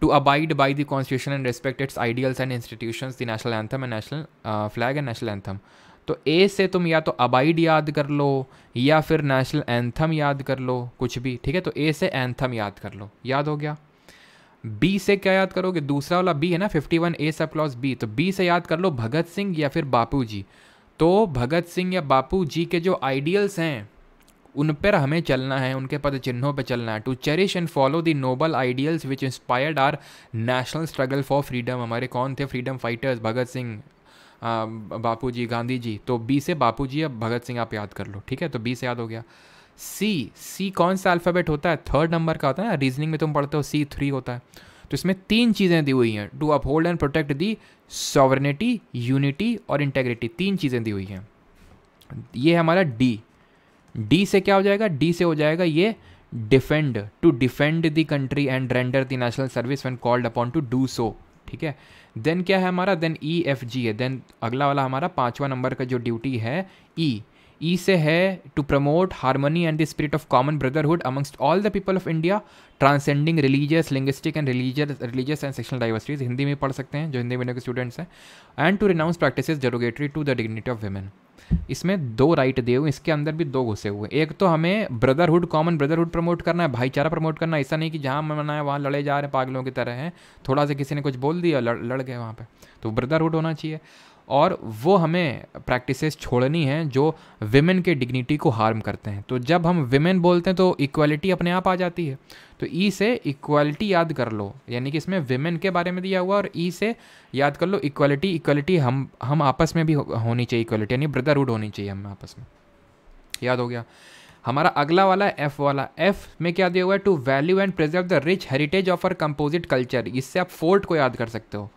to abide by the constitution and respect its ideals and institution the national anthem and national flag and national anthem तो ए से तुम या तो अबाइड याद कर लो या फिर नेशनल एंथम याद कर लो कुछ भी ठीक है तो ए से एंथम याद कर लो याद हो गया बी से क्या याद करोगे दूसरा वाला बी है ना fifty one A sub clause B तो बी से याद कर लो भगत सिंह या फिर बापू जी तो भगत सिंह या बापू जी के जो आइडियल्स हैं उन पर हमें चलना है उनके पद चिन्हों पर चलना है to cherish and follow the noble ideals which inspired our national struggle for freedom हमारे कौन थे फ्रीडम फाइटर्स भगत सिंह बापू जी गांधी जी तो बी से बापू जी या भगत सिंह आप याद कर लो ठीक है तो बी से याद हो गया सी सी कौन सा अल्फ़ाबेट होता है थर्ड नंबर का होता है ना रीजनिंग में तुम पढ़ते हो सी थ्री होता है तो इसमें तीन चीज़ें दी हुई हैं to uphold and protect the sovereignty unity और इंटेग्रिटी तीन चीज़ें दी हुई हैं ये है हमारा डी डी से क्या हो जाएगा डी से हो जाएगा ये defend to defend the country and render the national service when called upon to do so ठीक है देन क्या है हमारा देन ई एफ जी है देन अगला वाला हमारा पांचवा नंबर का जो ड्यूटी है ई e, ई e से है to promote harmony and the spirit of common brotherhood amongst all the people of India transcending religious linguistic and religious religious and sectional diversities Hindi में पढ़ सकते हैं जो हिंदी मीडियम के स्टूडेंट्स हैं and to renounce practice derogatory to the dignity of women इसमें दो right दिए हुए इसके अंदर भी दो घुसे हुए एक तो हमें ब्रदरहुड कॉमन ब्रदरहुड प्रमोट करना है भाईचारा प्रमोट करना ऐसा नहीं कि जहाँ मना है वहाँ लड़े जा रहे हैं पागलों की तरह हैं थोड़ा सा किसी ने कुछ बोल दिया लड़ लड़ गए वहाँ पर तो ब्रदरहुड होना चाहिए और वो हमें प्रैक्टिसेस छोड़नी हैं जो विमेन के डिग्निटी को हार्म करते हैं तो जब हम विमेन बोलते हैं तो इक्वालिटी अपने आप आ जाती है तो ई e से इक्वालिटी याद कर लो यानी कि इसमें विमेन के बारे में दिया हुआ और ई e से याद कर लो इक्वालिटी इक्वालिटी हम हम आपस में भी होनी चाहिए इक्वालिटी यानी ब्रदरहुड होनी चाहिए हमें आपस में याद हो गया हमारा अगला वाला एफ़ वाला एफ़ में क्या दिया हुआ है to value and preserve the rich heritage of our composite culture इससे आप फोर्ट को याद कर सकते हो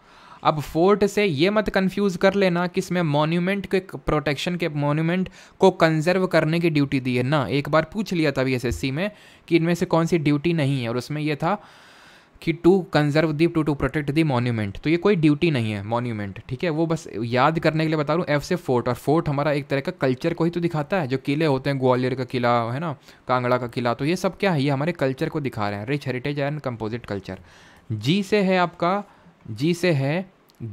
अब फोर्ट से ये मत कंफ्यूज कर लेना कि इसमें मॉन्यूमेंट के प्रोटेक्शन के मॉन्यूमेंट को कंजर्व करने की ड्यूटी दी है ना एक बार पूछ लिया था एसएससी में कि इनमें से कौन सी ड्यूटी नहीं है और उसमें यह था कि to conserve the to to protect the monument तो ये कोई ड्यूटी नहीं है मॉन्यूमेंट ठीक है वो बस याद करने के लिए बता रहा हूँ एफ से फोर्ट और फोर्ट हमारा एक तरह का कल्चर को ही तो दिखाता है जो किले होते हैं ग्वालियर का किला है ना कांगड़ा का किला तो ये सब क्या है ये हमारे कल्चर को दिखा रहे हैं rich heritage and composite culture G से है आपका जी से है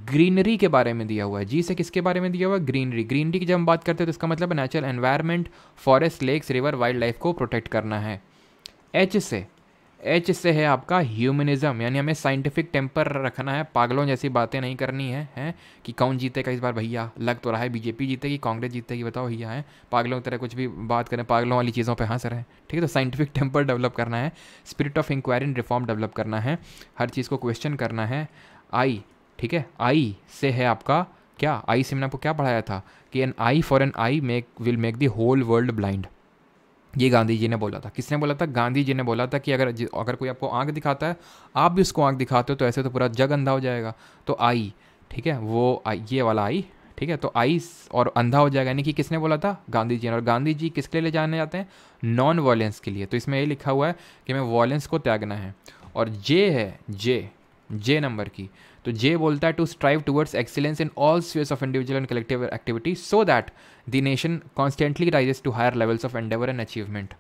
ग्रीनरी के बारे में दिया हुआ है जी से किसके बारे में दिया हुआ है ग्रीनरी ग्रीनरी की जब हम बात करते हैं तो इसका मतलब natural environment forest lakes river wild life को प्रोटेक्ट करना है एच से एच से है आपका ह्यूमनिज़म यानी हमें साइंटिफिक टेम्पर रखना है पागलों जैसी बातें नहीं करनी है हैं कि कौन जीतेगा इस बार भैया लग तो रहा है बीजेपी जीतेगी कांग्रेस जीतेगी बताओ भैया है पागलों की तरह कुछ भी बात करें पागलों वाली चीज़ों पर हाँ सर है ठीक है तो साइंटिफिक टेम्पर डेवलप करना है spirit of inquiry reform develop करना है हर चीज़ को क्वेश्चन करना है आई ठीक है आई से है आपका क्या आई से मैंने आपको क्या पढ़ाया था कि an eye for an eye make will make the whole world blind ये गांधी जी ने बोला था किसने बोला था गांधी जी ने बोला था कि अगर अगर कोई आपको आंख दिखाता है आप भी उसको आंख दिखाते हो तो ऐसे तो पूरा जग अंधा हो जाएगा तो आई ठीक है वो आई ये वाला आई ठीक है तो आई और अंधा हो जाएगा यानी कि किसने बोला था गांधी जी ने और गांधी जी किसके लिए ले जाने जाते हैं नॉन वायलेंस के लिए तो इसमें ये लिखा हुआ है कि हमें वॉयलेंस को त्यागना है और जे है जे जे नंबर की तो जे बोलता है to strive towards excellence in all space of individual and collective activity so that the nation constantly rises to higher levels of endeavour and achievement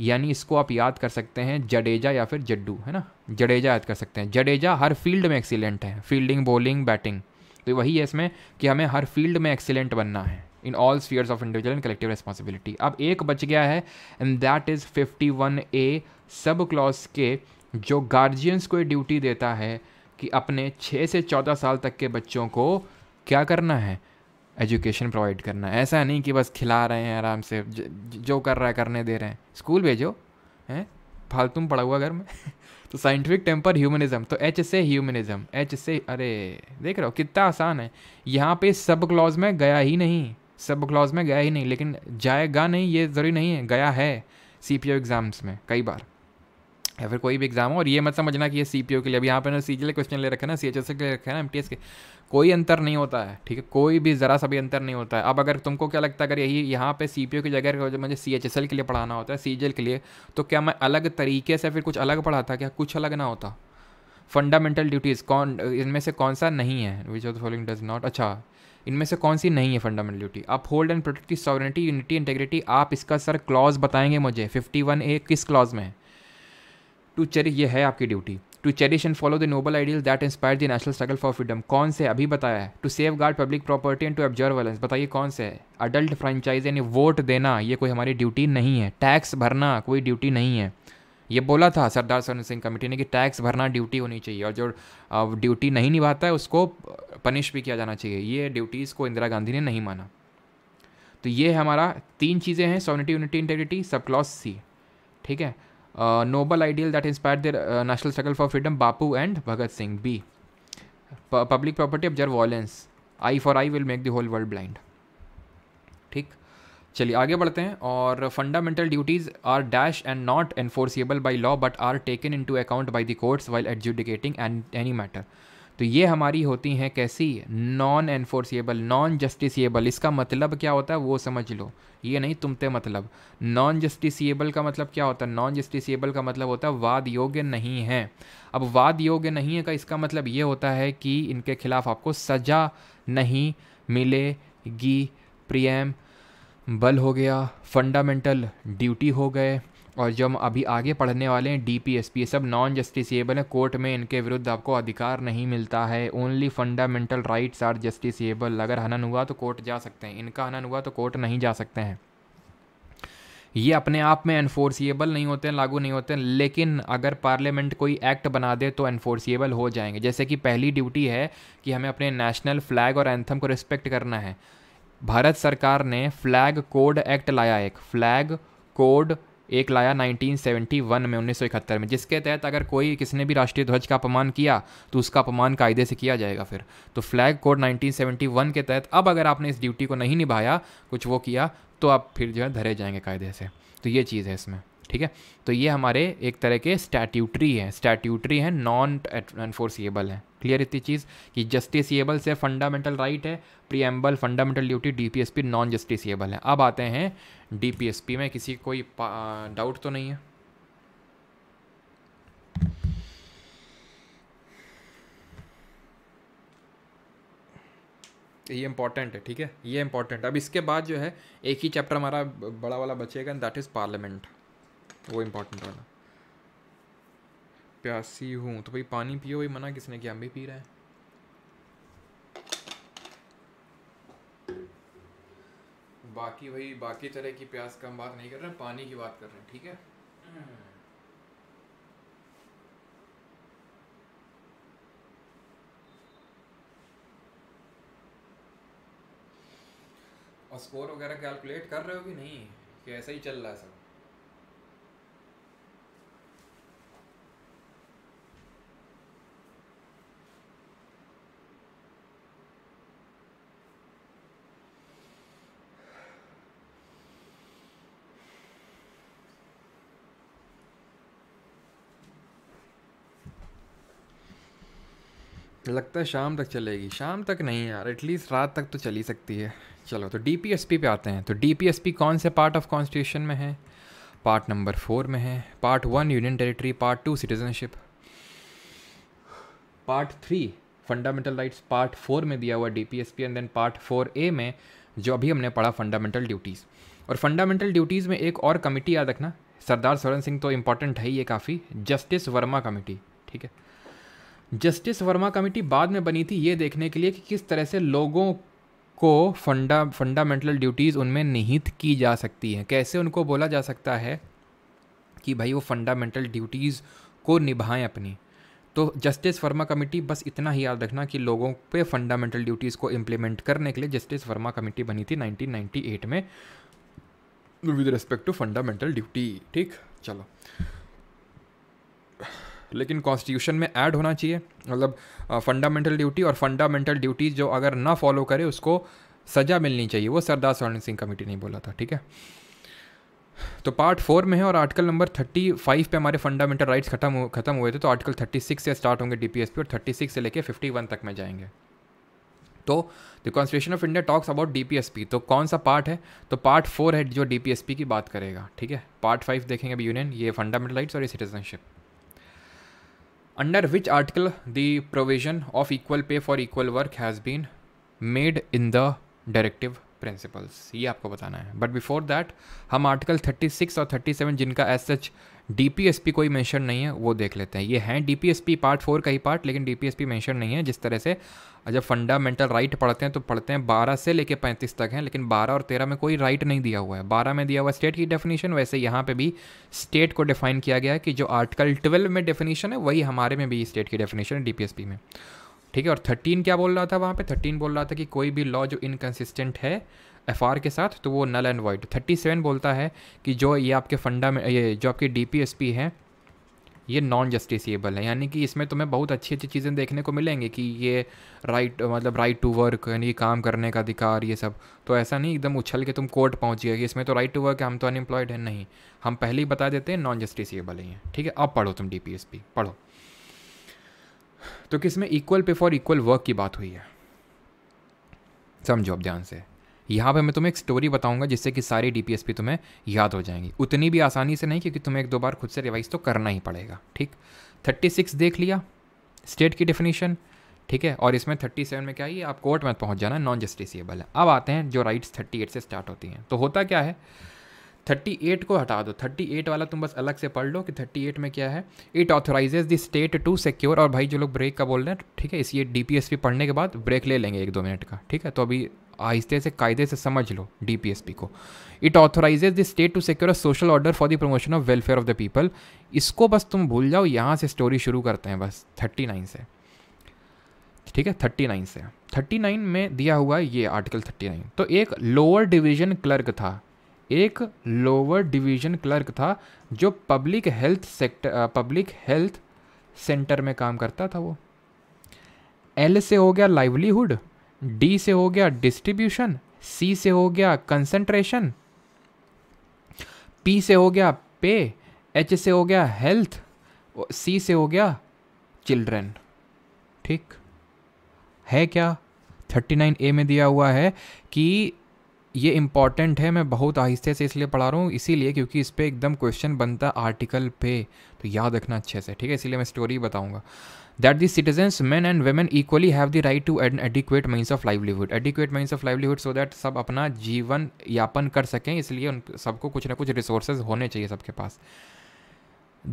यानी इसको आप याद कर सकते हैं जडेजा या फिर जड्डू है ना जडेजा याद कर सकते हैं जडेजा हर फील्ड में एक्सीलेंट है फील्डिंग बॉलिंग बैटिंग तो वही है इसमें कि हमें हर फील्ड में एक्सीलेंट बनना है in all spheres of individual and collective responsibility अब एक बच गया है and that is fifty one A sub clause के जो गार्जियंस को ड्यूटी देता है कि अपने छः से चौदह साल तक के बच्चों को क्या करना है एजुकेशन प्रोवाइड करना है ऐसा नहीं कि बस खिला रहे हैं आराम से जो कर रहा है करने दे रहे हैं स्कूल भेजो हैं फालतू पढ़ा हुआ घर में (laughs) तो साइंटिफिक टेम्पर ह्यूमनिज़म तो एच से ह्यूमनिज़म एच से अरे देख रहे हो कितना आसान है यहाँ पे सब क्लॉज में गया ही नहीं सब क्लॉज में गया ही नहीं लेकिन जाएगा नहीं ये ज़रूरी नहीं है गया है सी एग्ज़ाम्स में कई बार या फिर कोई भी एग्जाम हो और ये मत समझना कि ये सी के लिए अभी यहाँ पे ना सी के लिए क्वेश्चन ले रखे ना सी के लिए रखे ना एम के कोई अंतर नहीं होता है ठीक है कोई भी ज़रा सा भी अंतर नहीं होता है अब अगर तुमको क्या लगता है अगर यही यहाँ पे सी की जगह जब मुझे सी के लिए पढ़ाना होता है सी के लिए तो क्या मैं अलग तरीके से फिर कुछ अलग पढ़ाता क्या कुछ अलग ना होता फंडामेंटल ड्यूटीज़ कौन इनमें से कौन सा नहीं है which of following does not अच्छा इनमें से कौन सी नहीं है फंडामेंटल ड्यूटी आप hold and protect sovereignty unity integrity आप इसका सर क्लॉज बताएंगे मुझे फिफ्टी वन ए किस क्लॉज में है टू चेरिश ये है आपकी duty to cherish and follow the noble ideal that inspire the national struggle for freedom कौन से अभी बताया है to safeguard public property and to observe violence बताइए कौन से है अडल्ट फ्रेंचाइज यानी वोट देना ये कोई हमारी ड्यूटी नहीं है टैक्स भरना कोई ड्यूटी नहीं है ये बोला था सरदार सरन सिंह कमेटी ने कि टैक्स भरना ड्यूटी होनी चाहिए और जो ड्यूटी नहीं निभाता है उसको पनिश भी किया जाना चाहिए ये ड्यूटीज़ को इंदिरा गांधी ने नहीं माना तो ये हमारा तीन चीज़ें हैं sovereignty unity integrity sub clause C ठीक है noble ideal that inspire their national struggle for freedom Bapu and Bhagat Singh B public property observe violence eye for eye will make the whole world blind ठीक चलिए आगे बढ़ते हैं और fundamental duties are dash and not enforceable by law but are taken into account by the courts while adjudicating and any matter तो ये हमारी होती हैं कैसी नॉन एनफोर्सिएबल नॉन जस्टिसिएबल इसका मतलब क्या होता है वो समझ लो ये नहीं तुमते मतलब नॉन जस्टिसिएबल का मतलब क्या होता है नॉन जस्टिसिएबल का मतलब होता है वाद योग्य नहीं है अब वाद योग्य नहीं है का इसका मतलब ये होता है कि इनके खिलाफ आपको सज़ा नहीं मिलेगी प्रियम बल हो गया फंडामेंटल ड्यूटी हो गए और जो हम अभी आगे पढ़ने वाले हैं डी पी एस पी ये सब नॉन जस्टिसबल है कोर्ट में इनके विरुद्ध आपको अधिकार नहीं मिलता है only fundamental rights are justiciable अगर हनन हुआ तो कोर्ट जा सकते हैं इनका हनन हुआ तो कोर्ट नहीं जा सकते हैं ये अपने आप में एनफोर्सिएबल नहीं होते हैं लागू नहीं होते हैं लेकिन अगर पार्लियामेंट कोई एक्ट बना दे तो एनफोर्सिएबल हो जाएंगे जैसे कि पहली ड्यूटी है कि हमें अपने नेशनल फ्लैग और एंथम को रिस्पेक्ट करना है भारत सरकार ने फ्लैग कोड एक्ट लाया एक फ्लैग कोड एक लाया 1971 में 1971 में जिसके तहत अगर कोई किसी ने भी राष्ट्रीय ध्वज का अपमान किया तो उसका अपमान कायदे से किया जाएगा फिर तो फ्लैग कोड 1971 के तहत अब अगर आपने इस ड्यूटी को नहीं निभाया कुछ वो किया तो आप फिर जो है धरे जाएंगे कायदे से तो ये चीज़ है इसमें ठीक है तो ये हमारे एक तरह के स्टैट्यूटरी हैं स्टैट्यूटरी हैं नॉन एनफोर्सिएबल हैं क्लियर इतनी चीज़ कि जस्टिसिएबल से फंडामेंटल राइट है preamble fundamental duty DPSP non justiciable है अब आते हैं डीपीएसपी में किसी कोई डाउट तो नहीं है ये इंपॉर्टेंट है ठीक है ये इंपॉर्टेंट अब इसके बाद जो है एक ही चैप्टर हमारा बड़ा वाला बचेगा दैट इज़ पार्लियामेंट वो इम्पोर्टेंट वाला प्यासी हूँ तो भाई पानी पियो भाई मना किसने किया हम भी पी रहे हैं बाकी भाई बाकी तरह की प्यास का हम बात नहीं कर रहे हैं पानी की बात कर रहे हैं ठीक है और स्कोर वगैरह कैलकुलेट कर रहे हो कि नहीं कि ऐसा ही चल रहा है सब लगता है शाम तक चलेगी शाम तक नहीं यार एटलीस्ट रात तक तो चली सकती है चलो तो डी पे आते हैं तो डी कौन से पार्ट ऑफ कॉन्स्टिट्यूशन में है पार्ट नंबर फोर में है part one union territory part two citizenship part three fundamental rights part four में दिया हुआ D P S P and then part four A में जो अभी हमने पढ़ा फंडामेंटल ड्यूटीज़ और फंडामेंटल ड्यूटीज़ में एक और कमेटी याद रखना सरदार सरन सिंह तो इम्पॉर्टेंट है ही ये काफ़ी जस्टिस वर्मा कमेटी ठीक है जस्टिस वर्मा कमेटी बाद में बनी थी ये देखने के लिए कि किस तरह से लोगों को फंडा फंडामेंटल ड्यूटीज़ उनमें निहित की जा सकती हैं कैसे उनको बोला जा सकता है कि भाई वो फंडामेंटल ड्यूटीज़ को निभाएं अपनी तो जस्टिस वर्मा कमेटी बस इतना ही याद रखना कि लोगों पे फंडामेंटल ड्यूटीज़ को इम्प्लीमेंट करने के लिए जस्टिस वर्मा कमेटी बनी थी 1998 में with respect to fundamental duty ठीक चलो लेकिन कॉन्स्टिट्यूशन में ऐड होना चाहिए मतलब फंडामेंटल ड्यूटी और फंडामेंटल ड्यूटी जो अगर ना फॉलो करे उसको सज़ा मिलनी चाहिए वो सरदार स्वर्ण सिंह कमेटी ने बोला था ठीक है तो पार्ट फोर में है और आर्टिकल नंबर थर्टी फाइव पर हमारे फंडामेंटल राइट्स खत्म खत्म हुए थे तो आर्टिकल थर्टी सिक्स से स्टार्ट होंगे पी और थर्टी सिक्स से लेकर फिफ्टी वन तक में जाएंगे तो the constitution of India talks about P तो कौन सा पार्ट है तो पार्ट फोर है जो पी की बात करेगा ठीक है पार्ट फाइव देखेंगे अभी यूनियन ये फंडामेंटल राइट्स और ये citizenship under which article the provision of equal pay for equal work has been made in the directive principles ये आपको बताना है बट बिफोर दैट हम आर्टिकल 36 और 37 जिनका एस सच डीपीएसपी कोई मेंशन नहीं है वो देख लेते हैं ये हैं डीपीएसपी पार्ट फोर का ही पार्ट लेकिन डीपीएसपी मेंशन नहीं है जिस तरह से जब फंडामेंटल राइट पढ़ते हैं तो पढ़ते हैं बारह से लेकर पैंतीस तक हैं लेकिन बारह और तेरह में कोई राइट नहीं दिया हुआ है बारह में दिया हुआ स्टेट की डेफिनेशन वैसे यहाँ पे भी स्टेट को डिफाइन किया गया है कि जो आर्टिकल ट्वेल्व में डेफिनेशन है वही हमारे में भी स्टेट की डेफिनेशन है डी में ठीक है और थर्टीन क्या बोल रहा था वहाँ पर थर्टीन बोल रहा था कि कोई भी लॉ जो इनकन्सिस्टेंट है एफ आर के साथ तो वो null and void thirty seven बोलता है कि जो ये आपके फंडा में ये जो आपके डी पी पी एस है ये नॉन जस्टिसबल है यानी कि इसमें तुम्हें बहुत अच्छी अच्छी चीज़ें देखने को मिलेंगी कि ये राइट मतलब राइट टू वर्क यानी काम करने का अधिकार ये सब तो ऐसा नहीं एकदम उछल के तुम कोर्ट पहुँच गए कि इसमें तो राइट टू वर्क हम तो अनएम्प्लॉयड हैं नहीं हम पहले ही बता देते हैं नॉन जस्टिसबल है ठीक है अब पढ़ो तुम डी पी पी एस पढ़ो तो किसमें equal pay for equal work की बात हुई है समझो अब ध्यान से यहाँ पे मैं तुम्हें एक स्टोरी बताऊंगा जिससे कि सारी डी तुम्हें याद हो जाएंगी उतनी भी आसानी से नहीं क्योंकि तुम्हें एक दो बार खुद से रिवाइज तो करना ही पड़ेगा ठीक थर्टी सिक्स देख लिया स्टेट की डेफिनेशन ठीक है और इसमें थर्टी सेवन में क्या है आप कोर्ट में पहुँच जाना नॉन जस्टिसबल है अब आते हैं जो राइट्स थर्टी एट से स्टार्ट होती हैं तो होता क्या है थर्टी एट को हटा दो थर्टी एट वाला तुम बस अलग से पढ़ लो कि थर्टी एट में क्या है it authorises the state to secure और भाई जो लोग ब्रेक का बोल रहे हैं ठीक है इसलिए डी पी एस पी पढ़ने के बाद ब्रेक ले लेंगे एक दो मिनट का ठीक है तो अभी आहिस्ते से कायदे से समझ लो डीपीएसपी को it authorises the state to secure a social order for the promotion of welfare of the people इसको बस तुम भूल जाओ यहाँ से स्टोरी शुरू करते हैं बस थर्टी नाइन से ठीक है थर्टी नाइन से थर्टी नाइन में दिया हुआ ये आर्टिकल थर्टी नाइन तो एक लोअर डिवीजन क्लर्क था एक लोअर डिवीजन क्लर्क था जो public health sector public health centre में काम करता था वो एल से हो गया लाइवलीहुड डी से हो गया डिस्ट्रीब्यूशन सी से हो गया कंसंट्रेशन पी से हो गया पे एच से हो गया हेल्थ सी से हो गया चिल्ड्रन ठीक है क्या थर्टी नाइन ए में दिया हुआ है कि ये इम्पॉर्टेंट है मैं बहुत आहिस्ते से इसलिए पढ़ा रहा हूँ इसीलिए क्योंकि इस पर एकदम क्वेश्चन बनता आर्टिकल पे तो याद रखना अच्छे से ठीक है इसीलिए मैं स्टोरी बताऊँगा that the citizens man and women equally have the right to an adequate means of livelihood adequate means of livelihood so that सब अपना जीवन यापन कर सकें इसलिए उन सबको कुछ ना कुछ रिसोर्सेज होने चाहिए सबके पास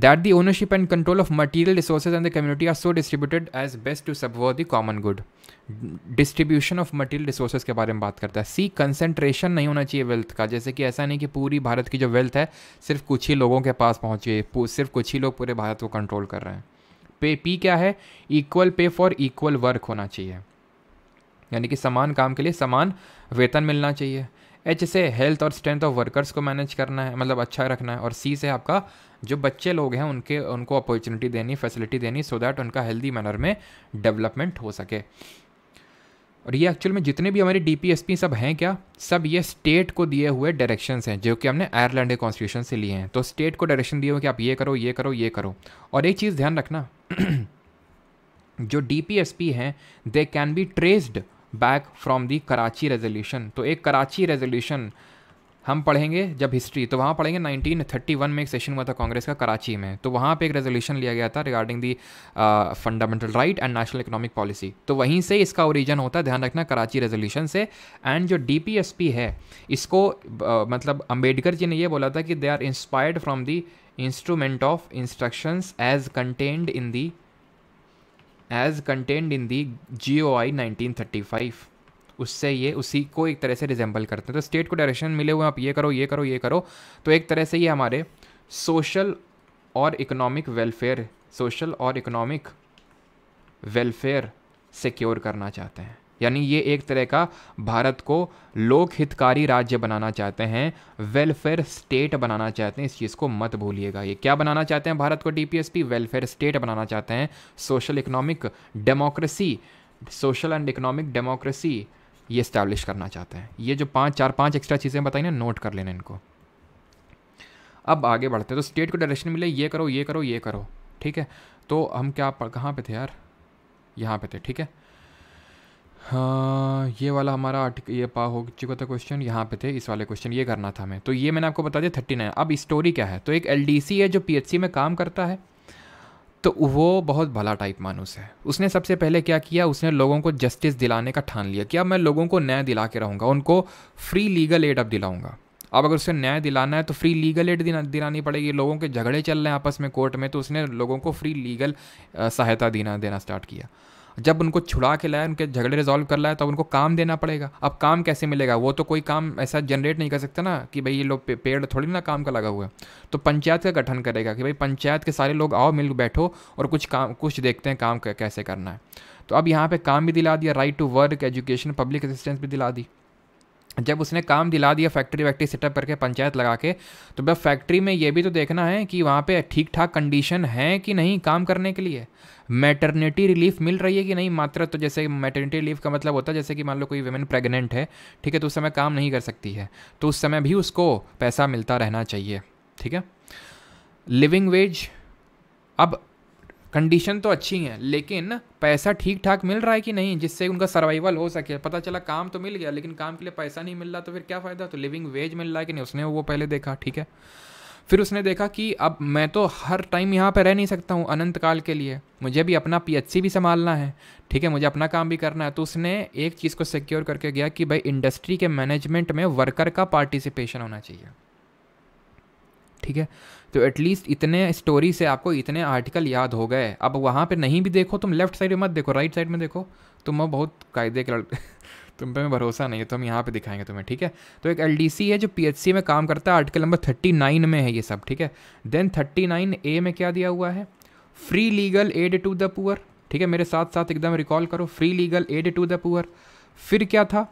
that the ownership and control of material resources and the community are so distributed as best to subserve the common good distribution of material resources के बारे में बात करता है सी कंसनट्रेशन नहीं होना चाहिए वेल्थ का जैसे कि ऐसा नहीं कि पूरी भारत की जो वेल्थ है सिर्फ कुछ ही लोगों के पास पहुँची सिर्फ कुछ ही लोग पूरे भारत को कंट्रोल कर रहे हैं पे पी क्या है equal pay for equal work होना चाहिए यानी कि समान काम के लिए समान वेतन मिलना चाहिए एच से हेल्थ और स्ट्रेंथ ऑफ वर्कर्स को मैनेज करना है मतलब अच्छा रखना है और सी से आपका जो बच्चे लोग हैं उनके उनको अपॉर्चुनिटी देनी फैसिलिटी देनी सो दैट उनका हेल्दी मैनर में डेवलपमेंट हो सके और ये एक्चुअल में जितने भी हमारे डी सब हैं क्या सब ये स्टेट को दिए हुए डायरेक्शन हैं जो कि हमने आयरलैंड के कॉन्स्टिट्यूशन से लिए हैं तो स्टेट को डायरेक्शन दिए हुए कि आप ये करो ये करो ये करो और एक चीज़ ध्यान रखना (clears throat) जो डी पी पी एस हैं they can be traced back from the Karachi resolution तो एक कराची रेजोल्यूशन हम पढ़ेंगे जब हिस्ट्री तो वहाँ पढ़ेंगे 1931 में एक सेशन हुआ था कांग्रेस का कराची में तो वहाँ पे एक रेजोल्यूशन लिया गया था regarding the fundamental right and national economic policy तो वहीं से इसका ओरिजन होता है ध्यान रखना कराची रेजोल्यूशन से एंड जो डी है इसको uh, मतलब अम्बेडकर जी ने यह बोला था कि they are inspired from the instrument of instructions as contained in the as contained in the G O I nineteen thirty five उससे ये उसी को एक तरह से रिजेंबल करते हैं तो स्टेट को डायरेक्शन मिले हुए आप ये करो ये करो ये करो तो एक तरह से ये हमारे सोशल और इकोनॉमिक वेलफेयर सोशल और इकोनॉमिक वेलफेयर सिक्योर करना चाहते हैं यानी ये एक तरह का भारत को लोक हितकारी राज्य बनाना चाहते हैं वेलफेयर स्टेट बनाना चाहते हैं इस चीज़ को मत भूलिएगा ये क्या बनाना चाहते हैं भारत को डीपीएसपी वेलफेयर स्टेट बनाना चाहते हैं social economic democracy social and economic democracy ये इस्टेब्लिश करना चाहते हैं ये जो पाँच चार पाँच एक्स्ट्रा चीज़ें बताई ना नोट कर लेना इनको अब आगे बढ़ते हैं तो स्टेट को डायरेक्शन मिले ये करो ये करो ये करो ठीक है तो हम क्या कहाँ पे थे यार यहाँ पे थे ठीक है हाँ ये वाला हमारा आर्टिकल ये पा हो चुका था क्वेश्चन यहाँ पे थे इस वाले क्वेश्चन ये करना था हमें तो ये मैंने आपको बता दिया थर्टी नाइन अब स्टोरी क्या है तो एक एल है जो पी में काम करता है तो वो बहुत भला टाइप मानुस है उसने सबसे पहले क्या किया उसने लोगों को जस्टिस दिलाने का ठान लिया कि अब मैं लोगों को न्याय दिला के रहूँगा उनको फ्री लीगल एड अब दिलाऊँगा अब अगर उसे न्याय दिलाना है तो फ्री लीगल एड दिलानी पड़ेगी लोगों के झगड़े चल रहे हैं आपस में कोर्ट में तो उसने लोगों को फ्री लीगल सहायता देना देना स्टार्ट किया जब उनको छुड़ा के लाया उनके झगड़े रिजॉल्व कर लाया तब तो उनको काम देना पड़ेगा अब काम कैसे मिलेगा वो तो कोई काम ऐसा जनरेट नहीं कर सकता ना कि भाई ये लोग पे, पेड़ थोड़ी ना काम का लगा हुआ है तो पंचायत का गठन करेगा कि भाई पंचायत के सारे लोग आओ मिल बैठो और कुछ काम कुछ देखते हैं काम कैसे करना है तो अब यहाँ पर काम भी दिला दिया right to work education public assistance भी दिला दी जब उसने काम दिला दिया फैक्ट्री वैक्ट्री सेटअप करके पंचायत लगा के तो भाई फैक्ट्री में ये भी तो देखना है कि वहाँ पे ठीक ठाक कंडीशन है कि नहीं काम करने के लिए मैटरनिटी रिलीफ मिल रही है कि नहीं मात्रा तो जैसे मैटरनिटी रिलीफ का मतलब होता है जैसे कि मान लो कोई वेमेन प्रेगनेंट है ठीक है तो उस समय काम नहीं कर सकती है तो उस समय भी उसको पैसा मिलता रहना चाहिए ठीक है लिविंग वेज अब कंडीशन तो अच्छी है लेकिन पैसा ठीक ठाक मिल रहा है कि नहीं जिससे उनका सर्वाइवल हो सके पता चला काम तो मिल गया लेकिन काम के लिए पैसा नहीं मिल रहा तो फिर क्या फ़ायदा तो लिविंग वेज मिल रहा है कि नहीं उसने वो पहले देखा ठीक है फिर उसने देखा कि अब मैं तो हर टाइम यहाँ पर रह नहीं सकता हूँ अनंत काल के लिए मुझे भी अपना पी भी संभालना है ठीक है मुझे अपना काम भी करना है तो उसने एक चीज़ को सिक्योर करके गया कि भाई इंडस्ट्री के मैनेजमेंट में वर्कर का पार्टिसिपेशन होना चाहिए ठीक है तो एटलीस्ट इतने स्टोरी से आपको इतने आर्टिकल याद हो गए अब वहाँ पर नहीं भी देखो तुम लेफ्ट साइड में मत देखो राइट साइड में देखो तुम बहुत कायदे के लड़ (laughs) तुम पे मैं भरोसा नहीं है तो हम यहाँ पे दिखाएंगे तुम्हें ठीक है तो एक एल है जो पी में काम करता है आर्टिकल नंबर थर्टी नाइन में है ये सब ठीक है देन थर्टी नाइन ए में क्या दिया हुआ है free legal aid to the poor ठीक है मेरे साथ साथ एकदम रिकॉल करो free legal aid to the poor फिर क्या था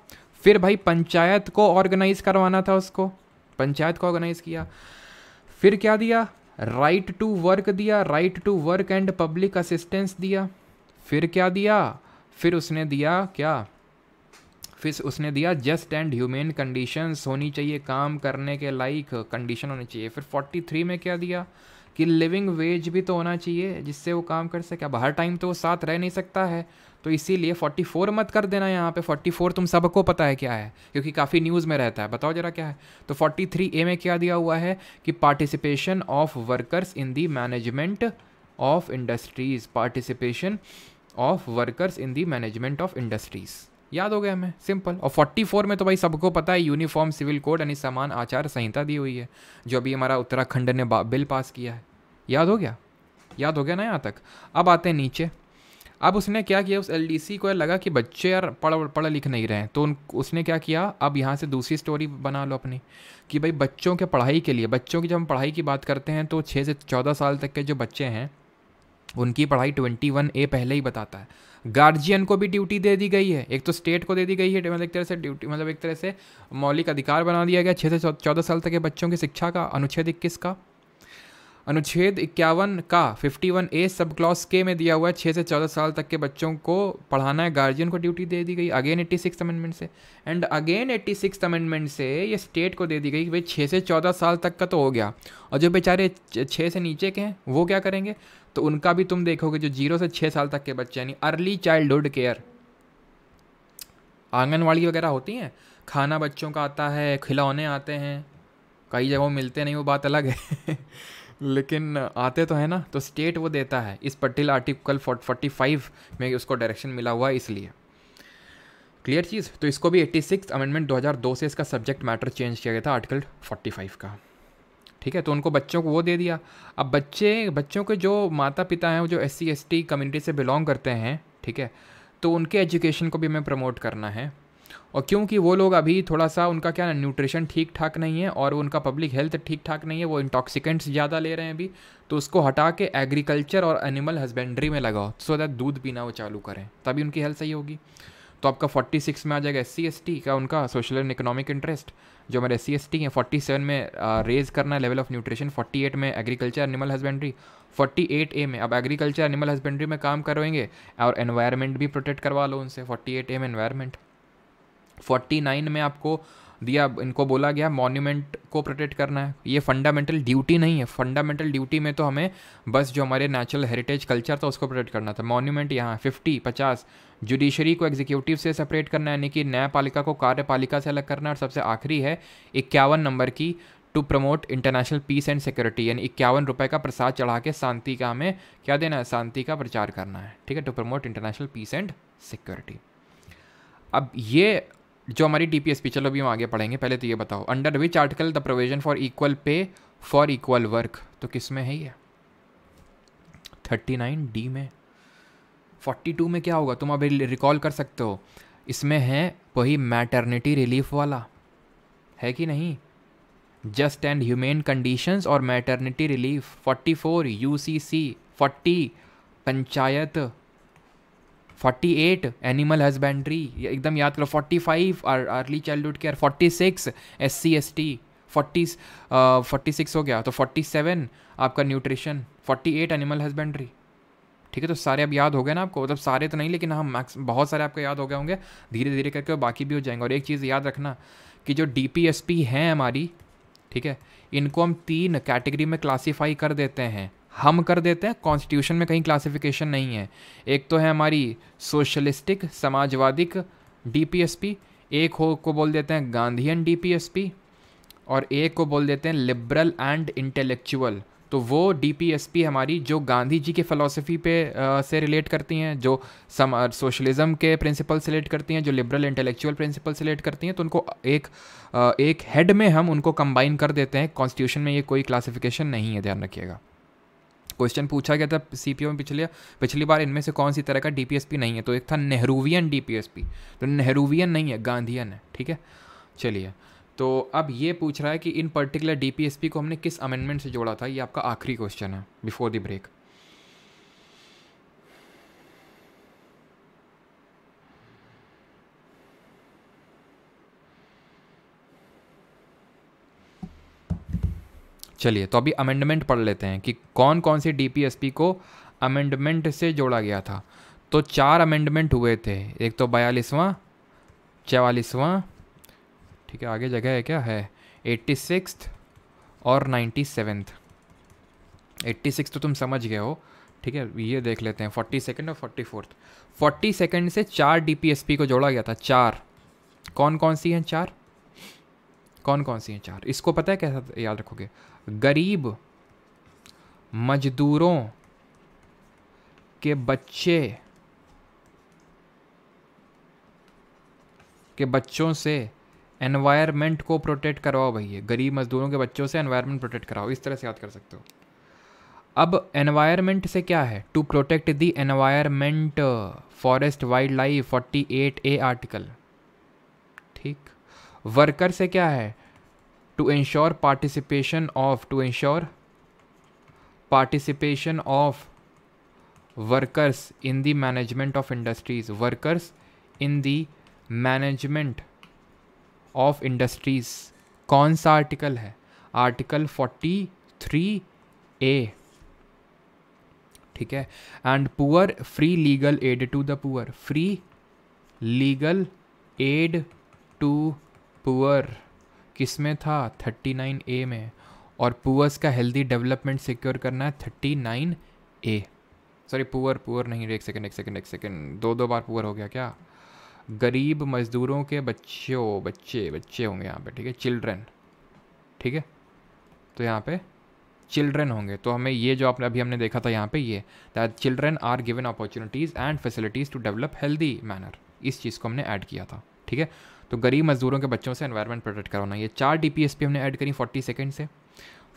फिर भाई पंचायत को ऑर्गेनाइज करवाना था उसको पंचायत को ऑर्गेनाइज किया फिर क्या दिया राइट टू वर्क दिया right to work and public assistance दिया फिर क्या दिया फिर उसने दिया क्या फिर उसने दिया जस्ट एंड ह्यूमेन कंडीशंस होनी चाहिए काम करने के लाइक कंडीशन होनी चाहिए फिर 43 में क्या दिया कि लिविंग वेज भी तो होना चाहिए जिससे वो काम कर सके अब हर टाइम तो वो साथ रह नहीं सकता है तो इसीलिए 44 मत कर देना यहाँ पे 44 तुम सबको पता है क्या है क्योंकि काफ़ी न्यूज़ में रहता है बताओ जरा क्या है तो 43 ए में क्या दिया हुआ है कि participation of workers in the management of industries participation of workers in the management of industries याद हो गया हमें सिंपल और 44 में तो भाई सबको पता है यूनिफॉर्म सिविल कोड यानी समान आचार संहिता दी हुई है जो अभी हमारा उत्तराखंड ने बिल पास किया है याद हो गया याद हो गया ना यहाँ तक अब आते हैं नीचे अब उसने क्या किया उस एल को लगा कि बच्चे यार पढ़ पढ़ लिख नहीं रहे हैं तो उन उसने क्या किया अब यहाँ से दूसरी स्टोरी बना लो अपनी कि भाई बच्चों के पढ़ाई के लिए बच्चों की जब हम पढ़ाई की बात करते हैं तो छः से चौदह साल तक के जो बच्चे हैं उनकी पढ़ाई ट्वेंटी वन ए पहले ही बताता है गार्जियन को भी ड्यूटी दे दी गई है एक तो स्टेट को दे दी गई है मतलब एक तरह से ड्यूटी मतलब एक तरह से मौलिक अधिकार बना दिया गया छः से चौदह साल तक के बच्चों की शिक्षा का अनुच्छेद इक्कीस का अनुच्छेद इक्यावन का fifty one A sub clause के में दिया हुआ है छः से चौदह साल तक के बच्चों को पढ़ाना है गार्जियन को ड्यूटी दे दी गई अगेन एट्टी सिक्स अमेंडमेंट से and again eighty six amendment से ये स्टेट को दे दी गई कि भाई छः से चौदह साल तक का तो हो गया और जो बेचारे छः से नीचे के हैं वो क्या करेंगे तो उनका भी तुम देखोगे जो जीरो से छः साल तक के बच्चे यानी अर्ली चाइल्डहुड केयर आंगनवाड़ी वगैरह होती हैं खाना बच्चों का आता है खिलौने आते हैं कई जगहों मिलते नहीं वो बात अलग है (laughs) लेकिन आते तो है ना तो स्टेट वो देता है इस पर्टिकुलर आर्टिकल फोर्टी फाइव में उसको डायरेक्शन मिला हुआ है इसलिए क्लियर चीज़ तो इसको भी सिक्स अमेंडमेंट दो हज़ार दो से इसका सब्जेक्ट मैटर चेंज किया गया था आर्टिकल फोर्टी फाइव का ठीक है तो उनको बच्चों को वो दे दिया अब बच्चे बच्चों के जो माता पिता हैं जो S C S T community से बिलोंग करते हैं ठीक है तो उनके एजुकेशन को भी हमें प्रमोट करना है और क्योंकि वो लोग अभी थोड़ा सा उनका क्या न्यूट्रिशन ठीक ठाक नहीं है और उनका पब्लिक हेल्थ ठीक ठाक नहीं है वो इंटॉक्सिकेंट्स ज़्यादा ले रहे हैं अभी तो उसको हटा के एग्रीकल्चर और एनिमल हस्बेंड्री में लगाओ सो दैट दूध पीना वो चालू करें तभी उनकी हेल्थ सही होगी तो आपका 46 में आ जाएगा एस सी का उनका सोशल एंड इकोनॉमिक इंटरेस्ट जो हमारे एस सी हैं 47 में रेज करना है लेवल ऑफ न्यूट्रिशन 48 में एग्रीकल्चर एनिमल हस्बेंड्री 48 ए में अब एग्रीकल्चर एनिमल हस्बेंड्री में काम करवाएंगे और एनवायरमेंट भी प्रोटेक्ट करवा लो उनसे 48 ए में फोर्टी 49 में आपको दिया इनको बोला गया मॉन्यूमेंट को प्रोटेक्ट करना है ये फंडामेंटल ड्यूटी नहीं है फंडामेंटल ड्यूटी में तो हमें बस जो हमारे नेचुरल हेरिटेज कल्चर था उसको प्रोटेक्ट करना था मॉन्यूमेंट यहाँ फिफ्टी पचास जुडिशरी को एग्जीक्यूटिव से सेपरेट करना है यानी कि न्यायपालिका को कार्यपालिका से अलग करना है और सबसे आखिरी है इक्यावन नंबर की to promote international peace and security यानी इक्यावन रुपये का प्रसाद चढ़ा के शांति का हमें क्या देना है शांति का प्रचार करना है ठीक है to promote international peace and security अब ये जो हमारी टी पी एस पी चलो अभी हम आगे पढ़ेंगे पहले तो ये बताओ under which article the provision for equal pay for equal work तो किस में है ये थर्टी नाइन डी में फोर्टी टू में क्या होगा तुम अभी रिकॉल कर सकते हो इसमें है वही मैटर्निटी रिलीफ वाला है कि नहीं जस्ट एंड ह्यूमेन कंडीशंस और maternity relief forty four U C C forty panchayat forty eight animal husbandry एकदम याद करो forty five early childhood care forty six S C S T forty forty six हो गया तो फोर्टी सेवन आपका nutrition forty eight animal husbandry ठीक है तो सारे अब याद हो गए ना आपको मतलब सारे तो नहीं लेकिन हाँ मैक्स बहुत सारे आपको याद हो गए होंगे धीरे धीरे करके बाकी भी हो जाएंगे और एक चीज़ याद रखना कि जो डी पी एस पी हैं हमारी ठीक है इनको हम तीन कैटेगरी में क्लासीफाई कर देते हैं हम कर देते हैं कॉन्स्टिट्यूशन में कहीं क्लासिफिकेशन नहीं है एक तो है हमारी सोशलिस्टिक समाजवादिक डीपीएसपी एक हो को बोल देते हैं गांधीयन डीपीएसपी और एक को बोल देते हैं लिबरल एंड इंटेलेक्चुअल तो वो डीपीएसपी हमारी जो गांधी जी के फ़िलासफ़ी पे आ, से रिलेट करती हैं जो सम सोशलिज़म के प्रिंसिपल से रिलेट करती हैं जो लिबरल इंटेलेक्चुअल प्रिंसिपल से रिलेट करती हैं तो उनको एक आ, एक हेड में हम उनको कंबाइन कर देते हैं कॉन्स्टिट्यूशन में ये कोई क्लासिफिकेशन नहीं है ध्यान रखिएगा क्वेश्चन पूछा गया था सीपीओ में पिछले पिछली बार इनमें से कौन सी तरह का डीपीएसपी नहीं है तो एक था नेहरूवियन डीपीएसपी तो नेहरूवियन नहीं है गांधीयन है ठीक है चलिए तो अब ये पूछ रहा है कि इन पर्टिकुलर डीपीएसपी को हमने किस अमेंडमेंट से जोड़ा था ये आपका आखिरी क्वेश्चन है बिफोर द ब्रेक चलिए तो अभी अमेंडमेंट पढ़ लेते हैं कि कौन कौन से डी को अमेंडमेंट से जोड़ा गया था तो चार अमेंडमेंट हुए थे एक तो बयालीसवां चवालीसवां ठीक है आगे जगह है क्या है एट्टी सिक्स और नाइन्टी सेवेंथ एट्टी सिक्स तो तुम समझ गए हो ठीक है ये देख लेते हैं फोर्टी सेकेंड और फोर्टी फोर्थ फोर्टी सेकेंड से चार डी को जोड़ा गया था चार कौन कौन सी हैं चार कौन कौन सी हैं चार इसको पता है कैसा याद रखोगे गरीब मजदूरों के बच्चे के बच्चों से एनवायरनमेंट को प्रोटेक्ट करवाओ भैया गरीब मजदूरों के बच्चों से एनवायरनमेंट प्रोटेक्ट कराओ इस तरह से याद कर सकते हो अब एनवायरनमेंट से क्या है to protect the environment forest wild life forty eight A article ठीक वर्कर से क्या है to ensure participation of to ensure participation of workers in the management of industries workers in the management of industries कौन सा article है article 43 A ठीक है and poor free legal aid to the poor free legal aid to poor किस में था thirty nine A में और पुअर्स का हेल्दी डेवलपमेंट सिक्योर करना है thirty nine A sorry poor poor नहीं एक सेकेंड एक सेकेंड एक सेकेंड दो दो बार पुअर हो गया क्या गरीब मजदूरों के बच्चों बच्चे बच्चे होंगे यहाँ पे ठीक है चिल्ड्रन ठीक है तो यहाँ पे चिल्ड्रन होंगे तो हमें ये जो आपने अभी हमने देखा था यहाँ पे ये that children are given opportunities and facilities to develop healthy manner इस चीज़ को हमने ऐड किया था ठीक है तो गरीब मजदूरों के बच्चों से एनवायरनमेंट प्रोटेक्ट करवाना ये चार डी हमने ऐड करी फोर्टी सेकेंड से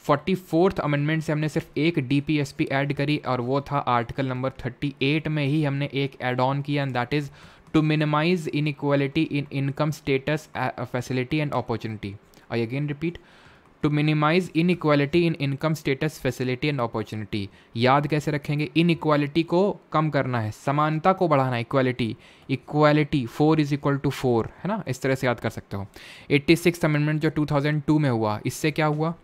फोर्टी फोर्थ अमेंडमेंट से हमने सिर्फ एक D P S P add करी और वो था आर्टिकल नंबर थर्टी एट में ही हमने एक एड ऑन किया and that is to minimize inequality in income status facility and opportunity I again repeat to minimize equality in income status facility and opportunity याद कैसे रखेंगे equality को कम करना है समानता को बढ़ाना है equality equality four is equal to four है ना इस तरह से याद कर सकते हो एट्टी सिक्स अमेंडमेंट जो टू थाउजेंड टू में हुआ इससे क्या हुआ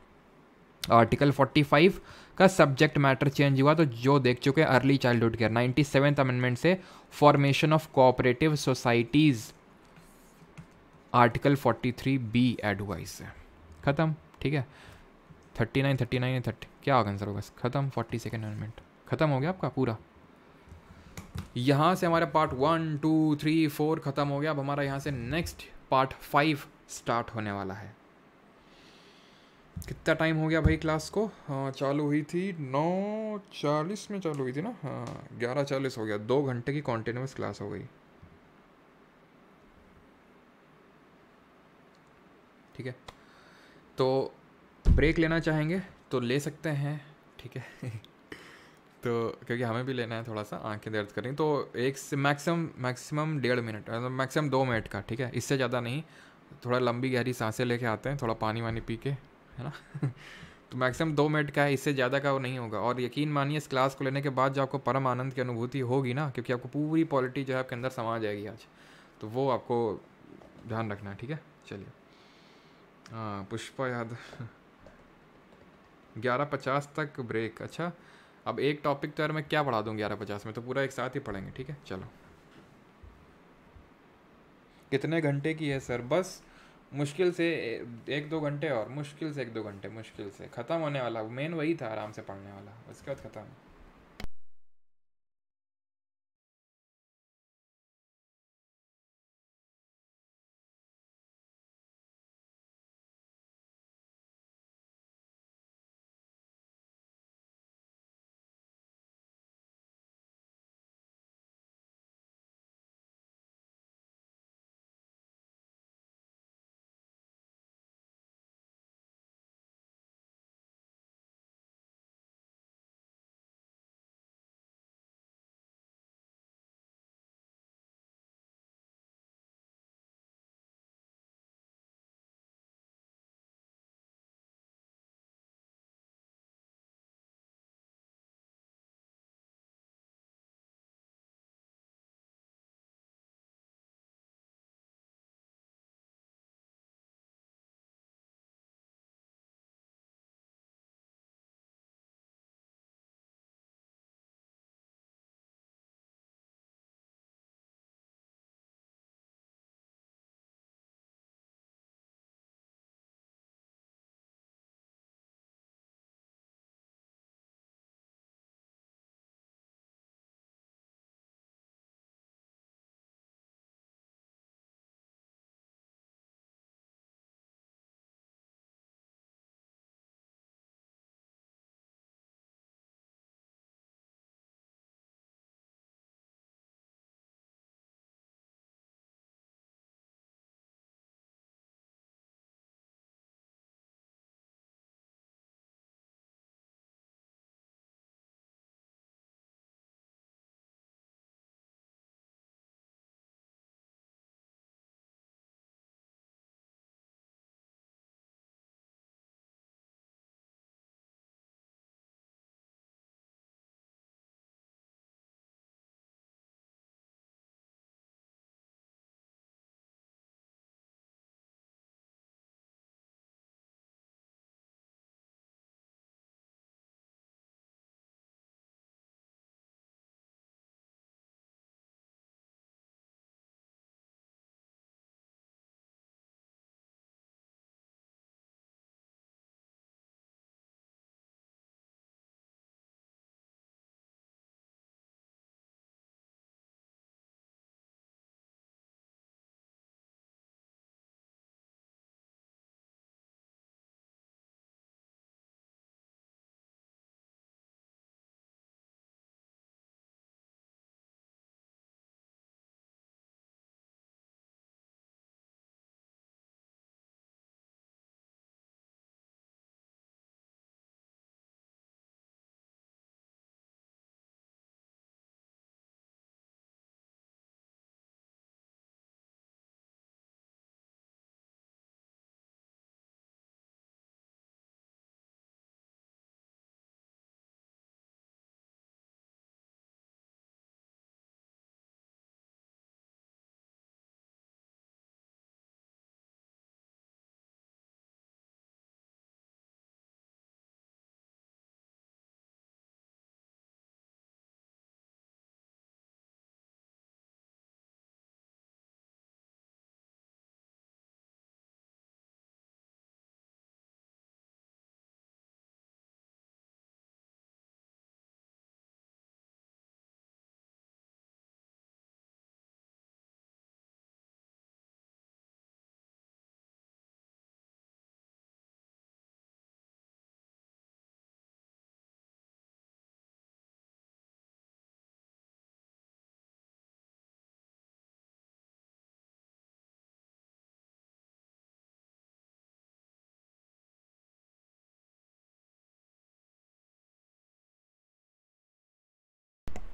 आर्टिकल फोर्टी फाइव का सब्जेक्ट मैटर चेंज हुआ तो जो देख चुके हैं early childhood care ninety seventh amendment से formation of cooperative societies article 43 B advice है ख़त्म ठीक है thirty nine thirty nine thirty क्या होगा आंसर होगा ख़त्म फोर्टी सेकेंड मिनट ख़त्म हो गया आपका पूरा यहाँ से हमारा part one two three four ख़त्म हो गया अब हमारा यहाँ से नेक्स्ट पार्ट फाइव स्टार्ट होने वाला है कितना टाइम हो गया भाई क्लास को हाँ चालू हुई थी नौ चालीस में चालू हुई थी ना हाँ ग्यारह चालीस हो गया दो घंटे की कॉन्टिन्यूस क्लास हो गई ठीक है तो ब्रेक लेना चाहेंगे तो ले सकते हैं ठीक है (laughs) तो क्योंकि हमें भी लेना है थोड़ा सा आंखें दर्द करेंगी तो एक से मैक्सिमम मैक्सिमम डेढ़ मिनट मतलब मैक्सिमम दो मिनट का ठीक है इससे ज़्यादा नहीं थोड़ा लंबी गहरी सांसें लेके आते हैं थोड़ा पानी वानी पी के है ना (laughs) तो मैक्सिमम दो मिनट का है इससे ज़्यादा का वो नहीं होगा और यकीन मानिए इस क्लास को लेने के बाद जो आपको परम आनंद की अनुभूति होगी ना क्योंकि आपको पूरी पॉलिटी जो है आपके अंदर समा जाएगी आज तो वो आपको ध्यान रखना है ठीक है चलिए हाँ पुष्पा याद ग्यारह पचास तक ब्रेक अच्छा अब एक टॉपिक तो यार मैं क्या पढ़ा दूँ ग्यारह पचास में तो पूरा एक साथ ही पढ़ेंगे ठीक है चलो कितने घंटे की है सर बस मुश्किल से एक दो घंटे और मुश्किल से एक दो घंटे मुश्किल से ख़त्म होने वाला मेन वही था आराम से पढ़ने वाला उसके बाद ख़त्म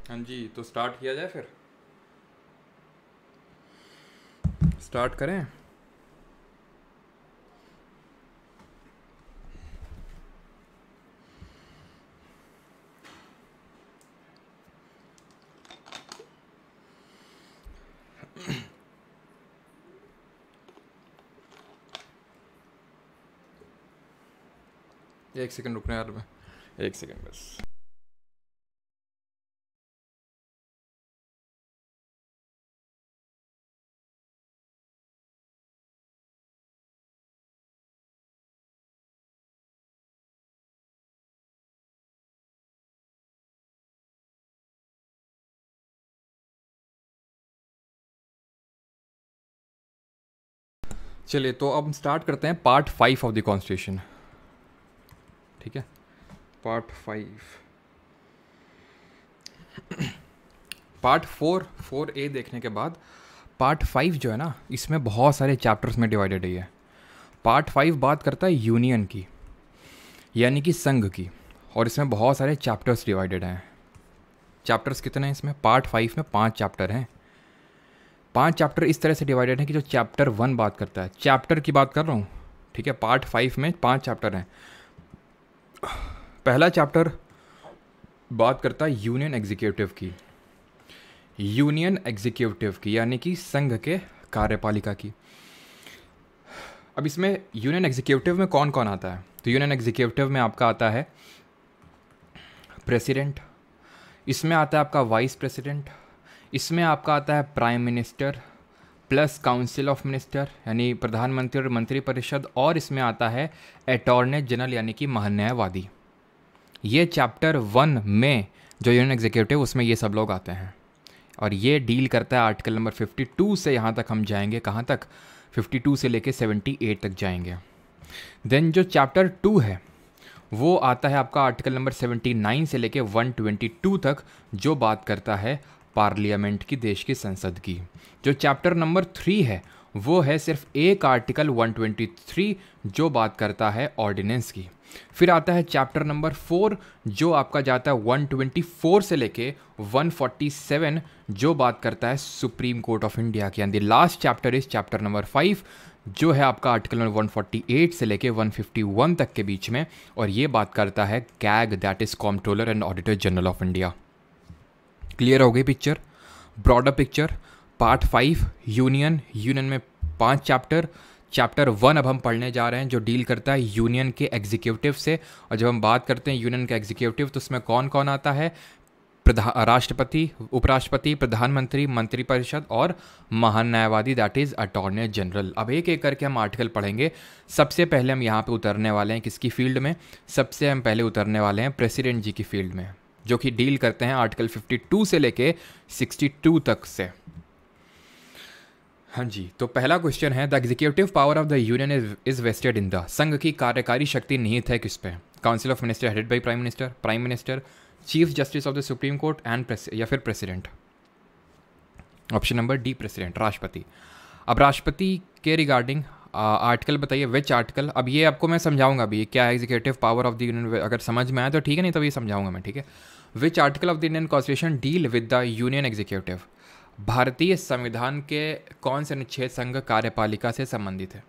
हाँ जी तो स्टार्ट किया जाए फिर स्टार्ट करें एक सेकंड रुकने यार मैं एक सेकंड बस चलिए तो अब स्टार्ट करते हैं part five of the constitution ठीक है part five part four four A देखने के बाद पार्ट फाइव जो है ना इसमें बहुत सारे चैप्टर्स में डिवाइडेड है पार्ट फाइव बात करता है यूनियन की यानी कि संघ की और इसमें बहुत सारे चैप्टर्स डिवाइडेड हैं चैप्टर्स कितने हैं इसमें पार्ट फाइव में पांच चैप्टर हैं पांच चैप्टर इस तरह से डिवाइडेड है कि जो चैप्टर वन बात करता है चैप्टर की बात कर रहा हूँ ठीक है पार्ट फाइव में पांच चैप्टर हैं पहला चैप्टर बात करता है यूनियन एग्जीक्यूटिव की यूनियन एग्जीक्यूटिव की यानी कि संघ के कार्यपालिका की अब इसमें यूनियन एग्जीक्यूटिव में कौन कौन आता है तो यूनियन एग्जीक्यूटिव में आपका आता है प्रेसिडेंट इसमें आता है आपका वाइस प्रेसिडेंट इसमें आपका आता है prime minister plus council of minister यानी प्रधानमंत्री और मंत्री परिषद और इसमें आता है अटॉर्नी जनरल यानी कि महान्यायवादी ये चैप्टर वन में जो यूनियन एग्जीक्यूटिव उसमें ये सब लोग आते हैं और ये डील करता है आर्टिकल नंबर 52 से यहाँ तक हम जाएंगे कहाँ तक 52 से लेके 78 तक जाएंगे देन जो चैप्टर टू है वो आता है आपका आर्टिकल नंबर 79 से लेके 122 तक जो बात करता है पार्लियामेंट की देश की संसद की जो चैप्टर नंबर थ्री है वो है सिर्फ एक आर्टिकल 123 जो बात करता है ऑर्डिनेंस की फिर आता है चैप्टर नंबर फोर जो आपका जाता है 124 से लेके 147 जो बात करता है सुप्रीम कोर्ट ऑफ इंडिया की यानी last chapter is chapter number five जो है आपका आर्टिकल नंबर 148 से लेके 151 तक के बीच में और ये बात करता है CAG that is comptroller and auditor general of India clear हो गई picture broader picture part five union union में पांच चैप्टर चैप्टर वन अब हम पढ़ने जा रहे हैं जो डील करता है यूनियन के एग्जीक्यूटिव से और जब हम बात करते हैं यूनियन के एग्जीक्यूटिव तो उसमें कौन कौन आता है प्रधान राष्ट्रपति उपराष्ट्रपति प्रधानमंत्री मंत्रिपरिषद और महान न्यायवादी दैट इज़ अटॉर्नी जनरल अब एक एक करके हम आर्टिकल पढ़ेंगे सबसे पहले हम यहाँ पे उतरने वाले हैं किसकी फील्ड में सबसे हम पहले उतरने वाले हैं प्रेसिडेंट जी की फील्ड में जो कि डील करते हैं आर्टिकल 52 से लेके 62 तक से हाँ जी तो पहला क्वेश्चन है the executive power of the union is is vested in the संघ की कार्यकारी शक्ति निहित है किस पे council of minister headed by prime minister prime minister chief justice of the supreme court and या फिर president option number D president राष्ट्रपति अब राष्ट्रपति के रिगार्डिंग आर्टिकल बताइए विच आर्टिकल अब ये आपको मैं समझाऊंगा अभी क्या executive power of the union अगर समझ में आया तो ठीक है नहीं तो ये समझाऊंगा मैं ठीक है which article of the Indian constitution deal with the union executive भारतीय संविधान के कौन से अनुच्छेद संघ कार्यपालिका से संबंधित है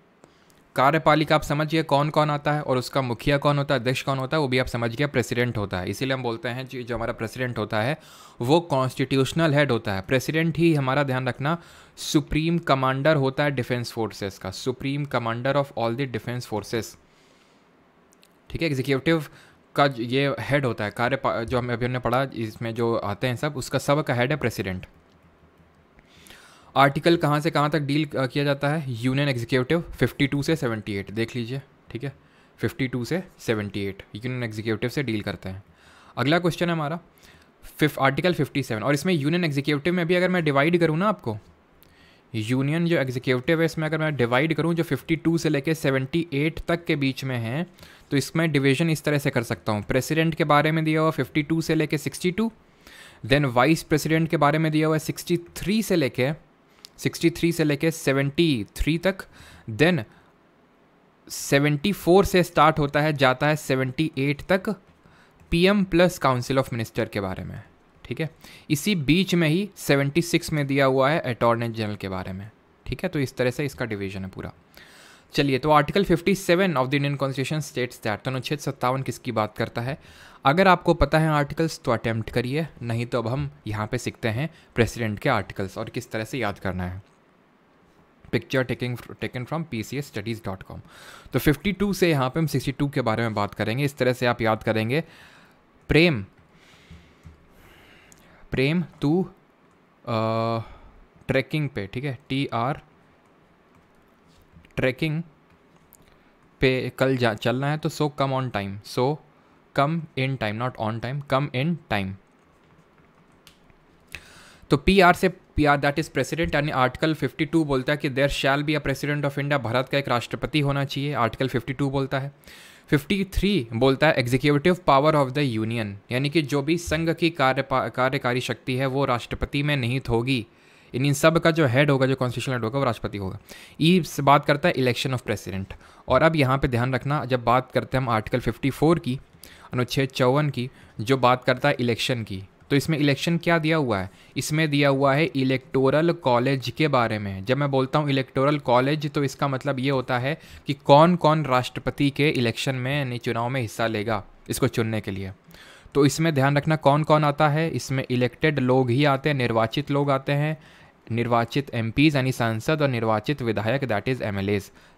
कार्यपालिका आप समझिए कौन कौन आता है और उसका मुखिया कौन होता है अध्यक्ष कौन होता है वो भी आप समझ गया प्रेसिडेंट होता है इसीलिए हम बोलते हैं जो हमारा प्रेसिडेंट होता है वो कॉन्स्टिट्यूशनल हेड होता है प्रेसिडेंट ही हमारा ध्यान रखना सुप्रीम कमांडर होता है डिफेंस फोर्सेस का supreme commander of all the defence forces ठीक है एग्जीक्यूटिव का ये हेड होता है कार्य जो हमें अभी हमने पढ़ा इसमें जो आते हैं सब उसका सब का हेड है प्रेसिडेंट आर्टिकल कहाँ से कहाँ तक डील किया जाता है यूनियन एग्जीक्यूटिव 52 से 78 देख लीजिए ठीक है 52 से 78 यूनियन एग्जीक्यूटिव से डील करते हैं अगला क्वेश्चन है हमारा फिफ आर्टिकल 57 और इसमें यूनियन एग्जीक्यूटिव में भी अगर मैं डिवाइड करूँ ना आपको यूनियन जो एग्जीक्यूटिव है इसमें अगर मैं डिवाइड करूँ जो 52 से लेकर 78 तक के बीच में है तो इसमें डिवीजन इस तरह से कर सकता हूँ प्रेसिडेंट के बारे में दिया हुआ 52 से लेके 62 देन वाइस प्रेसिडेंट के बारे में दिया हुआ 63 से लेके 63 से लेके 73 तक देन 74 से स्टार्ट होता है जाता है 78 तक PM plus council of minister के बारे में ठीक है इसी बीच में ही 76 में दिया हुआ है अटॉर्नी जनरल के बारे में ठीक है तो इस तरह से इसका डिवीजन है पूरा चलिए तो article 57 of the Indian constitution states that तो अनुच्छेद सत्तावन किसकी बात करता है अगर आपको पता है आर्टिकल्स तो अटैम्प्ट करिए नहीं तो अब हम यहाँ पे सीखते हैं प्रेसिडेंट के आर्टिकल्स और किस तरह से याद करना है picture taking taken from P C S studies dot com तो फिफ्टी टू से यहाँ पे हम सिक्सटी टू के बारे में बात करेंगे इस तरह से आप याद करेंगे प्रेम प्रेम तू ट्रैकिंग पे ठीक है टी आर ट्रैकिंग पे कल जा चलना है तो so come on time so come in time not on time come in time तो पी आर से P R that is president यानी आर्टिकल 52 बोलता है कि there shall be a president of India Bharat का एक राष्ट्रपति होना चाहिए आर्टिकल 52 बोलता है 53 बोलता है executive power of the union यानी कि जो भी संघ की कार्य कार्यकारी शक्ति है वो राष्ट्रपति में निहित होगी इन सब का जो हेड होगा जो कॉन्स्टिट्यूशन हेड होगा वो राष्ट्रपति होगा ई से बात करता है इलेक्शन ऑफ प्रेसिडेंट और अब यहाँ पे ध्यान रखना जब बात करते हैं हम आर्टिकल 54 की अनुच्छेद चौवन की जो बात करता है इलेक्शन की तो इसमें इलेक्शन क्या दिया हुआ है इसमें दिया हुआ है इलेक्टोरल कॉलेज के बारे में जब मैं बोलता हूँ इलेक्टोरल कॉलेज तो इसका मतलब ये होता है कि कौन कौन राष्ट्रपति के इलेक्शन में यानी चुनाव में हिस्सा लेगा इसको चुनने के लिए तो इसमें ध्यान रखना कौन कौन आता है इसमें इलेक्टेड लोग ही आते हैं निर्वाचित लोग आते हैं निर्वाचित एम यानी सांसद और निर्वाचित विधायक दैट इज़ एम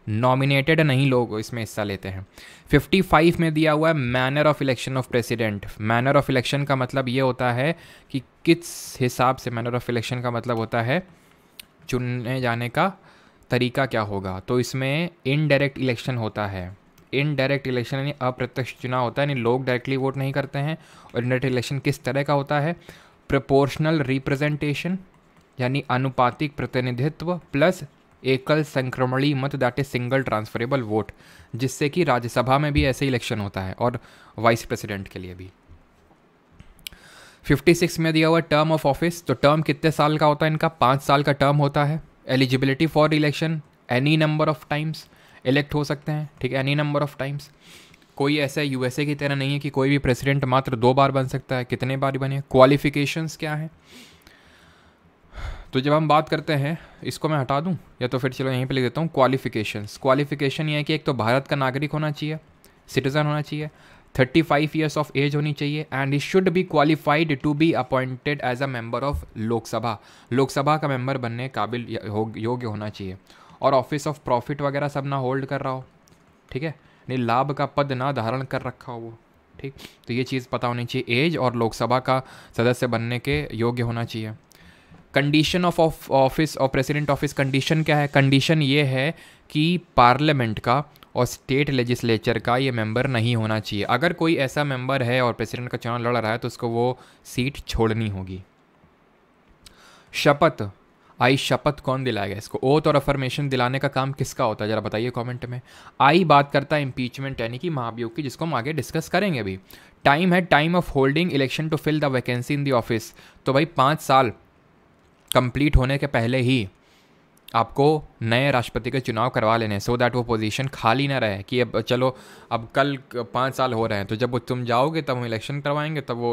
नॉमिनेटेड नहीं लोग इसमें हिस्सा लेते हैं 55 में दिया हुआ है manner of election of president manner of election का मतलब ये होता है कि किस हिसाब से मैनर ऑफ इलेक्शन का मतलब होता है चुनने जाने का तरीका क्या होगा तो इसमें इनडायरेक्ट इलेक्शन होता है इनडायरेक्ट इलेक्शन यानी अप्रत्यक्ष चुनाव होता है यानी लोग डायरेक्टली वोट नहीं करते हैं और इनडायरेक्ट इलेक्शन किस तरह का होता है प्रपोर्शनल रिप्रेजेंटेशन यानी अनुपातिक प्रतिनिधित्व प्लस एकल संक्रमणी मत that is single transferable vote जिससे कि राज्यसभा में भी ऐसे इलेक्शन होता है और वाइस प्रेसिडेंट के लिए भी 56 में दिया हुआ टर्म ऑफ ऑफिस तो टर्म कितने साल का होता है इनका पाँच साल का टर्म होता है eligibility for election any number of times elect हो सकते हैं ठीक है एनी नंबर ऑफ टाइम्स कोई ऐसा यूएसए की तरह नहीं है कि कोई भी प्रेसिडेंट मात्र दो बार बन सकता है कितने बार बने क्वालिफिकेशंस क्या हैं तो जब हम बात करते हैं इसको मैं हटा दूँ या तो फिर चलो यहीं पे लिख देता हूँ क्वालिफिकेशंस क्वालिफिकेशन ये है कि एक तो भारत का नागरिक होना चाहिए सिटीज़न होना चाहिए thirty five years of age होनी चाहिए and he should be qualified to be appointed as a member of Lok Sabha Lok Sabha का मेम्बर बनने काबिल योग्य होना चाहिए और ऑफिस ऑफ प्रॉफिट वगैरह सब ना होल्ड कर रहा हो ठीक है नहीं लाभ का पद ना धारण कर रखा हो वो ठीक तो ये चीज़ पता होनी चाहिए एज और लोकसभा का सदस्य बनने के योग्य होना चाहिए कंडीशन ऑफ ऑफिस और प्रेसिडेंट ऑफिस कंडीशन क्या है कंडीशन ये है कि पार्लियामेंट का और स्टेट लेजिस्लेचर का ये मेंबर नहीं होना चाहिए अगर कोई ऐसा मेंबर है और प्रेसिडेंट का चुनाव लड़ रहा है तो उसको वो सीट छोड़नी होगी शपथ आई शपथ कौन दिलाएगा इसको ओथ और अफर्मेशन दिलाने का काम किसका होता है जरा बताइए कमेंट में आई बात करता है इम्पीचमेंट यानी कि महाभियोग की जिसको हम आगे डिस्कस करेंगे अभी टाइम है time of holding election to fill the vacancy in the office तो भाई पाँच साल कंप्लीट होने के पहले ही आपको नए राष्ट्रपति के चुनाव करवा लेने सो so दैट वो पोजीशन खाली ना रहे कि अब चलो अब कल पाँच साल हो रहे हैं तो जब वो तुम जाओगे तब हम इलेक्शन करवाएंगे तब वो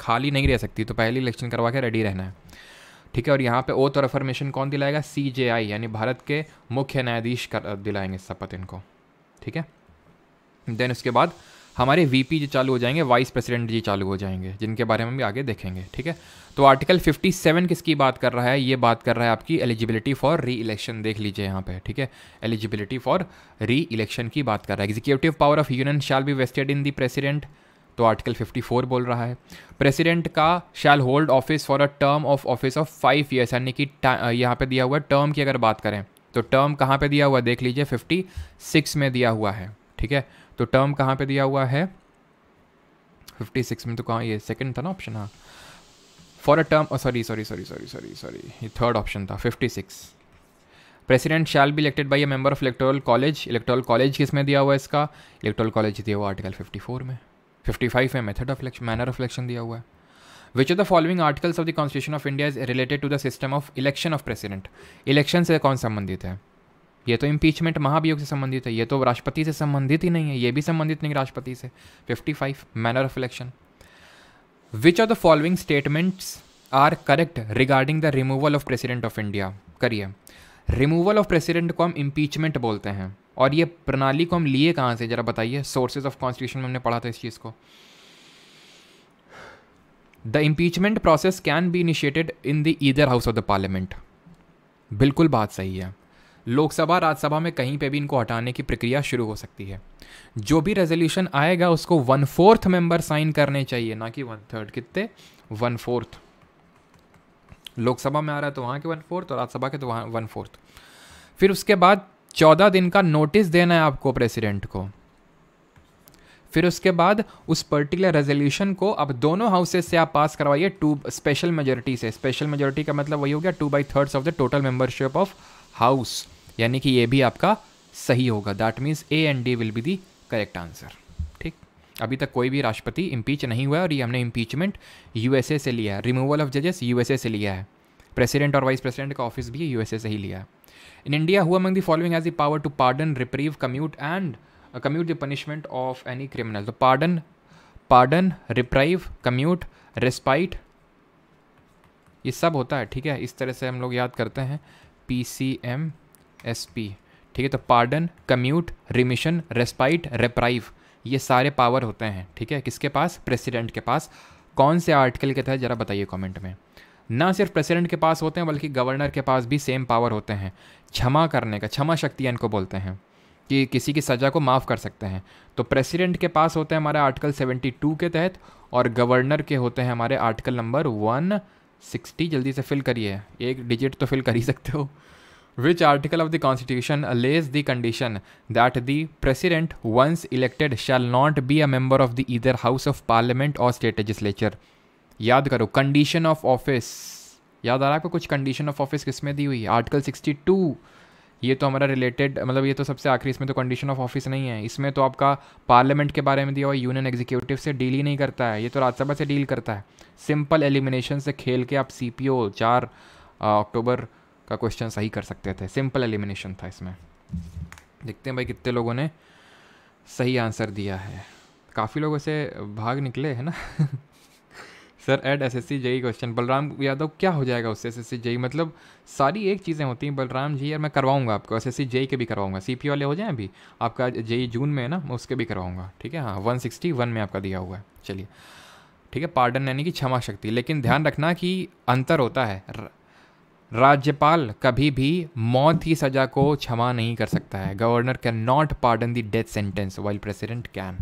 खाली नहीं रह सकती तो पहले इलेक्शन करवा के रेडी रहना है ठीक है और यहाँ पे ओथ और अफर्मेशन कौन दिलाएगा सी जे आई यानी भारत के मुख्य न्यायाधीश कर दिलाएंगे शपथ इनको ठीक है देन उसके बाद हमारे वीपी जी चालू हो जाएंगे वाइस प्रेसिडेंट जी चालू हो जाएंगे जिनके बारे में भी आगे देखेंगे ठीक है तो आर्टिकल 57 किसकी बात कर रहा है ये बात कर रहा है आपकी एलिजिबिलिटी फॉर री इलेक्शन देख लीजिए यहाँ पे ठीक है एलिजिबिलिटी फॉर री इलेक्शन की बात कर रहा है executive power of union shall be vested in the president तो आर्टिकल 54 बोल रहा है प्रेसिडेंट का shall hold office for a term of office of five years यानी कि यहाँ पे दिया हुआ टर्म की अगर बात करें तो टर्म कहाँ पे दिया हुआ देख लीजिए 56 में दिया हुआ है ठीक है तो टर्म कहाँ पे दिया हुआ है 56 में तो कहाँ ये सेकंड था ना ऑप्शन हाँ for a term sorry sorry sorry sorry sorry sorry ये थर्ड ऑप्शन था 56 president shall be elected by a member of electoral college electoral college किस में दिया हुआ है इसका इलेक्टोरल कॉलेज दिया हुआ आर्टिकल 54 में 55 में method of election manner of election दिया हुआ है which are the following articles of the constitution of India is related to the system of election of president election से कौन संबंधित है ये तो इम्पीचमेंट महाभियोग से संबंधित है ये तो राष्ट्रपति से संबंधित ही नहीं है ये भी संबंधित नहीं राष्ट्रपति से 55 manner of election which are the following statements are correct regarding the removal of president of India करिए रिमूवल ऑफ प्रेसिडेंट को हम इम्पीचमेंट बोलते हैं और ये प्रणाली को हम लिए कहाँ से जरा बताइए सोर्सेज ऑफ कॉन्स्टिट्यूशन में हमने पढ़ा था इस चीज़ को the impeachment process can be initiated in the either house of the parliament बिल्कुल बात सही है लोकसभा राज्यसभा में कहीं पे भी इनको हटाने की प्रक्रिया शुरू हो सकती है जो भी रेजोल्यूशन आएगा उसको वन फोर्थ मेंबर साइन करने चाहिए ना कि वन थर्ड कितने वन फोर्थ लोकसभा में आ रहा है तो वहाँ के वन फोर्थ और राज्यसभा के तो वहाँ वन फोर्थ फिर उसके बाद चौदह दिन का नोटिस देना है आपको प्रेसिडेंट को फिर उसके बाद उस पर्टिकुलर रेजोल्यूशन को अब दोनों हाउसेज से आप पास करवाइए टू स्पेशल मेजोरिटी से स्पेशल मेजोरिटी का मतलब वही हो गया two by thirds of the total membership of house यानी कि ये भी आपका सही होगा that means A and D will be the correct answer ठीक अभी तक कोई भी राष्ट्रपति इम्पीच नहीं हुआ है और ये हमने इम्पीचमेंट यूएसए से लिया है रिमूवल ऑफ जजेस यूएसए से लिया है प्रेसिडेंट और वाइस प्रेसिडेंट का ऑफिस भी यूएसए से ही लिया है इन इंडिया हुआ मंग the following as the power to pardon reprieve commute and commute the punishment of any criminal तो pardon pardon reprieve commute respite ये सब होता है ठीक है इस तरह से हम लोग याद करते हैं P C M S P ठीक है तो pardon commute remission respite reprieve ये सारे पावर होते हैं ठीक है किसके पास प्रेसिडेंट के पास कौन से आर्टिकल के तहत ज़रा बताइए कमेंट में ना सिर्फ प्रेसिडेंट के पास होते हैं बल्कि गवर्नर के पास भी सेम पावर होते हैं क्षमा करने का क्षमा शक्ति इनको बोलते हैं कि किसी की सज़ा को माफ़ कर सकते हैं तो प्रेसिडेंट के पास होते हैं हमारे आर्टिकल 72 के तहत और गवर्नर के होते हैं हमारे आर्टिकल नंबर 160 जल्दी से फिल करिए एक डिजिट तो फिल कर ही सकते हो which article of the constitution lays the condition that the president once elected shall not be a member of the either house of parliament और स्टेट Legislature? याद करो कंडीशन ऑफ ऑफिस याद आ रहा है आपको कुछ कंडीशन ऑफ ऑफिस किस में दी हुई आर्टिकल सिक्सटी टू ये तो हमारा रिलेटेड मतलब ये तो सबसे आखिरी इसमें तो कंडीशन ऑफ ऑफिस नहीं है इसमें तो आपका पार्लियामेंट के बारे में दिया हुआ यूनियन एग्जीक्यूटिव से डील ही नहीं करता है ये तो राज्यसभा से डील करता है सिंपल एलिमिनेशन से खेल के आप सी पी ओ चार अक्टूबर का क्वेश्चन सही कर सकते थे सिंपल एलिमिनेशन था इसमें देखते हैं भाई कितने लोगों ने सही आंसर दिया है काफ़ी लोगों से भाग निकले है ना सर एड S S C JE question Balram Yadav क्या हो जाएगा उससे एस एस सी जेई मतलब सारी एक चीज़ें होती हैं बलराम जी यार मैं करवाऊंगा आपको एस एस सी जेई के भी करवाऊंगा सी पी वाले हो जाए अभी आपका जेई e जून में है ना मैं उसके भी करवाऊंगा ठीक है हाँ वन सिक्सटी वन में आपका दिया हुआ है चलिए ठीक है पार्डन यानी कि क्षमा शक्ति लेकिन ध्यान रखना कि अंतर होता है राज्यपाल कभी भी मौत की सजा को क्षमा नहीं कर सकता है governor can not pardon the death sentence while president can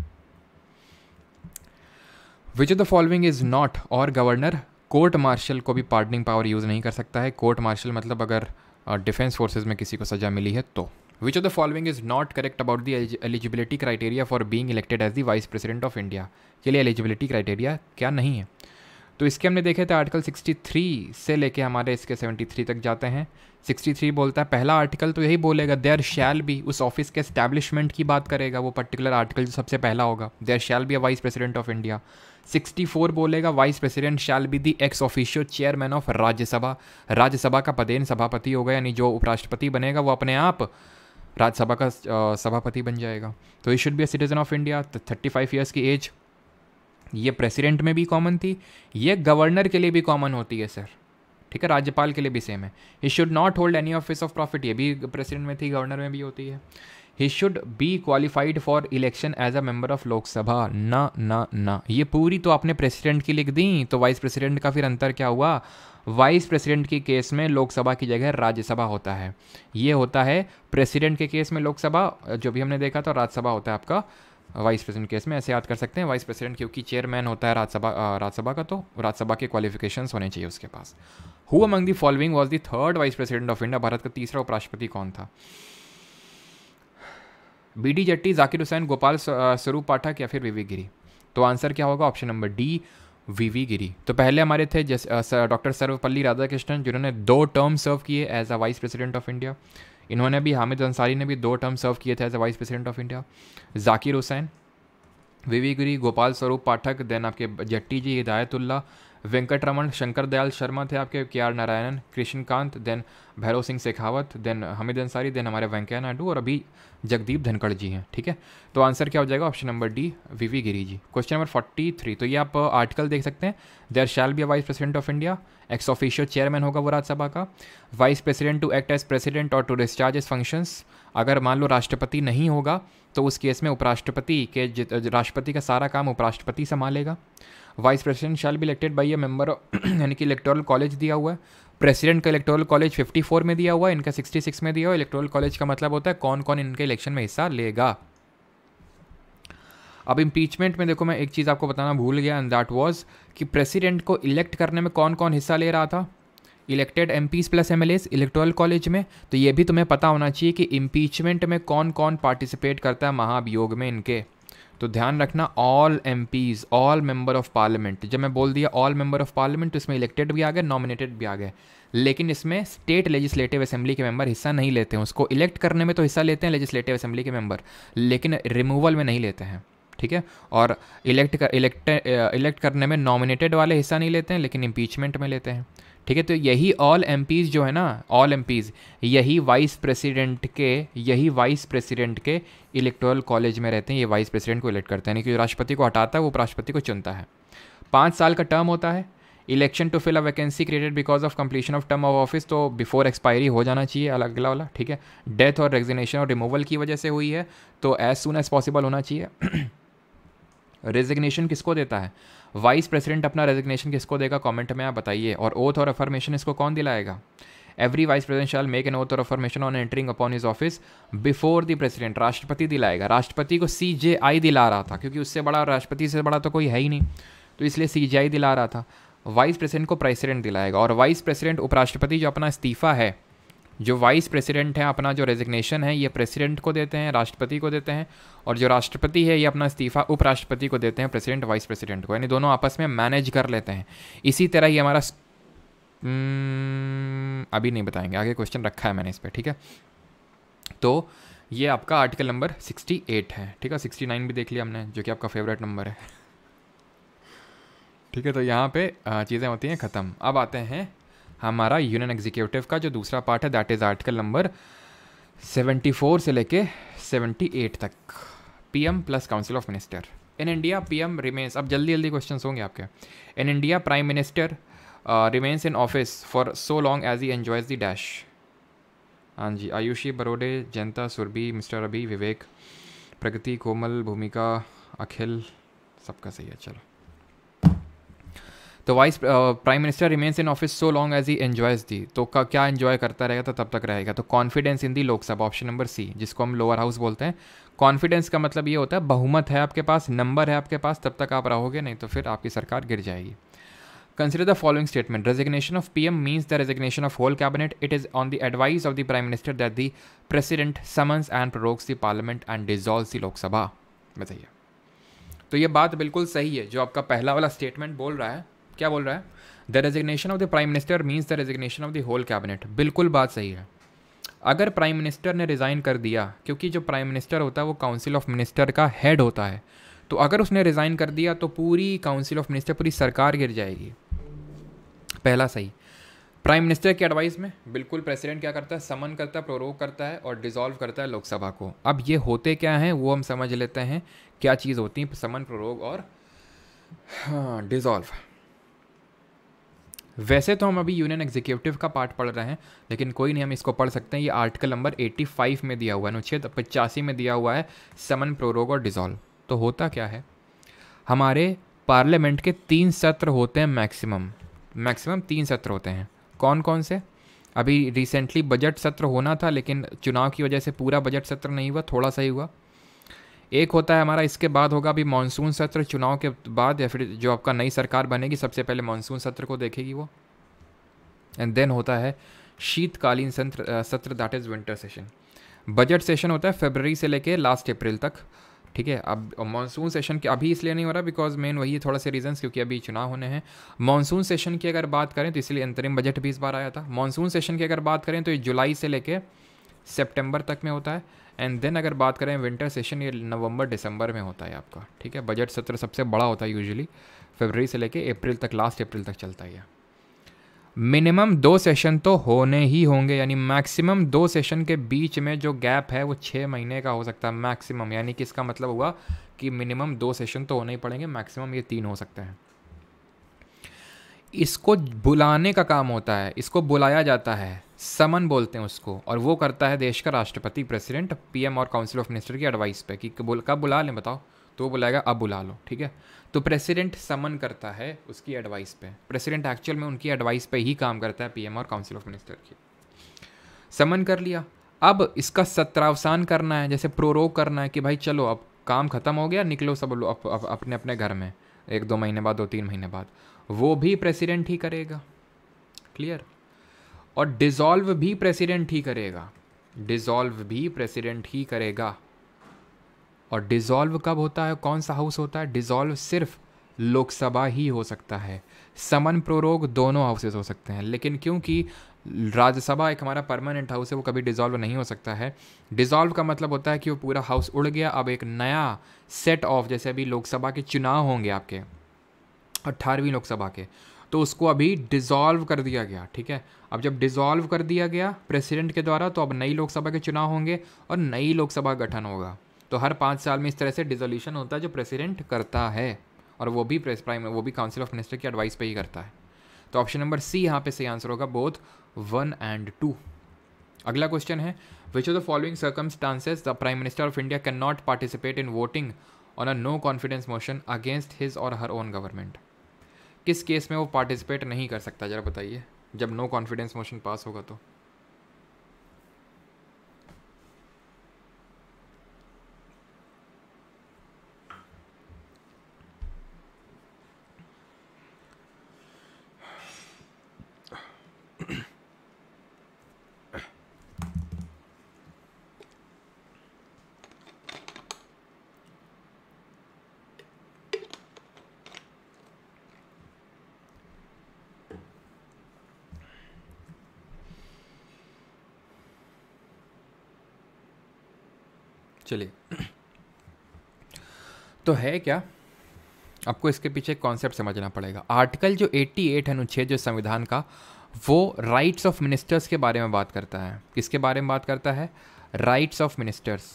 which of the following is not और गवर्नर कोर्ट मार्शल को भी पार्डनिंग पावर यूज़ नहीं कर सकता है कोर्ट मार्शल मतलब अगर डिफेंस फोर्सेज में किसी को सजा मिली है तो which of the following is not correct about the eligibility criteria for being elected as the vice president of India के लिए एलिजिबिलिटी क्राइटेरिया क्या नहीं है तो इसके हमने देखे थे आर्टिकल 63 से लेके हमारे इसके 73 तक जाते हैं 63 बोलता है पहला आर्टिकल तो यही बोलेगा देयर शैल भी उस ऑफिस के स्टैब्लिशमेंट की बात करेगा वो पर्टिकुलर आर्टिकल जो सबसे पहला होगा there shall be a vice president of India 64 बोलेगा vice president shall be the ex officio chairman of Rajya Sabha Rajya Sabha का पदेन सभापति होगा यानी जो उपराष्ट्रपति बनेगा वो अपने आप राज्यसभा का सभापति बन जाएगा तो ही should be a citizen of India thirty five years की एज ये प्रेसिडेंट में भी कॉमन थी ये गवर्नर के लिए भी कॉमन होती है सर ठीक है राज्यपाल के लिए भी सेम है he should not hold any office of profit ये भी प्रेसिडेंट में थी गवर्नर में भी होती है he should be qualified for election as a member of Lok Sabha न न न ये पूरी तो आपने प्रेसिडेंट की लिख दी तो वाइस प्रेसिडेंट का फिर अंतर क्या हुआ वाइस प्रेसिडेंट के केस में लोकसभा की जगह राज्यसभा होता है ये होता है प्रेसिडेंट के केस में लोकसभा जो भी हमने देखा था राज्यसभा होता है आपका वाइस प्रेसिडेंट केस में ऐसे याद कर सकते हैं वाइस प्रेसिडेंट क्योंकि चेयरमैन होता है राज्यसभा राज्यसभा का तो राज्यसभा के क्वालिफिकेशन होने चाहिए उसके पास who among the following was the third vice president of India Bharat का तीसरा उपराष्ट्रपति कौन था बी डी जट्टी जाकिर हुसैन गोपाल स्वरूप पाठक या फिर विवी गिरी तो आंसर क्या होगा option number D V V Giri तो पहले हमारे थे डॉक्टर सर्वपल्ली राधाकृष्णन जिन्होंने दो टर्म सर्व किए as a vice president of India इन्होंने भी हामिद अंसारी ने भी दो टर्म सर्व किए थे as a vice president of India Zakir Hussain V V Giri Gopal Swarup Pathak then आपके जट्टी जी हिदायतुल्ला वेंकट रमन शंकर दयाल शर्मा थे आपके K R Narayanan Krishan Kant then Bhairon Singh Shekhawat then Hamid Ansari then हमारे वेंकैया नायडू और अभी जगदीप धनखड़ जी हैं ठीक है तो आंसर क्या हो जाएगा option number D V V Giri ji question number forty three तो ये आप आर्टिकल देख सकते हैं there shall be a vice president of India ex official chairman होगा वो राज्यसभा का vice president to act as president और टू डिस्चार्ज एज फंक्शंस अगर मान लो राष्ट्रपति नहीं होगा तो उस केस में उपराष्ट्रपति के राष्ट्रपति का सारा काम उपराष्ट्रपति संभालेगा वाइस प्रेसिडेंट शाल भी इलेक्टेड बाई ए मेंबर यानी कि इलेक्टोरल कॉलेज दिया हुआ है प्रेसिडेंट का इलेक्टोरल कॉलेज 54 में दिया हुआ है इनका 66 में दिया हुआ इलेक्टोरल कॉलेज का मतलब होता है कौन कौन इनके इलेक्शन में हिस्सा लेगा अब इम्पीचमेंट में देखो मैं एक चीज़ आपको बताना भूल गया एंड दैट वॉज कि प्रेसिडेंट को इलेक्ट करने में कौन कौन हिस्सा ले रहा था elected M plus M electoral college में तो ये भी तुम्हें पता होना चाहिए कि इम्पीचमेंट में कौन कौन पार्टिसिपेट करता है महाभियोग में इनके तो ध्यान रखना all MPs all member of parliament जब मैं बोल दिया ऑल मेंबर ऑफ पार्लियामेंट तो इसमें इलेक्टेड भी आ गए नॉमिनेटेड भी आ गए लेकिन इसमें स्टेट लेजिस्लेटिव असेंबली के मेंबर हिस्सा नहीं लेते हैं उसको इलेक्ट करने में तो हिस्सा लेते हैं लेजिस्लेटिव असेंबली के मेंबर लेकिन रिमूवल में नहीं लेते हैं ठीक है और इलेक्ट कर इलेक्ट इलेक्ट करने में नॉमिनेटेड वाले हिस्सा नहीं लेते हैं लेकिन इम्पीचमेंट में लेते हैं ठीक है तो यही ऑल एम जो है ना ऑल एम यही वाइस प्रेसिडेंट के यही वाइस प्रेसिडेंट के इलेक्टोरल कॉलेज में रहते हैं ये वाइस प्रेसिडेंट को इलेक्ट करते हैं यानी कि राष्ट्रपति को हटाता है वो राष्ट्रपति को चुनता है पाँच साल का टर्म होता है election to fill a vacancy created because of completion of term of office तो बिफोर एक्सपायरी हो जाना चाहिए अलग अगला वाला ठीक है डेथ और रेजिग्नेशन और रिमूवल की वजह से हुई है तो एज सुन एज पॉसिबल होना चाहिए रेजिग्नेशन (clears throat) किसको देता है वाइस प्रेसिडेंट अपना रेजिग्नेशन किसको देगा कमेंट में आप बताइए और ओथ और अफर्मेशन इसको कौन दिलाएगा every vice president shall make an oath और affirmation on entering upon his office before the president राष्ट्रपति दिलाएगा राष्ट्रपति को सी जे आई दिला रहा था क्योंकि उससे बड़ा राष्ट्रपति से बड़ा तो कोई है ही नहीं तो इसलिए सी जे आई दिला रहा था वाइस प्रेसिडेंट को प्रेसिडेंट दिलाएगा और वाइस प्रेसिडेंट उपराष्ट्रपति जो अपना इस्तीफा है जो वाइस प्रेसिडेंट है अपना जो रेजिग्नेशन है ये प्रेसिडेंट को देते हैं राष्ट्रपति को देते हैं और जो राष्ट्रपति है ये अपना इस्तीफा उपराष्ट्रपति को देते हैं प्रेसिडेंट वाइस प्रेसिडेंट को यानी दोनों आपस में मैनेज कर लेते हैं इसी तरह ही हमारा hmm, अभी नहीं बताएंगे आगे क्वेश्चन रखा है मैंने इस पर ठीक है तो ये आपका आर्टिकल नंबर 68 है ठीक है 69 भी देख लिया हमने जो कि आपका फेवरेट नंबर है ठीक है तो यहाँ पे चीज़ें होती हैं ख़त्म अब आते हैं हमारा यूनियन एग्जीक्यूटिव का जो दूसरा पार्ट है दैट इज़ आर्टिकल नंबर 74 से लेके 78 तक PM plus council of minister in India PM remains अब जल्दी जल्दी क्वेश्चन होंगे आपके in India prime minister remains in office for so long as he enjoys the dash हाँ जी आयुषी बरोडे जनता सुरभि मिस्टर अभी विवेक प्रगति कोमल भूमिका अखिल सबका सही है चलो the vice prime minister remains in office so long as he enjoys the तो का क्या इन्जॉय करता रहेगा तो तब तक रहेगा तो confidence in the Lok Sabha option number C जिसको हम लोअर हाउस बोलते हैं कॉन्फिडेंस का मतलब ये होता है बहुमत है आपके पास नंबर है आपके पास तब तक आप रहोगे नहीं तो फिर आपकी सरकार गिर जाएगी consider the following statement resignation of P M means the resignation of whole cabinet it is on the advice of the prime minister that the president summons and the the parliament and dissolve the Lok Sabha बताइए तो ये बात बिल्कुल सही है जो आपका पहला वाला स्टेटमेंट बोल रहा है क्या बोल रहा है the resignation of the prime minister means the resignation of the whole cabinet बिल्कुल बात सही है अगर प्राइम मिनिस्टर ने रिज़ाइन कर दिया क्योंकि जो प्राइम मिनिस्टर होता है वो काउंसिल ऑफ मिनिस्टर का हेड होता है तो अगर उसने रिज़ाइन कर दिया तो पूरी काउंसिल ऑफ मिनिस्टर पूरी सरकार गिर जाएगी पहला सही प्राइम मिनिस्टर की एडवाइस में बिल्कुल प्रेसिडेंट क्या करता है समन करता है प्रोरोक करता है और डिसॉल्व करता है लोकसभा को अब ये होते क्या हैं वो हम समझ लेते हैं क्या चीज़ होती है समन प्रोरोग और हाँ डिसॉल्व वैसे तो हम अभी यूनियन एग्जीक्यूटिव का पार्ट पढ़ रहे हैं लेकिन कोई नहीं हम इसको पढ़ सकते हैं ये आर्टिकल नंबर 85 में दिया हुआ है अनुच्छेद पचासी में दिया हुआ है समन प्रोरोग और डिजॉल्व तो होता क्या है हमारे पार्लियामेंट के तीन सत्र होते हैं मैक्सिमम मैक्सिमम तीन सत्र होते हैं कौन कौन से अभी रिसेंटली बजट सत्र होना था लेकिन चुनाव की वजह से पूरा बजट सत्र नहीं हुआ थोड़ा सा ही हुआ एक होता है हमारा इसके बाद होगा अभी मानसून सत्र चुनाव के बाद या फिर जो आपका नई सरकार बनेगी सबसे पहले मानसून सत्र को देखेगी वो एंड देन होता है शीतकालीन सत्र सत्र that is winter session budget session होता है फेबररी से लेके लास्ट अप्रैल तक ठीक है अब मानसून सेशन के अभी इसलिए नहीं हो रहा बिकॉज मेन वही है थोड़ा से रीजंस क्योंकि अभी चुनाव होने हैं मानसून सेशन की अगर बात करें तो इसलिए अंतरिम बजट भी इस बार आया था मानसून सेशन की अगर बात करें तो ये जुलाई से लेके सितंबर तक में होता है एंड देन अगर बात करें विंटर सेशन ये नवंबर दिसंबर में होता है आपका ठीक है बजट सत्र सबसे बड़ा होता है यूजुअली फरवरी से लेके अप्रैल तक लास्ट अप्रैल तक चलता है मिनिमम दो सेशन तो होने ही होंगे यानी मैक्सिमम दो सेशन के बीच में जो गैप है वो छः महीने का हो सकता है मैक्सिमम यानी कि इसका मतलब हुआ कि मिनिमम दो सेशन तो होने ही पड़ेंगे मैक्सिमम ये तीन हो सकते हैं इसको बुलाने का काम होता है इसको बुलाया जाता है समन बोलते हैं उसको और वो करता है देश का राष्ट्रपति प्रेसिडेंट पीएम और काउंसिल ऑफ मिनिस्टर की एडवाइस पे कि कब बुला लें बताओ तो वो बुलाएगा अब बुला लो ठीक है तो प्रेसिडेंट समन करता है उसकी एडवाइस पे प्रेसिडेंट एक्चुअल में उनकी एडवाइस पे ही काम करता है पीएम और काउंसिल ऑफ मिनिस्टर की समन कर लिया अब इसका सत्रावसान करना है जैसे प्रोरोग करना है कि भाई चलो अब काम खत्म हो गया निकलो सब लोग अप, अप, अपने अपने घर में एक दो महीने बाद दो तीन महीने बाद वो भी प्रेसिडेंट ही करेगा क्लियर और डिज़ोल्व भी प्रेसिडेंट ही करेगा डिज़ोल्व भी प्रेसिडेंट ही करेगा और डिज़ोल्व कब होता है कौन सा हाउस होता है डिज़ोल्व सिर्फ लोकसभा ही हो सकता है समन प्ररोग दोनों हाउसेज हो सकते हैं लेकिन क्योंकि राज्यसभा एक हमारा परमानेंट हाउस है वो कभी डिज़ोल्व नहीं हो सकता है डिज़ोल्व का मतलब होता है कि वो पूरा हाउस उड़ गया अब एक नया सेट ऑफ जैसे अभी लोकसभा के चुनाव होंगे आपके अट्ठारहवीं लोकसभा के तो उसको अभी डिज़ोल्व कर दिया गया ठीक है अब जब डिज़ोल्व कर दिया गया प्रेसिडेंट के द्वारा तो अब नई लोकसभा के चुनाव होंगे और नई लोकसभा गठन होगा तो हर पाँच साल में इस तरह से डिजोल्यूशन होता है जो प्रेसिडेंट करता है और वो भी प्रेस प्राइम वो भी काउंसिल ऑफ मिनिस्टर की एडवाइस पे ही करता है तो ऑप्शन नंबर सी यहाँ पे सही आंसर होगा बोथ वन एंड टू अगला क्वेश्चन है which of the following circumstances the prime minister of India can not participate in voting on a no confidence motion against his और हर ओन गवर्नमेंट किस केस में वो participate नहीं कर सकता ज़रा बताइए जब नो कॉन्फिडेंस मोशन पास होगा तो चलिए तो है क्या आपको इसके पीछे कॉन्सेप्ट समझना पड़ेगा आर्टिकल जो 88 अनुच्छेद जो संविधान का वो राइट्स ऑफ मिनिस्टर्स के बारे में बात करता है किसके बारे में बात करता है rights of ministers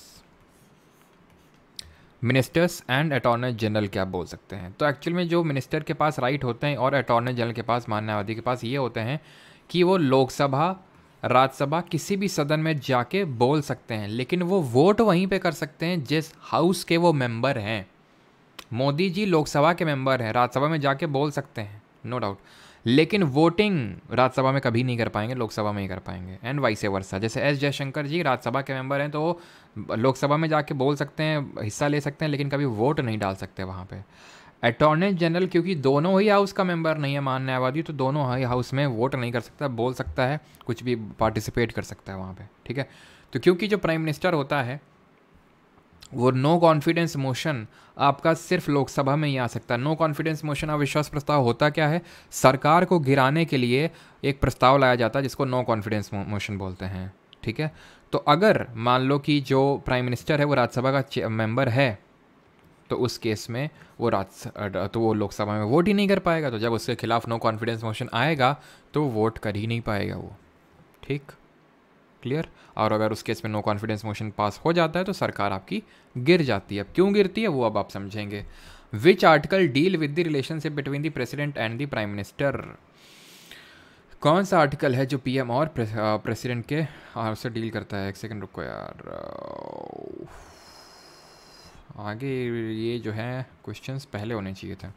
ministers and attorney general क्या बोल सकते हैं तो एक्चुअल में जो मिनिस्टर के पास राइट होते हैं और अटॉर्नर जनरल के पास मान्यवादी के पास ये होते हैं कि वो लोकसभा राज्यसभा किसी भी सदन में जाके बोल सकते हैं लेकिन वो वोट वहीं पे कर सकते हैं जिस हाउस के वो मेंबर हैं मोदी जी लोकसभा के मेंबर हैं राज्यसभा में जाके बोल सकते हैं नो no डाउट लेकिन वोटिंग राज्यसभा में कभी नहीं कर पाएंगे लोकसभा में ही कर पाएंगे एंड वाइस वर्षा जैसे एस जयशंकर जी राज्यसभा के मेंबर हैं तो लोकसभा में जाके बोल सकते हैं हिस्सा ले सकते हैं लेकिन कभी वोट नहीं डाल सकते वहाँ पर अटॉर्नी जनरल क्योंकि दोनों ही हाउस का मेंबर नहीं है मान्यवादी तो दोनों ही हाउस में वोट नहीं कर सकता बोल सकता है कुछ भी पार्टिसिपेट कर सकता है वहाँ पे ठीक है तो क्योंकि जो प्राइम मिनिस्टर होता है वो नो कॉन्फिडेंस मोशन आपका सिर्फ लोकसभा में ही आ सकता है नो कॉन्फिडेंस मोशन अविश्वास प्रस्ताव होता क्या है सरकार को गिराने के लिए एक प्रस्ताव लाया जाता है जिसको नो कॉन्फिडेंस मोशन बोलते हैं ठीक है तो अगर मान लो कि जो प्राइम मिनिस्टर है वो राज्यसभा का मेंबर है तो उस केस में वो राज तो वो लोकसभा में वोट ही नहीं कर पाएगा तो जब उसके खिलाफ नो कॉन्फिडेंस मोशन आएगा तो वोट कर ही नहीं पाएगा वो ठीक क्लियर और अगर उस केस में नो कॉन्फिडेंस मोशन पास हो जाता है तो सरकार आपकी गिर जाती है अब क्यों गिरती है वो अब आप समझेंगे which article deal with the relationship between the president and the prime minister कौन सा आर्टिकल है जो पीएम और प्रेसिडेंट के हाँ, उससे डील करता है एक सेकंड रुको यार आगे ये जो है क्वेश्चंस पहले होने चाहिए थे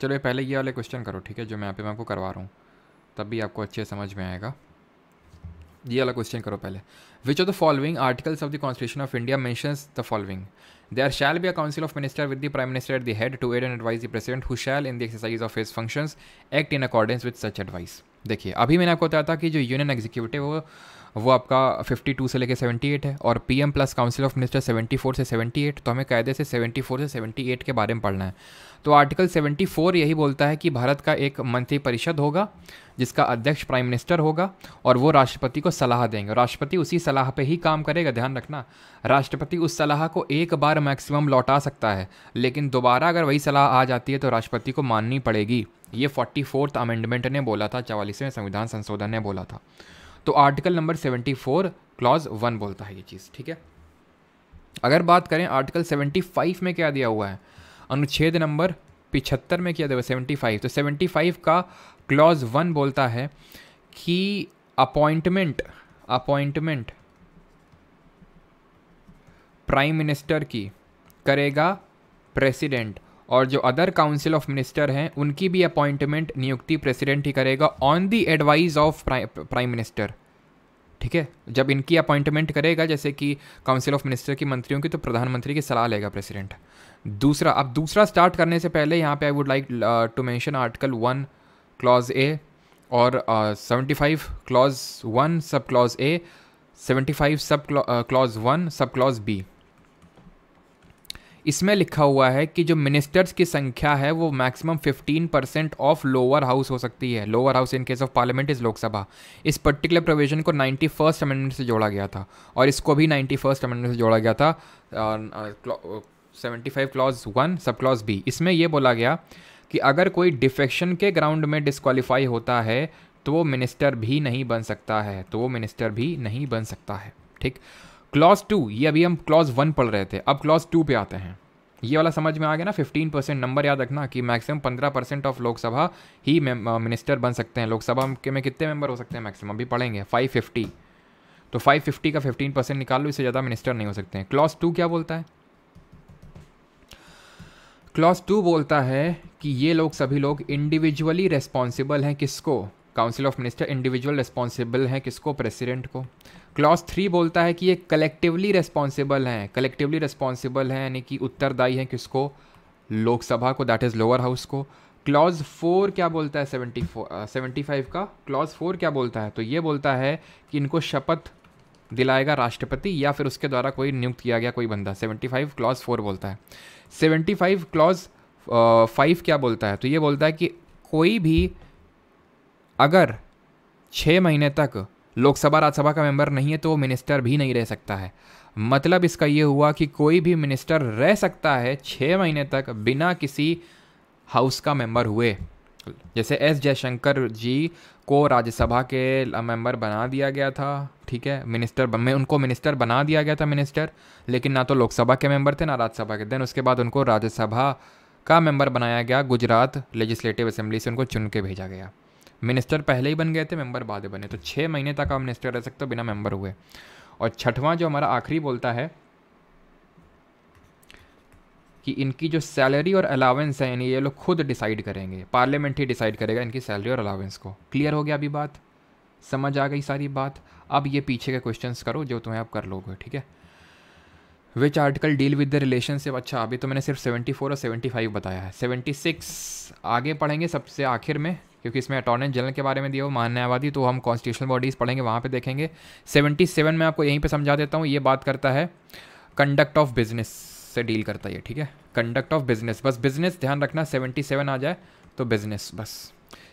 चलो ये पहले ये वाले क्वेश्चन करो ठीक है जो मैं यहाँ पे मैं आपको करवा रहा हूँ तब भी आपको अच्छे समझ में आएगा ये वाला क्वेश्चन करो पहले which of the following articles of the constitution of India mentions the following are shall be a council of minister with the prime minister at the head to aid and advice the president who shall in the exercise of his functions act in accordance with such advice देखिए अभी मैंने आपको बताया था कि जो union executive वो वो आपका 52 से लेकर 78 है और PM plus council of minister 74 से 78 तो हमें कायदे से 74 से 78 के बारे में पढ़ना है तो आर्टिकल 74 यही बोलता है कि भारत का एक मंत्री परिषद होगा जिसका अध्यक्ष प्राइम मिनिस्टर होगा और वो राष्ट्रपति को सलाह देंगे राष्ट्रपति उसी सलाह पे ही काम करेगा ध्यान रखना राष्ट्रपति उस सलाह को एक बार मैक्सिमम लौटा सकता है लेकिन दोबारा अगर वही सलाह आ जाती है तो राष्ट्रपति को माननी पड़ेगी ये फोर्टी फोर्थ अमेंडमेंट ने बोला था चवालीसवें संविधान संशोधन ने बोला था तो आर्टिकल नंबर 74 क्लॉज वन बोलता है ये चीज़ ठीक है अगर बात करें आर्टिकल 75 में क्या दिया हुआ है अनुच्छेद नंबर पिछहत्तर में क्या दिया हुआ सेवेंटी फाइव तो सेवेंटी फाइव का क्लॉज वन बोलता है कि अपॉइंटमेंट अपॉइंटमेंट प्राइम मिनिस्टर की करेगा प्रेसिडेंट और जो अदर काउंसिल ऑफ मिनिस्टर हैं उनकी भी अपॉइंटमेंट नियुक्ति प्रेसिडेंट ही करेगा on the advice of prime minister ठीक है जब इनकी अपॉइंटमेंट करेगा जैसे कि काउंसिल ऑफ मिनिस्टर की मंत्रियों की तो प्रधानमंत्री की सलाह लेगा प्रेसिडेंट दूसरा अब दूसरा स्टार्ट करने से पहले यहाँ पे I would like to mention article one clause A और seventy five clause one sub clause A seventy five sub clause one sub clause B इसमें लिखा हुआ है कि जो मिनिस्टर्स की संख्या है वो maximum 15 percent of lower house हो सकती है lower house in case of parliament is Lok Sabha इस पर्टिकुलर प्रोविजन को नाइन्टी फर्स्ट अमेंडमेंट से जोड़ा गया था और इसको भी नाइन्टी फर्स्ट अमेंडमेंट से जोड़ा गया था seventy five clause one sub clause B इसमें यह बोला गया कि अगर कोई डिफेक्शन के ग्राउंड में डिस्कालीफाई होता है तो वो मिनिस्टर भी नहीं बन सकता है तो वो मिनिस्टर भी नहीं बन सकता है ठीक क्लॉज टू ये अभी हम क्लॉज वन पढ़ रहे थे अब क्लॉज टू पे आते हैं ये वाला समझ में आ गया ना 15 परसेंट नंबर याद रखना कि मैक्सिमम 15 परसेंट ऑफ लोकसभा ही मिनिस्टर बन सकते हैं लोकसभा के में कितने मेंबर हो सकते हैं मैक्सिमम अभी पढ़ेंगे 550 तो 550 का 15 परसेंट निकाल लो इससे ज़्यादा मिनिस्टर नहीं हो सकते हैं क्लॉज टू क्या बोलता है क्लॉज टू बोलता है कि ये लोग सभी लोग इंडिविजुअली रेस्पॉन्सिबल हैं किसको council of minister individual responsible हैं किसको प्रेसिडेंट को क्लॉज थ्री बोलता है कि ये कलेक्टिवली रेस्पॉन्सिबल हैं कलेक्टिवली रेस्पॉन्सिबल हैं यानी कि उत्तरदायी हैं किसको लोकसभा को दैट इज़ लोअर हाउस को क्लॉज फोर क्या बोलता है सेवेंटी फोर सेवेंटी फाइव का क्लॉज फोर क्या बोलता है तो ये बोलता है कि इनको शपथ दिलाएगा राष्ट्रपति या फिर उसके द्वारा कोई नियुक्त किया गया कोई बंदा सेवेंटी फाइव क्लॉज फोर बोलता है सेवेंटी फाइव क्लॉज फाइव क्या बोलता है तो ये बोलता है कि कोई भी अगर छः महीने तक लोकसभा राज्यसभा का मेंबर नहीं है तो वो मिनिस्टर भी नहीं रह सकता है मतलब इसका ये हुआ कि कोई भी मिनिस्टर रह सकता है छः महीने तक बिना किसी हाउस का मेंबर हुए जैसे एस जयशंकर जी को राज्यसभा के मेंबर बना दिया गया था ठीक है मिनिस्टर में उनको मिनिस्टर बना दिया गया था मिनिस्टर लेकिन ना तो लोकसभा के मेंबर थे ना राज्यसभा के देन उसके बाद उनको राज्यसभा का मेंबर बनाया गया गुजरात लेजिस्लेटिव असेंबली से उनको चुन के भेजा गया मिनिस्टर पहले ही बन गए थे मेंबर बाद में बने तो छः महीने तक आप मिनिस्टर रह सकते हो बिना मेंबर हुए और छठवां जो हमारा आखिरी बोलता है कि इनकी जो सैलरी और अलावेंस है यानी ये लोग खुद डिसाइड करेंगे पार्लियामेंट ही डिसाइड करेगा इनकी सैलरी और अलावेंस को क्लियर हो गया अभी बात समझ आ गई सारी बात अब ये पीछे के क्वेश्चन करो जो तुम्हें आप कर लोगे ठीक है which article deal with the relationship अच्छा अभी तो मैंने सिर्फ 74 और 75 बताया है 76 आगे पढ़ेंगे सबसे आखिर में क्योंकि इसमें अटॉर्नी जनरल के बारे में दिया हो मान्यवादी तो हम कॉन्स्टिट्यूशनल बॉडीज़ पढ़ेंगे वहाँ पे देखेंगे 77 में आपको यहीं पे समझा देता हूँ ये बात करता है कंडक्ट ऑफ बिजनेस से डील करता है ठीक है कंडक्ट ऑफ बिजनेस बस बिजनेस ध्यान रखना सेवन आ जाए तो बिजनेस बस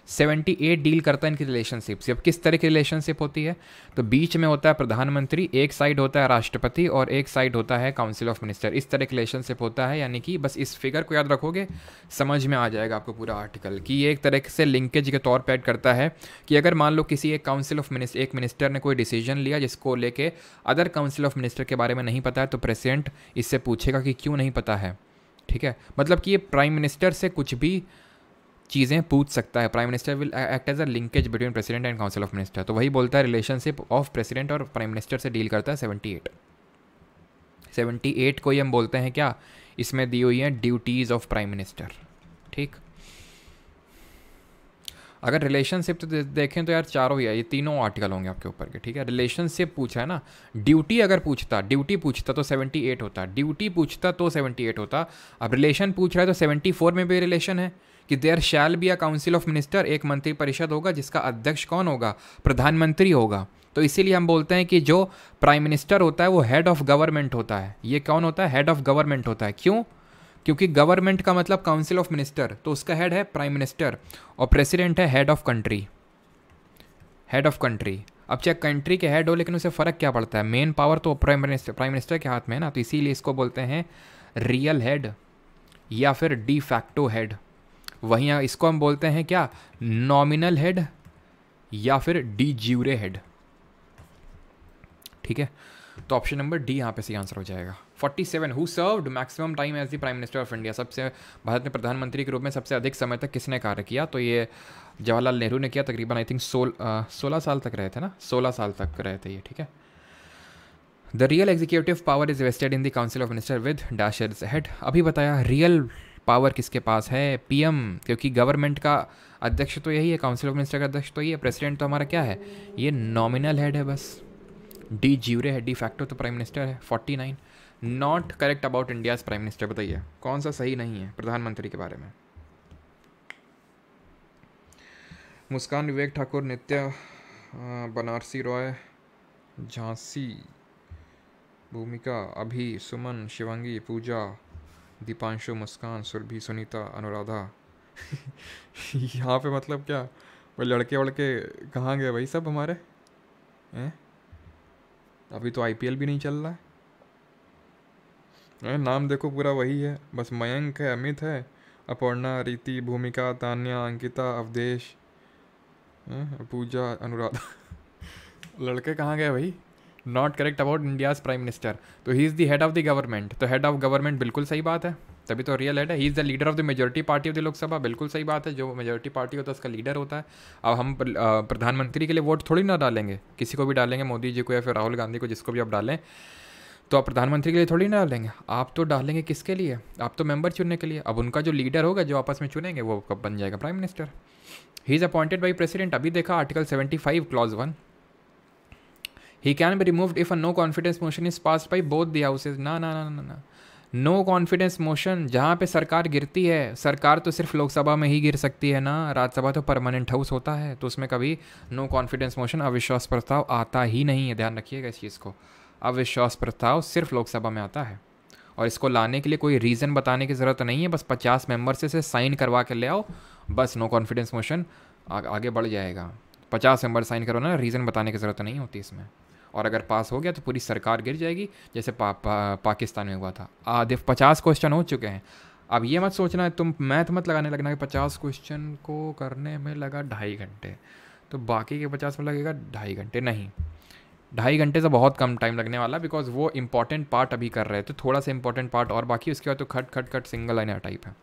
सेवेंटी एट डील करता है इनकी रिलेशनशिप से अब किस तरह की रिलेशनशिप होती है तो बीच में होता है प्रधानमंत्री एक साइड होता है राष्ट्रपति और एक साइड होता है काउंसिल ऑफ मिनिस्टर इस तरह की रिलेशनशिप होता है यानी कि बस इस फिगर को याद रखोगे समझ में आ जाएगा आपको पूरा आर्टिकल कि ये एक तरह से लिंकेज के तौर पर ऐड करता है कि अगर मान लो किसी एक काउंसिल ऑफ मिनिस्टर एक मिनिस्टर ने कोई डिसीजन लिया जिसको लेके अदर काउंसिल ऑफ मिनिस्टर के बारे में नहीं पता है तो प्रेसिडेंट इससे पूछेगा कि क्यों नहीं पता है ठीक है मतलब कि ये प्राइम मिनिस्टर से कुछ भी चीज़ें पूछ सकता है prime minister will act as a linkage between president and council of minister तो वही बोलता है रिलेशनशिप ऑफ प्रेसिडेंट और प्राइम मिनिस्टर से डील करता है सेवेंटी एट सेवेंटी एट को ही हम बोलते हैं क्या इसमें दी हुई है ड्यूटीज़ ऑफ प्राइम मिनिस्टर ठीक अगर रिलेशनशिप तो देखें तो यार चारों ही है ये तीनों आर्टिकल होंगे आपके ऊपर के ठीक है रिलेशनशिप पूछा है ना ड्यूटी अगर पूछता ड्यूटी पूछता तो 78 होता ड्यूटी पूछता तो 78 होता अब रिलेशन पूछ रहा है तो 74 में भी रिलेशन है कि there shall be a council of minister एक मंत्रिपरिषद होगा जिसका अध्यक्ष कौन होगा प्रधानमंत्री होगा तो इसीलिए हम बोलते हैं कि जो प्राइम मिनिस्टर होता है वो हेड ऑफ गवर्नमेंट होता है ये कौन होता है हेड ऑफ गवर्नमेंट होता है क्यों क्योंकि गवर्नमेंट का मतलब काउंसिल ऑफ मिनिस्टर तो उसका हेड है प्राइम मिनिस्टर और प्रेसिडेंट है head of country head of country अब चाहे कंट्री के हेड हो लेकिन उसे फ़र्क क्या पड़ता है मेन पावर तो प्राइम मिनिस्टर प्राइम मिनिस्टर के हाथ में है ना तो इसीलिए इसको बोलते हैं रियल हेड या फिर डी फैक्टो हेड वहीं इसको हम बोलते हैं क्या नॉमिनल हेड या फिर डी ज्यूरे हेड ठीक है तो ऑप्शन नंबर डी यहाँ पे सही आंसर हो जाएगा 47 seven who served maximum time as the prime minister of India सबसे भारत में प्रधानमंत्री के रूप में सबसे अधिक समय तक किसने कार्य किया तो ये जवाहरलाल नेहरू ने किया तकरीबन आई थिंक सोल सोलह साल तक रहे थे ना सोलह साल तक रहे थे ये ठीक है the real executive power is vested in the council of minister with dash head अभी बताया रियल पावर किसके पास है पीएम क्योंकि गवर्नमेंट का अध्यक्ष तो यही है काउंसिल ऑफ मिनिस्टर का अध्यक्ष तो यही है प्रेसिडेंट तो हमारा क्या है ये नॉमिनल हेड है बस डी ज्यूरे है डी फैक्टो तो प्राइम मिनिस्टर है forty nine not correct about India's prime minister बताइए कौन सा सही नहीं है प्रधानमंत्री के बारे में मुस्कान विवेक ठाकुर नित्या बनारसी रॉय झांसी भूमिका अभी सुमन शिवांगी पूजा दीपांशु मुस्कान सुरभि सुनीता अनुराधा (laughs) यहाँ पे मतलब क्या वो लड़के वड़के कहाँ गए भाई सब हमारे हैं अभी तो आई भी नहीं चल रहा है नाम देखो पूरा वही है बस मयंक है अमित है अपर्णा रीति भूमिका तान्या अंकिता अवधेश पूजा अनुराधा (laughs) लड़के कहाँ गए भाई not correct about India's prime minister तो he is the head of the government तो हेड ऑफ गवर्नमेंट बिल्कुल सही बात है तभी तो रियल हेड है he is the leader of the majority party of the Lok Sabha बिल्कुल सही बात है जो मेजोरिटी पार्टी होता है उसका लीडर होता है अब हम प्रधानमंत्री के लिए वोट थोड़ी ना डालेंगे किसी को भी डालेंगे मोदी जी को या फिर राहुल गांधी को जिसको भी आप डालें तो आप प्रधानमंत्री के लिए थोड़ी ना डालेंगे आप तो डालेंगे किसके लिए आप तो मेंबर चुनने के लिए अब उनका जो लीडर होगा जो आपस में चुनेंगे वो कब बन जाएगा prime minister he is appointed by president अभी देखा article seventy five clause one He can be removed if a no confidence motion is passed by both the houses. ना ना ना ना ना नो कॉन्फिडेंस मोशन जहाँ पे सरकार गिरती है सरकार तो सिर्फ लोकसभा में ही गिर सकती है ना राज्यसभा तो परमानेंट हाउस होता है तो उसमें कभी नो कॉन्फिडेंस मोशन अविश्वास प्रस्ताव आता ही नहीं है ध्यान रखिएगा इस चीज़ को अविश्वास प्रस्ताव सिर्फ लोकसभा में आता है और इसको लाने के लिए कोई रीज़न बताने की ज़रूरत नहीं है बस पचास मेम्बर से इसे साइन करवा के ले आओ बस नो कॉन्फिडेंस मोशन आगे बढ़ जाएगा पचास मेम्बर साइन करवाना रीज़न बताने की ज़रूरत नहीं होती इसमें और अगर पास हो गया तो पूरी सरकार गिर जाएगी जैसे पा, पा, पाकिस्तान में हुआ था आधे पचास क्वेश्चन हो चुके हैं अब ये मत सोचना है तुम मैथ मत लगाने लगना कि पचास क्वेश्चन को करने में लगा ढाई घंटे तो बाकी के पचास में लगेगा ढाई घंटे नहीं ढाई घंटे से बहुत कम टाइम लगने वाला बिकॉज वो इंपॉर्टेंट पार्ट अभी कर रहे हैं तो थोड़ा सा इंपॉर्टेंट पार्ट और बाकी उसके बाद तो खट खट खट सिंगल लाइन टाइप है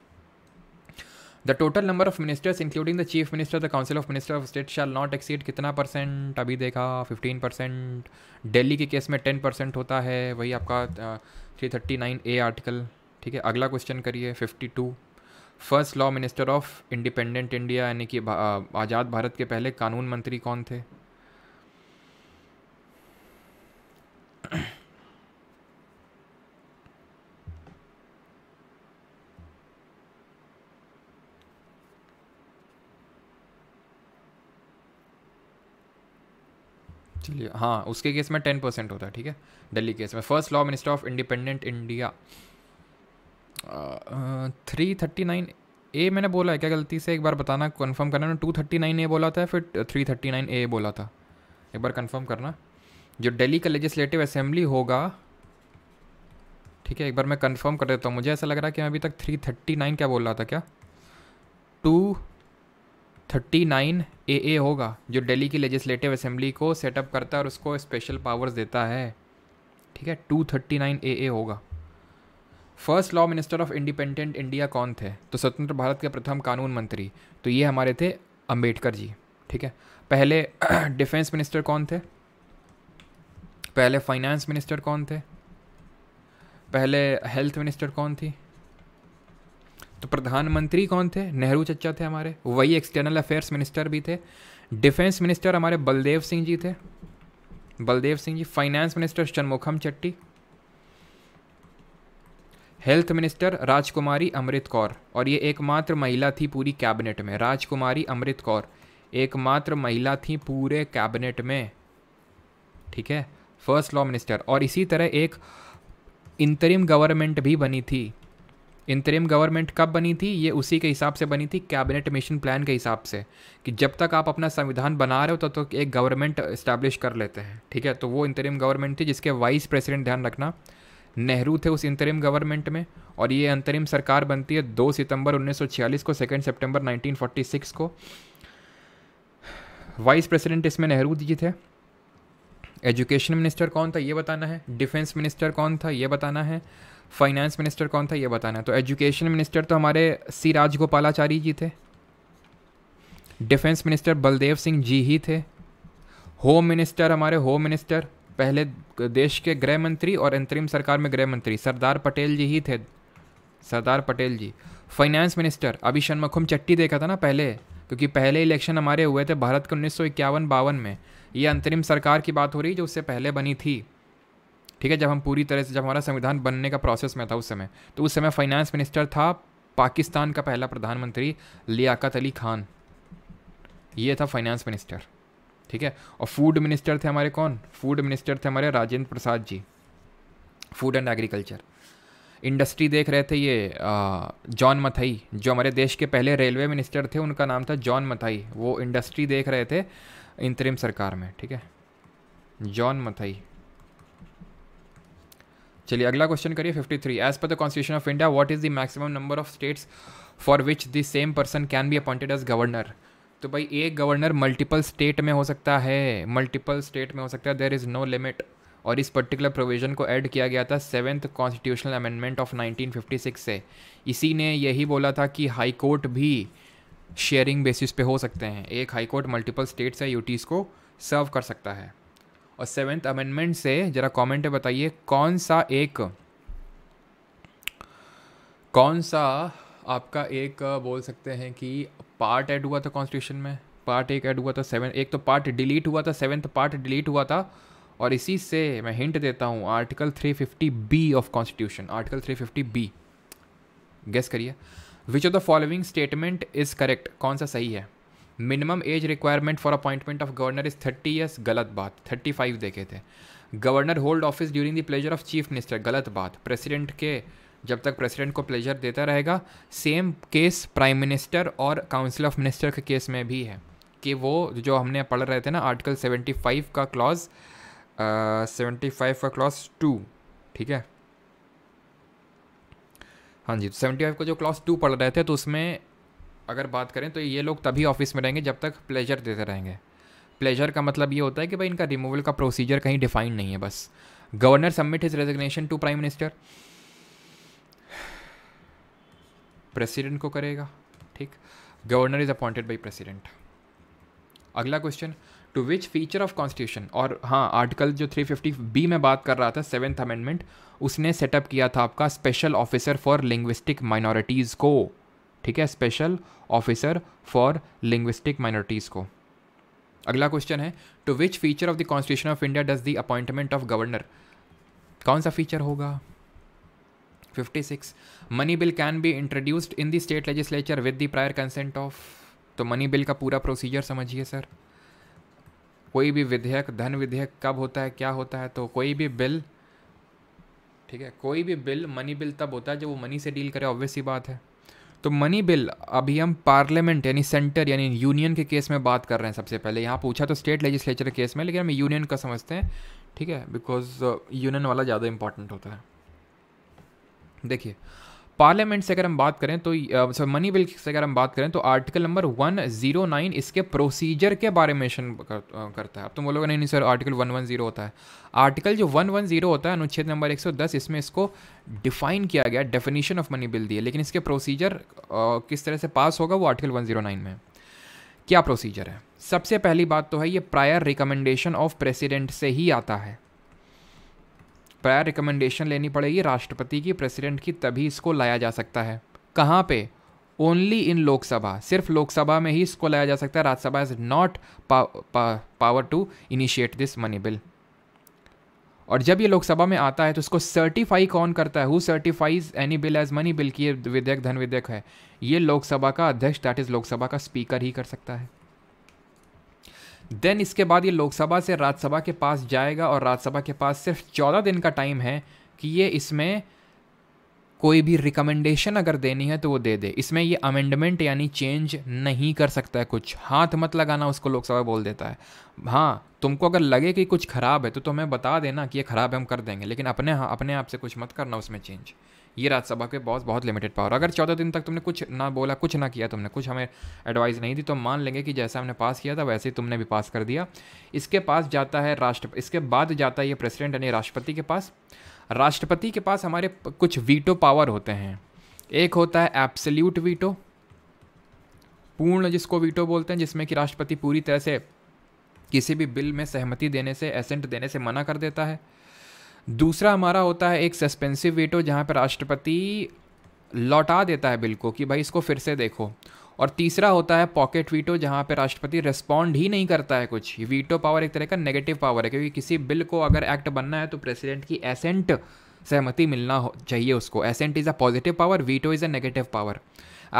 the total number of ministers including the chief minister the council of minister of state shall not exceed कितना परसेंट अभी देखा फिफ्टीन परसेंट डेली के केस में टेन परसेंट होता है वही आपका three thirty nine A article ठीक है अगला क्वेश्चन करिए fifty two first law minister of independent India यानी कि आज़ाद भारत के पहले कानून मंत्री कौन थे चलिए हाँ उसके केस में टेन परसेंट होता है ठीक है दिल्ली केस में first law minister of independent India three thirty nine A मैंने बोला है क्या गलती से एक बार बताना कन्फर्म करना मैंने टू थर्टी नाइन ए बोला था फिर थ्री थर्टी नाइन ए बोला था एक बार कन्फर्म करना जो दिल्ली का लेजिस्लेटिव असेंबली होगा ठीक है एक बार मैं कन्फर्म कर देता हूँ मुझे ऐसा लग रहा है कि मैं अभी तक थ्री थर्टी नाइन क्या बोल रहा था क्या two thirty nine A A होगा जो दिल्ली की लेजिस्लेटिव असेंबली को सेटअप करता है और उसको स्पेशल पावर्स देता है ठीक है two thirty nine A A होगा first law minister of independent India कौन थे तो स्वतंत्र भारत के प्रथम कानून मंत्री तो ये हमारे थे अम्बेडकर जी ठीक है पहले डिफेंस (clears throat) मिनिस्टर कौन थे पहले फाइनेंस मिनिस्टर कौन थे पहले हेल्थ मिनिस्टर कौन थी तो प्रधानमंत्री कौन थे नेहरू चचा थे हमारे वही एक्सटर्नल अफेयर्स मिनिस्टर भी थे डिफेंस मिनिस्टर हमारे बलदेव सिंह जी थे Baldev Singh ji finance minister Shanmukham Chetty health minister Rajkumari Amrit Kaur और ये एकमात्र महिला थी पूरी कैबिनेट में राजकुमारी अमृत कौर एकमात्र महिला थी पूरे कैबिनेट में ठीक है फर्स्ट लॉ मिनिस्टर और इसी तरह एक इंतरिम गवर्नमेंट भी बनी थी इंतरिम गवर्नमेंट कब बनी थी ये उसी के हिसाब से बनी थी कैबिनेट मिशन प्लान के हिसाब से कि जब तक आप अपना संविधान बना रहे हो तब तो तक तो एक गवर्नमेंट इस्टेब्लिश कर लेते हैं ठीक है तो वो इंतरिम गवर्नमेंट थी जिसके वाइस प्रेसिडेंट ध्यान रखना नेहरू थे उस इंतरिम गवर्नमेंट में और ये अंतरिम सरकार बनती है दो सितंबर उन्नीस को सेकेंड सेप्टेम्बर नाइनटीन को वाइस प्रेसिडेंट इसमें नेहरू जी थे एजुकेशन मिनिस्टर कौन था ये बताना है डिफेंस मिनिस्टर कौन था ये बताना है फाइनेंस मिनिस्टर कौन था ये बताना है तो एजुकेशन मिनिस्टर तो हमारे सी राजगोपालाचारी जी थे डिफेंस मिनिस्टर बलदेव सिंह जी ही थे होम मिनिस्टर हमारे होम मिनिस्टर पहले देश के गृह मंत्री और अंतरिम सरकार में गृह मंत्री सरदार पटेल जी ही थे सरदार पटेल जी फाइनेंस मिनिस्टर अभी शनमखुम चट्टी देखा था ना पहले क्योंकि पहले इलेक्शन हमारे हुए थे भारत के उन्नीस सौ इक्यावन बावन में ये अंतरिम सरकार की बात हो रही जो उससे पहले बनी थी ठीक है जब हम पूरी तरह से जब हमारा संविधान बनने का प्रोसेस में था उस समय तो उस समय फाइनेंस मिनिस्टर था पाकिस्तान का पहला प्रधानमंत्री लियाकत अली खान ये था फाइनेंस मिनिस्टर ठीक है और फूड मिनिस्टर थे हमारे कौन फूड मिनिस्टर थे हमारे Rajendra Prasad ji food and agriculture industry देख रहे थे ये जॉन मथई जो हमारे देश के पहले रेलवे मिनिस्टर थे उनका नाम था जॉन मथई वो इंडस्ट्री देख रहे थे इंतरिम सरकार में ठीक है जॉन मथई चलिए अगला क्वेश्चन करिए 53 three as per the constitution of India what is the maximum number of states for which the same person can be appointed as governor तो भाई एक गवर्नर मल्टीपल स्टेट में हो सकता है मल्टीपल स्टेट में हो सकता है देर इज़ नो लिमिट और इस पर्टिकुलर प्रोविज़न को ऐड किया गया था सेवन्थ कॉन्स्टिट्यूशनल अमेंडमेंट ऑफ 1956 से इसी ने यही बोला था कि हाई कोर्ट भी शेयरिंग बेसिस पे हो सकते हैं एक हाई कोर्ट मल्टीपल स्टेट्स या यूटीज़ को सर्व कर सकता है और सेवेंथ अमेंडमेंट से ज़रा कमेंट में बताइए कौन सा एक कौन सा आपका एक बोल सकते हैं कि पार्ट ऐड हुआ था कॉन्स्टिट्यूशन में पार्ट एक ऐड हुआ था सेवन एक तो पार्ट डिलीट हुआ था सेवन्थ पार्ट डिलीट हुआ था और इसी से मैं हिंट देता हूँ article 350 B of constitution article 350 B guess करिए which of the following statement is correct कौन सा सही है minimum age requirement for appointment of governor is thirty years गलत बात थर्टी फाइव देखे थे governor hold office during the pleasure of chief minister गलत बात प्रेसिडेंट के जब तक प्रेसिडेंट को प्लेजर देता रहेगा सेम केस प्राइम मिनिस्टर और काउंसिल ऑफ मिनिस्टर के केस में भी है कि वो जो हमने पढ़ रहे थे ना आर्टिकल सेवेंटी फाइव का क्लॉज सेवेंटी फाइव का क्लॉज टू ठीक है हाँ जी सेवेंटी फाइव का जो क्लॉज टू पढ़ रहे थे तो उसमें अगर बात करें तो ये लोग तभी ऑफिस में रहेंगे जब तक प्लेजर देते रहेंगे प्लेजर का मतलब ये होता है कि भाई इनका रिमूवल का प्रोसीजर कहीं डिफाइंड नहीं है बस governor submit his resignation to prime minister president को करेगा ठीक governor is appointed by president अगला question to which feature of constitution और हाँ आर्टिकल जो 350 बी में बात कर रहा था सेवेंथ अमेंडमेंट उसने सेटअप किया था आपका special officer for linguistic minorities को ठीक है special officer for linguistic minorities को अगला क्वेश्चन है to which feature of the constitution of India does the appointment of governor कौन सा फीचर होगा 56 money bill can be introduced in the state legislature with the prior consent of तो money bill का पूरा procedure समझिए sir कोई भी विधेयक धन विधेयक कब होता है क्या होता है तो कोई भी बिल ठीक है कोई भी बिल मनी बिल तब होता है जब वो मनी से डील करे ऑब्वियस ही बात है तो मनी बिल अभी हम पार्लियामेंट यानी सेंटर यानी यूनियन के केस में बात कर रहे हैं सबसे पहले यहाँ पूछा तो स्टेट लेजिस्लेचर के केस में लेकिन हम यूनियन का समझते हैं ठीक है बिकॉज uh, यूनियन वाला ज़्यादा इंपॉर्टेंट होता है देखिए पार्लियामेंट से अगर हम बात करें तो मनी बिल से अगर हम बात करें तो आर्टिकल नंबर 109 इसके प्रोसीजर के बारे में कर, करता है अब तुम बोलोगे नहीं नहीं सर आर्टिकल 110 होता है आर्टिकल जो 110 होता है अनुच्छेद नंबर 110 इसमें इसको डिफाइन किया गया डेफिनेशन ऑफ मनी बिल दिए लेकिन इसके प्रोसीजर किस तरह से पास होगा वो आर्टिकल वन में क्या प्रोसीजर है सबसे पहली बात तो है ये प्रायर रिकमेंडेशन ऑफ प्रेसिडेंट से ही आता है प्रायर रिकमेंडेशन लेनी पड़ेगी राष्ट्रपति की प्रेसिडेंट की तभी इसको लाया जा सकता है कहाँ पे ओनली इन लोकसभा सिर्फ लोकसभा में ही इसको लाया जा सकता है Rajya Sabha is not power to initiate this money bill और जब ये लोकसभा में आता है तो इसको सर्टिफाई कौन करता है who certifies any bill as money bill की ये विधेयक धन विधेयक है ये लोकसभा का अध्यक्ष दैट इज लोकसभा का स्पीकर ही कर सकता है देन इसके बाद ये लोकसभा से राज्यसभा के पास जाएगा और राज्यसभा के पास सिर्फ चौदह दिन का टाइम है कि ये इसमें कोई भी रिकमेंडेशन अगर देनी है तो वो दे दे इसमें ये अमेंडमेंट यानी चेंज नहीं कर सकता है कुछ हाथ मत लगाना उसको लोकसभा बोल देता है हाँ तुमको अगर लगे कि कुछ ख़राब है तो तुम्हें बता देना कि ये ख़राब है हम कर देंगे लेकिन अपने हाँ अपने आप से कुछ मत करना उसमें चेंज ये राज्यसभा के बहुत बहुत लिमिटेड पावर अगर चौदह दिन तक तुमने कुछ ना बोला कुछ ना किया तुमने कुछ हमें एडवाइस नहीं दी तो मान लेंगे कि जैसा हमने पास किया था वैसे ही तुमने भी पास कर दिया इसके पास जाता है राष्ट्र इसके बाद जाता है ये प्रेसिडेंट यानी राष्ट्रपति के पास राष्ट्रपति के पास हमारे कुछ वीटो पावर होते हैं एक होता है एप्सल्यूट वीटो पूर्ण जिसको वीटो बोलते हैं जिसमें कि राष्ट्रपति पूरी तरह से किसी भी बिल में सहमति देने से एसेंट देने से मना कर देता है दूसरा हमारा होता है एक सस्पेंसिव वीटो जहाँ पर राष्ट्रपति लौटा देता है बिल को कि भाई इसको फिर से देखो और तीसरा होता है पॉकेट वीटो जहाँ पर राष्ट्रपति रिस्पॉन्ड ही नहीं करता है कुछ वीटो पावर एक तरह का नेगेटिव पावर है क्योंकि किसी बिल को अगर एक्ट बनना है तो प्रेसिडेंट की एसेंट सहमति मिलना चाहिए उसको assent is a positive power veto is a negative power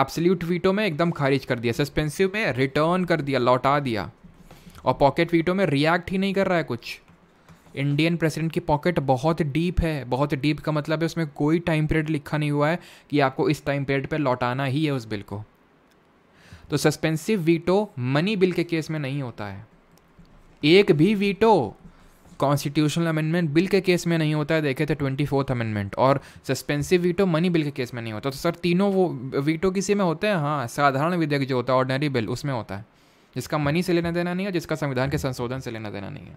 absolute veto में एकदम खारिज कर दिया सस्पेंसिव में रिटर्न कर दिया लौटा दिया और पॉकेट वीटो में रिएक्ट ही नहीं कर रहा है कुछ इंडियन प्रेसिडेंट की पॉकेट बहुत डीप है बहुत डीप का मतलब है उसमें कोई टाइम पीरियड लिखा नहीं हुआ है कि आपको इस टाइम पीरियड पर लौटाना ही है उस बिल को तो सस्पेंसिव वीटो मनी बिल के केस में नहीं होता है एक भी वीटो कॉन्स्टिट्यूशनल अमेंडमेंट बिल के केस में नहीं होता है देखे थे ट्वेंटी फोर्थ अमेंडमेंट और सस्पेंसिव वीटो मनी बिल के केस में नहीं होता तो सर तीनों वो वीटो किसी में होते हैं हाँ साधारण विधेयक जो होता है ऑर्डनरी बिल उसमें होता है जिसका मनी से लेना देना नहीं है जिसका संविधान के संशोधन से लेना देना नहीं है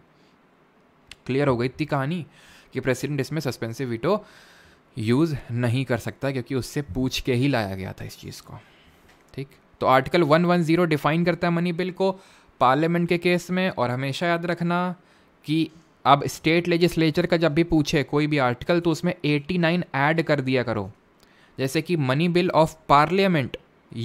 क्लियर हो गई इतनी कहानी कि प्रेसिडेंट इसमें सस्पेंसिव वीटो यूज़ नहीं कर सकता क्योंकि उससे पूछ के ही लाया गया था इस चीज़ को ठीक तो आर्टिकल 110 डिफाइन करता है मनी बिल को पार्लियामेंट के केस में और हमेशा याद रखना कि अब स्टेट लेजिस्लेचर का जब भी पूछे कोई भी आर्टिकल तो उसमें 89 ऐड कर दिया करो जैसे कि money bill of parliament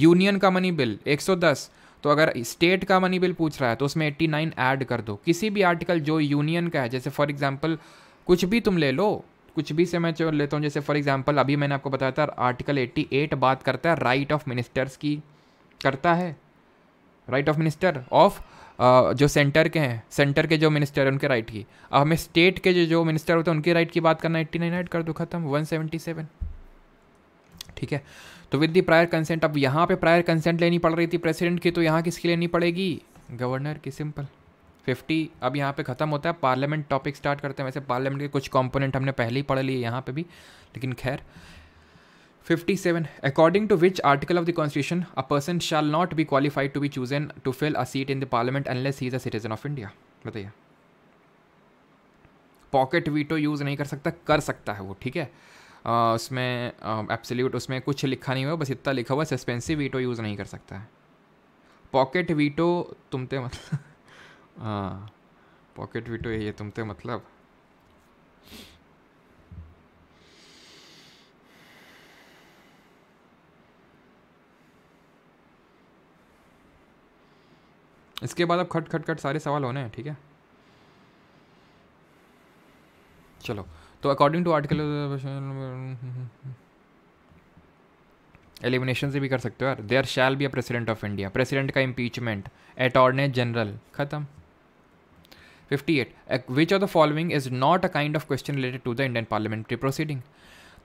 union का मनी बिल 110 तो अगर स्टेट का मनी बिल पूछ रहा है तो उसमें एट्टी नाइन ऐड कर दो किसी भी आर्टिकल जो यूनियन का है जैसे फॉर एग्जाम्पल कुछ भी तुम ले लो कुछ भी से मैं लेता हूँ जैसे फॉर एग्जाम्पल अभी मैंने आपको बताया था आर्टिकल एट्टी एट बात करता है राइट ऑफ मिनिस्टर्स की करता है राइट ऑफ मिनिस्टर ऑफ जो सेंटर के हैं सेंटर के जो मिनिस्टर हैं उनके राइट की अब हमें स्टेट के जो जो मिनिस्टर होते हैं उनके राइट की बात करना एट्टी नाइन ऐड कर दो खत्म वन सेवेंटी सेवन ठीक है तो विद दी प्रायर कंसेंट अब यहाँ पे प्रायर कंसेंट लेनी पड़ रही थी प्रेसिडेंट की तो यहाँ किसकी लेनी पड़ेगी गवर्नर की सिंपल फिफ्टी अब यहाँ पे ख़त्म होता है पार्लियामेंट टॉपिक स्टार्ट करते हैं वैसे पार्लियामेंट के कुछ कॉम्पोनेंट हमने पहले ही पढ़ लिए यहाँ पे भी लेकिन खैर 57 two which article of the constitution a person shall not be qualified to be chosen to fill a seat in the parliament unless he is a citizen of India बताइए पॉकेट वीटो यूज़ नहीं कर सकता कर सकता है वो ठीक है आ, उसमें एप्सल्यूट उसमें कुछ लिखा नहीं हुआ बस इतना लिखा हुआ सस्पेंसिव वीटो यूज़ नहीं कर सकता है पॉकेट वीटो तुमते मतलब हाँ पॉकेट वीटो ये तुमते मतलब इसके बाद अब खट खट खट सारे सवाल होने हैं ठीक है चलो तो अकॉर्डिंग टू आर्टिकल एलिमिनेशन से भी कर सकते हो यार there shall be a president of India president का इम्पीचमेंट अटॉर्ने जनरल खत्म fifty eight which of the following is not a kind of question related to the Indian parliamentary proceeding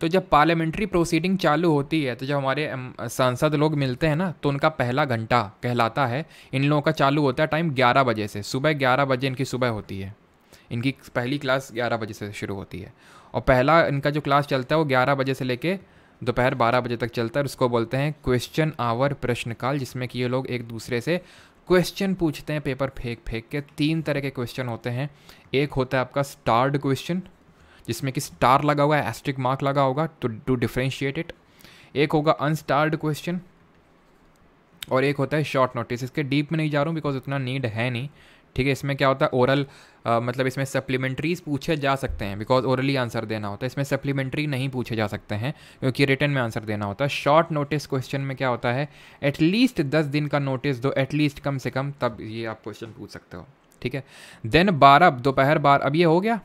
तो जब पार्लियामेंट्री प्रोसीडिंग चालू होती है तो जब हमारे सांसद लोग मिलते हैं ना तो उनका पहला घंटा कहलाता है इन लोगों का चालू होता है टाइम ग्यारह बजे से सुबह ग्यारह बजे इनकी सुबह होती है इनकी पहली क्लास ग्यारह बजे से शुरू होती है और पहला इनका जो क्लास चलता है वो ग्यारह बजे से लेके दोपहर बारह बजे तक चलता है और उसको बोलते हैं क्वेश्चन आवर प्रश्नकाल जिसमें कि ये लोग एक दूसरे से क्वेश्चन पूछते हैं पेपर फेंक फेंक के तीन तरह के क्वेश्चन होते हैं एक होता है आपका स्टार्ड क्वेश्चन जिसमें कि स्टार लगा हुआ है एस्ट्रिक मार्क लगा होगा टू टू डिफ्रेंशिएट इट एक होगा अनस्टार्ड क्वेश्चन और एक होता है शॉर्ट नोटिस इसके डीप में नहीं जा रहा हूँ बिकॉज इतना नीड है नहीं ठीक है इसमें क्या होता है ओरल मतलब इसमें सप्लीमेंट्रीज पूछे जा सकते हैं बिकॉज ओरली आंसर देना होता है इसमें सप्लीमेंट्री नहीं पूछे जा सकते हैं क्योंकि रिटर्न में आंसर देना होता है शॉर्ट नोटिस क्वेश्चन में क्या होता है एटलीस्ट दस दिन का नोटिस दो एटलीस्ट कम से कम तब ये आप क्वेश्चन पूछ सकते हो ठीक है देन बारह दोपहर बार अब ये हो गया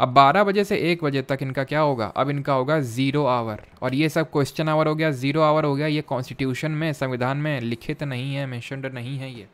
अब 12 बजे से 1 बजे तक इनका क्या होगा अब इनका होगा ज़ीरो आवर और ये सब क्वेश्चन आवर हो गया ज़ीरो आवर हो गया ये कॉन्स्टिट्यूशन में संविधान में लिखित नहीं है मैंशनड नहीं है ये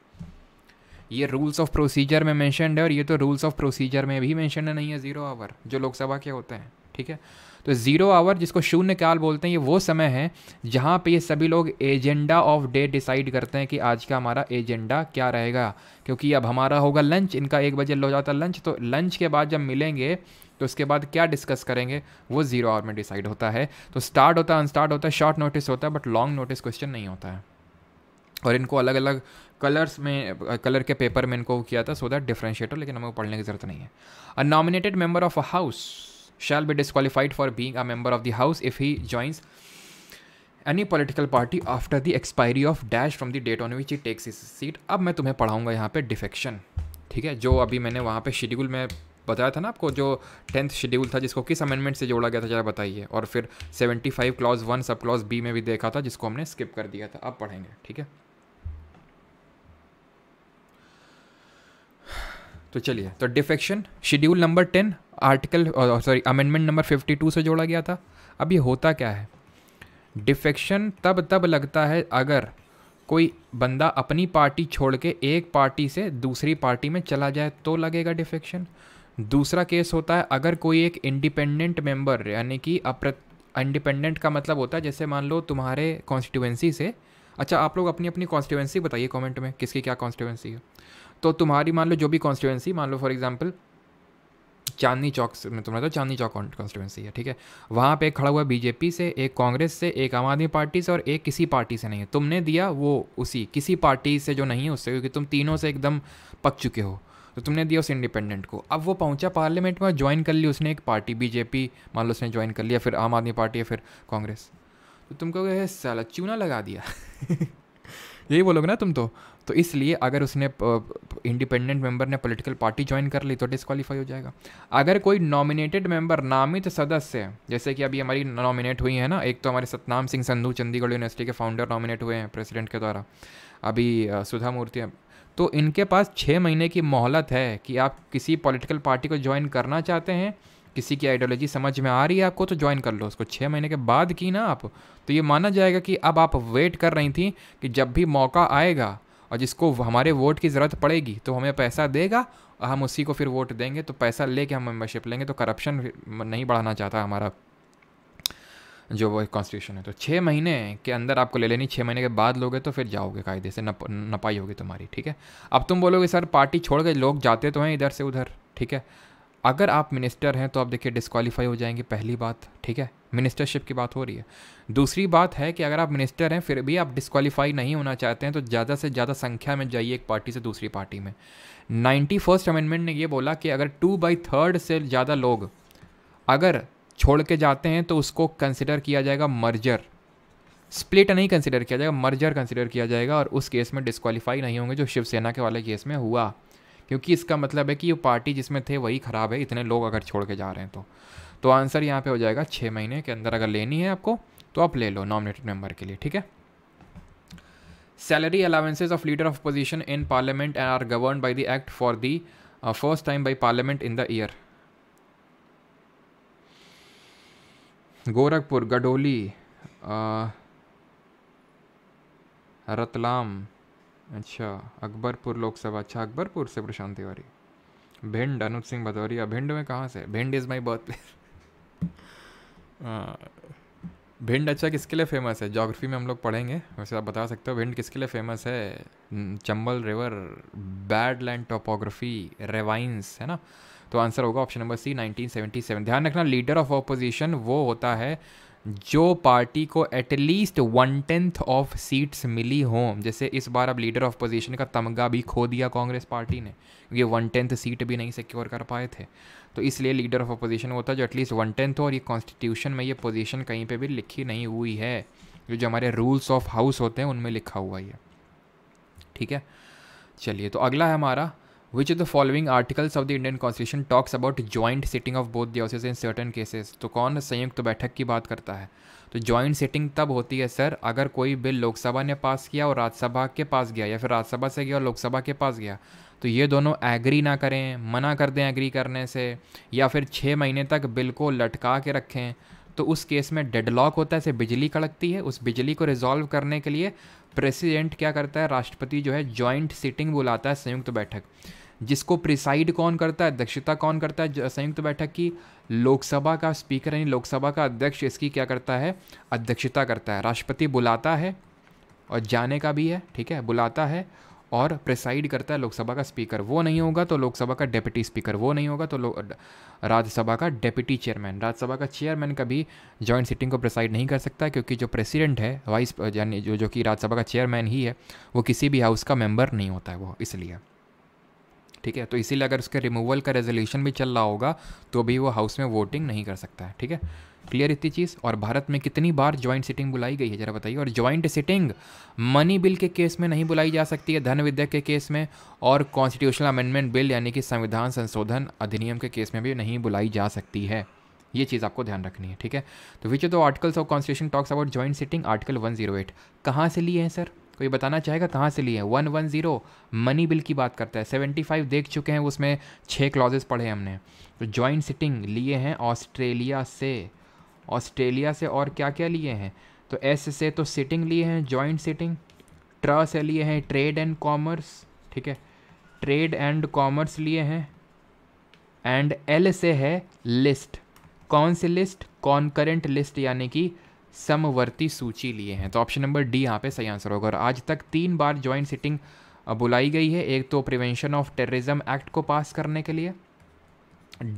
ये रूल्स ऑफ प्रोसीजर में मैंशनड है और ये तो रूल्स ऑफ प्रोसीजर में भी है नहीं है ज़ीरो आवर जो लोकसभा के होते हैं ठीक है तो ज़ीरो आवर जिसको काल बोलते हैं ये वो समय है जहाँ पे ये सभी लोग एजेंडा ऑफ डे डिसाइड करते हैं कि आज का हमारा एजेंडा क्या रहेगा क्योंकि अब हमारा होगा लंच इनका एक बजे लो जाता लंच तो लंच के बाद जब मिलेंगे तो उसके बाद क्या डिस्कस करेंगे वो ज़ीरो आवर में डिसाइड होता है तो स्टार्ट होता है अनस्टार्ट होता है शॉर्ट नोटिस होता है बट लॉन्ग नोटिस क्वेश्चन नहीं होता है और इनको अलग अलग कलर्स में कलर के पेपर में इनको किया था सो दैट डिफ्रेंशिएटर लेकिन हमें पढ़ने की ज़रूरत नहीं है a nominated member of a house shall be disqualified for being a member of the house if he joins any political party after the expiry of dash from the date on which he takes his seat अब मैं तुम्हें पढ़ाऊंगा यहाँ पे defection ठीक है जो अभी मैंने वहाँ पर शेड्यूल में बताया था ना आपको जो टेंथ शेड्यूल था जिसको किस अमेंडमेंट से जोड़ा गया था जरा बताइए और फिर seventy five clause one sub clause B में भी देखा था जिसको हमने स्किप कर दिया था अब पढ़ेंगे ठीक है तो चलिए तो defection schedule number ten article sorry amendment number fifty two से जोड़ा गया था अब ये होता क्या है डिफेक्शन तब तब लगता है अगर कोई बंदा अपनी पार्टी छोड़ के एक पार्टी से दूसरी पार्टी में चला जाए तो लगेगा डिफेक्शन दूसरा केस होता है अगर कोई एक इंडिपेंडेंट मेंबर यानी कि अप्र इंडिपेंडेंट का मतलब होता है जैसे मान लो तुम्हारे कॉन्स्टिट्यूएंसी से अच्छा आप लोग अपनी अपनी कॉन्स्टिट्यूएंसी बताइए कमेंट में किसकी क्या कॉन्स्टिट्यूएंसी है तो तुम्हारी मान लो जो भी कॉन्स्टिट्यूंसी मान लो फॉर एग्जाम्पल चांदनी चौक में तुम्हारा तो चांदनी चौक कॉन्स्टिट्यूंसी है ठीक है वहाँ पे खड़ा हुआ बीजेपी से एक कांग्रेस से एक आम आदमी पार्टी से और एक किसी पार्टी से नहीं है तुमने दिया वो उसी किसी पार्टी से जो नहीं है उससे क्योंकि तुम तीनों से एकदम पक चुके हो तो तुमने दिया उस इंडिपेंडेंट को अब वो पहुंचा पार्लियामेंट में ज्वाइन कर ली उसने एक पार्टी बीजेपी मान लो उसने ज्वाइन कर लिया फिर आम आदमी पार्टी या फिर कांग्रेस तो तुम कहोगे साला चूना लगा दिया (laughs) यही बोलोगे ना तुम तो तो इसलिए अगर उसने इंडिपेंडेंट मेंबर ने पॉलिटिकल पार्टी ज्वाइन कर ली तो डिस्कालीफाई हो जाएगा अगर कोई नॉमिनेटेड मेंबर नामित सदस्य जैसे कि अभी हमारी नॉमिनेट हुई है ना एक तो हमारे सतनाम सिंह संधू चंडीगढ़ यूनिवर्सिटी के फाउंडर नॉमिनेट हुए हैं प्रेसिडेंट के द्वारा अभी सुधा मूर्ति तो इनके पास छः महीने की मोहलत है कि आप किसी पॉलिटिकल पार्टी को ज्वाइन करना चाहते हैं किसी की आइडियोलॉजी समझ में आ रही है आपको तो ज्वाइन कर लो उसको छः महीने के बाद की ना आप तो ये माना जाएगा कि अब आप वेट कर रही थी कि जब भी मौका आएगा और जिसको हमारे वोट की ज़रूरत पड़ेगी तो हमें पैसा देगा और हम उसी को फिर वोट देंगे तो पैसा लेके हम मेम्बरशिप लेंगे तो करप्शन नहीं बढ़ाना चाहता हमारा जो वो कॉन्स्टिट्यूशन है तो छः महीने के अंदर आपको ले लेनी छः महीने के बाद लोगे तो फिर जाओगे कायदे से नप नपाई होगी तुम्हारी ठीक है अब तुम बोलोगे सर पार्टी छोड़ के लोग जाते तो हैं इधर से उधर ठीक है अगर आप मिनिस्टर हैं तो आप देखिए डिस्कवालीफाई हो जाएंगे पहली बात ठीक है मिनिस्टरशिप की बात हो रही है दूसरी बात है कि अगर आप मिनिस्टर हैं फिर भी आप डिस्कवालीफाई नहीं होना चाहते हैं तो ज़्यादा से ज़्यादा संख्या में जाइए एक पार्टी से दूसरी पार्टी में नाइन्टी फर्स्ट अमेंडमेंट ने यह बोला कि अगर टू बाई थर्ड से ज़्यादा लोग अगर छोड़ के जाते हैं तो उसको कंसिडर किया जाएगा मर्जर स्प्लिट नहीं कंसिडर किया जाएगा मर्जर कंसिडर किया जाएगा और उस केस में डिस्कालीफाई नहीं होंगे जो शिवसेना के वाले केस में हुआ क्योंकि इसका मतलब है कि वो पार्टी जिसमें थे वही ख़राब है इतने लोग अगर छोड़ के जा रहे हैं तो तो आंसर यहाँ पे हो जाएगा छः महीने के अंदर अगर लेनी है आपको तो आप ले लो नॉमिनेटेड मेंबर के लिए ठीक है salary allowances of leader of position in parliament and are govern by the act for the first time by parliament in the year Gorakhpur Gadoli uh, Ratlam अच्छा अकबरपुर लोकसभा अच्छा अकबरपुर से प्रशांत तिवारी भिंड अनुज सिंह भदौरिया भिंड में कहाँ से Bhind is my birth place Bhind अच्छा किसके लिए फेमस है जोग्राफी में हम लोग पढ़ेंगे वैसे आप बता सकते हो भिंड किसके लिए फेमस है Chambal river bad land topography ravines है ना तो आंसर होगा ऑप्शन नंबर सी 1977 ध्यान रखना लीडर ऑफ ऑपोजिशन वो होता है जो पार्टी को at least one tenth of seats मिली हों जैसे इस बार अब लीडर ऑफ पोजीशन का तमगा भी खो दिया कांग्रेस पार्टी ने क्योंकि वन टेंथ सीट भी नहीं सिक्योर कर पाए थे तो इसलिए लीडर ऑफ अपोजिशन होता है जो एटलीस्ट वन टेंथ हो और ये कॉन्स्टिट्यूशन में ये पोजीशन कहीं पे भी लिखी नहीं हुई है जो जो हमारे रूल्स ऑफ हाउस होते हैं उनमें लिखा हुआ ये ठीक है चलिए तो अगला है हमारा which of the following articles of the Indian constitution talks about joint sitting of both the in certain certain तो कौन संयुक्त बैठक की बात करता है तो ज्वाइंट सिटिंग तब होती है सर अगर कोई बिल लोकसभा ने पास किया और राज्यसभा के पास गया या फिर राज्यसभा से गया और लोकसभा के पास गया तो ये दोनों एग्री ना करें मना कर दें एग्री करने से या फिर छः महीने तक बिल को लटका के रखें तो उस केस में डेडलॉक होता है से बिजली कड़कती है उस बिजली को रिजॉल्व करने के लिए प्रेसिडेंट क्या करता है राष्ट्रपति जो है जॉइंट सिटिंग बुलाता है संयुक्त बैठक जिसको प्रिसाइड कौन करता है अध्यक्षता कौन करता है संयुक्त बैठक की लोकसभा का स्पीकर यानी लोकसभा का अध्यक्ष इसकी क्या करता है अध्यक्षता करता है राष्ट्रपति बुलाता है और जाने का भी है ठीक है बुलाता है और प्रिसाइड करता है लोकसभा का स्पीकर वो नहीं होगा तो लोकसभा का डेप्यूटी स्पीकर वो नहीं होगा तो राज्यसभा का डेप्यूटी चेयरमैन राज्यसभा का चेयरमैन कभी जॉइंट सिटिंग को प्रिसाइड नहीं कर सकता क्योंकि जो प्रेसिडेंट है वाइस यानी जो जो कि राज्यसभा का चेयरमैन ही है वो किसी भी हाउस का मेंबर नहीं होता है वो इसलिए ठीक है तो इसीलिए अगर उसके रिमूवल का रेजोल्यूशन भी चल रहा होगा तो भी वो हाउस में वोटिंग नहीं कर सकता है ठीक है क्लियर इतनी चीज़ और भारत में कितनी बार ज्वाइंट सिटिंग बुलाई गई है जरा बताइए और ज्वाइंट सिटिंग मनी बिल के केस में नहीं बुलाई जा सकती है धन विधेयक के केस में और कॉन्स्टिट्यूशनल अमेंडमेंट बिल यानी कि संविधान संशोधन अधिनियम के केस में भी नहीं बुलाई जा सकती है ये चीज़ आपको ध्यान रखनी है ठीक है तो which of the articles of constitution talks about joint sitting article 108 कहाँ से लिए हैं सर कोई तो बताना चाहेगा कहाँ से लिए one one zero money bill की बात करता है सेवेंटी फाइव देख चुके हैं उसमें छः क्लॉजेस पढ़े हमने तो जॉइंट सिटिंग लिए हैं ऑस्ट्रेलिया से ऑस्ट्रेलिया से और क्या क्या लिए हैं तो एस से तो सिटिंग लिए हैं जॉइंट सिटिंग ट्र से लिए हैं ट्रेड एंड कॉमर्स ठीक है ट्रेड एंड कॉमर्स लिए हैं एंड एल से है लिस्ट कौन सी लिस्ट कॉन्करेंट लिस्ट यानी कि समवर्ती सूची लिए हैं तो ऑप्शन नंबर डी यहाँ पे सही आंसर होगा और आज तक तीन बार ज्वाइंट सिटिंग बुलाई गई है एक तो प्रिवेंशन ऑफ टेररिज्म एक्ट को पास करने के लिए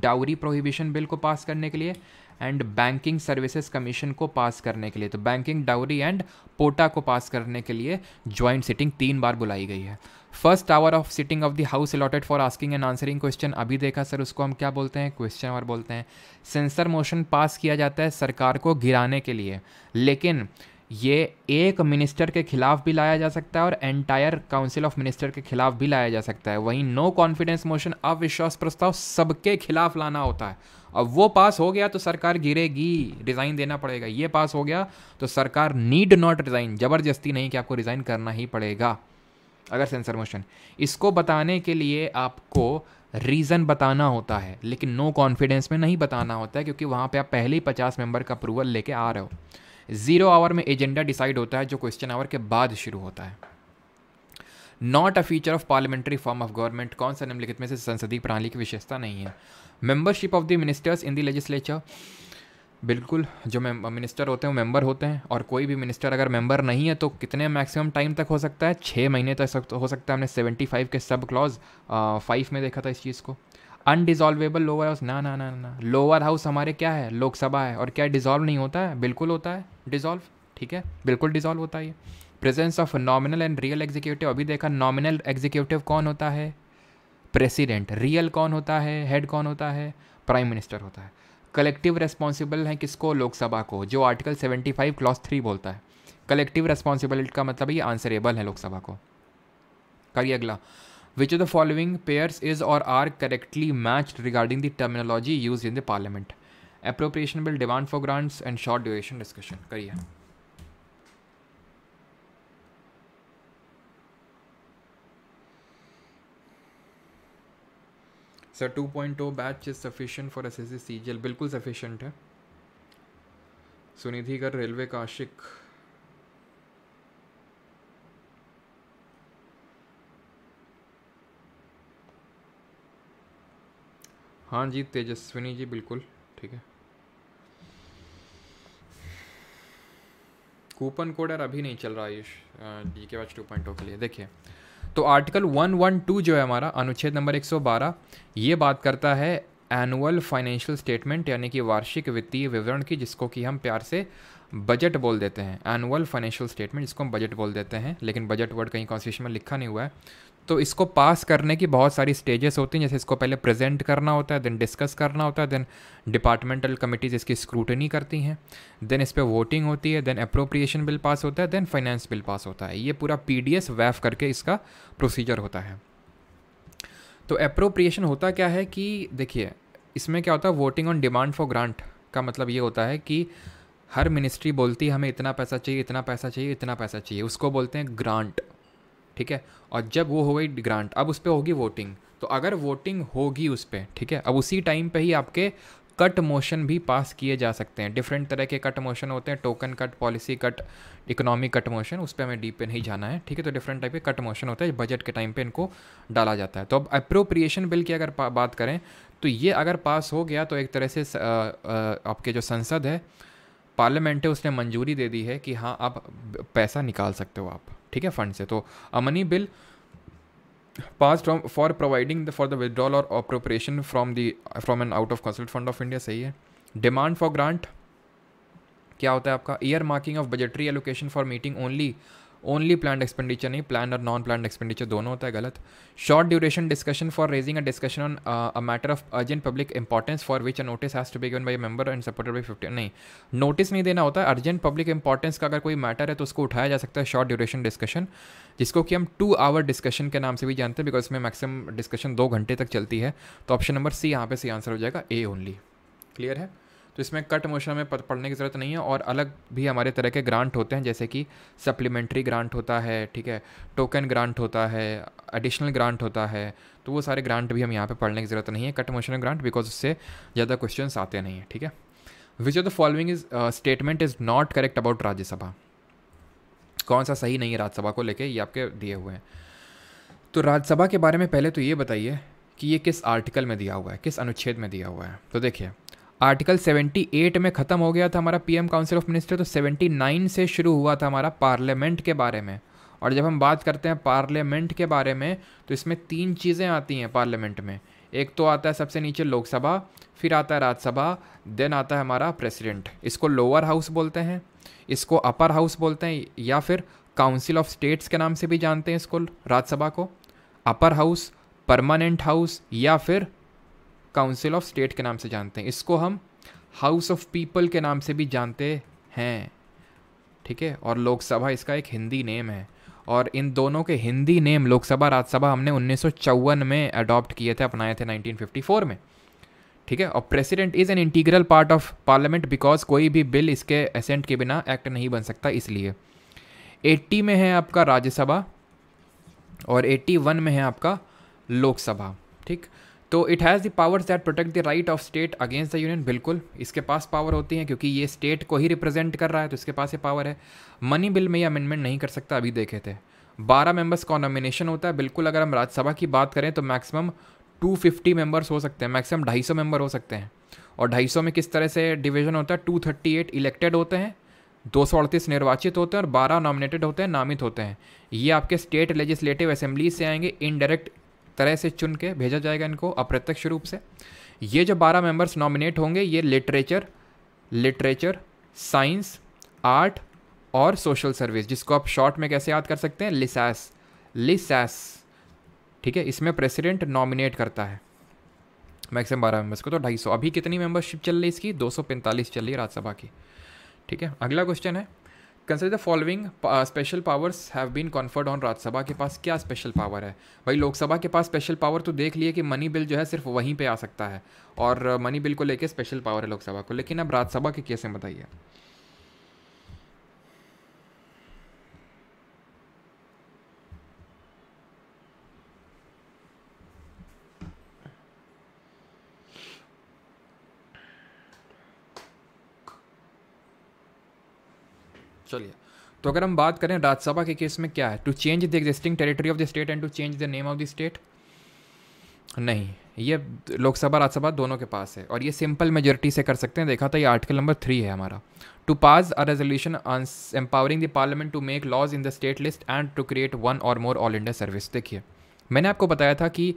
डाउरी प्रोहिबिशन बिल को पास करने के लिए एंड बैंकिंग सर्विसेज कमीशन को पास करने के लिए तो बैंकिंग डाउरी एंड पोटा को पास करने के लिए ज्वाइंट सिटिंग तीन बार बुलाई गई है first hour of sitting of the house allotted for asking and answering question अभी देखा सर उसको हम क्या बोलते हैं क्वेश्चन और बोलते हैं सेंसर मोशन पास किया जाता है सरकार को गिराने के लिए लेकिन ये एक मिनिस्टर के खिलाफ भी लाया जा सकता है और एंटायर काउंसिल ऑफ मिनिस्टर के खिलाफ भी लाया जा सकता है वहीं नो कॉन्फिडेंस मोशन अविश्वास प्रस्ताव सबके खिलाफ लाना होता है अब वो पास हो गया तो सरकार गिरेगी रिज़ाइन देना पड़ेगा ये पास हो गया तो सरकार नीड नॉट रिज़ाइन ज़बरदस्ती नहीं कि आपको रिज़ाइन करना ही पड़ेगा अगर सेंसर मोशन इसको बताने के लिए आपको रीज़न बताना होता है लेकिन नो no कॉन्फिडेंस में नहीं बताना होता है क्योंकि वहाँ पे आप पहले ही पचास मेंबर का अप्रूवल लेके आ रहे हो ज़ीरो आवर में एजेंडा डिसाइड होता है जो क्वेश्चन आवर के बाद शुरू होता है not a feature of parliamentary form of government कौन सा निम्नलिखित में से संसदीय प्रणाली की विशेषता नहीं है membership of the ministers in the legislature बिल्कुल जो मिनिस्टर होते हैं वो मेंबर होते हैं और कोई भी मिनिस्टर अगर मेंबर नहीं है तो कितने मैक्सिमम टाइम तक हो सकता है छः महीने तक हो सकता है हमने सेवेंटी फाइव के सब क्लॉज फाइव में देखा था इस चीज़ को अनडिजॉल्वेबल लोअर हाउस ना ना ना ना लोअर हाउस हमारे क्या है लोकसभा है और क्या डिजॉल्व नहीं होता है बिल्कुल होता है डिजॉल्व ठीक है बिल्कुल डिजॉल्व होता है ये presence of nominal and real executive अभी देखा नॉमिनल एग्जीक्यूटिव कौन होता है प्रेसिडेंट रियल कौन होता है हेड कौन होता है प्राइम मिनिस्टर होता है कलेक्टिव रेस्पॉन्सिबल है किसको लोकसभा को जो आर्टिकल 75 क्लॉस थ्री बोलता है कलेक्टिव रेस्पॉन्सिबिलिटी का मतलब ये आंसरेबल है लोकसभा को करिए अगला which of the following pairs is और are correctly matched regarding the terminology use in the parliament appropriation bill demand for grants and short duration discussion करिए sir two point two batch is sufficient for S S C C G बिल्कुल sufficient है सुनिधि कर railway काशिक हाँ जी तेजस्विनी जी बिल्कुल ठीक है coupon code अभी नहीं चल रहा आयुष डी के वाच टू पॉइंट के लिए देखिए तो आर्टिकल 112 जो है हमारा अनुच्छेद नंबर 112 ये बात करता है एनुअल फाइनेंशियल स्टेटमेंट यानी कि वार्षिक वित्तीय विवरण की जिसको कि हम प्यार से बजट बोल देते हैं एनुअल फाइनेंशियल स्टेटमेंट जिसको हम बजट बोल देते हैं लेकिन बजट वर्ड कहीं कॉन्स्टिट्यूशन में लिखा नहीं हुआ है तो इसको पास करने की बहुत सारी स्टेजेस होती हैं जैसे इसको पहले प्रेजेंट करना होता है देन डिस्कस करना होता है देन डिपार्टमेंटल कमिटीज़ इसकी स्क्रूटनी करती हैं देन इस पर वोटिंग होती है देन अप्रोप्रिएशन बिल पास होता है देन फाइनेंस बिल पास होता है ये पूरा पी डी वैफ करके इसका प्रोसीजर होता है तो अप्रोप्रिएशन होता क्या है कि देखिए इसमें क्या होता है voting on demand for grant का मतलब ये होता है कि हर मिनिस्ट्री बोलती है हमें इतना पैसा चाहिए इतना पैसा चाहिए इतना पैसा चाहिए उसको बोलते हैं ग्रांट ठीक है और जब वो हो गई ग्रांट अब उस पर होगी वोटिंग तो अगर वोटिंग होगी उस पर ठीक है अब उसी टाइम पे ही आपके कट मोशन भी पास किए जा सकते हैं डिफरेंट तरह के कट मोशन होते हैं token cut policy cut economic cut motion उस पर हमें डीप पे नहीं जाना है ठीक है तो डिफरेंट टाइप के कट मोशन होते हैं बजट के टाइम पे इनको डाला जाता है तो अब अप्रोप्रिएशन बिल की अगर बात करें तो ये अगर पास हो गया तो एक तरह से आ, आ, आपके जो संसद है पार्लियामेंट है उसने मंजूरी दे दी है कि हाँ आप पैसा निकाल सकते हो आप ठीक है फंड से तो money bill pass from for providing for the withdrawal और appropriation from the from an out of consult fund of India सही है डिमांड फॉर ग्रांट क्या होता है आपका year marking of budgetary allocation for meeting only only plan expenditure नहीं plan और non plan expenditure दोनों होता है गलत short duration discussion for raising a discussion on a matter of urgent public importance for which a notice has to be given by member and supported by fifty नहीं notice नहीं देना होता urgent public importance का अगर कोई matter है तो उसको उठाया जा सकता है शॉर्ट ड्यूरेशन डिस्कशन जिसको कि हम टू आवर डिस्कशन के नाम से भी जानते हैं बिकॉज इसमें मैक्सिमम डिस्कशन दो घंटे तक चलती है तो ऑप्शन नंबर सी यहाँ पे सी आंसर हो जाएगा ए ओनली क्लियर है तो इसमें कट मोशन में पढ़ने की ज़रूरत नहीं है और अलग भी हमारे तरह के ग्रांट होते हैं जैसे कि सप्लीमेंट्री ग्रांट होता है ठीक है टोकन ग्रांट होता है एडिशनल ग्रांट होता है तो वो सारे ग्रांट भी हम यहाँ पे पढ़ने की ज़रूरत नहीं है कट मोशन ग्रांट बिकॉज उससे ज़्यादा क्वेश्चन आते नहीं हैं ठीक है which of the following is statement is not correct about Rajya Sabha कौन सा सही नहीं है राज्यसभा को लेके ये आपके दिए हुए हैं तो राज्यसभा के बारे में पहले तो ये बताइए कि ये किस आर्टिकल में दिया हुआ है किस अनुच्छेद में दिया हुआ है तो देखिए आर्टिकल 78 में ख़त्म हो गया था हमारा पीएम काउंसिल ऑफ मिनिस्टर तो 79 से शुरू हुआ था हमारा पार्लियामेंट के बारे में और जब हम बात करते हैं पार्लियामेंट के बारे में तो इसमें तीन चीज़ें आती हैं पार्लियामेंट में एक तो आता है सबसे नीचे लोकसभा फिर आता है राज्यसभा देन आता है हमारा प्रेसिडेंट इसको लोअर हाउस बोलते हैं इसको अपर हाउस बोलते हैं या फिर काउंसिल ऑफ स्टेट्स के नाम से भी जानते हैं इसको राज्यसभा को अपर हाउस परमानेंट हाउस या फिर काउंसिल ऑफ स्टेट के नाम से जानते हैं इसको हम हाउस ऑफ पीपल के नाम से भी जानते हैं ठीक है और लोकसभा इसका एक हिंदी नेम है और इन दोनों के हिंदी नेम लोकसभा राज्यसभा हमने उन्नीस में अडॉप्ट किए थे अपनाए थे 1954 में ठीक है और president is an integral part of parliament because कोई भी बिल इसके असेंट के बिना एक्ट नहीं बन सकता इसलिए 80 में है आपका राज्यसभा और 81 में है आपका लोकसभा ठीक तो it has the powers that protect the right of state against the union बिल्कुल इसके पास पावर होती है क्योंकि ये स्टेट को ही रिप्रेजेंट कर रहा है तो इसके पास ये पावर है मनी बिल में ये अमेंडमेंट नहीं कर सकता अभी देखे थे बारह मेंबर्स का नॉमिनेशन होता है बिल्कुल अगर हम राज्यसभा की बात करें तो मैक्सिमम 250 मेंबर्स हो सकते हैं मैक्सिमम 250 मेंबर हो सकते हैं और 250 में किस तरह से डिवीजन होता है 238 इलेक्टेड होते हैं दो निर्वाचित होते हैं और 12 नॉमिनेटेड होते हैं नामित होते हैं ये आपके स्टेट लेजिस्लेटिव असेंबली से आएंगे इनडायरेक्ट तरह से चुन के भेजा जाएगा इनको अप्रत्यक्ष रूप से ये जो बारह मेंबर्स नॉमिनेट होंगे ये लिटरेचर लिटरेचर साइंस आर्ट और सोशल सर्विस जिसको आप शॉर्ट में कैसे याद कर सकते हैं लिसास लिसास ठीक है इसमें प्रेसिडेंट नॉमिनेट करता है मैक्सिमम बारह मेंबर्स को तो ढाई सौ अभी कितनी मेंबरशिप चल रही है इसकी दो सौ पैंतालीस चल रही है राज्यसभा की ठीक है अगला क्वेश्चन है consider the following special powers have been conferred on Rajya Sabha के पास क्या स्पेशल पावर है भाई लोकसभा के पास स्पेशल पावर तो देख लिए कि मनी बिल जो है सिर्फ वहीं पे आ सकता है और मनी uh, बिल को लेके स्पेशल पावर है लोकसभा को लेकिन अब राज्यसभा के केस में बताइए चलिए तो अगर हम बात करें राज्यसभा के केस में क्या है to change the existing territory of the state and to change the name of the state नहीं ये लोकसभा राज्यसभा दोनों के पास है और ये सिंपल मेजोरिटी से कर सकते हैं देखा था ये आर्टिकल नंबर थ्री है हमारा to pass a resolution on empowering the parliament to make laws in the state list and to create one or more all India service देखिए मैंने आपको बताया था कि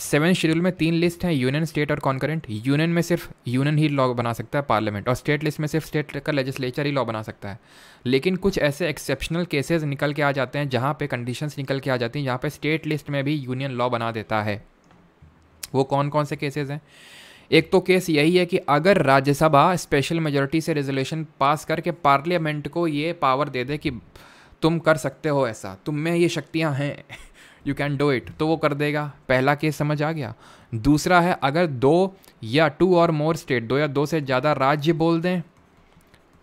सेवन शेड्यूल में तीन लिस्ट हैं यूनियन स्टेट और कॉन्करेंट यूनियन में सिर्फ यूनियन ही लॉ बना सकता है पार्लियामेंट और स्टेट लिस्ट में सिर्फ स्टेट का लेजिस्लेचर ही लॉ बना सकता है लेकिन कुछ ऐसे एक्सेप्शनल केसेस निकल के आ जाते हैं जहाँ पे कंडीशंस निकल के आ जाती हैं जहाँ पे स्टेट लिस्ट में भी यूनियन लॉ बना देता है वो कौन कौन से केसेज हैं एक तो केस यही है कि अगर राज्यसभा स्पेशल मेजोरिटी से रेजोल्यूशन पास करके पार्लियामेंट को ये पावर दे दे कि तुम कर सकते हो ऐसा तुम में ये शक्तियाँ हैं यू कैन डू इट तो वो कर देगा पहला केस समझ आ गया दूसरा है अगर दो या टू और मोर स्टेट दो या दो से ज़्यादा राज्य बोल दें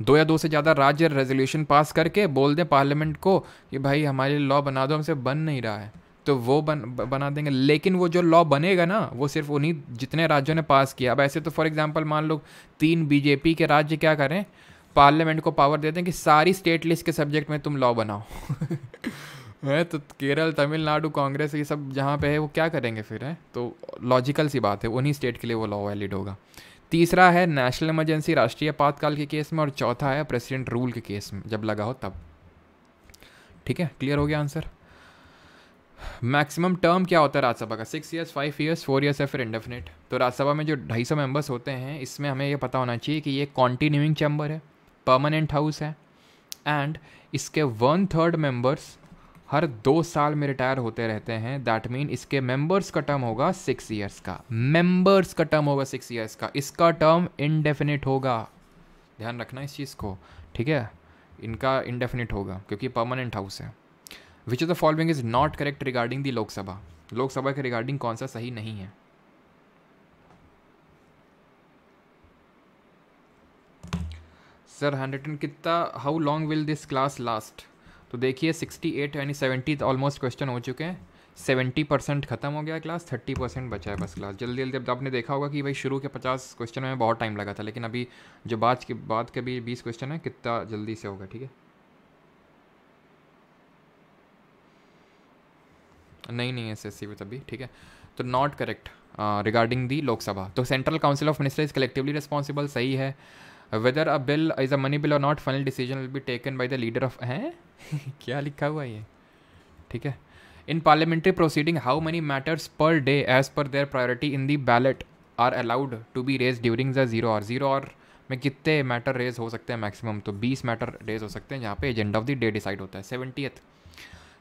दो या दो से ज़्यादा राज्य रेजोल्यूशन पास करके बोल दें पार्लियामेंट को कि भाई हमारे लॉ बना दो हमसे बन नहीं रहा है तो वो बन बना देंगे लेकिन वो जो लॉ बनेगा ना वो सिर्फ उन्हीं जितने राज्यों ने पास किया अब ऐसे तो फॉर एग्जांपल मान लो तीन बीजेपी के राज्य क्या करें पार्लियामेंट को पावर दे दें कि सारी स्टेट लिस्ट के सब्जेक्ट में तुम लॉ बनाओ (laughs) है तो केरल तमिलनाडु कांग्रेस ये सब जहाँ पे है वो क्या करेंगे फिर है तो लॉजिकल सी बात है उन्हीं स्टेट के लिए वो लॉ वैलिड होगा तीसरा है नेशनल इमरजेंसी राष्ट्रीय आपातकाल के केस में और चौथा है प्रेसिडेंट रूल के केस में जब लगा हो तब ठीक है क्लियर हो गया आंसर मैक्सिमम टर्म क्या होता है राज्यसभा का six years five years four years या फिर इंडेफिनेट तो राज्यसभा में जो ढाई सौ मेम्बर्स होते हैं इसमें हमें ये पता होना चाहिए कि ये कॉन्टिन्यूइंग चैम्बर है परमानेंट हाउस है एंड इसके वन थर्ड मेम्बर्स हर दो साल में रिटायर होते रहते हैं दैट मीन इसके मेंबर्स का टर्म होगा सिक्स ईयर्स का मेंबर्स का टर्म होगा सिक्स ईयर्स का इसका टर्म इनडेफिनिट होगा ध्यान रखना इस चीज़ को ठीक है इनका इनडेफिनिट होगा क्योंकि परमानेंट हाउस है which of the following is not correct regarding the Lok Sabha Lok Sabha के रिगार्डिंग कौन सा सही नहीं है सर हैंड रिटन कितना how long will this class last तो देखिए 68 यानी 70 ऑलमोस्ट क्वेश्चन हो चुके हैं 70 परसेंट खत्म हो गया क्लास 30 परसेंट बचा है बस क्लास जल्दी जल्दी अब आपने देखा होगा कि भाई शुरू के 50 क्वेश्चन में बहुत टाइम लगा था लेकिन अभी जो बाद के बाद के भी बीस क्वेश्चन है कितना जल्दी से होगा ठीक है नहीं नहीं एस एस सी में अभी ठीक है तो not correct regarding the Lok Sabha तो central council of minister is collectively responsible सही है whether a bill is a money bill or not final decision will be taken by the leader of हैं (laughs) क्या लिखा हुआ ये ठीक है in parliamentary proceeding how many matters per day as per their priority in the ballot are allowed to be raised during the zero hour zero are में कितने matter raise हो सकते हैं मैक्सिमम तो बीस मैटर रेज हो सकते हैं जहाँ पे agenda of the day decide होता है seventieth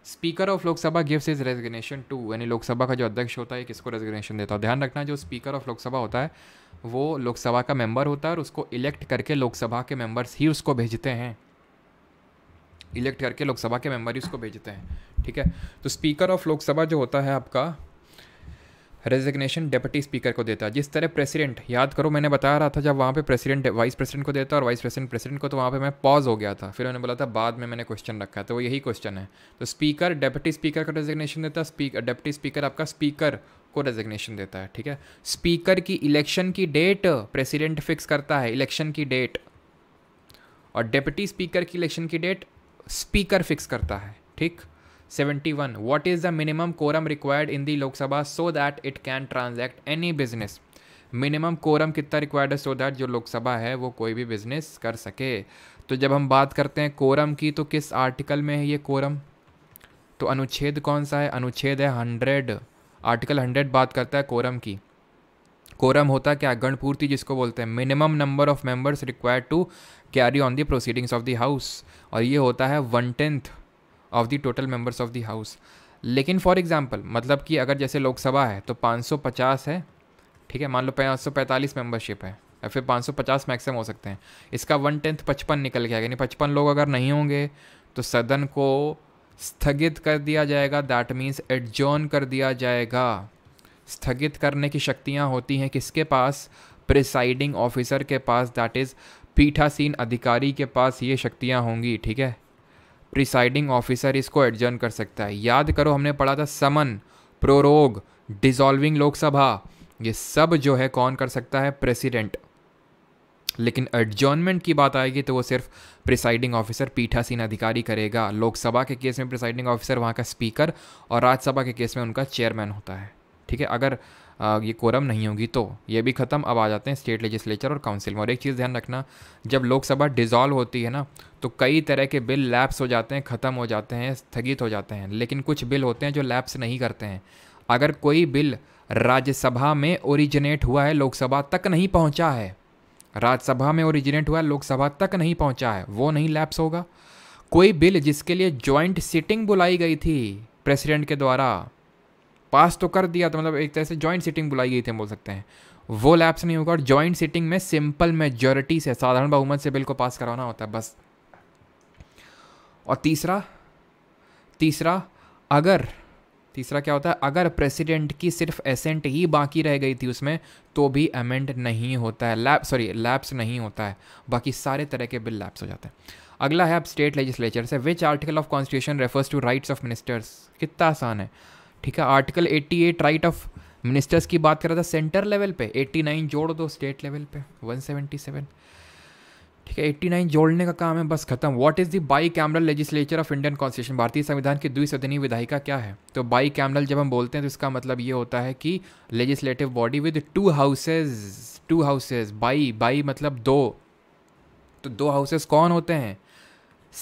speaker of Lok Sabha gives his resignation to यानी लोकसभा का जो अध्यक्ष होता है किसको रेजिग्नेशन देता है ध्यान रखना जो स्पीकर ऑफ लोकसभा होता है वो लोकसभा का मेंबर होता है और उसको इलेक्ट करके लोकसभा के मेंबर्स ही उसको भेजते हैं इलेक्ट करके लोकसभा के मेंबर ही उसको भेजते हैं ठीक है तो स्पीकर ऑफ लोकसभा जो होता है आपका रेजिग्नेशन डेप्टी स्पीकर को देता है जिस तरह प्रेसिडेंट याद करो मैंने बताया रहा था जब वहाँ पे प्रेसिडेंट वाइस प्रेसिडेंट को देता और वाइस प्रेसिडेंट प्रेसिडेंट को तो वहाँ पे मैं पॉज हो गया था फिर उन्होंने बोला था बाद में मैंने क्वेश्चन रखा तो वो यही क्वेश्चन है तो स्पीकर डेप्टी स्पीकर का रेजिग्नेशन देता है स्पीकर डेप्टी स्पीकर आपका स्पीकर को रेजिग्नेशन देता है ठीक है स्पीकर की इलेक्शन की डेट प्रेसिडेंट फिक्स करता है इलेक्शन की डेट और डेप्टी स्पीकर की इलेक्शन की डेट स्पीकर फिक्स करता है ठीक 71 what is the minimum quorum required in the Lok Sabha so that it can transact any business minimum quorum कितना रिक्वायर्ड है सो दैट जो लोकसभा है वो कोई भी बिजनेस कर सके तो जब हम बात करते हैं कोरम की तो किस आर्टिकल में है ये कोरम तो अनुच्छेद कौन सा है अनुच्छेद है हंड्रेड आर्टिकल हंड्रेड बात करता है कोरम की कोरम होता है क्या गणपूर्ति जिसको बोलते हैं minimum number of members required to carry on the proceedings of the house और ये होता है one tenth of the total members of the house लेकिन फॉर एग्जाम्पल मतलब कि अगर जैसे लोकसभा है तो 550 है ठीक है मान लो पाँच मेंबरशिप है या फिर 550 मैक्सिमम हो सकते हैं इसका वन टेंथ पचपन निकल गया यानी पचपन लोग अगर नहीं होंगे तो सदन को स्थगित कर दिया जाएगा दैट मीन्स एडजोन कर दिया जाएगा स्थगित करने की शक्तियाँ होती हैं किसके पास प्रिसाइडिंग ऑफिसर के पास दैट इज़ पीठासीन अधिकारी के पास ये शक्तियाँ होंगी ठीक है प्रिसाइडिंग ऑफिसर इसको एडजर्न कर सकता है याद करो हमने पढ़ा था समन प्रोरोग डिजॉल्विंग लोकसभा ये सब जो है कौन कर सकता है प्रेसिडेंट लेकिन एडजॉनमेंट की बात आएगी तो वो सिर्फ प्रिसाइडिंग ऑफिसर पीठासीन अधिकारी करेगा लोकसभा के केस में प्रिसाइडिंग ऑफिसर वहाँ का स्पीकर और राज्यसभा के केस में उनका चेयरमैन होता है ठीक है अगर ये कोरम नहीं होगी तो ये भी ख़त्म अब आ जाते हैं स्टेट लेजिस्लेचर और काउंसिल में और एक चीज़ ध्यान रखना जब लोकसभा डिज़ॉल्व होती है ना तो कई तरह के बिल लैप्स हो जाते हैं ख़त्म हो जाते हैं स्थगित हो जाते हैं लेकिन कुछ बिल होते हैं जो लैप्स नहीं करते हैं अगर कोई बिल राज्यसभा में ओरिजिनेट हुआ है लोकसभा तक नहीं पहुंचा है राज्यसभा में ओरिजिनेट हुआ लोकसभा तक नहीं पहुंचा है वो नहीं लैप्स होगा कोई बिल जिसके लिए जॉइंट सिटिंग बुलाई गई थी प्रेसिडेंट के द्वारा पास तो कर दिया था तो मतलब एक तरह से जॉइंट सिटिंग बुलाई गई थी बोल सकते हैं वो लैप्स नहीं होगा और ज्वाइंट सिटिंग में सिंपल मेजोरिटी से साधारण बहुमत से बिल को पास करवाना होता है बस और तीसरा तीसरा अगर तीसरा क्या होता है अगर प्रेसिडेंट की सिर्फ एसेंट ही बाकी रह गई थी उसमें तो भी अमेंड नहीं होता है लैप सॉरी लैप्स नहीं होता है बाकी सारे तरह के बिल लैप्स हो जाते हैं अगला है अब स्टेट लेजिस्लेचर से which article of constitution refers to rights of ministers कितना आसान है ठीक है आर्टिकल 88 राइट ऑफ मिनिस्टर्स की बात कर रहा था सेंटर लेवल पे 89 जोड़ दो स्टेट लेवल पे 177 ठीक है एट्टी नाइन जोड़ने का काम है बस खत्म what is the bicameral legislature of Indian constitution भारतीय संविधान की द्विसदनीय विधायिका क्या है तो बाई कैमरल जब हम बोलते हैं तो इसका मतलब ये होता है कि legislative body with two houses two houses bi bi मतलब दो तो दो हाउसेज कौन होते हैं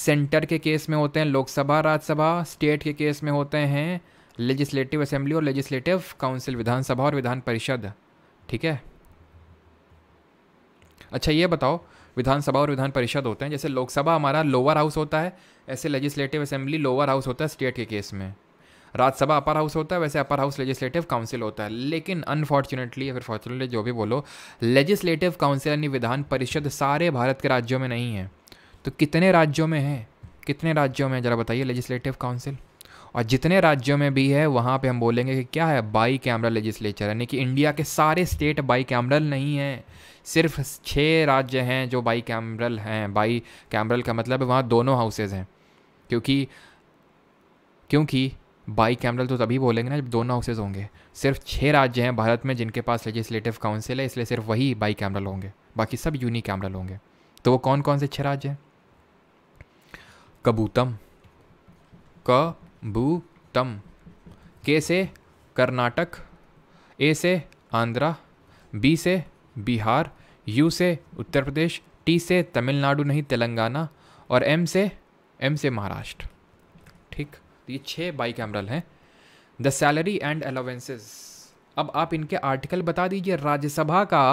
सेंटर के केस में होते हैं लोकसभा राज्यसभा स्टेट के केस में होते हैं लेजिस्लेटिव असेंबली और लेजिस्लेटिव काउंसिल विधानसभा और विधान परिषद ठीक है अच्छा ये बताओ विधानसभा और विधान परिषद होते हैं जैसे लोकसभा हमारा लोअर हाउस होता है ऐसे लेजिस्लेटिव असेंबली लोअर हाउस होता है स्टेट के केस में राज्यसभा अपर हाउस होता है वैसे अपर हाउस लेजिस्लेटिव काउंसिल होता है लेकिन अनफॉर्चुनेटली या फिर फॉर्चुनेटली जो भी बोलो लेजिस्लेटिव काउंसिल यानी विधान परिषद सारे भारत के राज्यों में नहीं है तो कितने राज्यों में है कितने राज्यों में ज़रा बताइए लेजिस्लेटिव काउंसिल और जितने राज्यों में भी है वहाँ पे हम बोलेंगे कि क्या है बाई कैमरा लेजिस्लेचर यानी कि इंडिया के सारे स्टेट बाई कैमरल नहीं हैं सिर्फ छः राज्य हैं जो बाई कैमरल हैं बाई कैमरल का मतलब है वहाँ दोनों हाउसेज हैं क्योंकि क्योंकि बाई कैमरल तो तभी बोलेंगे ना जब दोनों हाउसेज होंगे सिर्फ छः राज्य हैं भारत में जिनके पास लेजिस्लेटिव काउंसिल है इसलिए सिर्फ वही बाई कैमरल होंगे बाकी सब यूनी कैमरल होंगे तो वो कौन कौन से छः राज्य हैं कबूतम क भूतम के से कर्नाटक ए से आंध्रा बी से बिहार यू से उत्तर प्रदेश टी से तमिलनाडु नहीं तेलंगाना और एम से एम से महाराष्ट्र ठीक तो ये छः बाई कैमरल हैं द सैलरी एंड अलाउेंसेस अब आप इनके आर्टिकल बता दीजिए राज्यसभा का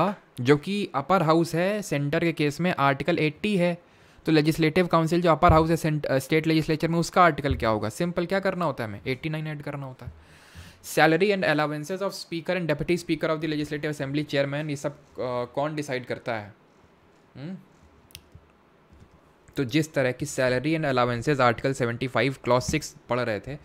जो कि अपर हाउस है सेंटर के केस में आर्टिकल 80 है तो लेजिस्लेटिव काउंसिल जो अपर हाउस है स्टेट लेजिस्लेचर uh, में उसका आर्टिकल क्या होगा सिंपल क्या करना होता है हमें एट्टी नाइन ऐड करना होता है salary and allowances of speaker and deputy speaker of the legislative assembly chairman ये सब uh, कौन डिसाइड करता है हुँ? हम्म? तो जिस तरह की salary and allowances article seventy five clause six पढ़ रहे थे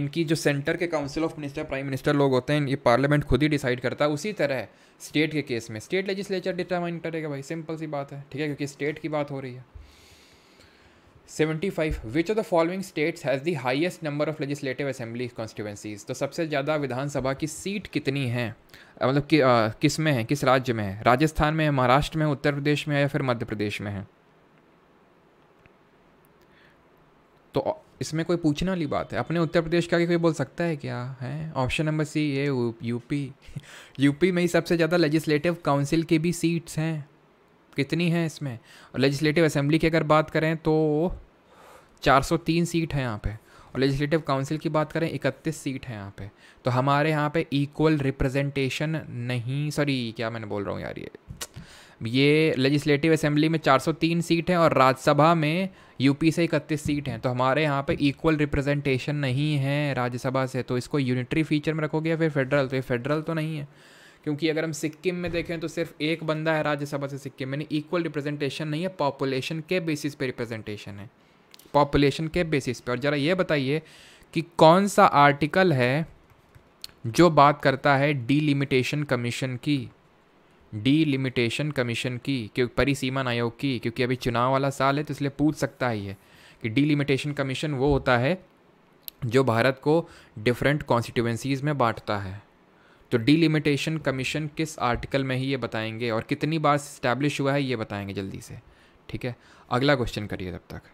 इनकी जो सेंटर के council of minister prime minister लोग होते हैं ये पार्लियामेंट खुद ही डिसाइड करता है उसी तरह स्टेट के केस में स्टेट लेजिस्लेचर डिटरमाइन करेगा भाई सिंपल सी बात है ठीक है क्योंकि स्टेट की बात हो रही है seventy five which of the following states has the highest number of legislative assembly constituencies तो सबसे ज़्यादा विधानसभा की सीट कितनी है मतलब कि किस में है किस राज्य में है राजस्थान में है महाराष्ट्र में उत्तर प्रदेश में है या फिर मध्य प्रदेश में है तो इसमें कोई पूछने वाली बात है अपने उत्तर प्रदेश का कोई बोल सकता है क्या है ऑप्शन नंबर सी ये यूपी (laughs) यूपी में ही सबसे ज़्यादा लेजिस्लेटिव काउंसिल की भी सीट्स हैं कितनी है इसमें और लेजिस्लेटिव असेंबली की अगर बात करें तो 403 सीट है यहाँ पे और लेजिस्लेटिव काउंसिल की बात करें 31 सीट है यहाँ पे तो हमारे यहाँ पे इक्वल रिप्रेजेंटेशन नहीं सॉरी क्या मैंने बोल रहा हूँ यार ये ये लेजिस्लेटिव असेंबली में 403 सीट हैं और राज्यसभा में यूपी से इकतीस सीट हैं तो हमारे यहाँ पे इक्वल रिप्रेजेंटेशन नहीं है राज्यसभा से तो इसको यूनिटरी फीचर में रखोगे या फिर फेडरल तो ये फेडरल तो नहीं है क्योंकि अगर हम सिक्किम में देखें तो सिर्फ एक बंदा है राज्यसभा से सिक्किम में नहीं इक्वल रिप्रेजेंटेशन नहीं है पॉपुलेशन के बेसिस पे रिप्रेजेंटेशन है पॉपुलेशन के बेसिस पे और ज़रा ये बताइए कि कौन सा आर्टिकल है जो बात करता है डीलिमिटेशन कमीशन की डीलिमिटेशन कमीशन की क्योंकि परिसीमन आयोग की क्योंकि अभी चुनाव वाला साल है तो इसलिए पूछ सकता ही है कि डीलिमिटेशन कमीशन वो होता है जो भारत को डिफरेंट कॉन्स्टिट्यूएंसीज़ में बांटता है तो डीलिमिटेशन कमीशन किस आर्टिकल में ही ये बताएंगे और कितनी बार इस्टेब्लिश हुआ है ये बताएंगे जल्दी से ठीक है अगला क्वेश्चन करिए तब तक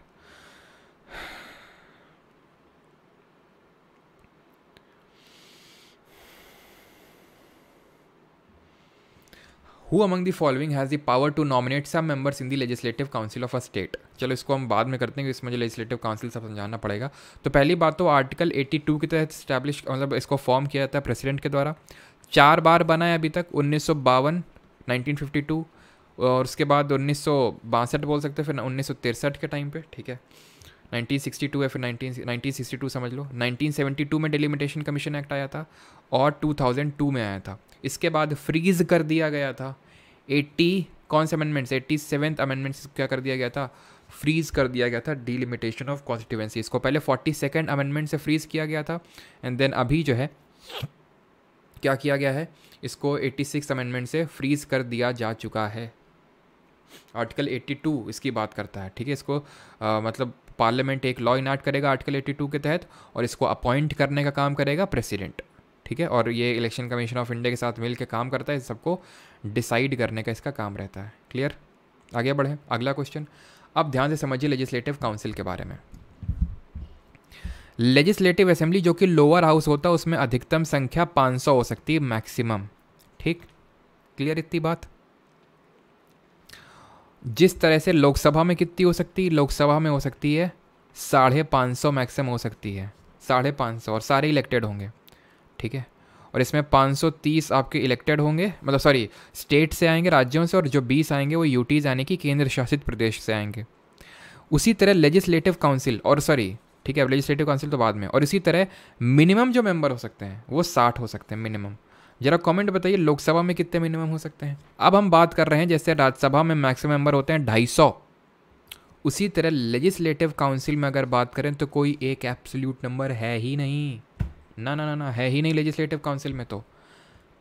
who among the following has the power to nominate some members in the legislative council of a state चलो इसको हम बाद में करते हैं इसमें मुझे लेजिस्लेटिव काउंसिल सब समझाना पड़ेगा तो पहली बात तो आर्टिकल 82 के तहत स्टैब्लिश मतलब इसको फॉर्म किया जाता है प्रेसिडेंट के द्वारा चार बार बना है अभी तक उन्नीस सौ बावन नाइनटीन फिफ्टी टू और उसके बाद उन्नीस सौ बासठ बोल सकते फिर उन्नीस सौ तिरसठ के टाइम पे ठीक है 1962 है फिर 19 1962 समझ लो 1972 में डिलिमिटेशन कमीशन एक्ट आया था और 2002 में आया था इसके बाद फ्रीज कर दिया गया था 80 कौन से अमेंडमेंट्स एट्टी सेवन्थ अमेंडमेंट्स क्या कर दिया गया था फ्रीज कर दिया गया था डिलिमिटेशन ऑफ कॉन्स्टिट्यूएंसी इसको पहले फोर्टी सेकेंड अमेंडमेंट से फ्रीज किया गया था एंड देन अभी जो है क्या किया गया है इसको 86 अमेंडमेंट से फ्रीज कर दिया जा चुका है आर्टिकल 82 इसकी बात करता है ठीक है इसको आ, मतलब पार्लियामेंट एक लॉ इनाट करेगा आर्टिकल 82 के तहत और इसको अपॉइंट करने का काम करेगा प्रेसिडेंट ठीक है और ये इलेक्शन कमीशन ऑफ इंडिया के साथ मिलकर काम करता है सबको डिसाइड करने का इसका काम रहता है क्लियर आगे बढ़ें अगला क्वेश्चन अब ध्यान से समझिए लेजिस्लेटिव काउंसिल के बारे में लेजिस्लेटिव असेंबली जो कि लोअर हाउस होता है उसमें अधिकतम संख्या 500 हो सकती है मैक्सिमम ठीक क्लियर इतनी बात जिस तरह से लोकसभा में कितनी हो सकती है लोकसभा में हो सकती है साढ़े पाँच सौ मैक्सिमम हो सकती है साढ़े पाँच सौ और सारे इलेक्टेड होंगे ठीक है और इसमें पाँच सौ तीस आपके इलेक्टेड होंगे मतलब सॉरी स्टेट से आएंगे राज्यों से और जो बीस आएंगे वो यूटीज यानी कि केंद्र शासित प्रदेश से आएंगे उसी तरह लेजिस्लेटिव काउंसिल और सॉरी ठीक है लेजिस्लेटिव काउंसिल तो बाद में और इसी तरह मिनिमम जो मेंबर हो सकते हैं वो साठ हो सकते हैं मिनिमम जरा कमेंट बताइए लोकसभा में कितने मिनिमम हो सकते हैं अब हम बात कर रहे हैं जैसे राज्यसभा में मैक्सिमम मेंबर होते हैं ढाई सौ उसी तरह लेजिस्लेटिव काउंसिल में अगर बात करें तो कोई एक एब्सोल्यूट नंबर है ही नहीं ना ना ना ना है ही नहीं लेजिस्लेटिव काउंसिल में तो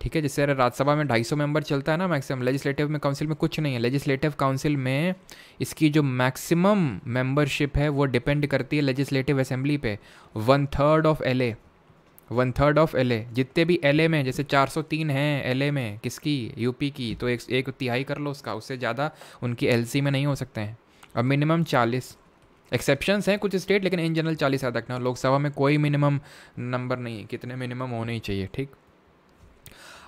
ठीक है जैसे राज्यसभा में 250 मेंबर चलता है ना मैक्सिमम लेजिस्लेटिव में काउंसिल में कुछ नहीं है लेजिस्लेटिव काउंसिल में इसकी जो मैक्सिमम मेंबरशिप है वो डिपेंड करती है लेजिस्लेटिव असेंबली पे one third of L one third of L जितने भी एल में जैसे 403 हैं एल में किसकी यूपी की तो एक एक तिहाई कर लो उसका उससे ज़्यादा उनकी एल में नहीं हो सकते हैं और मिनिमम चालीस एक्सेप्शंस हैं कुछ स्टेट लेकिन इन जनरल चालीस याद रखना लोकसभा में कोई मिनिमम नंबर नहीं है कितने मिनिमम होने ही चाहिए ठीक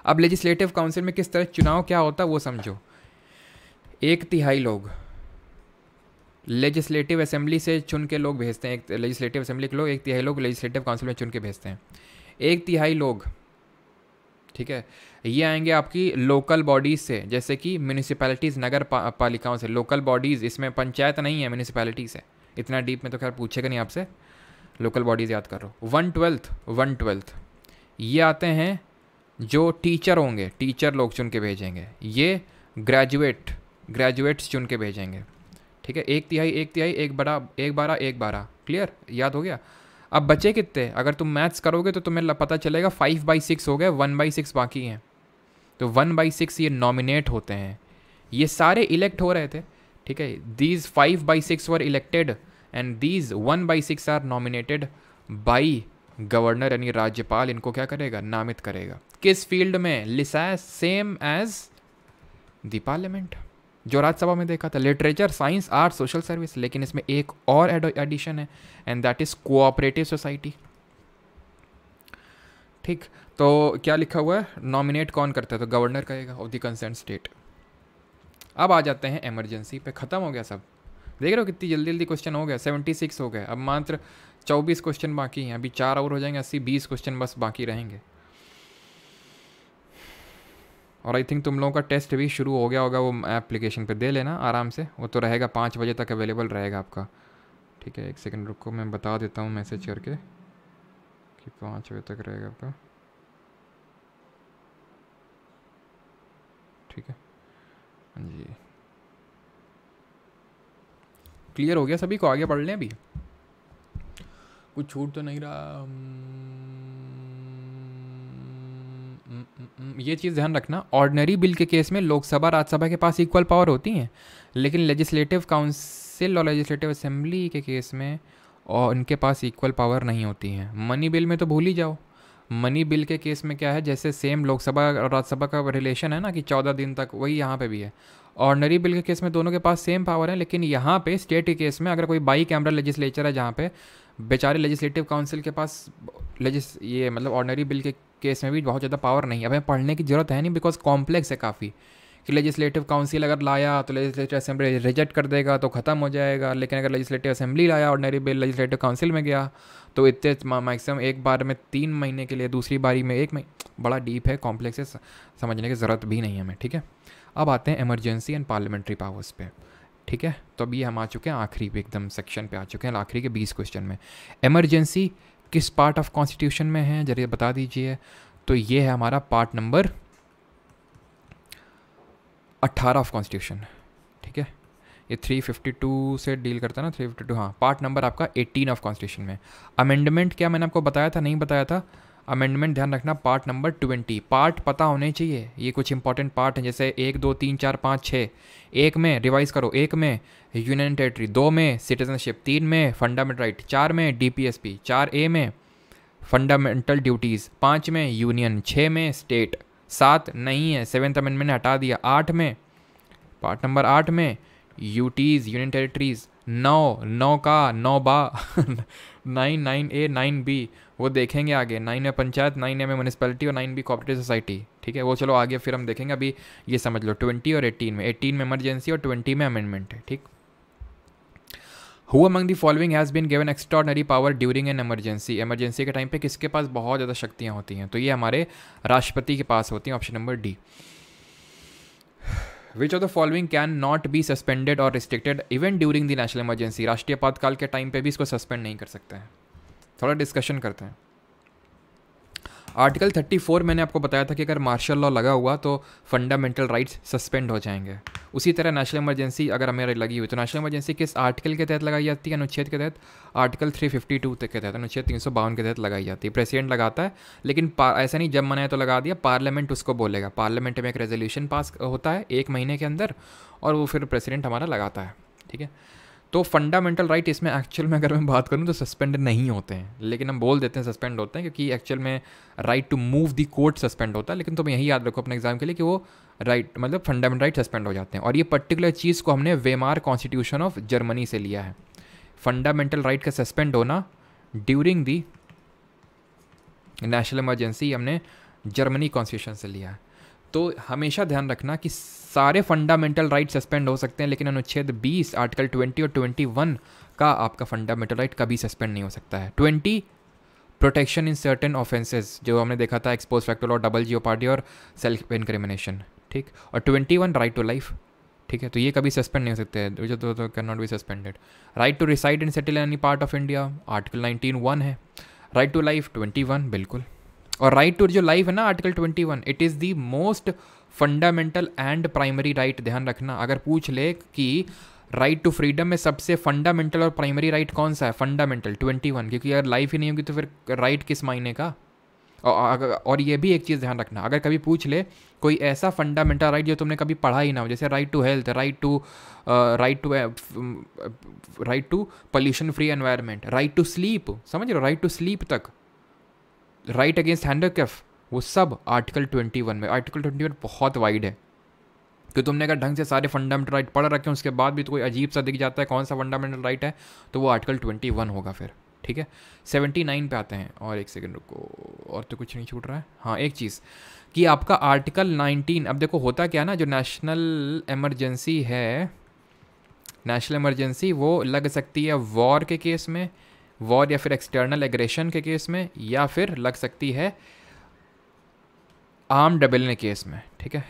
अब लेजिस्लेटिव काउंसिल में किस तरह चुनाव क्या होता है वो समझो एक तिहाई लोग लेजिस्लेटिव असेंबली से चुन के लोग भेजते हैं एक लेजिस्लेटिव असेंबली के लोग एक तिहाई लोग लेजिस्लेटिव काउंसिल में चुन के भेजते हैं एक तिहाई लोग ठीक है ये आएंगे आपकी लोकल बॉडीज़ से जैसे कि म्यूनिसपैलिटीज़ नगर पा, पालिकाओं से लोकल बॉडीज़ इसमें पंचायत नहीं है म्यूनिसपैलिटीज़ है इतना डीप में तो खैर पूछेगा नहीं आपसे लोकल बॉडीज़ याद करो वन ट्वेल्थ वन ट्वेल्थ ये आते हैं जो टीचर होंगे टीचर लोग चुन के भेजेंगे ये ग्रेजुएट ग्रेजुएट्स चुन के भेजेंगे ठीक है एक तिहाई एक तिहाई एक बड़ा एक बारह एक बारह क्लियर याद हो गया अब बचे कितने अगर तुम मैथ्स करोगे तो तुम्हें पता चलेगा फाइव बाई सिक्स हो गए वन बाई सिक्स बाकी हैं तो वन बाई सिक्स ये नॉमिनेट होते हैं ये सारे इलेक्ट हो रहे थे ठीक है these five by six were elected and these one by six are nominated by governor यानी राज्यपाल इनको क्या करेगा नामित करेगा किस फील्ड में लिसाय सेम एज द पार्लियामेंट जो राज्यसभा में देखा था literature science art social service लेकिन इसमें एक और एडिशन है and that is cooperative society ठीक तो क्या लिखा हुआ है नॉमिनेट कौन करता है तो गवर्नर कहेगा ऑफ द कंसर्न स्टेट अब आ जाते हैं इमरजेंसी पे ख़त्म हो गया सब देख रहे हो कितनी जल्दी जल्दी क्वेश्चन हो गया सेवेंटी सिक्स हो गए अब मात्र चौबीस क्वेश्चन बाकी हैं अभी चार और हो जाएंगे अस्सी बीस क्वेश्चन बस बाकी रहेंगे और आई थिंक तुम लोगों का टेस्ट भी शुरू हो गया होगा वो एप्लीकेशन पे दे लेना आराम से वो तो रहेगा पाँच बजे तक अवेलेबल रहेगा आपका ठीक है एक सेकंड रुको मैं बता देता हूँ मैसेज करके कि पाँच बजे तक रहेगा आपका ठीक है हाँ जी क्लियर हो गया सभी को आगे पढ़ लें अभी कुछ छूट तो नहीं रहा हम्म, ये चीज़ ध्यान रखना ऑर्डनरी बिल के केस में लोकसभा राज्यसभा के पास इक्वल पावर होती हैं लेकिन लेजिस्लेटिव काउंसिल और लेजिस्लेटिव असेंबली के केस में और उनके पास इक्वल पावर नहीं होती है मनी बिल में तो भूल ही जाओ मनी बिल के केस में क्या है जैसे सेम लोकसभा और राज्यसभा का रिलेशन है ना कि चौदह दिन तक वही यहाँ पे भी है ऑर्डनरी बिल के केस में दोनों के पास सेम पावर है लेकिन यहाँ पे स्टेट के केस में अगर कोई बाई कैमरा लेजिस्लेचर है जहाँ पे बेचारे लेजिस्लेटिव काउंसिल के पास लेजिस ये मतलब ऑर्डनरी बिल के केस में भी बहुत ज़्यादा पावर नहीं है अब हमें पढ़ने की ज़रूरत है नहीं बिकॉज कॉम्प्लेक्स है काफ़ी कि लेजिस्लेटिव काउंसिल अगर लाया तो लेजिस्लेटिव असेंबली रिजेक्ट कर देगा तो ख़त्म हो जाएगा लेकिन अगर लेजिस्लेटिव असेंबली लाया ऑर्डनरी बिल लेजिस्लेटिव काउंसिल में गया तो इतने मैक्सिमम एक बार में तीन महीने के लिए दूसरी बारी में एक महीने बड़ा डीप है कॉम्प्लेक्स है समझने की ज़रूरत भी नहीं है हमें ठीक है अब आते हैं एमरजेंसी एंड पार्लियामेंट्री पावर्स पे ठीक है तो अभी हम आ चुके हैं आखिरी पे एकदम सेक्शन पे आ चुके हैं आखिरी के बीस क्वेश्चन में एमरजेंसी किस पार्ट ऑफ कॉन्स्टिट्यूशन में है जरिए बता दीजिए तो ये है हमारा पार्ट नंबर अट्ठारह ऑफ कॉन्स्टिट्यूशन ठीक है ये 352 से डील करता है ना 352 हाँ पार्ट नंबर आपका 18 ऑफ कॉन्स्टिट्यूशन में अमेंडमेंट क्या मैंने आपको बताया था नहीं बताया था अमेंडमेंट ध्यान रखना पार्ट नंबर 20 पार्ट पता होने चाहिए ये कुछ इंपॉर्टेंट पार्ट हैं जैसे एक दो तीन चार पाँच छः एक में रिवाइज करो एक में यूनियन टेरेटरी दो में सिटीजनशिप तीन में फंडामेंटल राइट चार में पी चार ए में फंडामेंटल ड्यूटीज़ पाँच में यूनियन छः में स्टेट सात नहीं है सेवेंथ अमेंडमेंट ने हटा दिया आठ में पार्ट नंबर आठ में यूटीज यूनियन टेरिटरीज नौ नौ का नौ बा nine nine A nine B वो देखेंगे आगे nine A panchayat nine A में म्यूनसिपैलिटी और नाइन बी कॉपरेटिव सोसाइटी ठीक है वो चलो आगे फिर हम देखेंगे अभी ये समझ लो ट्वेंटी और एटीन में एटीन में इमरजेंसी और ट्वेंटी में अमेंडमेंट है ठीक who among the following has been given extraordinary power during an emergency emergency के टाइम पे किसके पास बहुत ज़्यादा शक्तियाँ होती हैं तो ये हमारे राष्ट्रपति के पास होती हैं option number D which of the following can not be suspended or restricted even during the national emergency राष्ट्रीय आपातकाल के टाइम पे भी इसको सस्पेंड नहीं कर सकते हैं थोड़ा डिस्कशन करते हैं आर्टिकल 34 मैंने आपको बताया था कि अगर मार्शल लॉ लगा हुआ तो फंडामेंटल राइट्स सस्पेंड हो जाएंगे उसी तरह नेशनल इमरजेंसी अगर हमें लगी हुई तो नेशनल इमरजेंसी किस आर्टिकल के तहत लगाई जाती है अनुच्छेद के तहत आर्टिकल 352 तक के तहत अनुच्छेद तीन के तहत लगाई जाती है प्रेसिडेंट लगाता है लेकिन ऐसा नहीं जब मनाए तो लगा दिया पार्लियामेंट उसको बोलेगा पार्लियामेंट में एक रेजोल्यूशन पास होता है एक महीने के अंदर और वो फिर प्रेसिडेंट हमारा लगाता है ठीक है तो फंडामेंटल राइट right इसमें एक्चुअल में अगर मैं बात करूँ तो सस्पेंड नहीं होते हैं लेकिन हम बोल देते हैं सस्पेंड होते हैं क्योंकि एक्चुअल में right to move the court suspend होता है लेकिन तुम तो यही याद रखो अपने एग्जाम के लिए कि वो राइट right, मतलब फंडामेंटल राइट सस्पेंड हो जाते हैं और ये पर्टिकुलर चीज़ को हमने वेमार कॉन्स्टिट्यूशन ऑफ जर्मनी से लिया है फंडामेंटल राइट का सस्पेंड होना ड्यूरिंग दी नेशनल इमरजेंसी हमने जर्मनी कॉन्स्टिट्यूशन से लिया है तो हमेशा ध्यान रखना कि सारे फंडामेंटल राइट सस्पेंड हो सकते हैं लेकिन अनुच्छेद 20 आर्टिकल 20 और 21 का आपका फंडामेंटल राइट कभी सस्पेंड नहीं हो सकता है 20 प्रोटेक्शन इन सर्टेन ऑफेंसेस जो हमने देखा था एक्सपोज फैक्टर और डबल जियो पार्टी और सेल्फ इनक्रिमिनेशन ठीक और 21 राइट टू लाइफ ठीक है तो ये कभी सस्पेंड नहीं हो सकते हैं can not be suspended right to reside and settle any part of India article nineteen one है right to life twenty one बिल्कुल और राइट टू जो लाइफ है ना article twenty one it is the most fundamental and primary right ध्यान रखना अगर पूछ ले कि राइट टू फ्रीडम में सबसे फंडामेंटल और प्राइमरी राइट कौन सा है फंडामेंटल ट्वेंटी वन क्योंकि अगर लाइफ ही नहीं होगी तो फिर राइट किस मायने का और, और ये भी एक चीज़ ध्यान रखना अगर कभी पूछ ले कोई ऐसा फंडामेंटल राइट जो तुमने कभी पढ़ा ही ना हो जैसे right to health right to right to right to pollution free environment right to sleep समझ रहे हो राइट टू स्लीप तक राइट अगेंस्ट हैंडोकैफ वो सब आर्टिकल 21 में आर्टिकल 21 बहुत वाइड है क्योंकि तुमने अगर ढंग से सारे फंडामेंटल राइट पढ़ रखे हैं उसके बाद भी तो कोई अजीब सा दिख जाता है कौन सा फंडामेंटल राइट है तो वो आर्टिकल 21 होगा फिर ठीक है 79 पे आते हैं और एक सेकेंड रुको और तो कुछ नहीं छूट रहा है हाँ एक चीज़ कि आपका आर्टिकल 19 अब देखो होता क्या ना जो नेशनल एमरजेंसी है नेशनल एमरजेंसी वो लग सकती है वॉर के केस में वॉर या फिर एक्सटर्नल एग्रेशन के केस में या फिर लग सकती है आम डबेलने केस में ठीक है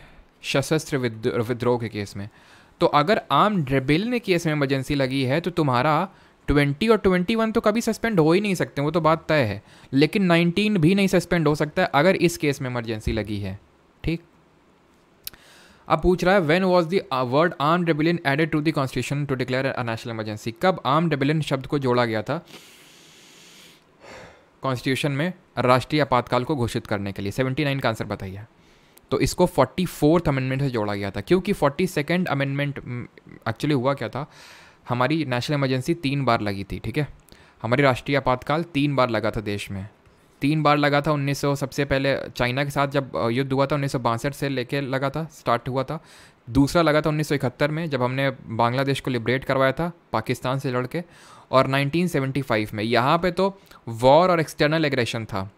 सशस्त्र विद्रोह के केस में तो अगर आम ने केस में इमरजेंसी लगी है तो तुम्हारा ट्वेंटी और ट्वेंटी वन तो कभी सस्पेंड हो ही नहीं सकते वो तो बात तय है लेकिन नाइनटीन भी नहीं सस्पेंड हो सकता है अगर इस केस में इमरजेंसी लगी है ठीक अब पूछ रहा है when was the word arm rebellion added to the constitution to declare a national emergency कब आर्म रेबिलियन शब्द को जोड़ा गया था कॉन्स्टिट्यूशन में राष्ट्रीय आपातकाल को घोषित करने के लिए 79 का आंसर बताइए तो इसको फोर्टी फोर्थ अमेंडमेंट से जोड़ा गया था क्योंकि फोर्टी सेकेंड अमेंडमेंट एक्चुअली हुआ क्या था हमारी नेशनल इमरजेंसी तीन बार लगी थी ठीक है हमारी राष्ट्रीय आपातकाल तीन बार लगा था देश में तीन बार लगा था उन्नीस सबसे पहले चाइना के साथ जब युद्ध हुआ था उन्नीस से लेके लगा था स्टार्ट हुआ था दूसरा लगा था उन्नीस में जब हमने बांग्लादेश को लिबरेट करवाया था पाकिस्तान से लड़ के और 1975 में यहाँ पे तो वॉर और एक्सटर्नल एग्रेशन था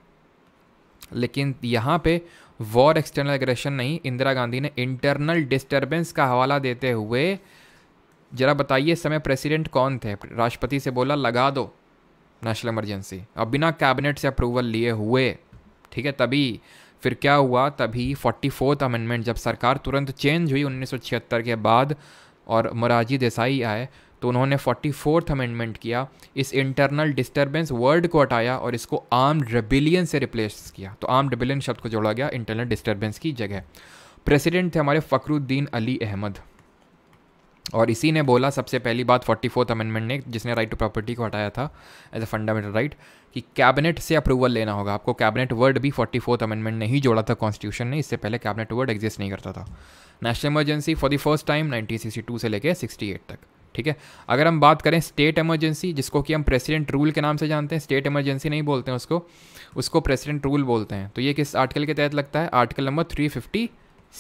लेकिन यहाँ पे वॉर एक्सटर्नल एग्रेशन नहीं इंदिरा गांधी ने इंटरनल डिस्टर्बेंस का हवाला देते हुए जरा बताइए समय प्रेसिडेंट कौन थे राष्ट्रपति से बोला लगा दो नेशनल इमरजेंसी अब बिना कैबिनेट से अप्रूवल लिए हुए ठीक है तभी फिर क्या हुआ तभी फोर्टी फोर्थ अमेंडमेंट जब सरकार तुरंत चेंज हुई उन्नीस के बाद और मोराजी देसाई आए तो उन्होंने फोर्टी फोर्थ अमेंडमेंट किया इस इंटरनल डिस्टर्बेंस वर्ड को हटाया और इसको आर्म रेबिलियन से रिप्लेस किया तो आर्म रेबिलियन शब्द को जोड़ा गया इंटरनल डिस्टर्बेंस की जगह प्रेसिडेंट थे हमारे फ़खरुद्दीन अली अहमद और इसी ने बोला सबसे पहली बात फोर्टी फोर्थ अमेंडमेंट ने जिसने राइट टू प्रॉपर्टी को हटाया था एज अ फंडामेंटल राइट कि कैबिनेट से अप्रूवल लेना होगा आपको कैबिनेट वर्ड भी फोर्टी फोर्थ अमेंडमेंट ने ही जोड़ा था कॉन्स्टिट्यूशन ने इससे पहले कैबिनेट वर्ड एग्जिस्ट नहीं करता था national emergency for the first time nineteen से लेकर सिक्सटी तक ठीक है अगर हम बात करें स्टेट इमरजेंसी जिसको कि हम प्रेसिडेंट रूल के नाम से जानते हैं स्टेट इमरजेंसी नहीं बोलते हैं उसको उसको प्रेसिडेंट रूल बोलते हैं तो ये किस आर्टिकल के तहत लगता है article number three fifty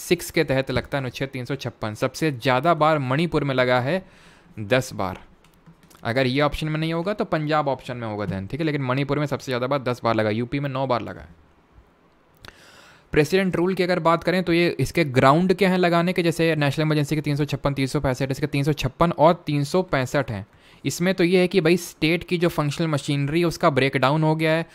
six के तहत लगता है अनुच्छेद तीन सौ छप्पन सबसे ज़्यादा बार मणिपुर में लगा है दस बार अगर ये ऑप्शन में नहीं होगा तो पंजाब ऑप्शन में होगा दैन ठीक है लेकिन मणिपुर में सबसे ज़्यादा बार दस बार लगा यूपी में नौ बार लगा है प्रेसिडेंट रूल की अगर बात करें तो ये इसके ग्राउंड के हैं लगाने के जैसे नेशनल इमरजेंसी के तीन सौ छप्पन तीन सौ पैंसठ इसके तीन सौ छप्पन और तीन सौ पैंसठ हैं इसमें तो ये है कि भाई स्टेट की जो फंक्शनल मशीनरी उसका ब्रेक डाउन हो गया है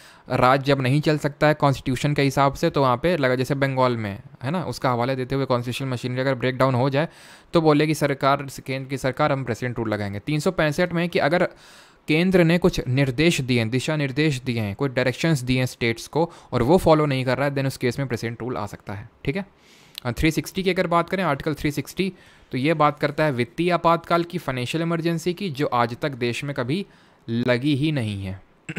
राज्य जब नहीं चल सकता है कॉन्स्टिट्यूशन के हिसाब से तो वहाँ पे लगा जैसे बंगाल में है ना उसका हवाले देते हुए कॉन्स्टिट्यूशन मशीनरी अगर ब्रेक डाउन हो जाए तो बोले कि सरकार केंद्र की सरकार हम प्रेसिडेंट रूल लगाएंगे तीन में कि अगर केंद्र ने कुछ निर्देश दिए हैं दिशा निर्देश दिए हैं कोई डायरेक्शंस दिए हैं स्टेट्स को और वो फॉलो नहीं कर रहा है देन उस केस में प्रेसिडेंट रूल आ सकता है ठीक है थ्री सिक्सटी की अगर बात करें आर्टिकल थ्री सिक्सटी तो ये बात करता है वित्तीय आपातकाल की फाइनेंशियल इमरजेंसी की जो आज तक देश में कभी लगी ही नहीं है (clears throat)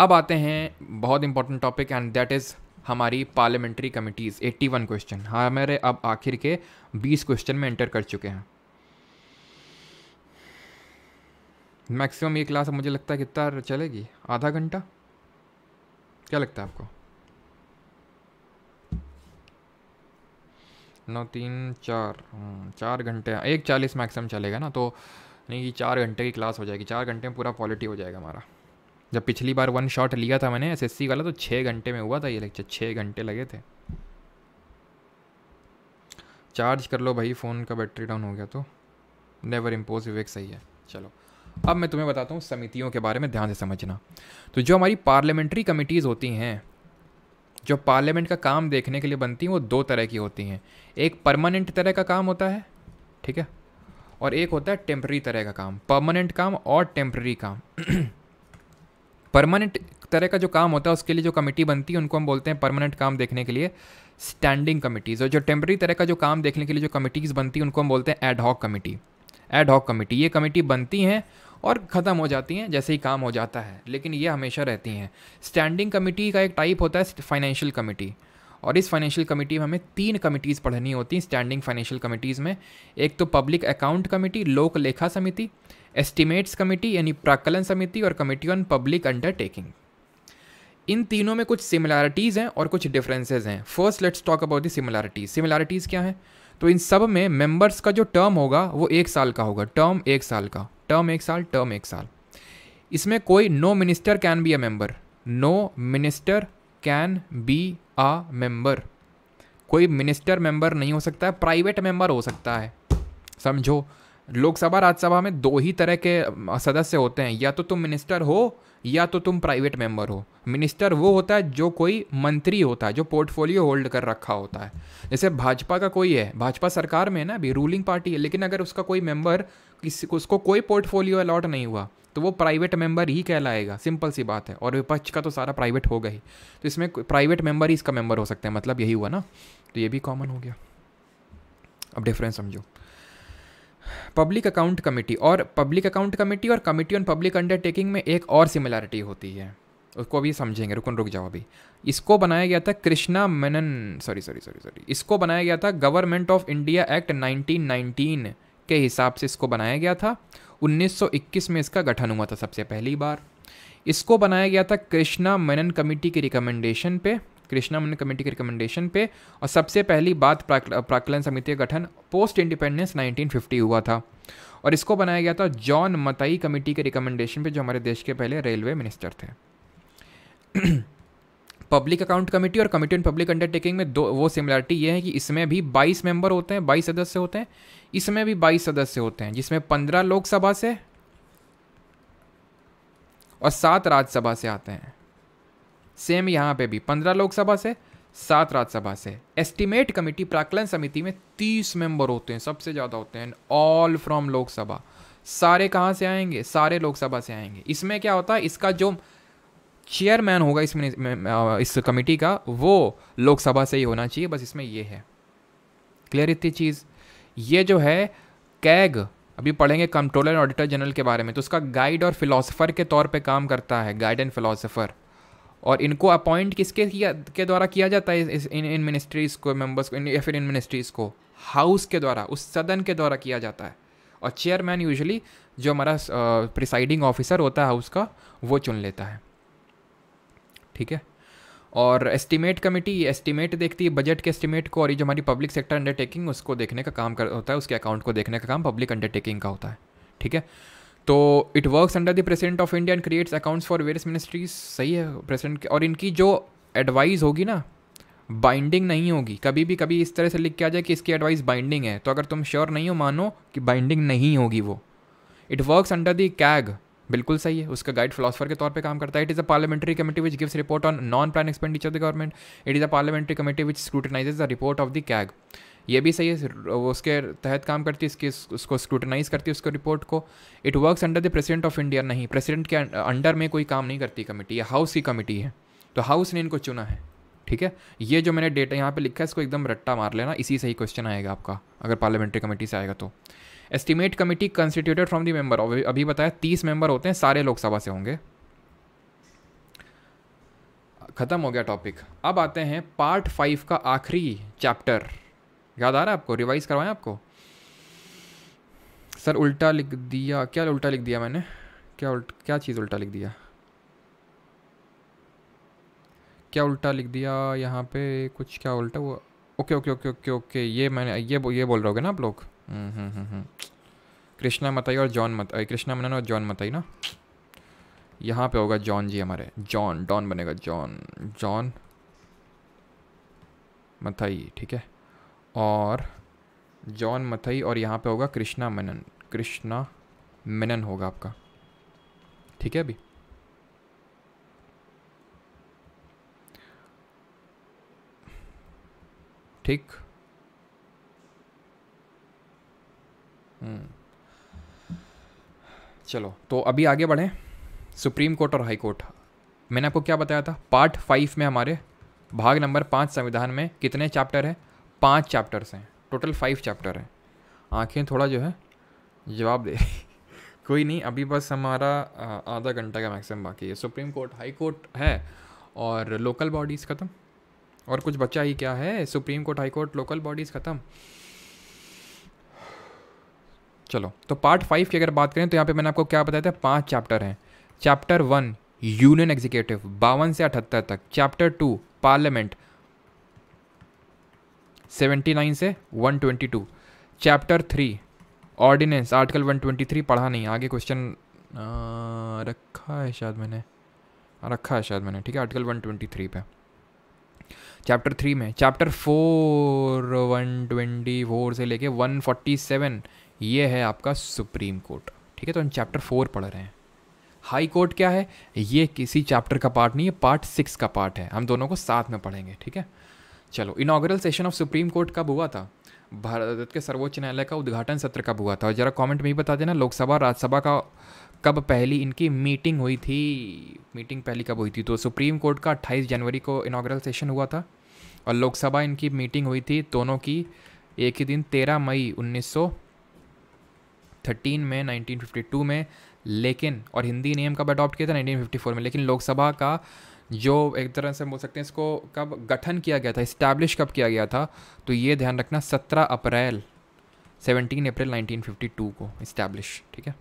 अब आते हैं बहुत important topic and that is हमारी पार्लियामेंट्री कमिटीज़ 81 क्वेश्चन हाँ मेरे अब आखिर के 20 क्वेश्चन में एंटर कर चुके हैं मैक्सिमम ये क्लास मुझे लगता है कितना चलेगी आधा घंटा क्या लगता है आपको नौ तीन चार हम्म, चार घंटे हाँ, एक चालीस मैक्सिमम चलेगा ना तो नहीं कि चार घंटे की क्लास हो जाएगी चार घंटे में पूरा क्वालिटी हो जाएगा हमारा जब पिछली बार वन शॉट लिया था मैंने एसएससी वाला तो छः घंटे में हुआ था ये लेक्चर छः घंटे लगे थे चार्ज कर लो भाई फ़ोन का बैटरी डाउन हो गया तो नेवर इम्पोज विवेक सही है चलो अब मैं तुम्हें बताता हूँ समितियों के बारे में ध्यान से समझना तो जो हमारी पार्लियामेंट्री कमिटीज़ होती हैं जो पार्लियामेंट का काम देखने के लिए बनती हैं वो दो तरह की होती हैं एक परमानेंट तरह का काम होता है ठीक है और एक होता है टेम्प्रेरी तरह का काम परमानेंट काम और टेम्प्रेरी काम परमानेंट (clears throat) तरह का जो काम होता है उसके लिए जो कमेटी बनती है उनको हम बोलते हैं परमानेंट काम देखने के लिए स्टैंडिंग कमिटीज़ और जो टेम्प्रेरी तरह का जो काम देखने के लिए जो कमिटीज़ बनती है उनको हम बोलते हैं ad hoc committee ad hoc committee ये कमेटी बनती हैं और ख़त्म हो जाती हैं जैसे ही काम हो जाता है लेकिन ये हमेशा रहती हैं स्टैंडिंग कमेटी का एक टाइप होता है फाइनेंशियल कमेटी और इस फाइनेंशियल कमेटी में हमें तीन कमेटीज़ पढ़नी होती हैं स्टैंडिंग फाइनेंशियल कमेटीज़ में एक तो पब्लिक अकाउंट कमेटी लोक लेखा समिति एस्टिमेट्स कमेटी यानी प्राकलन समिति और कमेटी ऑन पब्लिक अंडरटेकिंग इन तीनों में कुछ सिमिलैरिटीज़ हैं और कुछ डिफरेंसेज हैं first let's talk about the similarities similarities क्या हैं तो इन सब में मेंबर्स का जो टर्म होगा वो एक साल का होगा टर्म एक साल का टर्म एक साल टर्म एक साल इसमें कोई no minister can be a member no minister can be a member कोई मिनिस्टर मेंबर नहीं हो सकता है प्राइवेट मेंबर हो सकता है समझो लोकसभा राज्यसभा में दो ही तरह के सदस्य होते हैं या तो तुम मिनिस्टर हो या तो तुम प्राइवेट मेंबर हो मिनिस्टर वो होता है जो कोई मंत्री होता है जो पोर्टफोलियो होल्ड कर रखा होता है जैसे भाजपा का कोई है भाजपा सरकार में है ना अभी रूलिंग पार्टी है लेकिन अगर उसका कोई मेंबर किसी उसको कोई पोर्टफोलियो अलॉट नहीं हुआ तो वो प्राइवेट मेंबर ही कहलाएगा सिंपल सी बात है और विपक्ष का तो सारा प्राइवेट होगा ही तो इसमें प्राइवेट मेंबर ही इसका मेंबर हो सकते हैं मतलब यही हुआ ना तो ये भी कॉमन हो गया अब डिफरेंस समझो पब्लिक अकाउंट कमेटी और पब्लिक अकाउंट कमेटी और कमेटी ऑन पब्लिक अंडरटेकिंग में एक और सिमिलैरिटी होती है उसको भी समझेंगे रुकन रुक जाओ अभी इसको बनाया गया था Krishna Menon sorry sorry sorry sorry इसको बनाया गया था गवर्नमेंट ऑफ इंडिया एक्ट 1919 के हिसाब से इसको बनाया गया था 1921 में इसका गठन हुआ था सबसे पहली बार इसको बनाया गया था कृष्णा मेनन कमेटी की रिकमेंडेशन पे कृष्णा मुन कमेटी के रिकमेंडेशन पे और सबसे पहली बात प्राकलन समिति का गठन पोस्ट इंडिपेंडेंस 1950 हुआ था और इसको बनाया गया था जॉन मताई कमेटी के रिकमेंडेशन पे जो हमारे देश के पहले रेलवे मिनिस्टर थे पब्लिक अकाउंट कमेटी और कमेटी ऑन पब्लिक अंडरटेकिंग में दो वो सिमिलरिटी ये है कि इसमें भी 22 मेंबर होते हैं 22 सदस्य होते हैं इसमें भी 22 सदस्य होते हैं जिसमें 15 लोकसभा से और सात राज्यसभा से आते हैं सेम यहाँ पे भी पंद्रह लोकसभा से सात राज्यसभा से एस्टिमेट कमेटी प्राकलन समिति में तीस मेंबर होते हैं सबसे ज़्यादा होते हैं ऑल फ्रॉम लोकसभा सारे कहाँ से आएंगे सारे लोकसभा से आएंगे इसमें क्या होता है इसका जो चेयरमैन होगा इसमें इस कमेटी का वो लोकसभा से ही होना चाहिए बस इसमें ये है क्लियर इतनी चीज़ ये जो है कैग अभी पढ़ेंगे कंट्रोलर ऑडिटर जनरल के बारे में तो उसका गाइड और फिलोसोफर के तौर पे काम करता है गाइड एंड फिलोसोफर और इनको अपॉइंट किसके किया के द्वारा किया जाता है इस, इन इन मिनिस्ट्रीज़ को मेंबर्स को या फिर इन मिनिस्ट्रीज़ को हाउस के द्वारा उस सदन के द्वारा किया जाता है और चेयरमैन यूजली जो हमारा प्रिसाइडिंग ऑफिसर होता है हाउस का वो चुन लेता है ठीक है और एस्टीमेट कमेटी एस्टीमेट देखती है बजट के एस्टीमेट को और ये जो हमारी पब्लिक सेक्टर अंडरटेकिंग उसको देखने का काम कर होता है उसके अकाउंट को देखने का काम पब्लिक अंडरटेकिंग का होता है ठीक है तो it works under the president of India and creates accounts for various ministries सही है प्रेसिडेंट और इनकी जो एडवाइस होगी ना बाइंडिंग नहीं होगी कभी भी कभी इस तरह से लिख के आ जाए कि इसकी एडवाइस बाइंडिंग है तो अगर तुम श्योर नहीं हो मानो कि बाइंडिंग नहीं होगी वो it works under the CAG बिल्कुल सही है उसका गाइड फिलोसफर के तौर पे काम करता है it is a parliamentary committee which gives report on non plan expenditure the government it is a parliamentary committee which scrutinises the report of the CAG ये भी सही है उसके तहत काम करती है इसकी उसको स्क्रूटनाइज करती है उसको रिपोर्ट को it works under the president of India नहीं प्रेसिडेंट के अंडर में कोई काम नहीं करती कमेटी ये हाउस की कमेटी है तो हाउस ने इनको चुना है ठीक है ये जो मैंने डेटा यहाँ पे लिखा है इसको एकदम रट्टा मार लेना इसी से ही क्वेश्चन आएगा आपका अगर पार्लियामेंट्री कमेटी से आएगा तो estimate committee constituted from the member अभी बताया तीस मेंबर होते हैं सारे लोकसभा से होंगे ख़त्म हो गया टॉपिक अब आते हैं पार्ट फाइव का आखिरी चैप्टर याद आ रहा है आपको रिवाइज करवाएं आपको सर उल्टा लिख दिया क्या उल्टा लिख दिया मैंने क्या उल्ट क्या चीज़ उल्टा लिख दिया क्या उल्टा लिख दिया यहाँ पे कुछ क्या उल्टा हुआ okay okay okay okay okay ये मैंने ये ये बोल रहे हो ना आप लोग हम्म, हम्म, हम्म, कृष्णा मताई और जॉन मत कृष्णा मनन और जॉन मताई ना यहाँ पे होगा जॉन जी हमारे जॉन डॉन बनेगा जॉन जॉन मथाई ठीक है और जॉन मथई और यहाँ पे होगा कृष्णा मेनन कृष्णा मेनन होगा आपका ठीक है अभी ठीक हम्म। चलो तो अभी आगे बढ़ें सुप्रीम कोर्ट और हाई कोर्ट मैंने आपको क्या बताया था पार्ट फाइव में हमारे भाग नंबर पाँच संविधान में कितने चैप्टर हैं पाँच चैप्टर्स हैं टोटल फाइव चैप्टर हैं आँखें थोड़ा जो है जवाब दे (laughs) कोई नहीं अभी बस हमारा आधा घंटा का मैक्सिमम बाकी है सुप्रीम कोर्ट हाई कोर्ट है और लोकल बॉडीज़ ख़त्म और कुछ बच्चा ही क्या है supreme court high court local bodies ख़त्म चलो तो पार्ट फाइव की अगर बात करें तो यहाँ पे मैंने आपको क्या बताया था पांच चैप्टर हैं चैप्टर वन यूनियन एग्जीक्यूटिव बावन से अठहत्तर तक चैप्टर टू पार्लियामेंट 79 से 122 चैप्टर थ्री ऑर्डिनेंस आर्टिकल 123 पढ़ा नहीं आगे क्वेश्चन रखा है शायद मैंने रखा है शायद मैंने ठीक है आर्टिकल 123 पे चैप्टर थ्री में chapter four one twenty four से लेके वन फोर्टी सेवन ये है आपका सुप्रीम कोर्ट ठीक है तो हम चैप्टर फोर पढ़ रहे हैं हाई कोर्ट क्या है ये किसी चैप्टर का पार्ट नहीं है पार्ट सिक्स का पार्ट है हम दोनों को साथ में पढ़ेंगे ठीक है चलो inaugural session of supreme court कब हुआ था भारत के सर्वोच्च न्यायालय का उद्घाटन सत्र कब हुआ था और ज़रा कमेंट में ही बता देना लोकसभा राज्यसभा का कब पहली इनकी मीटिंग हुई थी मीटिंग पहली कब हुई थी तो सुप्रीम कोर्ट का 28 जनवरी को इनाग्रल सेशन हुआ था और लोकसभा इनकी मीटिंग हुई थी दोनों की एक ही दिन 13 मई 1913 में 1952 में लेकिन और हिंदी नियम कब अडॉप्ट किया था 1954 में लेकिन लोकसभा का जो एक तरह से बोल सकते हैं इसको कब गठन किया गया था इस्टेब्लिश कब किया गया था तो ये ध्यान रखना 17 अप्रैल 17 अप्रैल 1952 को इस्टेब्लिश ठीक है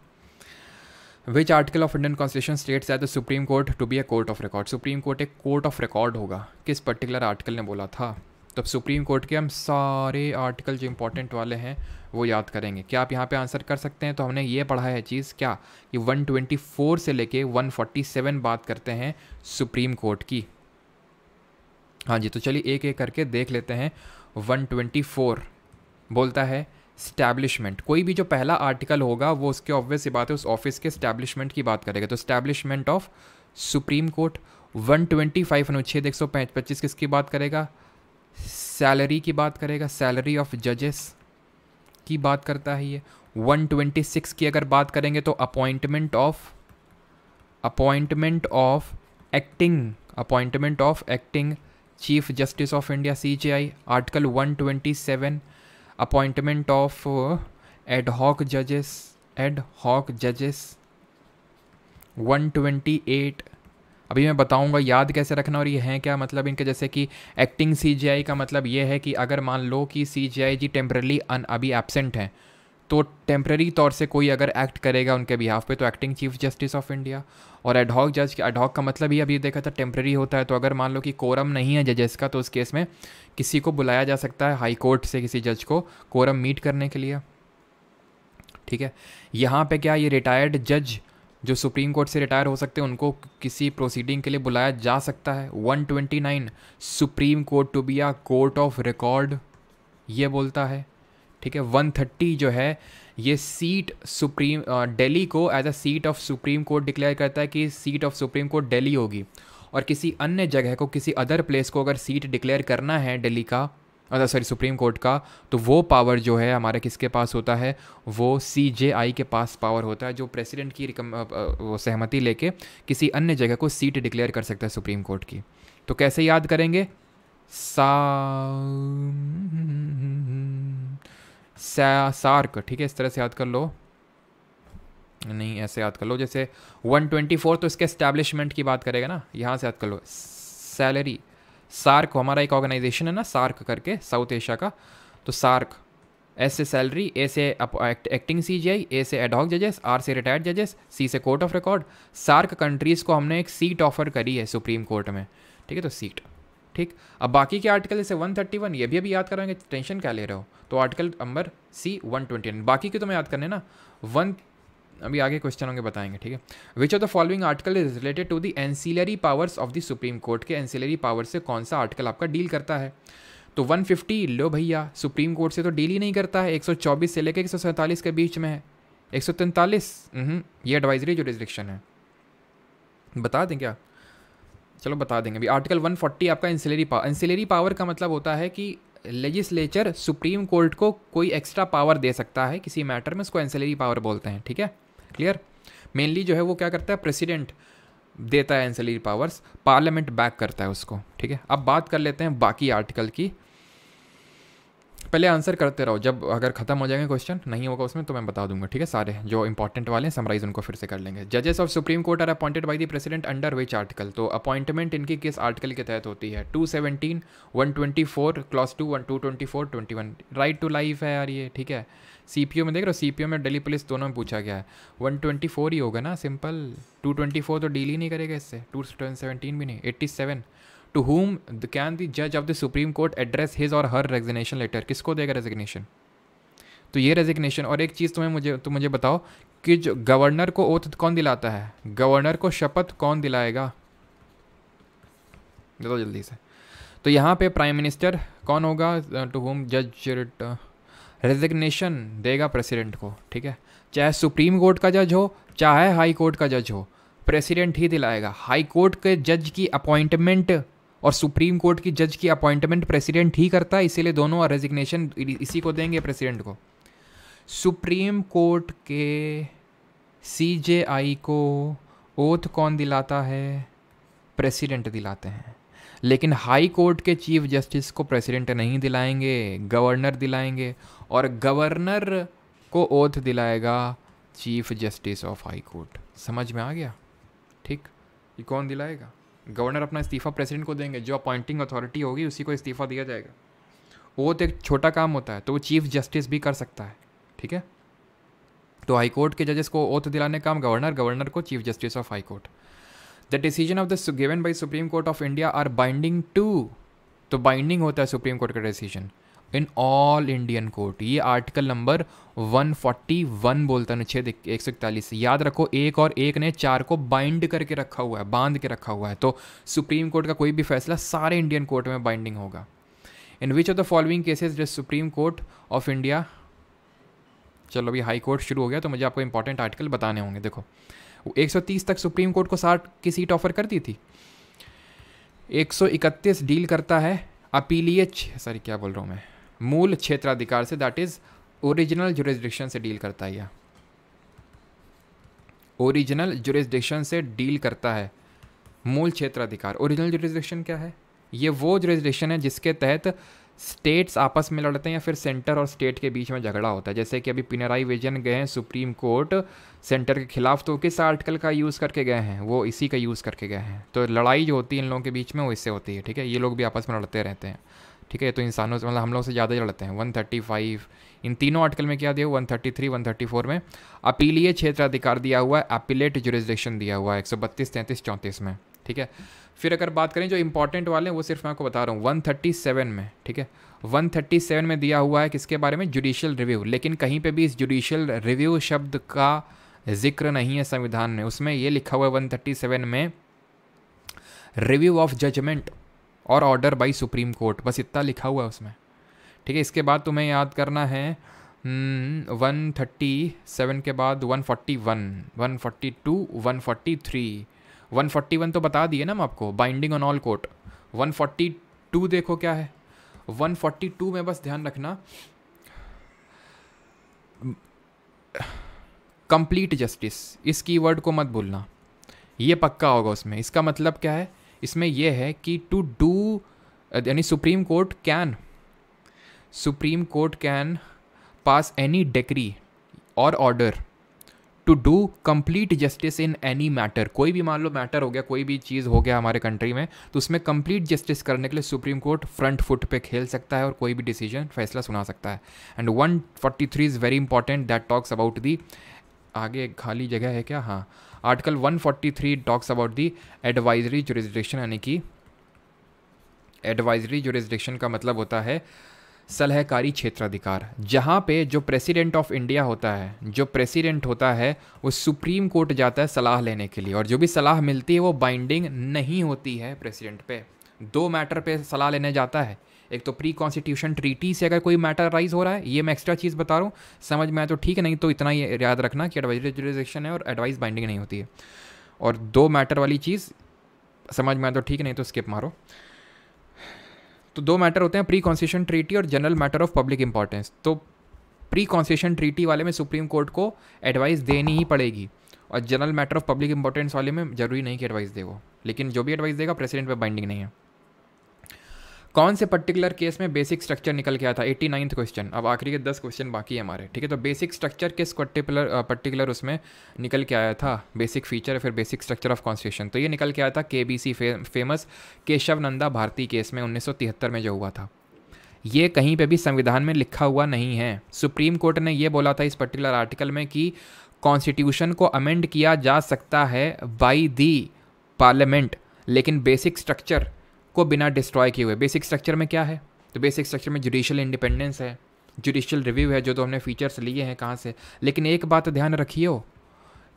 which article of Indian constitution states at the supreme court to be a court of record supreme court एक कोर्ट ऑफ रिकॉर्ड होगा किस पर्टिकुलर आर्टिकल ने बोला था तो अब सुप्रीम कोर्ट के हम सारे आर्टिकल जो इम्पोर्टेंट वाले हैं वो याद करेंगे क्या आप यहाँ पे आंसर कर सकते हैं तो हमने ये पढ़ा है चीज़ क्या कि 124 से लेके 147 बात करते हैं सुप्रीम कोर्ट की हाँ जी तो चलिए एक एक करके देख लेते हैं 124 बोलता है स्टैब्लिशमेंट कोई भी जो पहला आर्टिकल होगा वो उसके ऑब्वियस बात है उस ऑफिस के स्टैब्लिशमेंट की बात करेगा तो स्टैब्लिशमेंट ऑफ सुप्रीम कोर्ट 125 अनुच्छेद एक सौ किसकी बात करेगा सैलरी की बात करेगा सैलरी ऑफ जजेस की बात करता है ये 126 की अगर बात करेंगे तो appointment of appointment of acting appointment of acting chief justice of India C J I article 127 appointment of ad hoc जजेस एड हॉक जजेस 128 अभी मैं बताऊँगा याद कैसे रखना और ये हैं क्या मतलब इनके जैसे कि एक्टिंग सी का मतलब ये है कि अगर मान लो कि सी जी आई जी अन अभी एबसेंट हैं तो टेम्प्रेरी तौर से कोई अगर एक्ट करेगा उनके बिहाफ पे तो acting chief justice of India और एडहॉक जज एडहॉक का मतलब ही अभी देखा था टेम्प्रेरी होता है तो अगर मान लो कि कोरम नहीं है जजेस का तो उस केस में किसी को बुलाया जा सकता है हाई कोर्ट से किसी जज को कोरम मीट करने के लिए ठीक है यहाँ पे क्या ये रिटायर्ड जज जो सुप्रीम कोर्ट से रिटायर हो सकते हैं उनको किसी प्रोसीडिंग के लिए बुलाया जा सकता है 129 supreme court to be a court of record ये बोलता है ठीक है 130 जो है ये सीट सुप्रीम दिल्ली को as a seat of supreme court declare करता है कि seat of supreme court Delhi होगी और किसी अन्य जगह को किसी अदर प्लेस को अगर सीट डिक्लेयर करना है दिल्ली का मतलब सॉरी सुप्रीम कोर्ट का तो वो पावर जो है हमारे किसके पास होता है वो सी जे आई के पास पावर होता है जो प्रेसिडेंट की रिकम वो सहमति लेके किसी अन्य जगह को सीट डिक्लेयर कर सकता है सुप्रीम कोर्ट की तो कैसे याद करेंगे सा सार्क ठीक है इस तरह से याद कर लो नहीं ऐसे याद कर लो जैसे 124 तो इसके इस्टेब्लिशमेंट की बात करेगा ना यहाँ से याद कर लो सैलरी सार्क हमारा एक ऑर्गेनाइजेशन है ना सार्क करके साउथ एशिया का तो सार्क एस से सैलरी ए से एक्टिंग सी जी आई ए से एडॉक जजेस आर से रिटायर्ड जजेस सी से court of record SAARC countries को हमने एक सीट ऑफर करी है सुप्रीम कोर्ट में ठीक है तो सीट ठीक अब बाकी के आर्टिकल जैसे 131 ये भी अभी याद कराएंगे टेंशन क्या ले रहे हो तो आर्टिकल नंबर सी 129 बाकी के तो मैं याद करने ना वन अभी आगे क्वेश्चन होंगे बताएंगे ठीक है which of the following article is related to the ancillary powers of the supreme court के एनसीलरी पावर से कौन सा आर्टिकल आपका डील करता है तो 150 लो भैया सुप्रीम कोर्ट से तो डील ही नहीं करता है 124 से लेकर एक के बीच में है एक सौ हम्म, ये एडवाइजरी जो रिजरिक्शन है बता दें क्या चलो बता देंगे अभी आर्टिकल 140 आपका एंसिलरी पावर एंसिलरी पावर का मतलब होता है कि लेजिस्लेचर सुप्रीम कोर्ट को कोई एक्स्ट्रा पावर दे सकता है किसी मैटर में उसको एंसिलरी पावर बोलते हैं ठीक है क्लियर मेनली जो है वो क्या करता है प्रेसिडेंट देता है एंसलरी पावर्स पार्लियामेंट बैक करता है उसको ठीक है अब बात कर लेते हैं बाकी आर्टिकल की पहले आंसर करते रहो जब अगर खत्म हो जाएंगे क्वेश्चन नहीं होगा उसमें तो मैं बता दूंगा ठीक है सारे जो इंपॉर्टेंट वाले हैं समराइज उनको फिर से कर लेंगे जजेस of supreme court are appointed by the president under which article तो अपॉइंटमेंट इनकी किस आर्टिकल के तहत होती है two seventeen one twenty four clause two one two twenty four twenty one right to life है यार ये ठीक है सी में देख रहे हो सी में डेली पुलिस दोनों में पूछा गया है वन ट्वेंटी फोर ही होगा ना सिंपल टू ट्वेंटी फोर तो डील ही नहीं करेगा इससे टू सेवनटीन भी नहीं eighty seven to whom can the जज of the supreme court address his और हर रेजिग्नेशन लेटर किसको देगा रेजिग्नेशन तो ये रेजिग्नेशन और एक चीज़ तुम्हें मुझे तुम मुझे बताओ कि जो गवर्नर को ओथ कौन दिलाता है गवर्नर को शपथ कौन दिलाएगा जल्दी से तो यहाँ पे प्राइम मिनिस्टर कौन होगा टू होम जज रेजिग्नेशन देगा प्रेसिडेंट को ठीक है चाहे सुप्रीम कोर्ट का जज हो चाहे हाई कोर्ट का जज हो प्रेसिडेंट ही दिलाएगा हाई कोर्ट के जज की अपॉइंटमेंट और सुप्रीम कोर्ट की जज की अपॉइंटमेंट प्रेसिडेंट ही करता है इसीलिए दोनों रेजिग्नेशन इसी को देंगे प्रेसिडेंट को सुप्रीम कोर्ट के सी को ओथ कौन दिलाता है प्रेसिडेंट दिलाते हैं लेकिन हाई कोर्ट के चीफ जस्टिस को प्रेसिडेंट नहीं दिलाएंगे गवर्नर दिलाएंगे और गवर्नर को ओथ दिलाएगा chief justice of high court समझ में आ गया ठीक ये कौन दिलाएगा गवर्नर अपना इस्तीफ़ा प्रेसिडेंट को देंगे जो अपॉइंटिंग अथॉरिटी होगी उसी को इस्तीफ़ा दिया जाएगा वो तो एक छोटा काम होता है तो वो चीफ जस्टिस भी कर सकता है ठीक है तो हाई कोर्ट के जजेस को ओथ दिलाने का काम गवर्नर गवर्नर को chief justice of high court the decision of the given by supreme court of India are binding to तो बाइंडिंग होता है सुप्रीम कोर्ट का decision in all Indian court ये आर्टिकल नंबर 141 बोलता है अनुच्छेद एक सौ इकतालीस याद रखो एक और एक ने चार को बाइंड करके रखा हुआ है बांध के रखा हुआ है तो सुप्रीम कोर्ट का कोई भी फैसला सारे इंडियन कोर्ट में बाइंडिंग होगा in which of the following cases the supreme court of India चलो अभी हाई कोर्ट शुरू हो गया तो मुझे आपको इंपॉर्टेंट आर्टिकल बताने होंगे देखो 130 तक सुप्रीम कोर्ट को साठ की सीट ऑफर कर दी थी 131 डील करता है अपीलीय सॉरी क्या बोल रहा हूँ मैं मूल क्षेत्राधिकार से दैट इज़ ओरिजिनल जुरिस्डिक्शन से डील करता है यह ओरिजिनल जुरिस्डिक्शन से डील करता है मूल क्षेत्राधिकार ओरिजिनल जुरिस्डिक्शन क्या है ये वो जुरिस्डिक्शन है जिसके तहत स्टेट्स आपस में लड़ते हैं या फिर सेंटर और स्टेट के बीच में झगड़ा होता है जैसे कि अभी पिनराई विजन गए हैं सुप्रीम कोर्ट सेंटर के खिलाफ तो किस आर्टिकल का यूज़ करके गए हैं वो इसी का यूज़ करके गए हैं तो लड़ाई जो होती है इन लोगों के बीच में वो इससे होती है ठीक है ये लोग भी आपस में लड़ते रहते हैं ठीक है तो इंसानों से मतलब हम लोग से ज़्यादा ही लड़ते हैं वन थर्टी फाइव इन तीनों आर्टिकल में क्या दिया one thirty three one thirty four में अपीलीय क्षेत्र अधिकार दिया हुआ है अपीलेट जुरिस्डिक्शन दिया हुआ है एक सौ बत्तीस तैंतीस चौंतीस में ठीक है फिर अगर बात करें जो इंपॉर्टेंट वाले हैं वो सिर्फ मैं आपको बता रहा हूँ वन थर्टी सेवन में ठीक है वन थर्टी सेवन में दिया हुआ है किसके बारे में जुडिशियल रिव्यू लेकिन कहीं पे भी इस जुडिशियल रिव्यू शब्द का जिक्र नहीं है संविधान में उसमें ये लिखा हुआ है वन थर्टी सेवन में रिव्यू ऑफ जजमेंट और ऑर्डर बाई सुप्रीम कोर्ट बस इतना लिखा हुआ है उसमें ठीक है इसके बाद तुम्हें याद करना है वन थर्टी सेवन के बाद one forty one one forty two one forty three one forty one तो बता दिए ना हम आपको binding on all court one forty two देखो क्या है वन फोर्टी टू में बस ध्यान रखना कंप्लीट जस्टिस इस की वर्ड को मत भूलना ये पक्का होगा उसमें इसका मतलब क्या है इसमें यह है कि टू डू यानी supreme court can supreme court can pass any decree और order to do complete justice in any matter कोई भी मान लो मैटर हो गया कोई भी चीज़ हो गया हमारे कंट्री में तो उसमें कंप्लीट जस्टिस करने के लिए सुप्रीम कोर्ट फ्रंट फुट पे खेल सकता है और कोई भी डिसीजन फैसला सुना सकता है and one forty three is very important that talks about the आगे खाली जगह है क्या हाँ article 143 talks about the advisory jurisdiction यानी कि एडवाइजरी जुरिस्डिक्शन का मतलब होता है सलाहकारी क्षेत्राधिकार जहाँ पे जो प्रेसिडेंट ऑफ इंडिया होता है जो प्रेसिडेंट होता है वो सुप्रीम कोर्ट जाता है सलाह लेने के लिए और जो भी सलाह मिलती है वो बाइंडिंग नहीं होती है प्रेसिडेंट पे दो मैटर पे सलाह लेने जाता है एक तो प्री कॉन्स्टिट्यूशन ट्रीटी से अगर कोई मैटर राइज हो रहा है ये मैं एक्स्ट्रा चीज़ बता रहा हूँ समझ में आए तो ठीक है नहीं तो इतना ही याद रखना कि एडवाइजेशन है और एडवाइस बाइंडिंग नहीं होती है और दो मैटर वाली चीज़ समझ में आए तो ठीक नहीं तो स्किप मारो तो दो मैटर होते हैं प्री कॉन्स्टिट्यूशन ट्रीटी और general matter of public importance तो प्री कॉन्स्टिट्यूशन ट्रीटी वाले में सुप्रीम कोर्ट को एडवाइस देनी ही पड़ेगी और general matter of public importance वाले में जरूरी नहीं कि एडवाइस दे वो लेकिन जो भी एडवाइस देगा प्रेसिडेंट पे बाइंडिंग नहीं है कौन से पर्टिकुलर केस में बेसिक स्ट्रक्चर निकल के आया था एट्टी नाइन्थ क्वेश्चन अब आखिरी के दस क्वेश्चन बाकी है हमारे ठीक है तो बेसिक स्ट्रक्चर किस पर्टिकुलर पर्टिकुलर उसमें निकल के आया था बेसिक फीचर फिर बेसिक स्ट्रक्चर ऑफ कॉन्स्टिट्यूशन तो ये निकल के आया था K B C famous Kesavananda Bharati case में उन्नीस में जो हुआ था ये कहीं पे भी संविधान में लिखा हुआ नहीं है सुप्रीम कोर्ट ने ये बोला था इस पर्टिकुलर आर्टिकल में कि कॉन्स्टिट्यूशन को अमेंड किया जा सकता है बाई दी पार्लियामेंट लेकिन बेसिक स्ट्रक्चर को बिना डिस्ट्रॉय किए हुए बेसिक स्ट्रक्चर में क्या है तो बेसिक स्ट्रक्चर में जुडिशल इंडिपेंडेंस है जुडिशल रिव्यू है जो तो हमने फीचर्स लिए हैं कहाँ से लेकिन एक बात ध्यान रखियो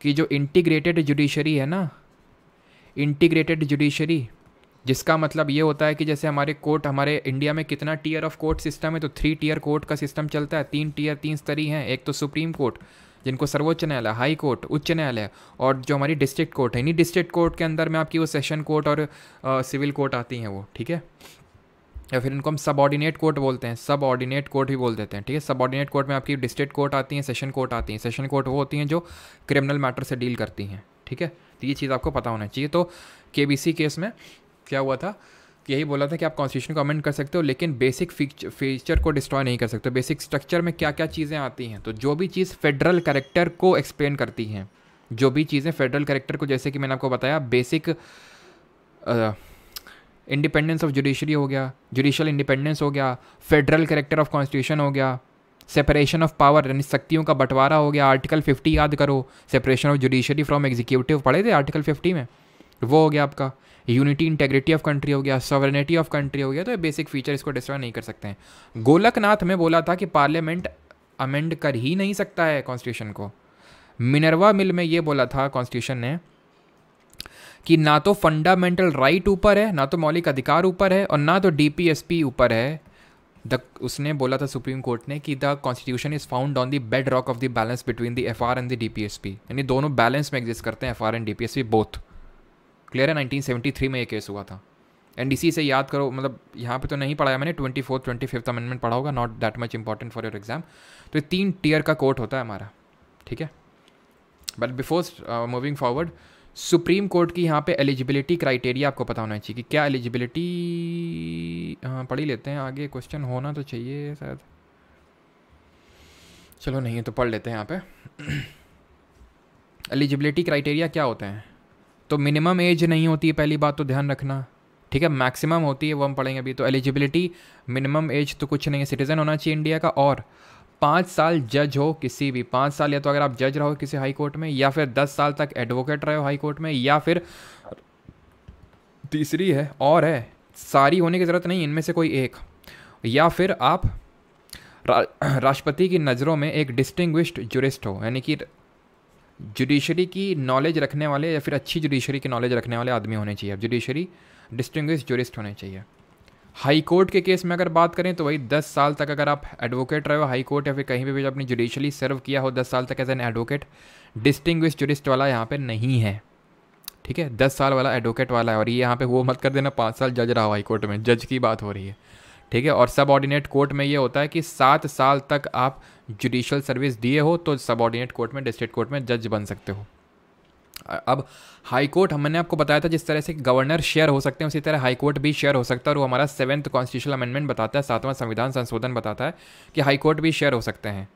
कि जो इंटीग्रेटेड जुडिशरी है ना इंटीग्रेटेड जुडिशरी जिसका मतलब ये होता है कि जैसे हमारे कोर्ट हमारे इंडिया में कितना टीयर ऑफ कोर्ट सिस्टम है तो थ्री टीयर कोर्ट का सिस्टम चलता है तीन टीयर तीन स्तरीय हैं एक तो सुप्रीम कोर्ट जिनको सर्वोच्च न्यायालय हाई कोर्ट उच्च न्यायालय और जो हमारी डिस्ट्रिक्ट कोर्ट है इन्हीं डिस्ट्रिक्ट कोर्ट के अंदर में आपकी वो सेशन कोर्ट और सिविल कोर्ट आती हैं वो ठीक है या फिर इनको हम सब ऑर्डिनेट कोर्ट बोलते हैं सब ऑर्डिनेट कोर्ट भी बोल देते हैं ठीक है सब ऑर्डिनेट कोर्ट में आपकी डिस्ट्रिक्ट कोर्ट आती हैं सेशन कोर्ट आती हैं सेशन कोर्ट वो होती हैं जो क्रिमिनल मैटर से डील करती हैं ठीक है तो ये चीज़ आपको पता होना चाहिए तो के केस में क्या हुआ था यही बोला था कि आप कॉन्स्टिट्यूशन को अमेंड कर सकते हो लेकिन बेसिक फीचर को डिस्ट्रॉय नहीं कर सकते बेसिक स्ट्रक्चर में क्या क्या चीज़ें आती हैं तो जो भी चीज़ फेडरल करेक्टर को एक्सप्लेन करती हैं जो भी चीज़ें फेडरल करेक्टर को जैसे कि मैंने आपको बताया बेसिक इंडिपेंडेंस ऑफ जुडिशरी हो गया जुडिशल इंडिपेंडेंस हो गया फेडरल करेक्टर ऑफ कॉन्स्टिट्यूशन हो गया सेपरेशन ऑफ पावर यानी शक्तियों का बंटवारा हो गया आर्टिकल 50 याद करो separation of judiciary from executive पढ़े थे आर्टिकल 50 में वो हो गया आपका यूनिटी इंटेग्रिटी ऑफ कंट्री हो गया सॉवरनिटी ऑफ कंट्री हो गया तो ये बेसिक फीचर इसको डिस्ट्रॉय नहीं कर सकते हैं गोलकनाथ में बोला था कि पार्लियामेंट अमेंड कर ही नहीं सकता है कॉन्स्टिट्यूशन को मिनरवा मिल में ये बोला था कॉन्स्टिट्यूशन ने कि ना तो फंडामेंटल राइट ऊपर है ना तो मौलिक अधिकार ऊपर है और ना तो डीपीएसपी ऊपर है द उसने बोला था सुप्रीम कोर्ट ने कि the constitution is found on the bedrock of the balance between the F R and the D P S P यानी दोनों बैलेंस में एग्जिस्ट करते हैं F R and D P S P both clear है 1973 में ये case हुआ था एन से याद करो मतलब यहाँ पे तो नहीं पढ़ाया मैंने twenty fourth twenty fifth amendment पढ़ा होगा not that much important for your exam तो ये तीन टीयर का कोर्ट होता है हमारा ठीक है but before moving forward supreme court की यहाँ पे एलिजिबिलिटी क्राइटेरिया आपको पता होना चाहिए कि क्या एलिजिबिलिटी हाँ पढ़ ही लेते हैं आगे क्वेश्चन होना तो चाहिए शायद चलो नहीं तो पढ़ लेते हैं यहाँ पे एलिजिबिलिटी (clears throat) क्राइटेरिया क्या होते हैं तो मिनिमम एज नहीं होती है पहली बात तो ध्यान रखना ठीक है मैक्सिमम होती है वो हम पढ़ेंगे अभी तो एलिजिबिलिटी मिनिमम एज तो कुछ नहीं है सिटीज़न होना चाहिए इंडिया का और पाँच साल जज हो किसी भी पाँच साल या तो अगर आप जज रहो किसी हाई कोर्ट में या फिर दस साल तक एडवोकेट रहे हो हाई कोर्ट में या फिर तीसरी है और है सारी होने की ज़रूरत नहीं इनमें से कोई एक या फिर आप रा, राष्ट्रपति की नज़रों में एक डिस्टिंग्विश्ड जुरिस्ट हो यानी कि जुडिशरी की नॉलेज रखने वाले या फिर अच्छी जुडिशरी की नॉलेज रखने वाले आदमी होने चाहिए अब जुडिशरी डिस्टिंग्विश जुरिस्ट होने चाहिए हाई कोर्ट के केस में अगर बात करें तो वही दस साल तक अगर आप एडवोकेट रहे हो हाई कोर्ट या फिर कहीं भी, भी आपने जुडिशली सर्व किया हो दस साल तक as an advocate distinguished jurist वाला यहाँ पर नहीं है ठीक है दस साल वाला एडवोकेट वाला है और ये यहाँ पे वो मत कर देना पाँच साल जज रहा हो हाई कोर्ट में जज की बात हो रही है ठीक है और सब ऑर्डिनेट कोर्ट में ये होता है कि सात साल तक आप जुडिशल सर्विस दिए हो तो सबॉर्डिनेट कोर्ट में डिस्ट्रिक्ट कोर्ट में जज बन सकते हो अब हाई कोर्ट हमने आपको बताया था जिस तरह से गवर्नर शेयर हो सकते हैं उसी तरह हाई कोर्ट भी शेयर हो सकता है और वो हमारा सेवन्थ कॉन्स्टिट्यूशन अमेंडमेंट बताता है सातवां संविधान संशोधन बताता है कि हाई कोर्ट भी शेयर हो सकते हैं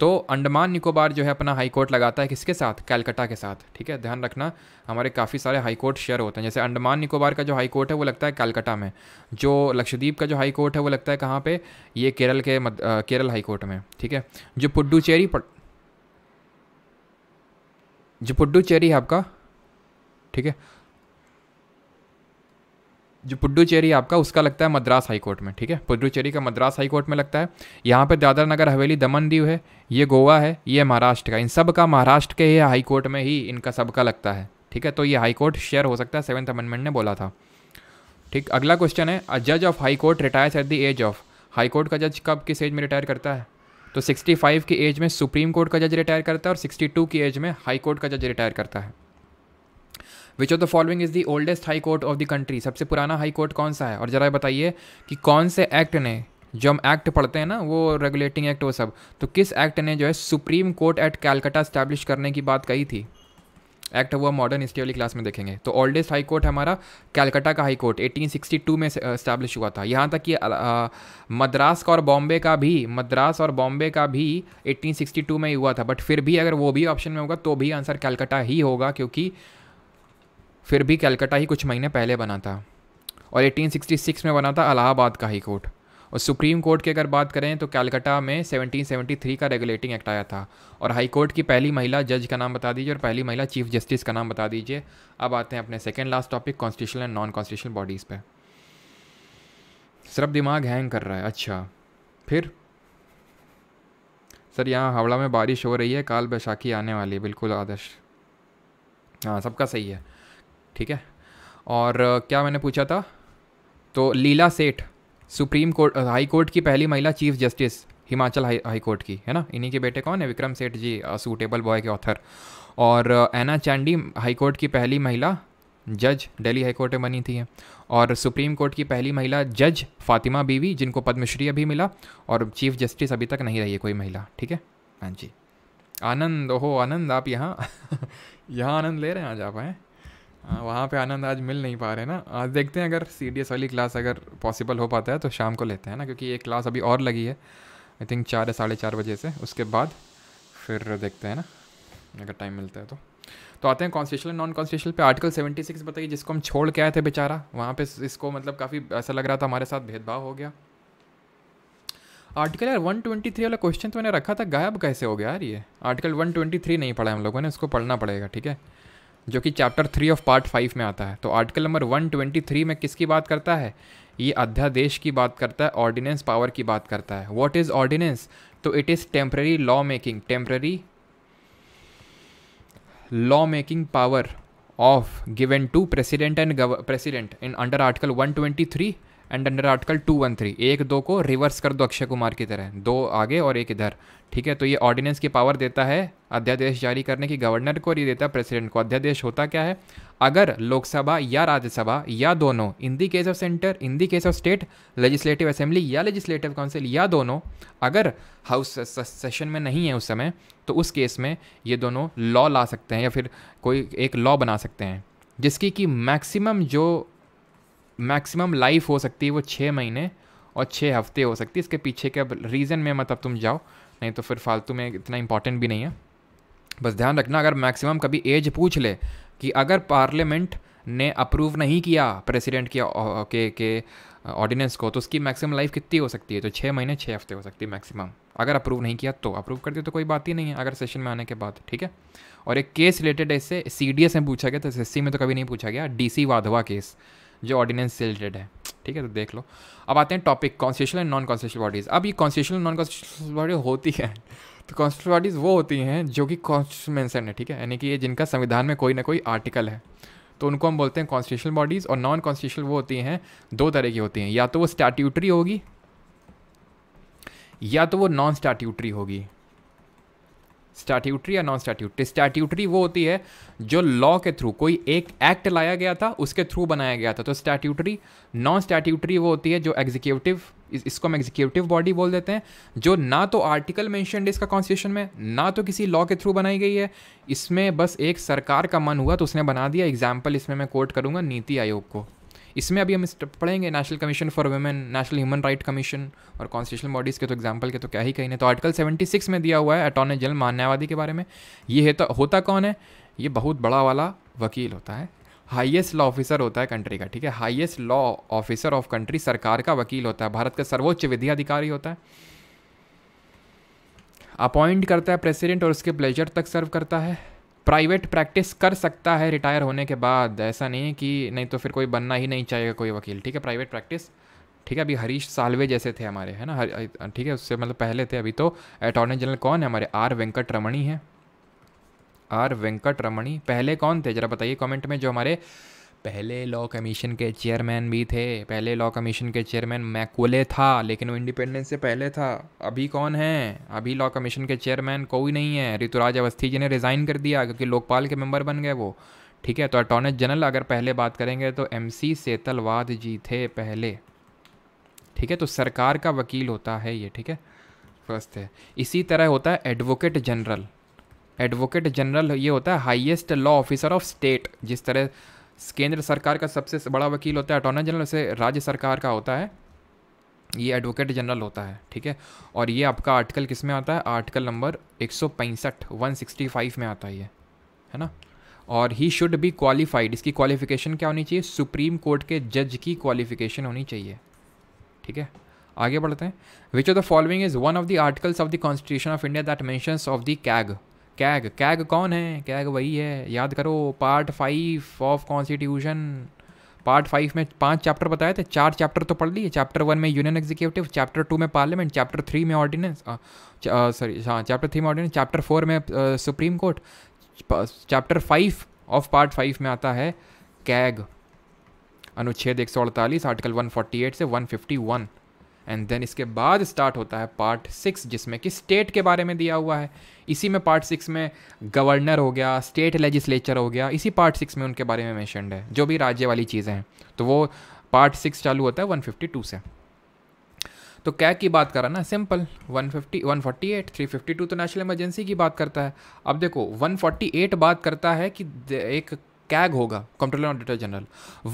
तो अंडमान निकोबार जो है अपना हाई कोर्ट लगाता है किसके साथ कैलकटा के साथ ठीक है ध्यान रखना हमारे काफ़ी सारे हाई कोर्ट शेयर होते हैं जैसे अंडमान निकोबार का जो हाई कोर्ट है वो लगता है कैलकटा में जो लक्षद्वीप का जो हाई कोर्ट है वो लगता है कहाँ पे ये केरल के मद, आ, केरल हाई कोर्ट में ठीक है जो पुडुचेरी पड़... जो पुडुचेरी है आपका ठीक है जो पुडुचेरी आपका उसका लगता है मद्रास हाई कोर्ट में ठीक है पुडुचेरी का मद्रास हाई कोर्ट में लगता है यहाँ पे दादरा नगर हवेली दमन दीव है ये गोवा है ये महाराष्ट्र का इन सब का महाराष्ट्र के ही हाई कोर्ट में ही इनका सबका लगता है ठीक है तो ये हाई कोर्ट शेयर हो सकता है सेवन्थ अमेंडमेंट ने बोला था ठीक अगला क्वेश्चन है अ जज of high court retires at the age of high court का जज कब किस एज में रिटायर करता है तो 65 की एज में सुप्रीम कोर्ट का जज रिटायर करता है और 62 की एज में हाई कोर्ट का जज रिटायर करता है which of the following is the oldest high court of the country सबसे पुराना हाई कोर्ट कौन सा है और ज़रा बताइए कि कौन से एक्ट ने जो हम एक्ट पढ़ते हैं ना वो रेगुलेटिंग एक्ट वो सब तो किस एक्ट ने जो है supreme court at Calcutta establish करने की बात कही थी एक्ट हुआ मॉडर्न हिस्ट्री वाली क्लास में देखेंगे तो ओल्डेस्ट हाई कोर्ट हमारा कैलकाटा का हाई कोर्ट 1862 में स्टैब्लिश uh, हुआ था यहाँ तक कि uh, मद्रास का और बॉम्बे का भी मद्रास और बॉम्बे का भी 1862 में ही हुआ था बट फिर भी अगर वो भी ऑप्शन में होगा तो भी आंसर कैलकाटा ही होगा क्योंकि फिर भी कलकत्ता ही कुछ महीने पहले बना था और 1866 में बना था अलाहाबाद का हाई कोर्ट और सुप्रीम कोर्ट की अगर बात करें तो कलकत्ता में 1773 का रेगुलेटिंग एक्ट आया था और हाई कोर्ट की पहली महिला जज का नाम बता दीजिए और पहली महिला चीफ जस्टिस का नाम बता दीजिए अब आते हैं अपने second last topic constitution and non constitution bodies पर सिर्फ दिमाग हैंग कर रहा है अच्छा फिर सर यहाँ हावड़ा में बारिश हो रही है काल बैशाखी आने वाली है बिल्कुल आदर्श हाँ सबका सही है ठीक है और क्या मैंने पूछा था तो लीला सेठ सुप्रीम कोर्ट हाई कोर्ट की पहली महिला chief justice Himachal high high court की है ना इन्हीं के बेटे कौन है विक्रम सेठ जी सूटेबल बॉय के ऑथर और एना चैंडी हाई कोर्ट की पहली महिला जज दिल्ली हाई कोर्ट में बनी थी और सुप्रीम कोर्ट की पहली महिला जज फातिमा बीवी जिनको पद्मश्री अभी मिला और चीफ जस्टिस अभी तक नहीं रही है कोई महिला ठीक है हाँ जी आनंद ओहो आनंद आप यहाँ (laughs) यहाँ आनंद ले रहे हैं आज आप हैं हाँ, वहाँ पे आनंद आज मिल नहीं पा रहे ना आज देखते हैं अगर सी डी एस वाली क्लास अगर पॉसिबल हो पाता है तो शाम को लेते हैं ना क्योंकि ये क्लास अभी और लगी है आई थिंक चार या साढ़े चार बजे से उसके बाद फिर देखते हैं ना अगर टाइम मिलता है तो तो आते हैं कॉन्स्टिट्यूशन नॉन कॉन्स्टिट्यूशन पे आर्टिकल 76 बताइए जिसको हम छोड़ के आए थे बेचारा वहाँ पे इसको मतलब काफ़ी ऐसा लग रहा था हमारे साथ भेदभाव हो गया आर्टिकल यार 123 वाला क्वेश्चन तो मैंने रखा था गायब कैसे हो गया यार ये आर्टिकल 123 नहीं पढ़ा हम लोगों ने उसको पढ़ना पड़ेगा ठीक है जो कि chapter three of part five में आता है तो article number one twenty three में किसकी बात करता है ये अध्यादेश की बात करता है ऑर्डिनेंस पावर की बात करता है वॉट इज़ ऑर्डिनेंस तो it is temporary law making temporary law making power of given to president and president in under article 123 and under article two one three एक दो को रिवर्स कर दो अक्षय कुमार की तरह दो आगे और एक इधर ठीक है तो ये ऑर्डिनेंस की पावर देता है अध्यादेश जारी करने की गवर्नर को और ये देता है प्रेसिडेंट को अध्यादेश होता क्या है अगर लोकसभा या राज्यसभा या दोनों in the case of centre in the case of state legislative assembly या लेजिस्लेटिव काउंसिल या दोनों अगर हाउस सेशन में नहीं है उस समय तो उस केस में ये दोनों लॉ ला सकते हैं या फिर कोई एक लॉ बना सकते हैं जिसकी कि मैक्सिमम जो मैक्सिमम लाइफ हो सकती है वो छः महीने और छः हफ्ते हो सकती है इसके पीछे के अब रीज़न में मतलब तुम जाओ नहीं तो फिर फालतू में इतना इंपॉर्टेंट भी नहीं है बस ध्यान रखना अगर मैक्सिमम कभी एज पूछ ले कि अगर पार्लियामेंट ने अप्रूव नहीं किया प्रेसिडेंट के के के ऑर्डिनेंस को तो उसकी मैक्सिमम लाइफ कितनी हो सकती है तो छः महीने छः हफ्ते हो सकती है मैक्सिमम अगर अप्रूव नहीं किया तो अप्रूव कर दिया तो कोई बात ही नहीं है अगर सेशन में आने के बाद ठीक है और एक केस रिलेटेड ऐसे सी डी एस में पूछा गया तो एस में तो कभी नहीं पूछा गया डी सी वाधवा केस जो ऑर्डिनेंस से रिलेटेड है ठीक है तो देख लो अब आते हैं topic constitution and non constitution bodies अब ये कॉन्स्टिट्यूशन नॉन कॉन्स्टिट्यूशन बॉडी होती है तो कॉन्स्टिट्यूशन बॉडीज़ वो होती हैं जो कि कॉन्स्टिट्यूमेंसन है ठीक है यानी कि ये जिनका संविधान में कोई ना कोई आर्टिकल है तो उनको हम बोलते हैं कॉन्स्टिट्यूशन बॉडीज़ और नॉन कॉन्स्टिट्यूशन वो होती हैं दो तरह की होती हैं या तो वो स्टैट्यूटरी होगी या तो वो नॉन स्टैट्यूटरी होगी स्टैट्यूटरी या नॉन स्टैट्यूटरी स्टैट्यूटरी वो होती है जो लॉ के थ्रू कोई एक एक्ट लाया गया था उसके थ्रू बनाया गया था तो स्टैट्यूटरी नॉन स्टैट्यूटरी वो होती है जो एग्जीक्यूटिव इसको हम एग्जीक्यूटिव बॉडी बोल देते हैं जो ना तो आर्टिकल मैंशन है इसका कॉन्स्टिट्यूशन में ना तो किसी लॉ के थ्रू बनाई गई है इसमें बस एक सरकार का मन हुआ तो उसने बना दिया एग्जाम्पल इसमें मैं कोट करूँगा नीति आयोग को इसमें अभी हम पढ़ेंगे national commission for women national human right commission और कॉन्स्टिट्यूशन बॉडीज़ के तो एग्जाम्पल के तो क्या ही कहने तो आर्टिकल सेवेंटी सिक्स में दिया हुआ है अटॉर्नी जनरल मान्यावादी के बारे में ये है तो होता कौन है ये बहुत बड़ा वाला वकील होता है हाईएस्ट लॉ ऑफिसर होता है कंट्री का ठीक है highest law officer of country सरकार का वकील होता है भारत का सर्वोच्च विधि अधिकारी होता है अपॉइंट करता है प्रेसिडेंट और उसके प्लेजर तक सर्व करता है प्राइवेट प्रैक्टिस कर सकता है रिटायर होने के बाद ऐसा नहीं है कि नहीं तो फिर कोई बनना ही नहीं चाहेगा कोई वकील ठीक है प्राइवेट प्रैक्टिस ठीक है अभी हरीश सालवे जैसे थे हमारे है ना ठीक है उससे मतलब पहले थे अभी तो अटॉर्नी जनरल कौन है हमारे आर वेंकट रमणी हैं आर वेंकट रमणी पहले कौन थे ज़रा बताइए कमेंट में जो हमारे पहले लॉ कमीशन के चेयरमैन भी थे पहले लॉ कमीशन के चेयरमैन मैकोले था लेकिन वो इंडिपेंडेंस से पहले था अभी कौन है अभी लॉ कमीशन के चेयरमैन कोई नहीं है ऋतुराज अवस्थी जी ने रिज़ाइन कर दिया क्योंकि लोकपाल के मेंबर बन गए वो ठीक है तो अटॉर्नी जनरल अगर पहले बात करेंगे तो एम सी सेतलवाद जी थे पहले ठीक है तो सरकार का वकील होता है ये ठीक है फर्स्ट है इसी तरह होता है एडवोकेट जनरल एडवोकेट जनरल ये होता है highest law officer of state जिस तरह केंद्र सरकार का सबसे बड़ा वकील होता है अटॉर्नी जनरल से राज्य सरकार का होता है ये एडवोकेट जनरल होता है ठीक है और ये आपका आर्टिकल किस में आता है आर्टिकल नंबर एक सौ पैंसठ वन सिक्सटी फाइव में आता है ये है ना और ही शुड बी क्वालिफाइड इसकी क्वालिफिकेशन क्या होनी चाहिए सुप्रीम कोर्ट के जज की क्वालिफिकेशन होनी चाहिए ठीक है आगे बढ़ते हैं which of the following is one of the articles of the constitution of India that mentions of the CAG CAG CAG कौन है कैग वही है याद करो part five of constitution part five में पांच चैप्टर बताए थे चार चैप्टर तो पढ़ लिए चैप्टर वन में यूनियन एग्जीक्यूटिव चैप्टर टू में पार्लियामेंट चैप्टर थ्री में ऑर्डिनेंस सॉरी हाँ चैप्टर थ्री में ऑर्डिनेंस चैप्टर फोर में supreme court chapter five of part five में आता है कैग अनुच्छेद एक सौ अड़तालीस आर्टिकल वन फोर्टी एट से one fifty one and then इसके बाद स्टार्ट होता है पार्ट सिक्स जिसमें कि स्टेट के बारे में दिया हुआ है इसी में पार्ट सिक्स में गवर्नर हो गया स्टेट लेजिस्लेचर हो गया इसी पार्ट सिक्स में उनके बारे में मैंशनड है जो भी राज्य वाली चीज़ें हैं तो वो पार्ट सिक्स चालू होता है वन से तो क्या की बात करा ना सिंपल 150 148 352 तो नेशनल इमरजेंसी की बात करता है अब देखो 148 बात करता है कि एक कैग होगा कंट्रोलर ऑडिटर जनरल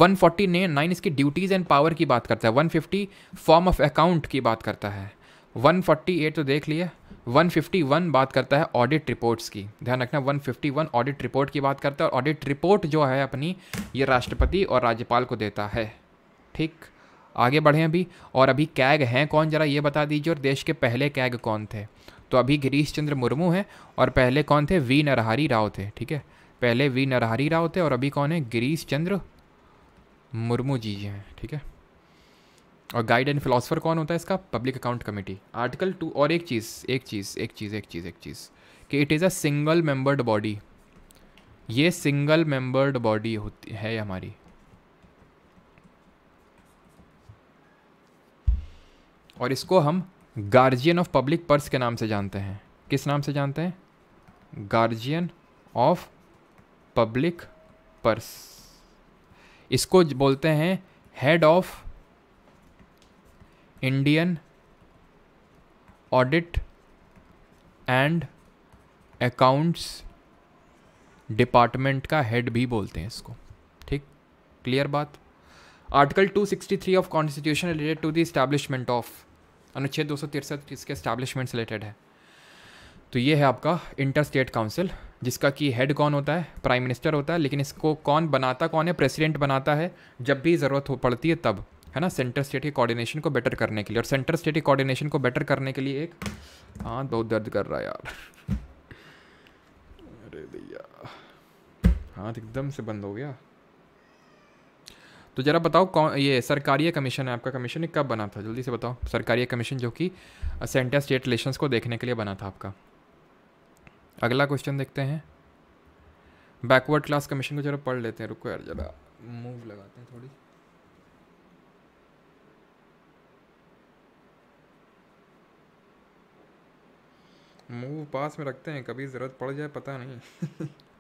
140 ने नाइन इसकी ड्यूटीज़ एंड पावर की बात करता है 150 फॉर्म ऑफ अकाउंट की बात करता है 148 तो देख लिए 151 बात करता है ऑडिट रिपोर्ट्स की ध्यान रखना 151 ऑडिट रिपोर्ट की बात करता है और ऑडिट रिपोर्ट जो है अपनी ये राष्ट्रपति और राज्यपाल को देता है ठीक आगे बढ़ें अभी और अभी कैग हैं कौन जरा ये बता दीजिए और देश के पहले कैग कौन थे तो अभी गिरीश चंद्र मुर्मू हैं और पहले कौन थे वी नरहारी राव थे ठीक है पहले वी नरहरी राव थे और अभी कौन है गिरीश चंद्र मुर्मू जी जी हैं ठीक है और गाइड एंड फिलोसफर कौन होता है इसका public account committee article two और एक चीज़ एक चीज़ एक चीज़ एक चीज़ एक चीज़ कि it is a single membered body ये सिंगल मेंबर्ड बॉडी होती है हमारी और इसको हम गार्जियन ऑफ पब्लिक पर्स के नाम से जानते हैं किस नाम से जानते हैं गार्जियन ऑफ पब्लिक पर्स इसको बोलते हैं head of Indian audit and accounts department का हेड भी बोलते हैं इसको ठीक क्लियर बात article 263 of constitution related to the establishment of अनुच्छेद दो सौ तिरसठ इसके इस्टेब्लिशमेंट से रिलेटेड है तो ये है आपका इंटर स्टेट काउंसिल जिसका कि हेड कौन होता है प्राइम मिनिस्टर होता है लेकिन इसको कौन बनाता कौन है प्रेसिडेंट बनाता है जब भी ज़रूरत हो पड़ती है तब है ना सेंटर स्टेट के कोऑर्डिनेशन को बेटर करने के लिए और सेंटर स्टेट के कोऑर्डिनेशन को बेटर करने के लिए एक हाँ बहुत दर्द कर रहा है यार अरे भैया हाथ तो एकदम से बंद हो गया तो ज़रा बताओ कौन ये सरकारी कमीशन है आपका कमीशन कब बना था जल्दी से बताओ सरकारी कमीशन जो कि सेंटर स्टेट रिलेशंस को देखने के लिए बना था आपका अगला क्वेश्चन देखते हैं बैकवर्ड क्लास कमीशन को जरा पढ़ लेते हैं रुको यार जरा मूव लगाते हैं थोड़ी मूव पास में रखते हैं कभी ज़रूरत पड़ जाए पता नहीं (laughs)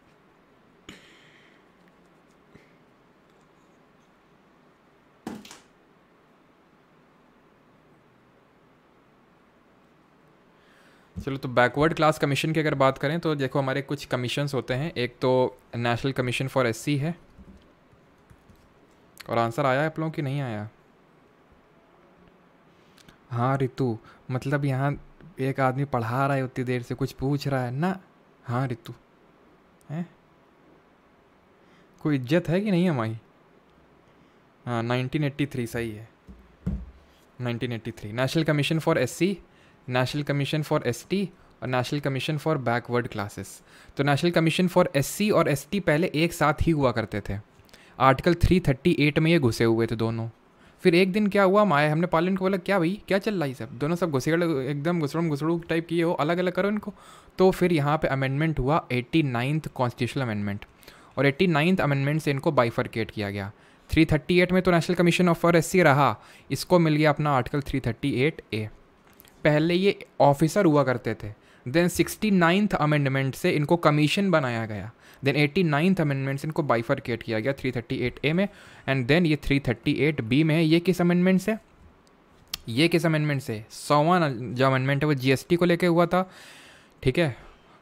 चलो तो बैकवर्ड क्लास कमीशन की अगर बात करें तो देखो हमारे कुछ कमीशंस होते हैं एक तो नेशनल कमीशन फॉर एससी है और आंसर आया आप लोगों की नहीं आया हाँ रितु मतलब यहाँ एक आदमी पढ़ा रहा है उतनी देर से कुछ पूछ रहा है ना हाँ रितु हैं कोई इज्जत है कि नहीं हमारी हाँ 1983 सही है 1983 national commission for SC national commission for S और national commission for backward classes तो नेशनल कमीशन फॉर एस और एस पहले एक साथ ही हुआ करते थे आर्टिकल 338 में ये घुसे हुए थे दोनों फिर एक दिन क्या हुआ माया हमने पालन को बोला क्या भाई क्या चल रहा है सब दोनों सब घुसे एकदम घुसड़म घुसड़ू टाइप किए हो अलग अलग करो इनको तो फिर यहाँ पे अमेंडमेंट हुआ एट्टी नाइन्थ कॉन्स्टिट्यूशनल अमेंडमेंट और एट्टी नाइन्थ अमेंडमेंट से इनको बाइफरकेट किया गया 338 में तो national commission of for S रहा इसको मिल गया अपना आर्टिकल 338 ए पहले ये ऑफिसर हुआ करते थे देन सिक्सटी नाइन्थ अमेंडमेंट से इनको कमीशन बनाया गया देन एट्टी नाइन्थ अमेंडमेंट से इनको बाइफरकेट किया गया थ्री थर्टी एट ए में एंड देन ये थ्री थर्टी एट बी में है ये किस अमेंडमेंट से ये किस अमेंडमेंट से सौवा जो अमेंडमेंट है वो टी को लेके हुआ था ठीक है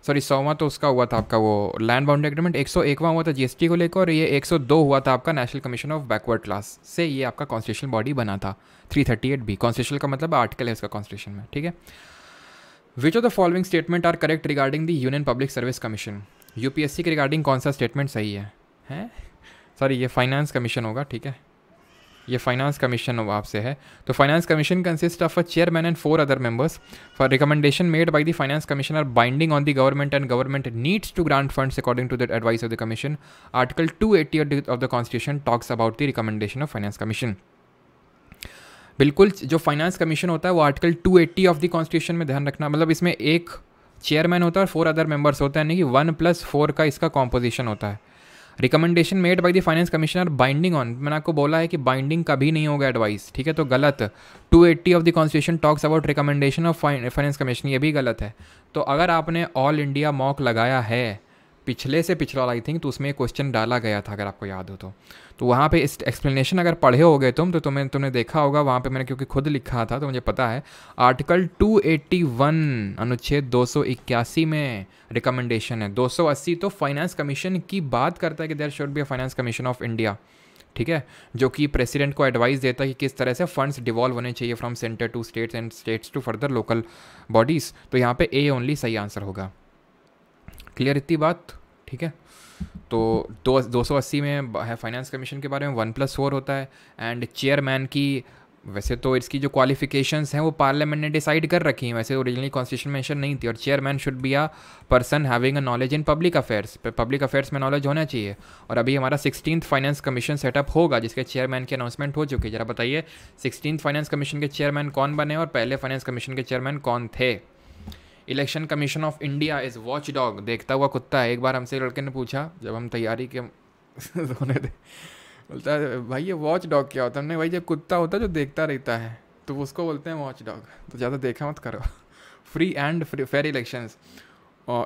सॉरी सौवा तो उसका हुआ था आपका वो लैंड बाउंड एग्रीमेंट एक सौ एकवा हुआ था जीएसटी को लेकर और ये एक सौ दो हुआ था आपका national commission of backward class से ये आपका कॉन्स्टिट्यूशन बॉडी बना था three thirty eight B constitution का मतलब आर्टिकल है उसका कॉन्स्टिट्यूशन में ठीक है which of the following statement are correct regarding the union public service commission UPSC के रिगार्डिंग कौन सा स्टेटमेंट सही है सॉरी ये फाइनेंस कमीशन होगा ठीक है ये फाइनेंस कमीशन आपसे है तो finance commission consist of a chairman and four other members for recommendation made by the finance commission are binding on the government and government needs to grant funds according to that advice of the commission article two eighty of the constitution talks about the recommendation of finance commission बिल्कुल जो finance commission होता है वो article 280 of the constitution में ध्यान रखना मतलब इसमें एक चेयरमैन होता है और फोर अदर मेंबर्स होते हैं यानी कि वन प्लस फोर का इसका कॉम्पोजिशन होता है recommendation made by the finance commissioner binding on मैंने आपको बोला है कि बाइंडिंग कभी नहीं होगा एडवाइस ठीक है तो गलत 280 of the constitution talks about recommendation of finance commission ये भी गलत है तो अगर आपने ऑल इंडिया मॉक लगाया है पिछले से पिछला आई थिंक तो उसमें क्वेश्चन डाला गया था अगर आपको याद हो तो तो वहाँ पे इस एक्सप्लेनेशन अगर पढ़े हो गए तुम तो तुम्हें तुमने देखा होगा वहाँ पे मैंने क्योंकि खुद लिखा था तो मुझे पता है आर्टिकल 281 अनुच्छेद 281 में रिकमेंडेशन है 280 तो फाइनेंस कमीशन की बात करता है कि there should be a finance commission of India ठीक है जो कि प्रेसिडेंट को एडवाइस देता है कि किस तरह से फंड्स डिवॉल्व होने चाहिए from centre to states and states to further local bodies तो यहाँ पे ए ओनली सही आंसर होगा क्लियर इतनी बात ठीक है तो दो दो सौ अस्सी में है फाइनेंस कमीशन के बारे में वन प्लस फोर होता है एंड चेयरमैन की वैसे तो इसकी जो क्वालिफिकेशंस हैं वो पार्लियामेंट ने डिसाइड कर रखी हैं वैसे ओरिजिनली कॉन्स्टिट्यूशन मेंशन नहीं थी और chairman should be a person having a knowledge in public affairs public affairs में नॉलेज होना चाहिए और अभी हमारा सिक्सटीन फाइनेंस कमीशन सेटअप होगा जिसके चेयरमैन की अनाउंसमेंट हो चुकी है जरा बताइए सिक्सटीन फाइनेंस कमीशन के चेयरमैन कौन बने और पहले फाइनेंस कमीशन के चेयरमैन कौन थे election commission of India is watch dog देखता हुआ कुत्ता है एक बार हमसे लड़के ने पूछा जब हम तैयारी के (laughs) होने थे बोलता है भाई ये वॉच डॉग क्या होता है हमने भाई जब कुत्ता होता है जो देखता रहता है तो उसको बोलते हैं वॉच डॉग तो ज़्यादा देखा मत करो free and fair election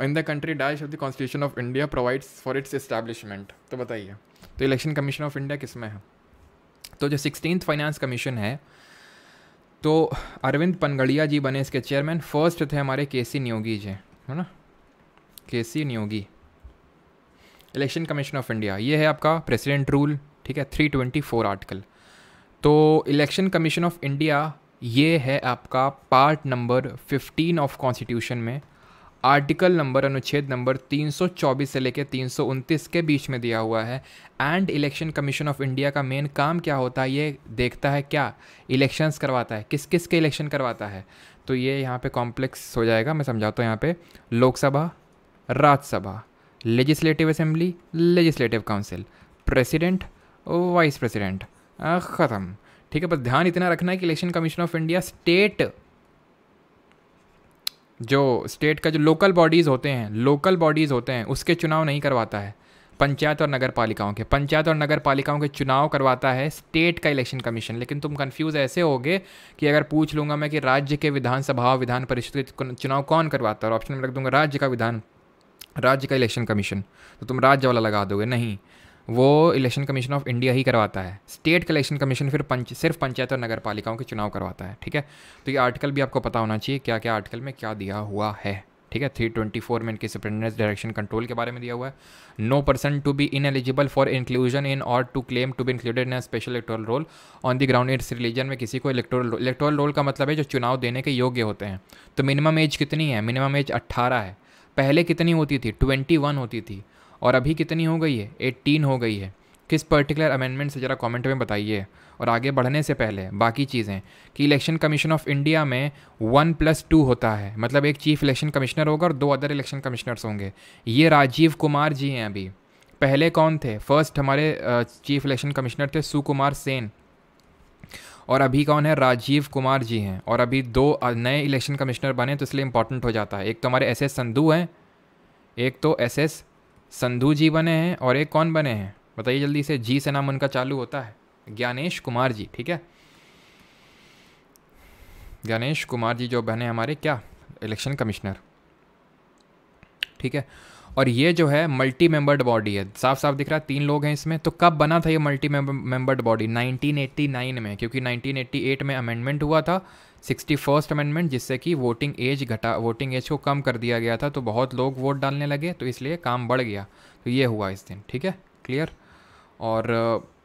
in the country dash of the constitution of India provides for its establishment तो बताइए तो इलेक्शन कमीशन ऑफ इंडिया किस में है तो जो सिक्सटीन फाइनेंस कमीशन है तो अरविंद पनगड़िया जी बने इसके चेयरमैन फर्स्ट थे हमारे के सी नियोगी जी है ना K C Neogy election commission of India ये है आपका प्रेसिडेंट रूल ठीक है 324 आर्टिकल तो इलेक्शन कमीशन ऑफ इंडिया ये है आपका पार्ट नंबर 15 ऑफ कॉन्स्टिट्यूशन में आर्टिकल नंबर अनुच्छेद नंबर 324 से लेकर 329 के बीच में दिया हुआ है and election commission of India का मेन काम क्या होता है ये देखता है क्या इलेक्शंस करवाता है किस किस के इलेक्शन करवाता है तो ये यहाँ पे कॉम्प्लेक्स हो जाएगा मैं समझाता हूँ यहाँ पे Lok Sabha Rajya Sabha legislative assembly legislative council president vice president ख़त्म ठीक है बस ध्यान इतना रखना है कि election commission of India state जो स्टेट का जो लोकल बॉडीज़ होते हैं लोकल बॉडीज़ होते हैं उसके चुनाव नहीं करवाता है पंचायत और नगर पालिकाओं के पंचायत और नगर पालिकाओं के चुनाव करवाता है स्टेट का इलेक्शन कमीशन लेकिन तुम कंफ्यूज ऐसे होगे कि अगर पूछ लूँगा मैं कि राज्य के विधानसभा और विधान परिषद के चुनाव कौन करवाता है और ऑप्शन में रख दूंगा राज्य का विधान राज्य का इलेक्शन कमीशन तो तुम राज्य वाला लगा दोगे नहीं वो इलेक्शन कमीशन ऑफ इंडिया ही करवाता है स्टेट इलेक्शन कमीशन फिर पंच सिर्फ पंचायत और नगर पालिकाओं के चुनाव करवाता है ठीक है तो ये आर्टिकल भी आपको पता होना चाहिए क्या क्या आर्टिकल में क्या दिया हुआ है ठीक है थ्री ट्वेंटी फोर में इनके सुप्रिटेंडेंस डायरेक्शन कंट्रोल के बारे में दिया हुआ है no person to be in eligible for inclusion in और to claim to be included in special electoral roll on the ground its religion में किसी को इलेक्टोरल इलेक्टोरल रोल का मतलब है जो चुनाव देने के योग्य होते हैं तो मिनिमम एज कितनी है मिनिमम एज अट्ठारह है पहले कितनी होती थी ट्वेंटी वन होती थी और अभी कितनी हो गई है एट्टीन हो गई है किस पर्टिकुलर अमेंडमेंट से ज़रा कमेंट में बताइए और आगे बढ़ने से पहले बाकी चीज़ें कि इलेक्शन कमीशन ऑफ इंडिया में वन प्लस टू होता है मतलब एक चीफ इलेक्शन कमिश्नर होगा और दो अदर इलेक्शन कमिश्नर्स होंगे ये राजीव कुमार जी हैं अभी पहले कौन थे फर्स्ट हमारे चीफ इलेक्शन कमिश्नर थे सुकुमार सेन और अभी कौन है राजीव कुमार जी हैं और अभी दो नए इलेक्शन कमिश्नर बने तो इसलिए इंपॉर्टेंट हो जाता है एक तो हमारे एस एस संधू हैं एक तो एस एस संधू जी बने हैं और एक कौन बने हैं बताइए जल्दी से जी से नाम उनका चालू होता है ज्ञानेश कुमार जी ठीक है ज्ञानेश कुमार जी जो बने हमारे क्या इलेक्शन कमिश्नर ठीक है और ये जो है मल्टी मेंबर्ड बॉडी है साफ साफ दिख रहा है तीन लोग हैं इसमें तो कब बना था ये मल्टी मेंबर्ड बॉडी 1989 में क्योंकि 1988 में अमेंडमेंट हुआ था सिक्सटी फर्स्ट अमेंडमेंट जिससे कि वोटिंग एज घटा वोटिंग एज को कम कर दिया गया था तो बहुत लोग वोट डालने लगे तो इसलिए काम बढ़ गया तो ये हुआ इस दिन ठीक है क्लियर और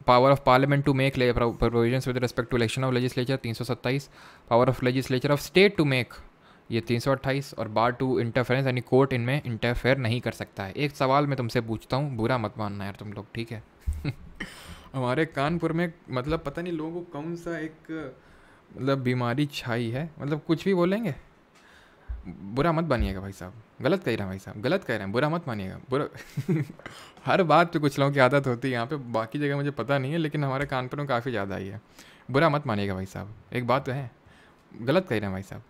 power of parliament to make provision with respect to election of legislature तीन सौ सत्ताईस power of legislature of state to make ये तीन सौ अट्ठाईस और बार टू इंटरफेरेंस यानी कोर्ट इनमें इंटरफेयर नहीं कर सकता है एक सवाल मैं तुमसे पूछता हूँ बुरा मत मानना यार तुम लोग ठीक है (laughs) हमारे कानपुर में मतलब पता नहीं लोगों को कौन सा एक मतलब बीमारी छाई है मतलब कुछ भी बोलेंगे बुरा मत मानिएगा भाई साहब गलत कह रहे हैं भाई साहब गलत कह रहे हैं बुरा मत मानिएगा बुरा (laughs) हर बात पे कुछ लोगों की आदत होती है यहाँ पे बाकी जगह मुझे पता नहीं है लेकिन हमारे कानपुर में काफ़ी ज़्यादा आई है बुरा मत मानिएगा भाई साहब एक बात तो है गलत कह रहे हैं भाई साहब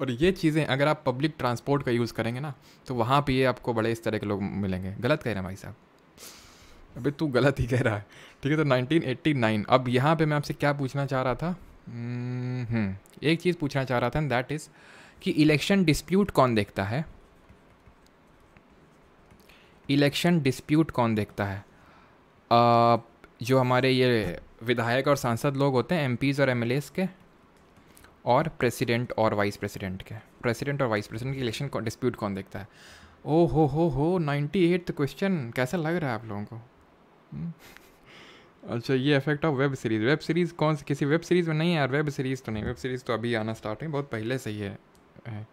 और ये चीज़ें अगर आप पब्लिक ट्रांसपोर्ट का यूज़ करेंगे ना तो वहाँ पर ये आपको बड़े इस तरह के लोग मिलेंगे गलत कह रहे हैं भाई साहब अभी तू गलत ही कह रहा है ठीक है तो 1989 अब यहाँ पे मैं आपसे क्या पूछना चाह रहा था एक चीज़ पूछना चाह रहा था दैट इज़ कि इलेक्शन डिस्प्यूट कौन देखता है इलेक्शन डिस्प्यूट कौन देखता है आ, जो हमारे ये विधायक और सांसद लोग होते हैं एमपीज़ और एम के और प्रेसिडेंट और वाइस प्रेसिडेंट के प्रेसिडेंट और वाइस प्रेसिडेंट के इलेक्शन डिस्प्यूट कौन देखता है ओ हो हो हो नाइन्टी एट क्वेश्चन कैसा लग रहा है आप लोगों को हम्म. अच्छा ये effect of web series web series कौन सी किसी वेब सीरीज़ में नहीं है यार वेब सीरीज़ तो नहीं वेब सीरीज़ तो अभी आना स्टार्ट है बहुत पहले से ही है, है।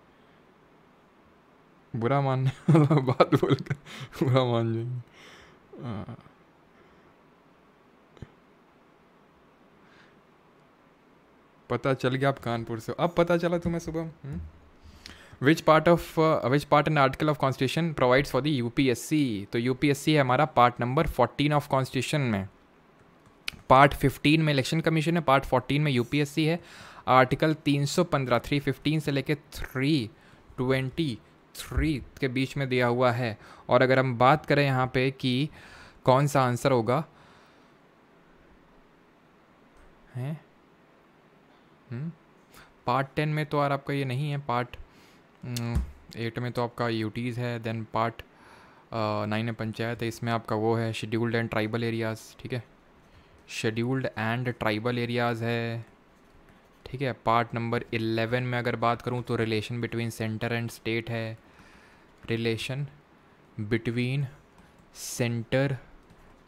बुरा मानने वाला (laughs) बात बोलकर बुरा मान जाएंगे पता चल गया आप कानपुर से अब पता चला तुम्हें सुबह which part of which part and article of constitution provides for the UPSC तो यूपीएससी है हमारा part number fourteen of constitution में पार्ट 15 में इलेक्शन कमीशन है पार्ट 14 में यूपीएससी है आर्टिकल 315 315 से लेके 323 के बीच में दिया हुआ है और अगर हम बात करें यहाँ पे कि कौन सा आंसर होगा हैं हम्म, पार्ट टेन में तो यार आपका ये नहीं है पार्ट एट हम्म, में तो आपका यूटीज़ है देन पार्ट नाइन में पंचायत है इसमें आपका वो है शेड्यूल्ड एंड ट्राइबल एरियाज़ ठीक है शेड्यूल्ड एंड ट्राइबल एरियाज़ है ठीक है पार्ट नंबर एलेवन में अगर बात करूँ तो relation between centre and state है relation between centre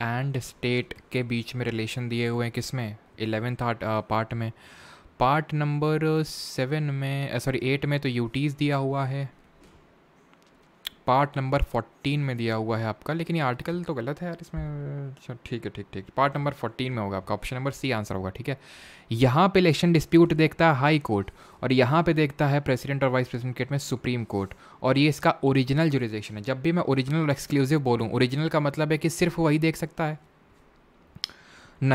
and state के बीच में रिलेशन दिए हुए हैं किस uh, में एलेवन पार्ट में पार्ट नंबर सेवन में सॉरी एट में तो यूटीज़ दिया हुआ है पार्ट नंबर फोर्टीन में दिया हुआ है आपका लेकिन ये आर्टिकल तो गलत है यार इसमें ठीक है ठीक ठीक पार्ट नंबर फोर्टीन में होगा आपका ऑप्शन नंबर सी आंसर होगा ठीक है यहाँ पे इलेक्शन डिस्प्यूट देखता है हाई कोर्ट और यहाँ पे देखता है प्रेसिडेंट और वाइस प्रेसिडेंट केट में सुप्रीम कोर्ट और ये इसका ओरिजिनल जुरिजेक्शन है जब भी मैं ओरिजिनल और एक्सक्लूसिव बोलूँ ओरिजिनल का मतलब है कि सिर्फ वही देख सकता है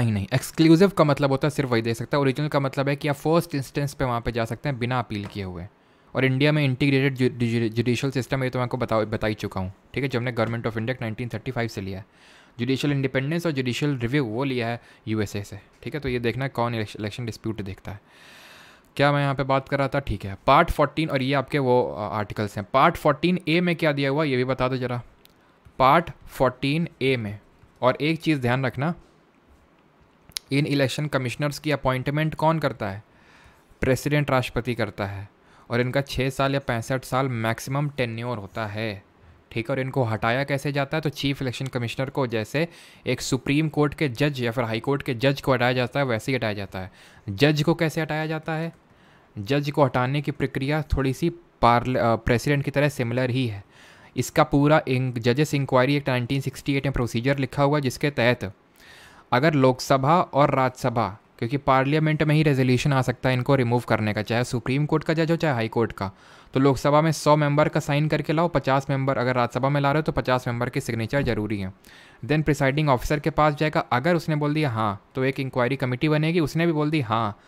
नहीं नहीं एक्सक्लूसिव का मतलब होता है सिर्फ वही देख सकता है ओरिजिनल का मतलब है कि आप फर्स्ट इंस्टेंस पे वहाँ पे जा सकते हैं बिना अपील किए हुए और इंडिया में इंटीग्रेटेड जुडिशल सिस्टम ये तो मैं आपको बता बता ही चुका हूँ ठीक है जो हमने गवर्नमेंट ऑफ इंडिया 1935 से लिया है जुडिशल इंडिपेंडेंस और जुडिशल रिव्यू वो लिया है यूएसए से ठीक है तो ये देखना कौन इलेक्शन डिस्प्यूट देखता है क्या मैं यहाँ पे बात कर रहा था ठीक है पार्ट 14 और ये आपके वो आर्टिकल्स हैं पार्ट 14 ए में क्या दिया हुआ ये भी बता दो जरा पार्ट 14 ए में और एक चीज़ ध्यान रखना इन इलेक्शन कमिश्नर्स की अपॉइंटमेंट कौन करता है प्रेसिडेंट राष्ट्रपति करता है और इनका छः साल या पैंसठ साल मैक्सिमम टेन्योर होता है ठीक है और इनको हटाया कैसे जाता है तो चीफ इलेक्शन कमिश्नर को जैसे एक सुप्रीम कोर्ट के जज या फिर हाई कोर्ट के जज को हटाया जाता है वैसे ही हटाया जाता है जज को कैसे हटाया जाता है जज को हटाने की प्रक्रिया थोड़ी सी पार्ल प्रेसिडेंट की तरह सिमिलर ही है इसका पूरा जजेस इंक्वायरी एक नाइनटीन में प्रोसीजर लिखा हुआ जिसके तहत अगर लोकसभा और राज्यसभा क्योंकि पार्लियामेंट में ही रेजोल्यूशन आ सकता है इनको रिमूव करने का चाहे सुप्रीम कोर्ट का जज हो चाहे हाई कोर्ट का तो लोकसभा में सौ मेंबर का साइन करके लाओ पचास मेंबर अगर राज्यसभा में ला रहे हो तो पचास मेंबर के सिग्नेचर जरूरी है देन प्रिसाइडिंग ऑफिसर के पास जाएगा अगर उसने बोल दिया हाँ तो एक इंक्वायरी कमेटी बनेगी उसने भी बोल दी हाँ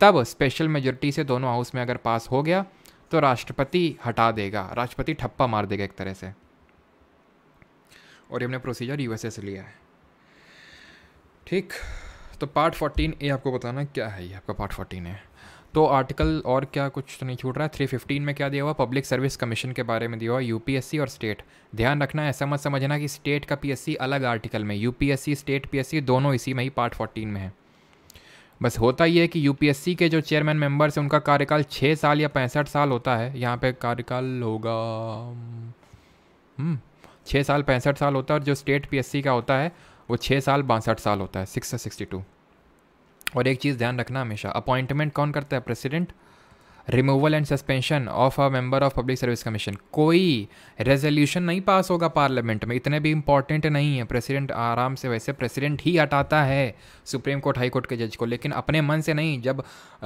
तब स्पेशल मेजोरिटी से दोनों हाउस में अगर पास हो गया तो राष्ट्रपति हटा देगा राष्ट्रपति ठप्पा मार देगा एक तरह से और हमने प्रोसीजर यूएसए से लिया है ठीक तो पार्ट फोर्टीन ए आपको बताना क्या है ये आपका पार्ट फोर्टीन है तो आर्टिकल और क्या कुछ तो नहीं छूट रहा है थ्री फिफ्टीन में क्या दिया हुआ पब्लिक सर्विस कमीशन के बारे में दिया हुआ यूपीएससी और स्टेट ध्यान रखना ऐसा मत समझना कि स्टेट का पीएससी अलग आर्टिकल में यूपीएससी स्टेट पीएससी दोनों इसी में ही पार्ट फोर्टीन में है बस होता ये है कि यूपीएससी के जो चेयरमैन मेंबर्स हैं उनका कार्यकाल छः साल या पैंसठ साल होता है यहाँ पे कार्यकाल होगा हम्म, छः साल पैंसठ साल होता है और जो स्टेट सी का होता है वो छः साल बासठ साल होता है सिक्स सिक्सटी टू और एक चीज़ ध्यान रखना हमेशा अपॉइंटमेंट कौन करता है president removal and suspension of a member of public service commission कोई रेजोल्यूशन नहीं पास होगा पार्लियामेंट में इतने भी इंपॉर्टेंट नहीं है प्रेसिडेंट आराम से वैसे प्रेसिडेंट ही हटाता है सुप्रीम कोर्ट हाई कोर्ट के जज को लेकिन अपने मन से नहीं जब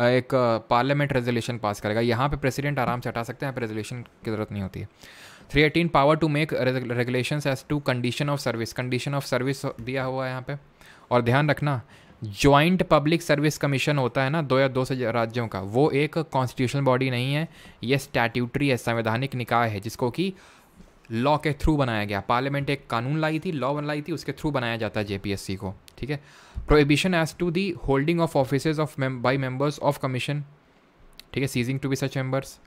एक पार्लियामेंट रेजोल्यूशन पास करेगा यहाँ पे प्रेसिडेंट आराम से हटा सकते हैं यहाँ पर रेजोल्यूशन की ज़रूरत नहीं होती है three eighteen power to make regulation as to condition of service condition of service दिया हुआ है यहाँ पे और ध्यान रखना ज्वाइंट पब्लिक सर्विस कमीशन होता है ना दो या दो से राज्यों का वो एक कॉन्स्टिट्यूशनल बॉडी नहीं है ये स्टैट्यूटरी है संवैधानिक निकाय है जिसको कि लॉ के थ्रू बनाया गया पार्लियामेंट एक कानून लाई थी लॉ लाई थी उसके थ्रू बनाया जाता है जेपीएससी को ठीक है prohibition as to the holding of office of by members of commission ठीक है ceasing to be such members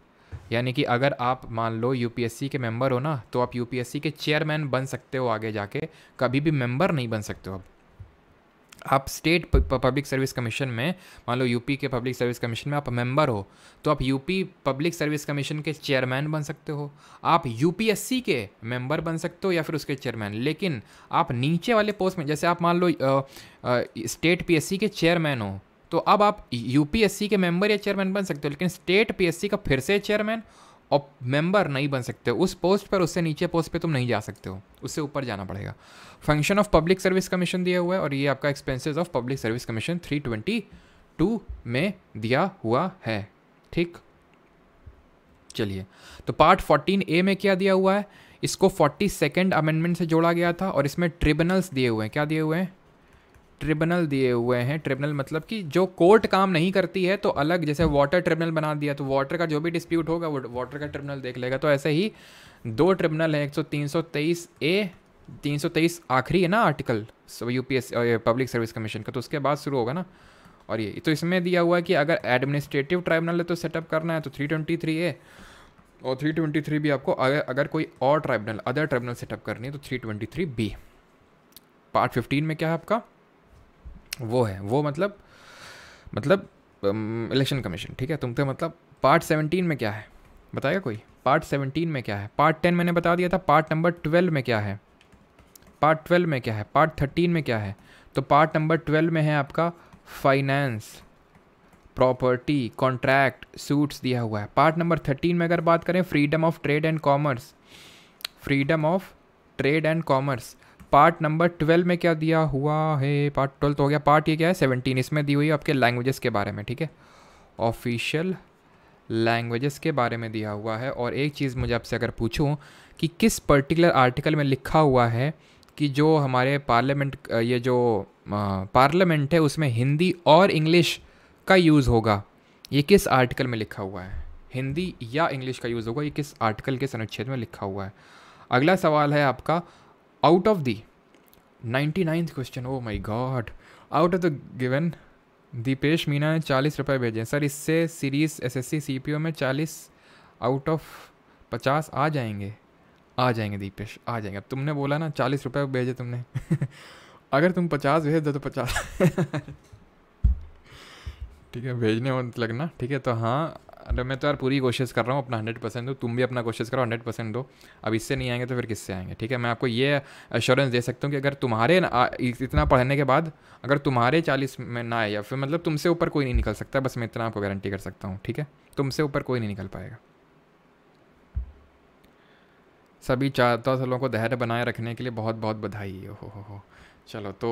यानी कि अगर आप मान लो यूपीएससी के मेंबर हो ना तो आप यूपीएससी के चेयरमैन बन सकते हो आगे जाके कभी भी मेंबर नहीं बन सकते हो अब आप स्टेट पब्लिक सर्विस कमीशन में मान लो यूपी के पब्लिक सर्विस कमीशन में आप मेंबर हो तो आप यूपी पब्लिक सर्विस कमीशन के चेयरमैन बन सकते हो आप यूपीएससी के मेंबर बन सकते हो या फिर उसके चेयरमैन लेकिन आप नीचे वाले पोस्ट में जैसे आप मान लो आ, आ, स्टेट पीएससी के चेयरमैन हो तो अब आप यूपीएससी के मेंबर या चेयरमैन बन सकते हो लेकिन स्टेट पीएससी का फिर से चेयरमैन और मेंबर नहीं बन सकते हो उस पोस्ट पर उससे नीचे पोस्ट पे तुम नहीं जा सकते हो उससे ऊपर जाना पड़ेगा function of public service commission दिया हुआ है और ये आपका expenses of public service commission three में दिया हुआ है ठीक चलिए तो पार्ट 14 ए में क्या दिया हुआ है इसको फोर्टी सेकेंड अमेंडमेंट से जोड़ा गया था और इसमें ट्रिब्यूनल्स दिए हुए हैं क्या दिए हुए हैं ट्रिब्यूनल दिए हुए हैं ट्रिब्यूनल मतलब कि जो कोर्ट काम नहीं करती है तो अलग जैसे वाटर ट्रिब्यूनल बना दिया तो वाटर का जो भी डिस्प्यूट होगा वो वाटर का ट्रिब्यूनल देख लेगा तो ऐसे ही दो ट्रिब्यूनल हैं एक सौ तीन सौ तेईस ए तीन सौ तेईस आखिरी है ना article U P S public service commission का तो उसके बाद शुरू होगा ना और ये तो इसमें दिया हुआ है कि अगर एडमिनिस्ट्रेटिव ट्राइब्यूनल है तो सेटअप करना है तो थ्री ट्वेंटी थ्री ए और थ्री ट्वेंटी थ्री भी आपको अगर अगर कोई और ट्राइब्यूनल अदर ट्राइब्यूनल सेटअप करनी है तो three twenty three B part fifteen में क्या है आपका वो है वो मतलब मतलब इलेक्शन um, कमीशन ठीक है तुम तो मतलब पार्ट सेवनटीन में क्या है बताएगा कोई पार्ट सेवनटीन में क्या है पार्ट टेन मैंने बता दिया था पार्ट नंबर ट्वेल्व में क्या है पार्ट ट्वेल्व में क्या है पार्ट थर्टीन में क्या है तो पार्ट नंबर ट्वेल्व में है आपका फाइनेंस प्रॉपर्टी कॉन्ट्रैक्ट सूट्स दिया हुआ है पार्ट नंबर थर्टीन में अगर बात करें freedom of trade and commerce freedom of trade and commerce part number twelve में क्या दिया हुआ है पार्ट ट्वेल्व तो हो गया पार्ट ये क्या है सेवनटीन इसमें दी हुई है आपके लैंग्वेजेस के बारे में ठीक है ऑफिशियल लैंग्वेजेस के बारे में दिया हुआ है और एक चीज़ मुझे आपसे अगर पूछूं कि किस पर्टिकुलर आर्टिकल में लिखा हुआ है कि जो हमारे पार्लियामेंट ये जो पार्लियामेंट है उसमें हिंदी और इंग्लिश का यूज़ होगा ये किस आर्टिकल में लिखा हुआ है हिंदी या इंग्लिश का यूज़ होगा ये किस आर्टिकल के अनुच्छेद में लिखा हुआ है अगला सवाल है आपका out of the 99th question oh my God out of the given Dipesh Meena ने चालीस रुपये भेजे सर इससे series S S C C P O में चालीस आउट ऑफ पचास आ जाएंगे आ जाएंगे दीपेश आ जाएंगे अब तुमने बोला ना चालीस रुपये भेजे तुमने (laughs) अगर तुम पचास भेज दो तो पचास (laughs) ठीक है भेजने मत लगना ठीक है तो हाँ अरे मैं तो यार पूरी कोशिश कर रहा हूँ अपना हंड्रेड परसेंट दो तुम भी अपना कोशिश करो हंड्रेड परसेंट दो अब इससे नहीं आएंगे तो फिर किससे आएंगे ठीक है मैं आपको ये एश्योरेंस दे सकता हूँ कि अगर तुम्हारे इतना पढ़ने के बाद अगर तुम्हारे चालीस में ना आए या फिर मतलब तुमसे ऊपर कोई नहीं निकल सकता बस मैं इतना आपको गारंटी कर सकता हूँ ठीक है तुमसे ऊपर कोई नहीं निकल पाएगा सभी चाहता लोगों को धैर्य बनाए रखने के लिए बहुत बहुत बधाई हो हो हो चलो तो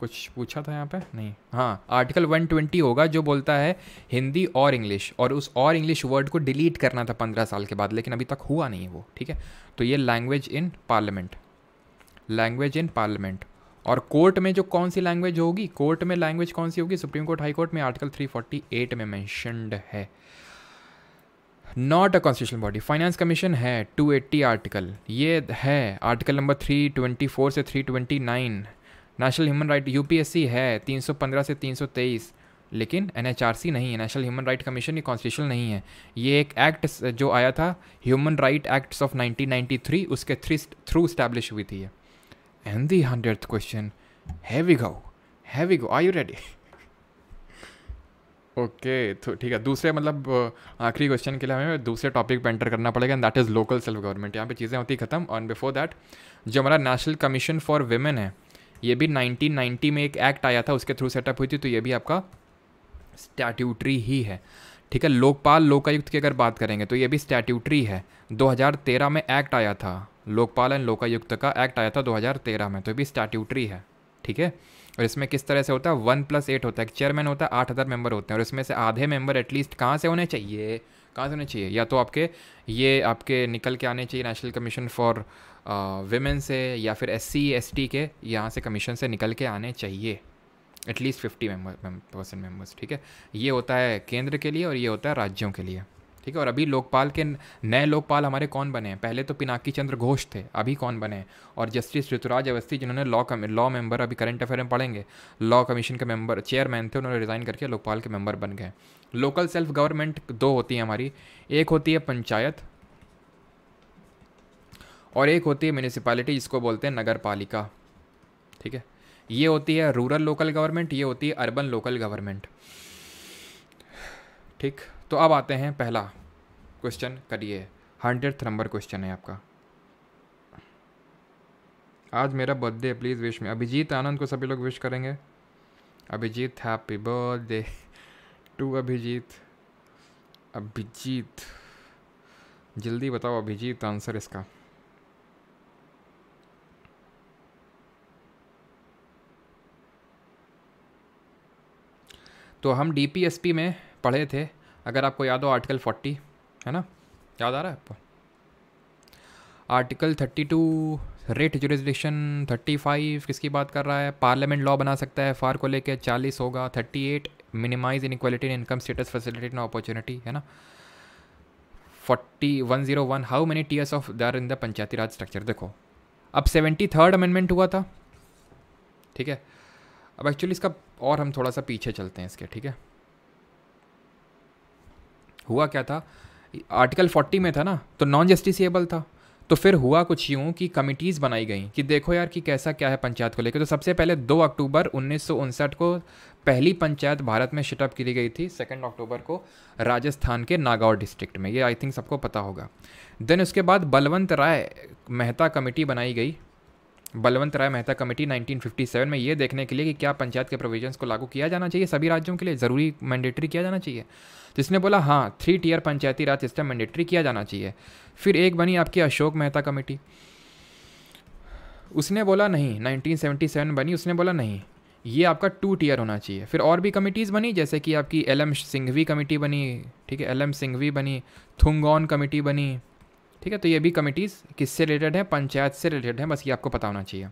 कुछ पूछा था यहाँ पे नहीं हाँ आर्टिकल 120 होगा जो बोलता है हिंदी और इंग्लिश और उस और इंग्लिश वर्ड को डिलीट करना था पंद्रह साल के बाद लेकिन अभी तक हुआ नहीं वो ठीक है तो ये language in parliament language in parliament और कोर्ट में जो कौन सी लैंग्वेज होगी कोर्ट में लैंग्वेज कौन सी होगी सुप्रीम कोर्ट हाई कोर्ट में आर्टिकल 348 में मैंशनड है not a constitution body finance commission है 280 आर्टिकल ये है आर्टिकल नंबर 324 से 329 नेशनल ह्यूमन राइट यूपीएससी है 315 से 323 लेकिन एन नहीं है नेशनल ह्यूमन राइट कमीशन ये कॉन्स्टिट्यूशन नहीं है ये एक एक्ट जो आया था ह्यूमन राइट एक्ट्स ऑफ 1993 उसके थ्री थ्रू स्टैब्लिश हुई थी and the hundred question heavy go heavy go are you ready okay तो ठीक है दूसरे मतलब आखिरी क्वेश्चन के लिए हमें दूसरे टॉपिक पर एंटर करना पड़ेगा and that is local self government यहाँ पे चीज़ें होती खत्म और बिफोर दैट जो हमारा नेशनल कमीशन फॉर वेमेन है ये भी 1990 में एक एक्ट आया था उसके थ्रू सेटअप हुई थी तो ये भी आपका स्टैट्यूटरी ही है ठीक है लोकपाल लोकायुक्त की अगर बात करेंगे तो ये भी स्टैट्यूटरी है 2013 में एक्ट आया था लोकपाल एंड लोकायुक्त का एक्ट आया था 2013 में तो ये भी स्टैट्यूटरी है ठीक है और इसमें किस तरह से होता है वन प्लस एट होता है चेयरमैन होता है आठ हज़ार मेम्बर होते हैं और इसमें से आधे मेंबर एटलीस्ट कहाँ से होने चाहिए कहाँ से होने चाहिए या तो आपके ये आपके निकल के आने चाहिए नेशनल कमीशन फॉर वेमेन से या फिर एस सी एस टी के यहाँ से कमीशन से निकल के आने चाहिए एटलीस्ट फिफ्टी परसेंट मेम्बर्स ठीक है ये होता है केंद्र के लिए और ये होता है राज्यों के लिए ठीक है और अभी लोकपाल के नए लोकपाल हमारे कौन बने हैं पहले तो पिनाकी चंद्र घोष थे अभी कौन बने हैं और जस्टिस ऋतुराज अवस्थी जिन्होंने लॉ कम लॉ मेंबर अभी करंट अफेयर में पढ़ेंगे लॉ कमीशन के मेंबर चेयरमैन थे उन्होंने रिज़ाइन करके लोकपाल के मेंबर बन गए लोकल सेल्फ गवर्नमेंट दो होती है हमारी एक होती है पंचायत और एक होती है म्यूनिसिपालिटी इसको बोलते हैं नगर पालिका ठीक है ये होती है रूरल लोकल गवर्नमेंट ये होती है अर्बन लोकल गवर्नमेंट ठीक तो अब आते हैं पहला क्वेश्चन करिए हंड्रेड नंबर क्वेश्चन है आपका आज मेरा बर्थडे प्लीज़ विश में अभिजीत आनंद को सभी लोग विश करेंगे Abhijit happy birthday to Abhijit Abhijit जल्दी बताओ अभिजीत आंसर इसका तो हम डीपीएसपी में पढ़े थे अगर आपको याद हो आर्टिकल फोर्टी है ना याद आ रहा है आपको article thirty two writ jurisdiction thirty five किसकी बात कर रहा है पार्लियामेंट लॉ बना सकता है फार को लेकर चालीस होगा thirty eight minimize inequality in income status facility in opportunity है ना forty one zero one how many tiers of there in the Panchayati Raj structure देखो अब सेवेंटी थर्ड अमेंडमेंट हुआ था ठीक है अब एक्चुअली इसका और हम थोड़ा सा पीछे चलते हैं इसके ठीक है हुआ क्या था आर्टिकल 40 में था ना तो नॉन जस्टिसबल था तो फिर हुआ कुछ यूँ कि कमिटीज़ बनाई गई कि देखो यार कि कैसा क्या है पंचायत को लेकर तो सबसे पहले 2 अक्टूबर उन्नीस को पहली पंचायत भारत में शटअप की गई थी सेकेंड अक्टूबर को राजस्थान के नागौर डिस्ट्रिक्ट में ये आई थिंक सबको पता होगा देन उसके बाद बलवंत राय मेहता कमेटी बनाई गई बलवंत राय मेहता कमेटी 1957 में ये देखने के लिए कि क्या पंचायत के प्रोविजंस को लागू किया जाना चाहिए सभी राज्यों के लिए ज़रूरी मैंडेटरी किया जाना चाहिए जिसने तो बोला हाँ three tier Panchayati Raj system mandatory किया जाना चाहिए फिर एक बनी आपकी अशोक मेहता कमेटी उसने बोला नहीं 1977 बनी उसने बोला नहीं ये आपका टू टीयर होना चाहिए फिर और भी कमिटीज़ बनी जैसे कि आपकी एल एम सिंघवी कमेटी बनी ठीक है एल एम सिंघवी बनी थुंगौन कमेटी बनी ठीक है तो ये भी कमिटीज़ किससे रिलेटेड हैं पंचायत से रिलेटेड हैं बस ये आपको पता होना चाहिए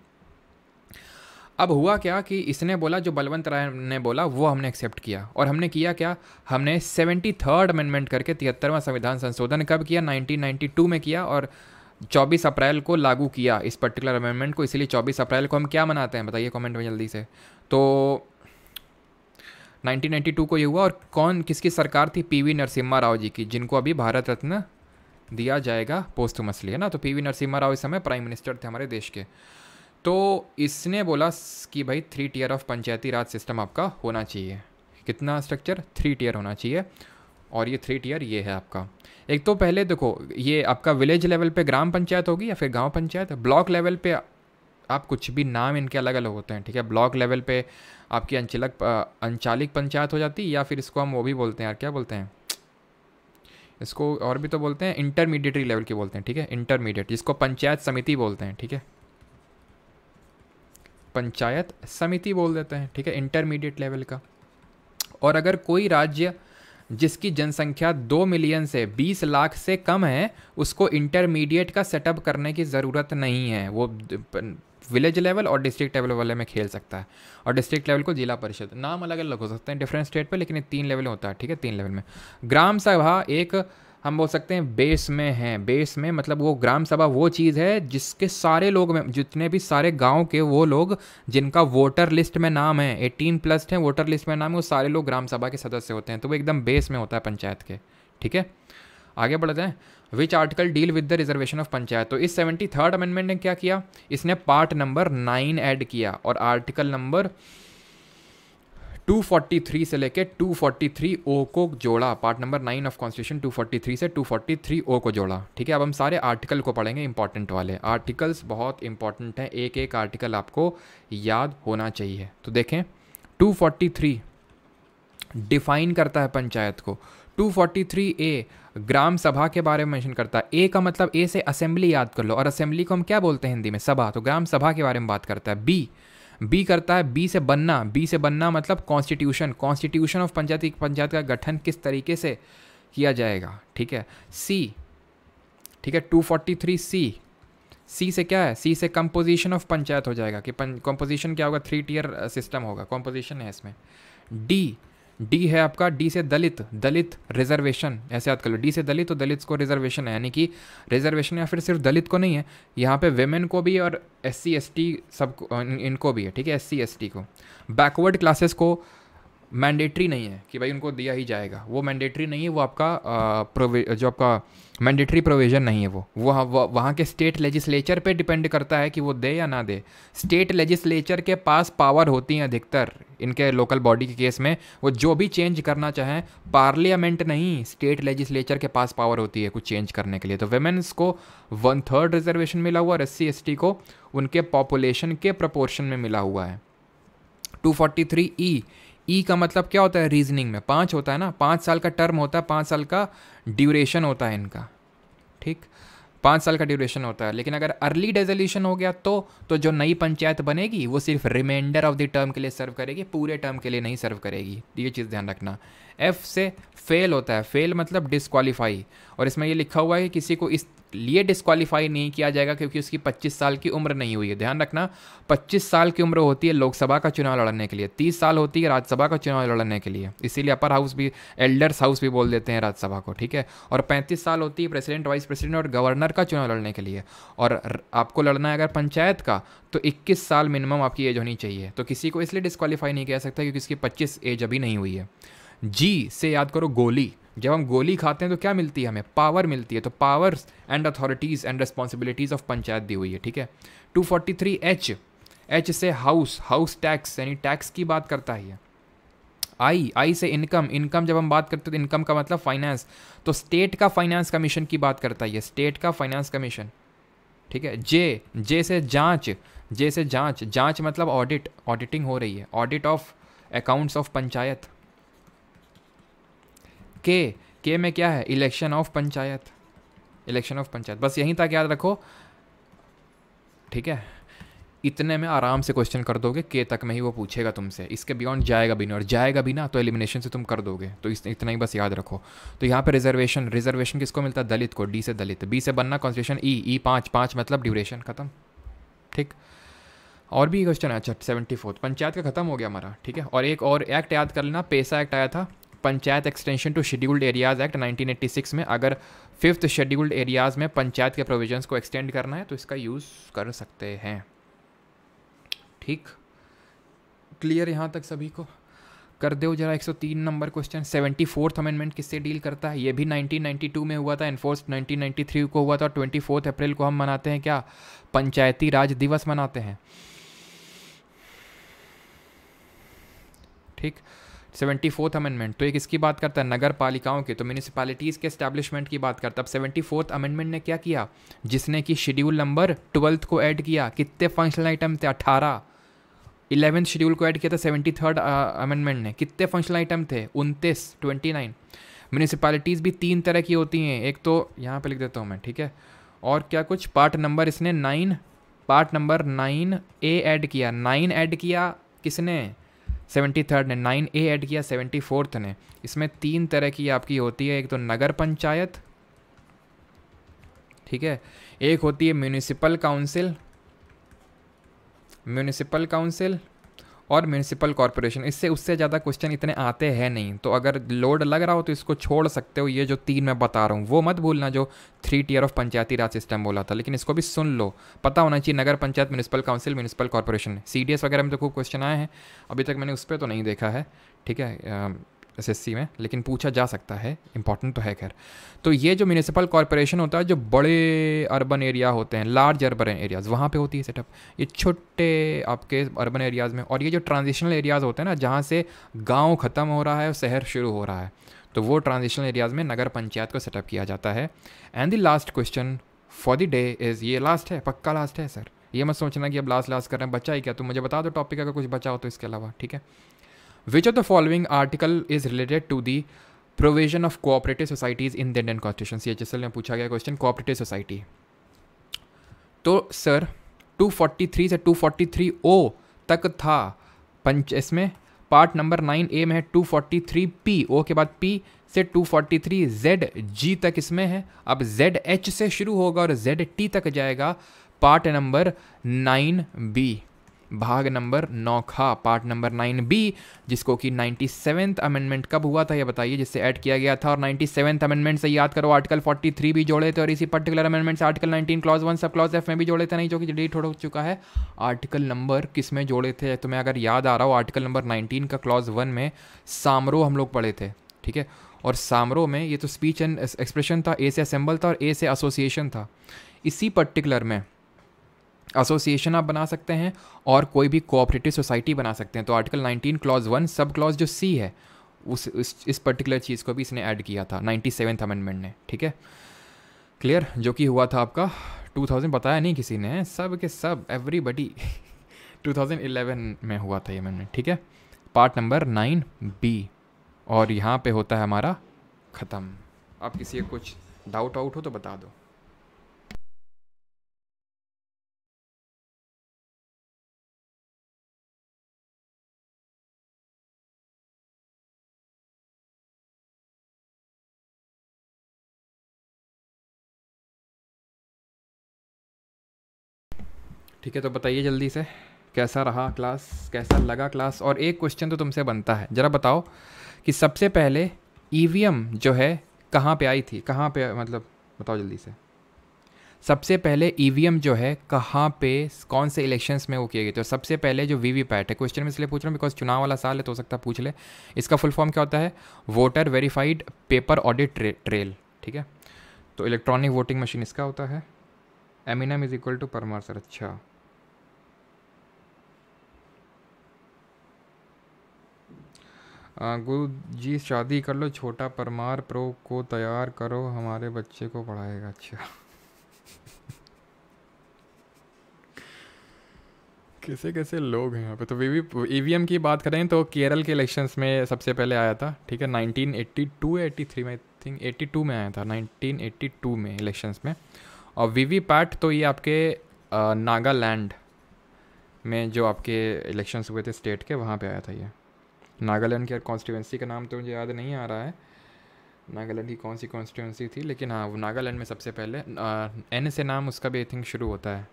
अब हुआ क्या कि इसने बोला जो बलवंत राय ने बोला वो हमने एक्सेप्ट किया और हमने किया क्या हमने सेवेंटी थर्ड अमेंडमेंट करके तिहत्तरवां संविधान संशोधन कब किया 1992 में किया और 24 अप्रैल को लागू किया इस पर्टिकुलर अमेंडमेंट को इसलिए 24 अप्रैल को हम क्या मनाते हैं बताइए कमेंट में जल्दी से तो 1992 को ये हुआ और कौन किसकी सरकार थी पीवी नरसिम्हा राव जी की जिनको अभी भारत रत्न दिया जाएगा पोस्ट मसली है ना तो पीवी नरसिम्हा राव इस समय प्राइम मिनिस्टर थे हमारे देश के तो इसने बोला कि भाई three tier of Panchayati Raj system आपका होना चाहिए कितना स्ट्रक्चर थ्री टीयर होना चाहिए और ये थ्री टीयर ये है आपका एक तो पहले देखो ये आपका विलेज लेवल पे ग्राम पंचायत होगी या फिर गांव पंचायत ब्लॉक लेवल पे आप कुछ भी नाम इनके अलग अलग होते हैं ठीक है ब्लॉक लेवल पे आपकी अंचलक अंचालिक पंचायत हो जाती है या फिर इसको हम वो भी बोलते हैं यार क्या बोलते हैं इसको और भी तो बोलते हैं इंटरमीडिएटरी लेवल की बोलते हैं ठीक है इंटरमीडिएट जिसको पंचायत समिति बोलते हैं ठीक है पंचायत समिति बोल देते हैं ठीक है इंटरमीडिएट लेवल का और अगर कोई राज्य जिसकी जनसंख्या दो मिलियन से बीस लाख से कम है उसको इंटरमीडिएट का सेटअप करने की ज़रूरत नहीं है वो विलेज लेवल और डिस्ट्रिक्ट लेवल वाले में खेल सकता है और डिस्ट्रिक्ट लेवल को जिला परिषद नाम अलग अलग हो सकते हैं डिफरेंट स्टेट पर लेकिन तीन लेवल होता है ठीक है तीन लेवल में ग्राम सभा एक हम बोल सकते हैं बेस में है बेस में मतलब वो ग्राम सभा वो चीज़ है जिसके सारे लोग में जितने भी सारे गांव के वो लोग जिनका वोटर लिस्ट में नाम है 18 प्लस है वोटर लिस्ट में नाम है वो सारे लोग ग्राम सभा के सदस्य होते हैं तो वो एकदम बेस में होता है पंचायत के ठीक है आगे बढ़ते हैं which article deal with the reservation of panchayat तो इस सेवेंटी थर्ड अमेंडमेंट ने क्या किया इसने पार्ट नंबर नाइन ऐड किया और आर्टिकल नंबर 243 से लेके 243 ओ को जोड़ा part number nine of constitution 243 से 243 ओ को जोड़ा ठीक है अब हम सारे आर्टिकल को पढ़ेंगे इंपॉर्टेंट वाले आर्टिकल्स बहुत इंपॉर्टेंट हैं एक एक आर्टिकल आपको याद होना चाहिए तो देखें 243 डिफाइन करता है पंचायत को 243 ए ग्राम सभा के बारे में मेंशन करता है ए का मतलब ए से असेंबली याद कर लो और असेंबली को हम क्या बोलते हैं हिंदी में सभा तो ग्राम सभा के बारे में बात करता है बी बी करता है बी से बनना बी से बनना मतलब constitution constitution of panchayati panchayat का गठन किस तरीके से किया जाएगा ठीक है सी ठीक है 243 सी सी से क्या है सी से कंपोजिशन ऑफ पंचायत हो जाएगा कि कंपोजिशन क्या होगा थ्री टीयर सिस्टम होगा कंपोजिशन है इसमें डी डी है आपका डी से दलित दलित रिजर्वेशन ऐसे याद कर लो डी से दलित तो दलित को रिजर्वेशन है यानी कि रिजर्वेशन या फिर सिर्फ दलित को नहीं है यहाँ पे वेमेन को भी और एस सी एस टी सब इनको भी है ठीक है एस सी एस टी को बैकवर्ड क्लासेस को मैंडेटरी नहीं है कि भाई उनको दिया ही जाएगा वो मैंडेटरी नहीं है वो आपका आ, जो आपका मैंडेटरी प्रोविज़न नहीं है वो वो वहाँ के स्टेट लेजिस्लेचर पे डिपेंड करता है कि वो दे या ना दे स्टेट लेजिस्लेचर के पास पावर होती है अधिकतर इनके लोकल बॉडी के केस में वो जो भी चेंज करना चाहें पार्लियामेंट नहीं स्टेट लेजिस्लेचर के पास पावर होती है कुछ चेंज करने के लिए तो वेमेंस को वन थर्ड रिजर्वेशन मिला हुआ और एस सी को उनके पॉपुलेशन के प्रपोर्शन में मिला हुआ है two forty three E E e का मतलब क्या होता है रीजनिंग में पाँच होता है ना पाँच साल का टर्म होता है पाँच साल का ड्यूरेशन होता है इनका ठीक पाँच साल का ड्यूरेशन होता है लेकिन अगर अर्ली डेजोल्यूशन हो गया तो तो जो नई पंचायत बनेगी वो सिर्फ रिमाइंडर ऑफ द टर्म के लिए सर्व करेगी पूरे टर्म के लिए नहीं सर्व करेगी ये चीज़ ध्यान रखना एफ से फेल होता है फेल मतलब डिसक्वालीफाई और इसमें ये लिखा हुआ है कि किसी को इस लिए डिस्कालीफाई नहीं किया जाएगा क्योंकि उसकी 25 साल की उम्र नहीं हुई है ध्यान रखना 25 साल की उम्र होती है लोकसभा का चुनाव लड़ने के लिए 30 साल होती है राज्यसभा का चुनाव लड़ने के लिए इसीलिए अपर हाउस भी एल्डर्स हाउस भी बोल देते हैं राज्यसभा को ठीक है और पैंतीस साल होती है प्रेसिडेंट वाइस प्रेसिडेंट और गवर्नर का चुनाव लड़ने के लिए और आपको लड़ना है अगर पंचायत का तो इक्कीस साल मिनिमम आपकी एज होनी चाहिए तो किसी को इसलिए डिस्कालीफाई नहीं किया सकता क्योंकि इसकी पच्चीस एज अभी नहीं हुई है जी से याद करो गोली जब हम गोली खाते हैं तो क्या मिलती है हमें पावर मिलती है तो powers and authorities and responsibilities of panchayat दी हुई है ठीक है 243 एच एच से हाउस हाउस टैक्स यानी टैक्स की बात करता है आई आई से इनकम इनकम जब हम बात करते हैं तो इनकम का मतलब फाइनेंस तो स्टेट का फाइनेंस कमीशन की बात करता है स्टेट का फाइनेंस कमीशन ठीक है जे जे से जांच जे से जांच जांच मतलब ऑडिट ऑडिटिंग हो रही है audit of accounts of panchayat के के में क्या है election of panchayat election of panchayat बस यहीं तक याद रखो ठीक है इतने में आराम से क्वेश्चन कर दोगे के तक में ही वो पूछेगा तुमसे इसके बियॉन्ड जाएगा भी नहीं और जाएगा भी ना तो एलिमिनेशन से तुम कर दोगे तो इस इतना ही बस याद रखो तो यहाँ पे रिजर्वेशन रिजर्वेशन किसको मिलता है दलित को डी से दलित बी से बनना कॉन्स्टिट्यूशन ई ई पाँच पाँच मतलब ड्यूरेशन खत्म ठीक और भी क्वेश्चन है अच्छा सेवेंटी फोर्थ पंचायत का खत्म हो गया हमारा ठीक है और एक और एक्ट याद कर लेना पेशा एक्ट आया था panchayat extension to scheduled areas act 1986 में अगर फिफ्थ शेड्यूल्ड एरियाज़ में पंचायत के प्रोविजंस को एक्सटेंड करना है तो इसका यूज़ कर सकते हैं ठीक क्लियर यहाँ तक सभी को कर दो जरा 103 नंबर क्वेश्चन सेवेंटी फोर्थ अमेंडमेंट किससे डील करता है ये भी 1992 में हुआ था एनफोर्स 1993 को हुआ था और ट्वेंटी अप्रैल को हम मनाते हैं क्या पंचायती राज दिवस मनाते हैं ठीक सेवेंटी फोर्थ अमेंडमेंट तो एक इसकी बात करता है नगर पालिकाओं तो के तो म्यूनसिपालिटीज़ के स्टैब्लिशमेंट की बात करता है अब सेवेंटी फोर्थ अमेंडमेंट ने क्या किया जिसने कि शेड्यूल नंबर ट्वेल्थ को ऐड किया कितने फंक्शनल आइटम थे अट्ठारह इलेवेंथ शेड्यूल को ऐड किया था सेवेंटी थर्ड अमेंडमेंट ने कितने फंक्शनल आइटम थे उनतीस ट्वेंटी नाइन म्यूनसिपालिटीज़ भी तीन तरह की होती हैं एक तो यहाँ पर लिख देता हूँ मैं ठीक है और क्या कुछ पार्ट नंबर इसने nine part number nine A add किया नाइन ऐड किया किसने सेवेंटी थर्ड ने नाइन ए ऐड किया सेवेंटी फोर्थ ने इसमें तीन तरह की आपकी होती है एक तो नगर पंचायत ठीक है एक होती है म्यूनिसिपल काउंसिल म्यूनिसिपल काउंसिल और म्यूनसिपल कॉरपोरेशन इससे उससे ज़्यादा क्वेश्चन इतने आते हैं नहीं तो अगर लोड लग रहा हो तो इसको छोड़ सकते हो ये जो तीन मैं बता रहा हूँ वो मत भूलना जो three tier of Panchayati Raj system बोला था लेकिन इसको भी सुन लो पता होना चाहिए Nagar Panchayat municipal council municipal corporation C वगैरह में तो खूब क्वेश्चन आए हैं अभी तक मैंने उस पर तो नहीं देखा है ठीक है एस एस सी में लेकिन पूछा जा सकता है इंपॉर्टेंट तो है खैर तो ये जो म्यूनसिपल कॉरपोरेशन होता है जो बड़े अर्बन एरिया होते हैं लार्ज अर्बन एरियाज़ वहाँ पे होती है सेटअप ये छोटे आपके अर्बन एरियाज़ में और ये जो ट्रांजिशनल एरियाज़ होते हैं ना जहाँ से गाँव ख़त्म हो रहा है और शहर शुरू हो रहा है तो वो ट्रांजिशनल एरियाज़ में नगर पंचायत को सेटअप किया जाता है and the last question for the day is ये लास्ट है पक्का लास्ट है सर ये मत सोचना कि अब लास्ट लास्ट कर रहे हैं बच्चा ही क्या तुम तो मुझे बता दो टॉपिक अगर कुछ बचा हो तो इसके अलावा ठीक है which of the following article is related to the provision of cooperative societies in the Indian constitution C H S L में पूछा गया क्वेश्चन कोऑपरेटिव सोसाइटी तो सर 243 से 243 ओ तक था पंच इसमें पार्ट नंबर नाइन ए में है 243 पी ओ के बाद पी से 243 जेड जी तक इसमें है अब जेड एच से शुरू होगा और जेड टी तक जाएगा पार्ट नंबर नाइन बी भाग नंबर नौ खा पार्ट नंबर नाइन बी जिसको कि नाइन्टी सेवेंथ अमेंडमेंट कब हुआ था ये बताइए जिससे ऐड किया गया था और नाइन्टी सेवेंथ अमेंडमेंट से याद करो आर्टिकल फोर्टी थ्री भी जोड़े थे और इसी पर्टिकुलर अमेंडमेंट से article nineteen clause one sub clause F में भी जोड़े थे नहीं जो कि डिलीट हो चुका है आर्टिकल नंबर किस में जोड़े थे तो मैं अगर याद आ रहा हूँ आर्टिकल नंबर नाइनटीन का क्लॉज वन में सामरो हम लोग पढ़े थे ठीक है और सामरो में ये तो स्पीच एंड एक्सप्रेशन था ए से असेंबल था और ए से एसोसिएशन था इसी पर्टिकुलर में एसोसिएशन आप बना सकते हैं और कोई भी कोऑपरेटिव सोसाइटी बना सकते हैं तो article 19 clause one sub clause जो सी है उस इस पर्टिकुलर चीज़ को भी इसने ऐड किया था नाइन्टी सेवन्थ अमेंडमेंट ने ठीक है क्लियर जो कि हुआ था आपका 2000 बताया नहीं किसी ने सब के सब एवरीबडी (laughs) 2011 में हुआ था ये अमेंडमेंट ठीक है पार्ट नंबर नाइन बी और यहाँ पे होता है हमारा ख़त्म आप किसी कुछ डाउट आउट हो तो बता दो ठीक है तो बताइए जल्दी से कैसा रहा क्लास कैसा लगा क्लास और एक क्वेश्चन तो तुमसे बनता है ज़रा बताओ कि सबसे पहले ई e जो है कहाँ पे आई थी कहाँ पे मतलब बताओ जल्दी से सबसे पहले ई e जो है कहाँ पे कौन से इलेक्शंस में वो किए गए थे और सबसे पहले जो वी वी पैट है क्वेश्चन में इसलिए पूछ रहा हूँ बिकॉज चुनाव वाला साल है तो हो सकता है पूछ ले इसका फुल फॉर्म क्या होता है voter verified paper audit trail ठीक है तो इलेक्ट्रॉनिक वोटिंग मशीन इसका होता है Eminem is equal to Parmar sir अच्छा गुरु जी शादी कर लो छोटा परमार प्रो को तैयार करो हमारे बच्चे को पढ़ाएगा अच्छा कैसे कैसे लोग हैं यहाँ पे तो वी ई e की बात करें तो केरल के इलेक्शंस में सबसे पहले आया था ठीक है 1982 एट्टी थ्री में आई थिंक टू में आया था 1982 में इलेक्शंस में और वी वी पैट तो ये आपके नागालैंड में जो आपके इलेक्शंस हुए थे स्टेट के वहाँ पे आया था ये नागालैंड की कॉन्स्टिट्यूंसी का नाम तो मुझे याद नहीं आ रहा है नागालैंड की कौन सी कॉन्स्टिट्यूंसी थी लेकिन हाँ वो नागालैंड में सबसे पहले एन से नाम उसका भी आई थिंक शुरू होता है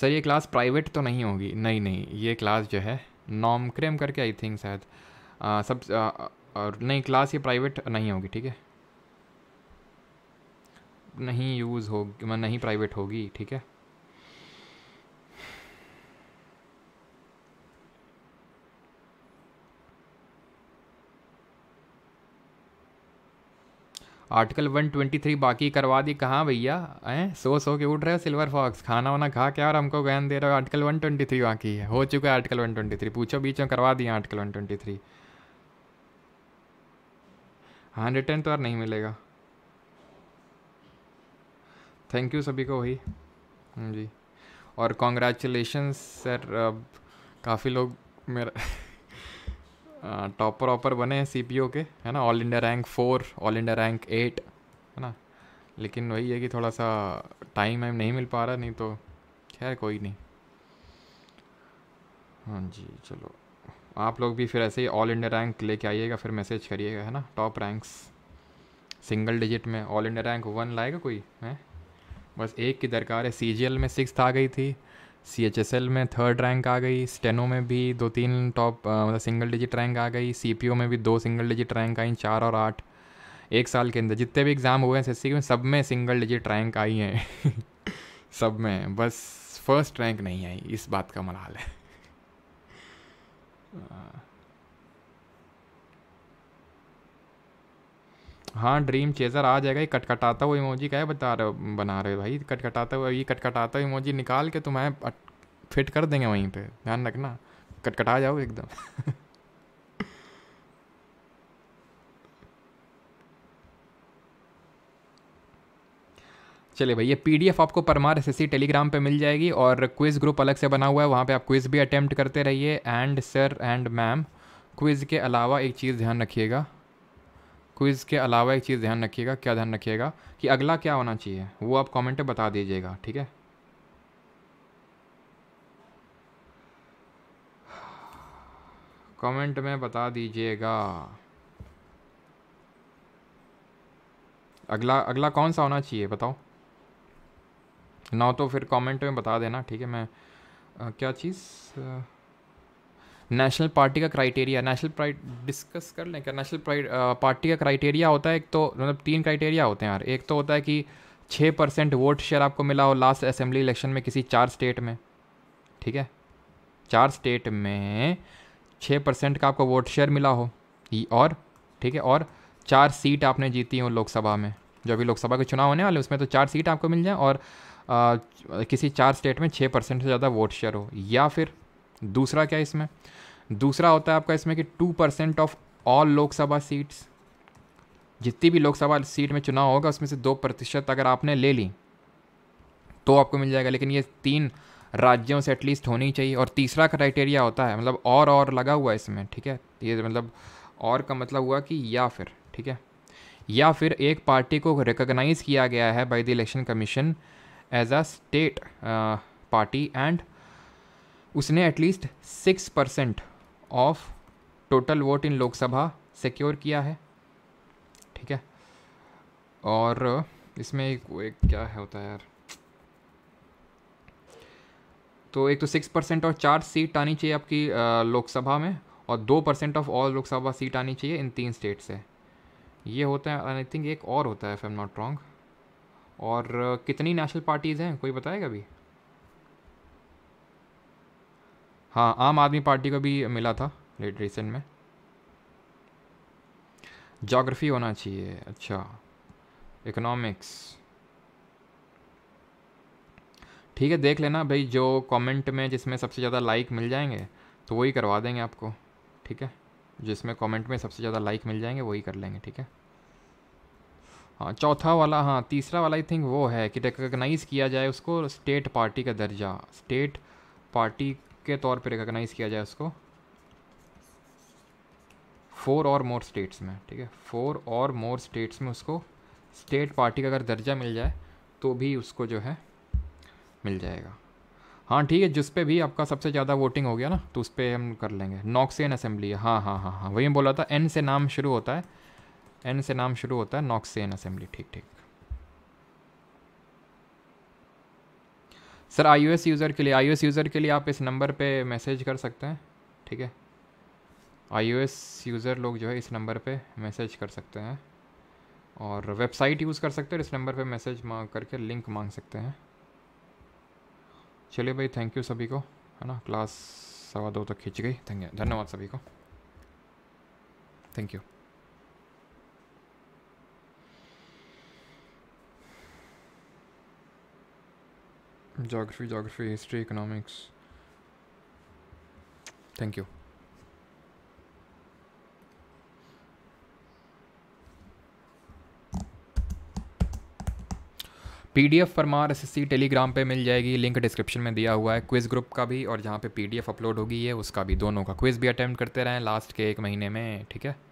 सर ये क्लास प्राइवेट तो नहीं होगी नहीं नहीं ये क्लास जो है नॉम क्रेम करके आई थिंक शायद सब आ, और नहीं क्लास ये प्राइवेट नहीं होगी ठीक है नहीं यूज़ होगी नहीं प्राइवेट होगी ठीक है आर्टिकल 123 बाकी करवा दी कहाँ भैया हैं सो सो के उठ रहे हो सिल्वर फॉक्स खाना वाना खा क्या और हमको गहन दे रहे हो आर्टिकल 123 बाकी है हो चुका है आर्टिकल 123 पूछो बीच में करवा दिया आर्टिकल 123 हाँ रिटर्न तो और नहीं मिलेगा थैंक यू सभी को वही हम्म, जी और कॉन्ग्रेचुलेशन सर काफ़ी लोग मेरा टॉपर ऑपर बने हैं सी के है ना all India rank four all India rank eight है ना लेकिन वही है कि थोड़ा सा टाइम वाइम नहीं मिल पा रहा नहीं तो खैर कोई नहीं हाँ जी चलो आप लोग भी फिर ऐसे ही ऑल इंडिया रैंक लेके आइएगा फिर मैसेज करिएगा है ना टॉप रैंक्स सिंगल डिजिट में ऑल इंडिया रैंक वन लाएगा कोई है बस एक की दरकार है सी में सिक्स आ गई थी सी एच एस एल में थर्ड रैंक आ गई स्टेनो में भी दो तीन टॉप मतलब सिंगल डिजिट रैंक आ गई सी पी ओ में भी दो सिंगल डिजिट रैंक आई चार और आठ एक साल के अंदर जितने भी एग्ज़ाम हुए हैं एस में सब में सिंगल डिजिट रैंक आई हैं (laughs) सब में बस फर्स्ट रैंक नहीं आई इस बात का मलाल है (laughs) हाँ ड्रीम चेजर आ जाएगा ये कटकटाता हुआ इमोजी क्या बता रहे बना रहे हो भाई कटकटाता हुआ ये कटकटाता हुआ इमोजी निकाल के तुम्हें फिट कर देंगे वहीं पे ध्यान रखना कटकटा जाओ एकदम चलिए भाई ये पीडीएफ आपको परमार एस टेलीग्राम पे मिल जाएगी और क्विज़ ग्रुप अलग से बना हुआ है वहाँ पे आप क्विज़ भी अटैम्प्ट करते रहिए एंड सर एंड मैम क्विज़ के अलावा एक चीज़ ध्यान रखिएगा क्विज़ के अलावा एक चीज़ ध्यान रखिएगा क्या ध्यान रखिएगा कि अगला क्या होना चाहिए वो आप कमेंट में बता दीजिएगा ठीक है कमेंट में बता दीजिएगा अगला अगला कौन सा होना चाहिए बताओ ना तो फिर कमेंट में बता देना ठीक है मैं आ, क्या चीज़ आ, नेशनल पार्टी का क्राइटेरिया नेशनल प्राइड डिस्कस कर लें क्या नेशनल प्राइड पार्टी का क्राइटेरिया होता है एक तो मतलब तीन क्राइटेरिया होते हैं यार एक तो होता है कि छः परसेंट वोट शेयर आपको मिला हो लास्ट असेंबली इलेक्शन में किसी चार स्टेट में ठीक है चार स्टेट में छः परसेंट का आपको वोट शेयर मिला हो और ठीक है और चार सीट आपने जीती हो लोकसभा में जो अभी लोकसभा के चुनाव होने वाले उसमें तो चार सीट आपको मिल जाए और आ, किसी चार स्टेट में छः परसेंट से ज़्यादा वोट शेयर हो या फिर दूसरा क्या इसमें दूसरा होता है आपका इसमें कि two percent of all Lok Sabha seats जितनी भी लोकसभा सीट में चुनाव होगा उसमें से दो प्रतिशत अगर आपने ले ली तो आपको मिल जाएगा लेकिन ये तीन राज्यों से एटलीस्ट होनी चाहिए और तीसरा क्राइटेरिया होता है मतलब और और लगा हुआ है इसमें ठीक है ये मतलब और का मतलब हुआ कि या फिर ठीक है या फिर एक पार्टी को रिकोगनाइज किया गया है by the election commission as a state party and उसने at least six percent of total vote in Lok Sabha secure किया है ठीक है और इसमें एक, एक क्या है होता है यार तो एक तो सिक्स परसेंट और चार सीट आनी चाहिए आपकी लोकसभा में और दो percent of all Lok Sabha seat आनी चाहिए इन तीन स्टेट से ये होता है आई थिंक एक और होता है इफ़ एम नॉट रॉन्ग और कितनी नेशनल पार्टीज़ हैं कोई बताएगा अभी हाँ आम आदमी पार्टी को भी मिला था लेट रिसेंट में जोग्राफी होना चाहिए अच्छा इकोनॉमिक्स ठीक है देख लेना भाई जो कमेंट में जिसमें सबसे ज़्यादा लाइक मिल जाएंगे तो वही करवा देंगे आपको ठीक है जिसमें कमेंट में सबसे ज़्यादा लाइक मिल जाएंगे वही कर लेंगे ठीक है हाँ चौथा वाला हाँ तीसरा वाला आई थिंक वो है कि रिकगनाइज़ किया जाए उसको स्टेट पार्टी का दर्जा स्टेट पार्टी के तौर पे रिकगनाइज़ किया जाए उसको फोर और मोर स्टेट्स में ठीक है फोर और मोर स्टेट्स में उसको स्टेट पार्टी का अगर दर्जा मिल जाए तो भी उसको जो है मिल जाएगा हाँ ठीक है जिस पे भी आपका सबसे ज़्यादा वोटिंग हो गया ना तो उस पर हम कर लेंगे नॉक्सियन असेंबली है हाँ हाँ हाँ हाँ वही बोला था एन से नाम शुरू होता है एन से नाम शुरू होता है नॉक्सियन असेंबली ठीक ठीक सर आईओएस यूज़र के लिए आईओएस यूज़र के लिए आप इस नंबर पे मैसेज कर सकते हैं ठीक है आईओएस यूज़र लोग जो है इस नंबर पे मैसेज कर सकते हैं और वेबसाइट यूज़ कर सकते हैं इस नंबर पे मैसेज मांग करके लिंक मांग सकते हैं चलिए भाई थैंक यू सभी को है ना क्लास सवा दो तक खींच गई थैंक धन्यवाद सभी को thank you geography geography history economics thank you PDF Parmar SSC Telegram पे मिल जाएगी लिंक डिस्क्रिप्शन में दिया हुआ है क्विज़ ग्रुप का भी और जहाँ पे पीडीएफ अपलोड होगी ये उसका भी दोनों का क्विज़ भी अटैम्प्ट करते रहें लास्ट के एक महीने में ठीक है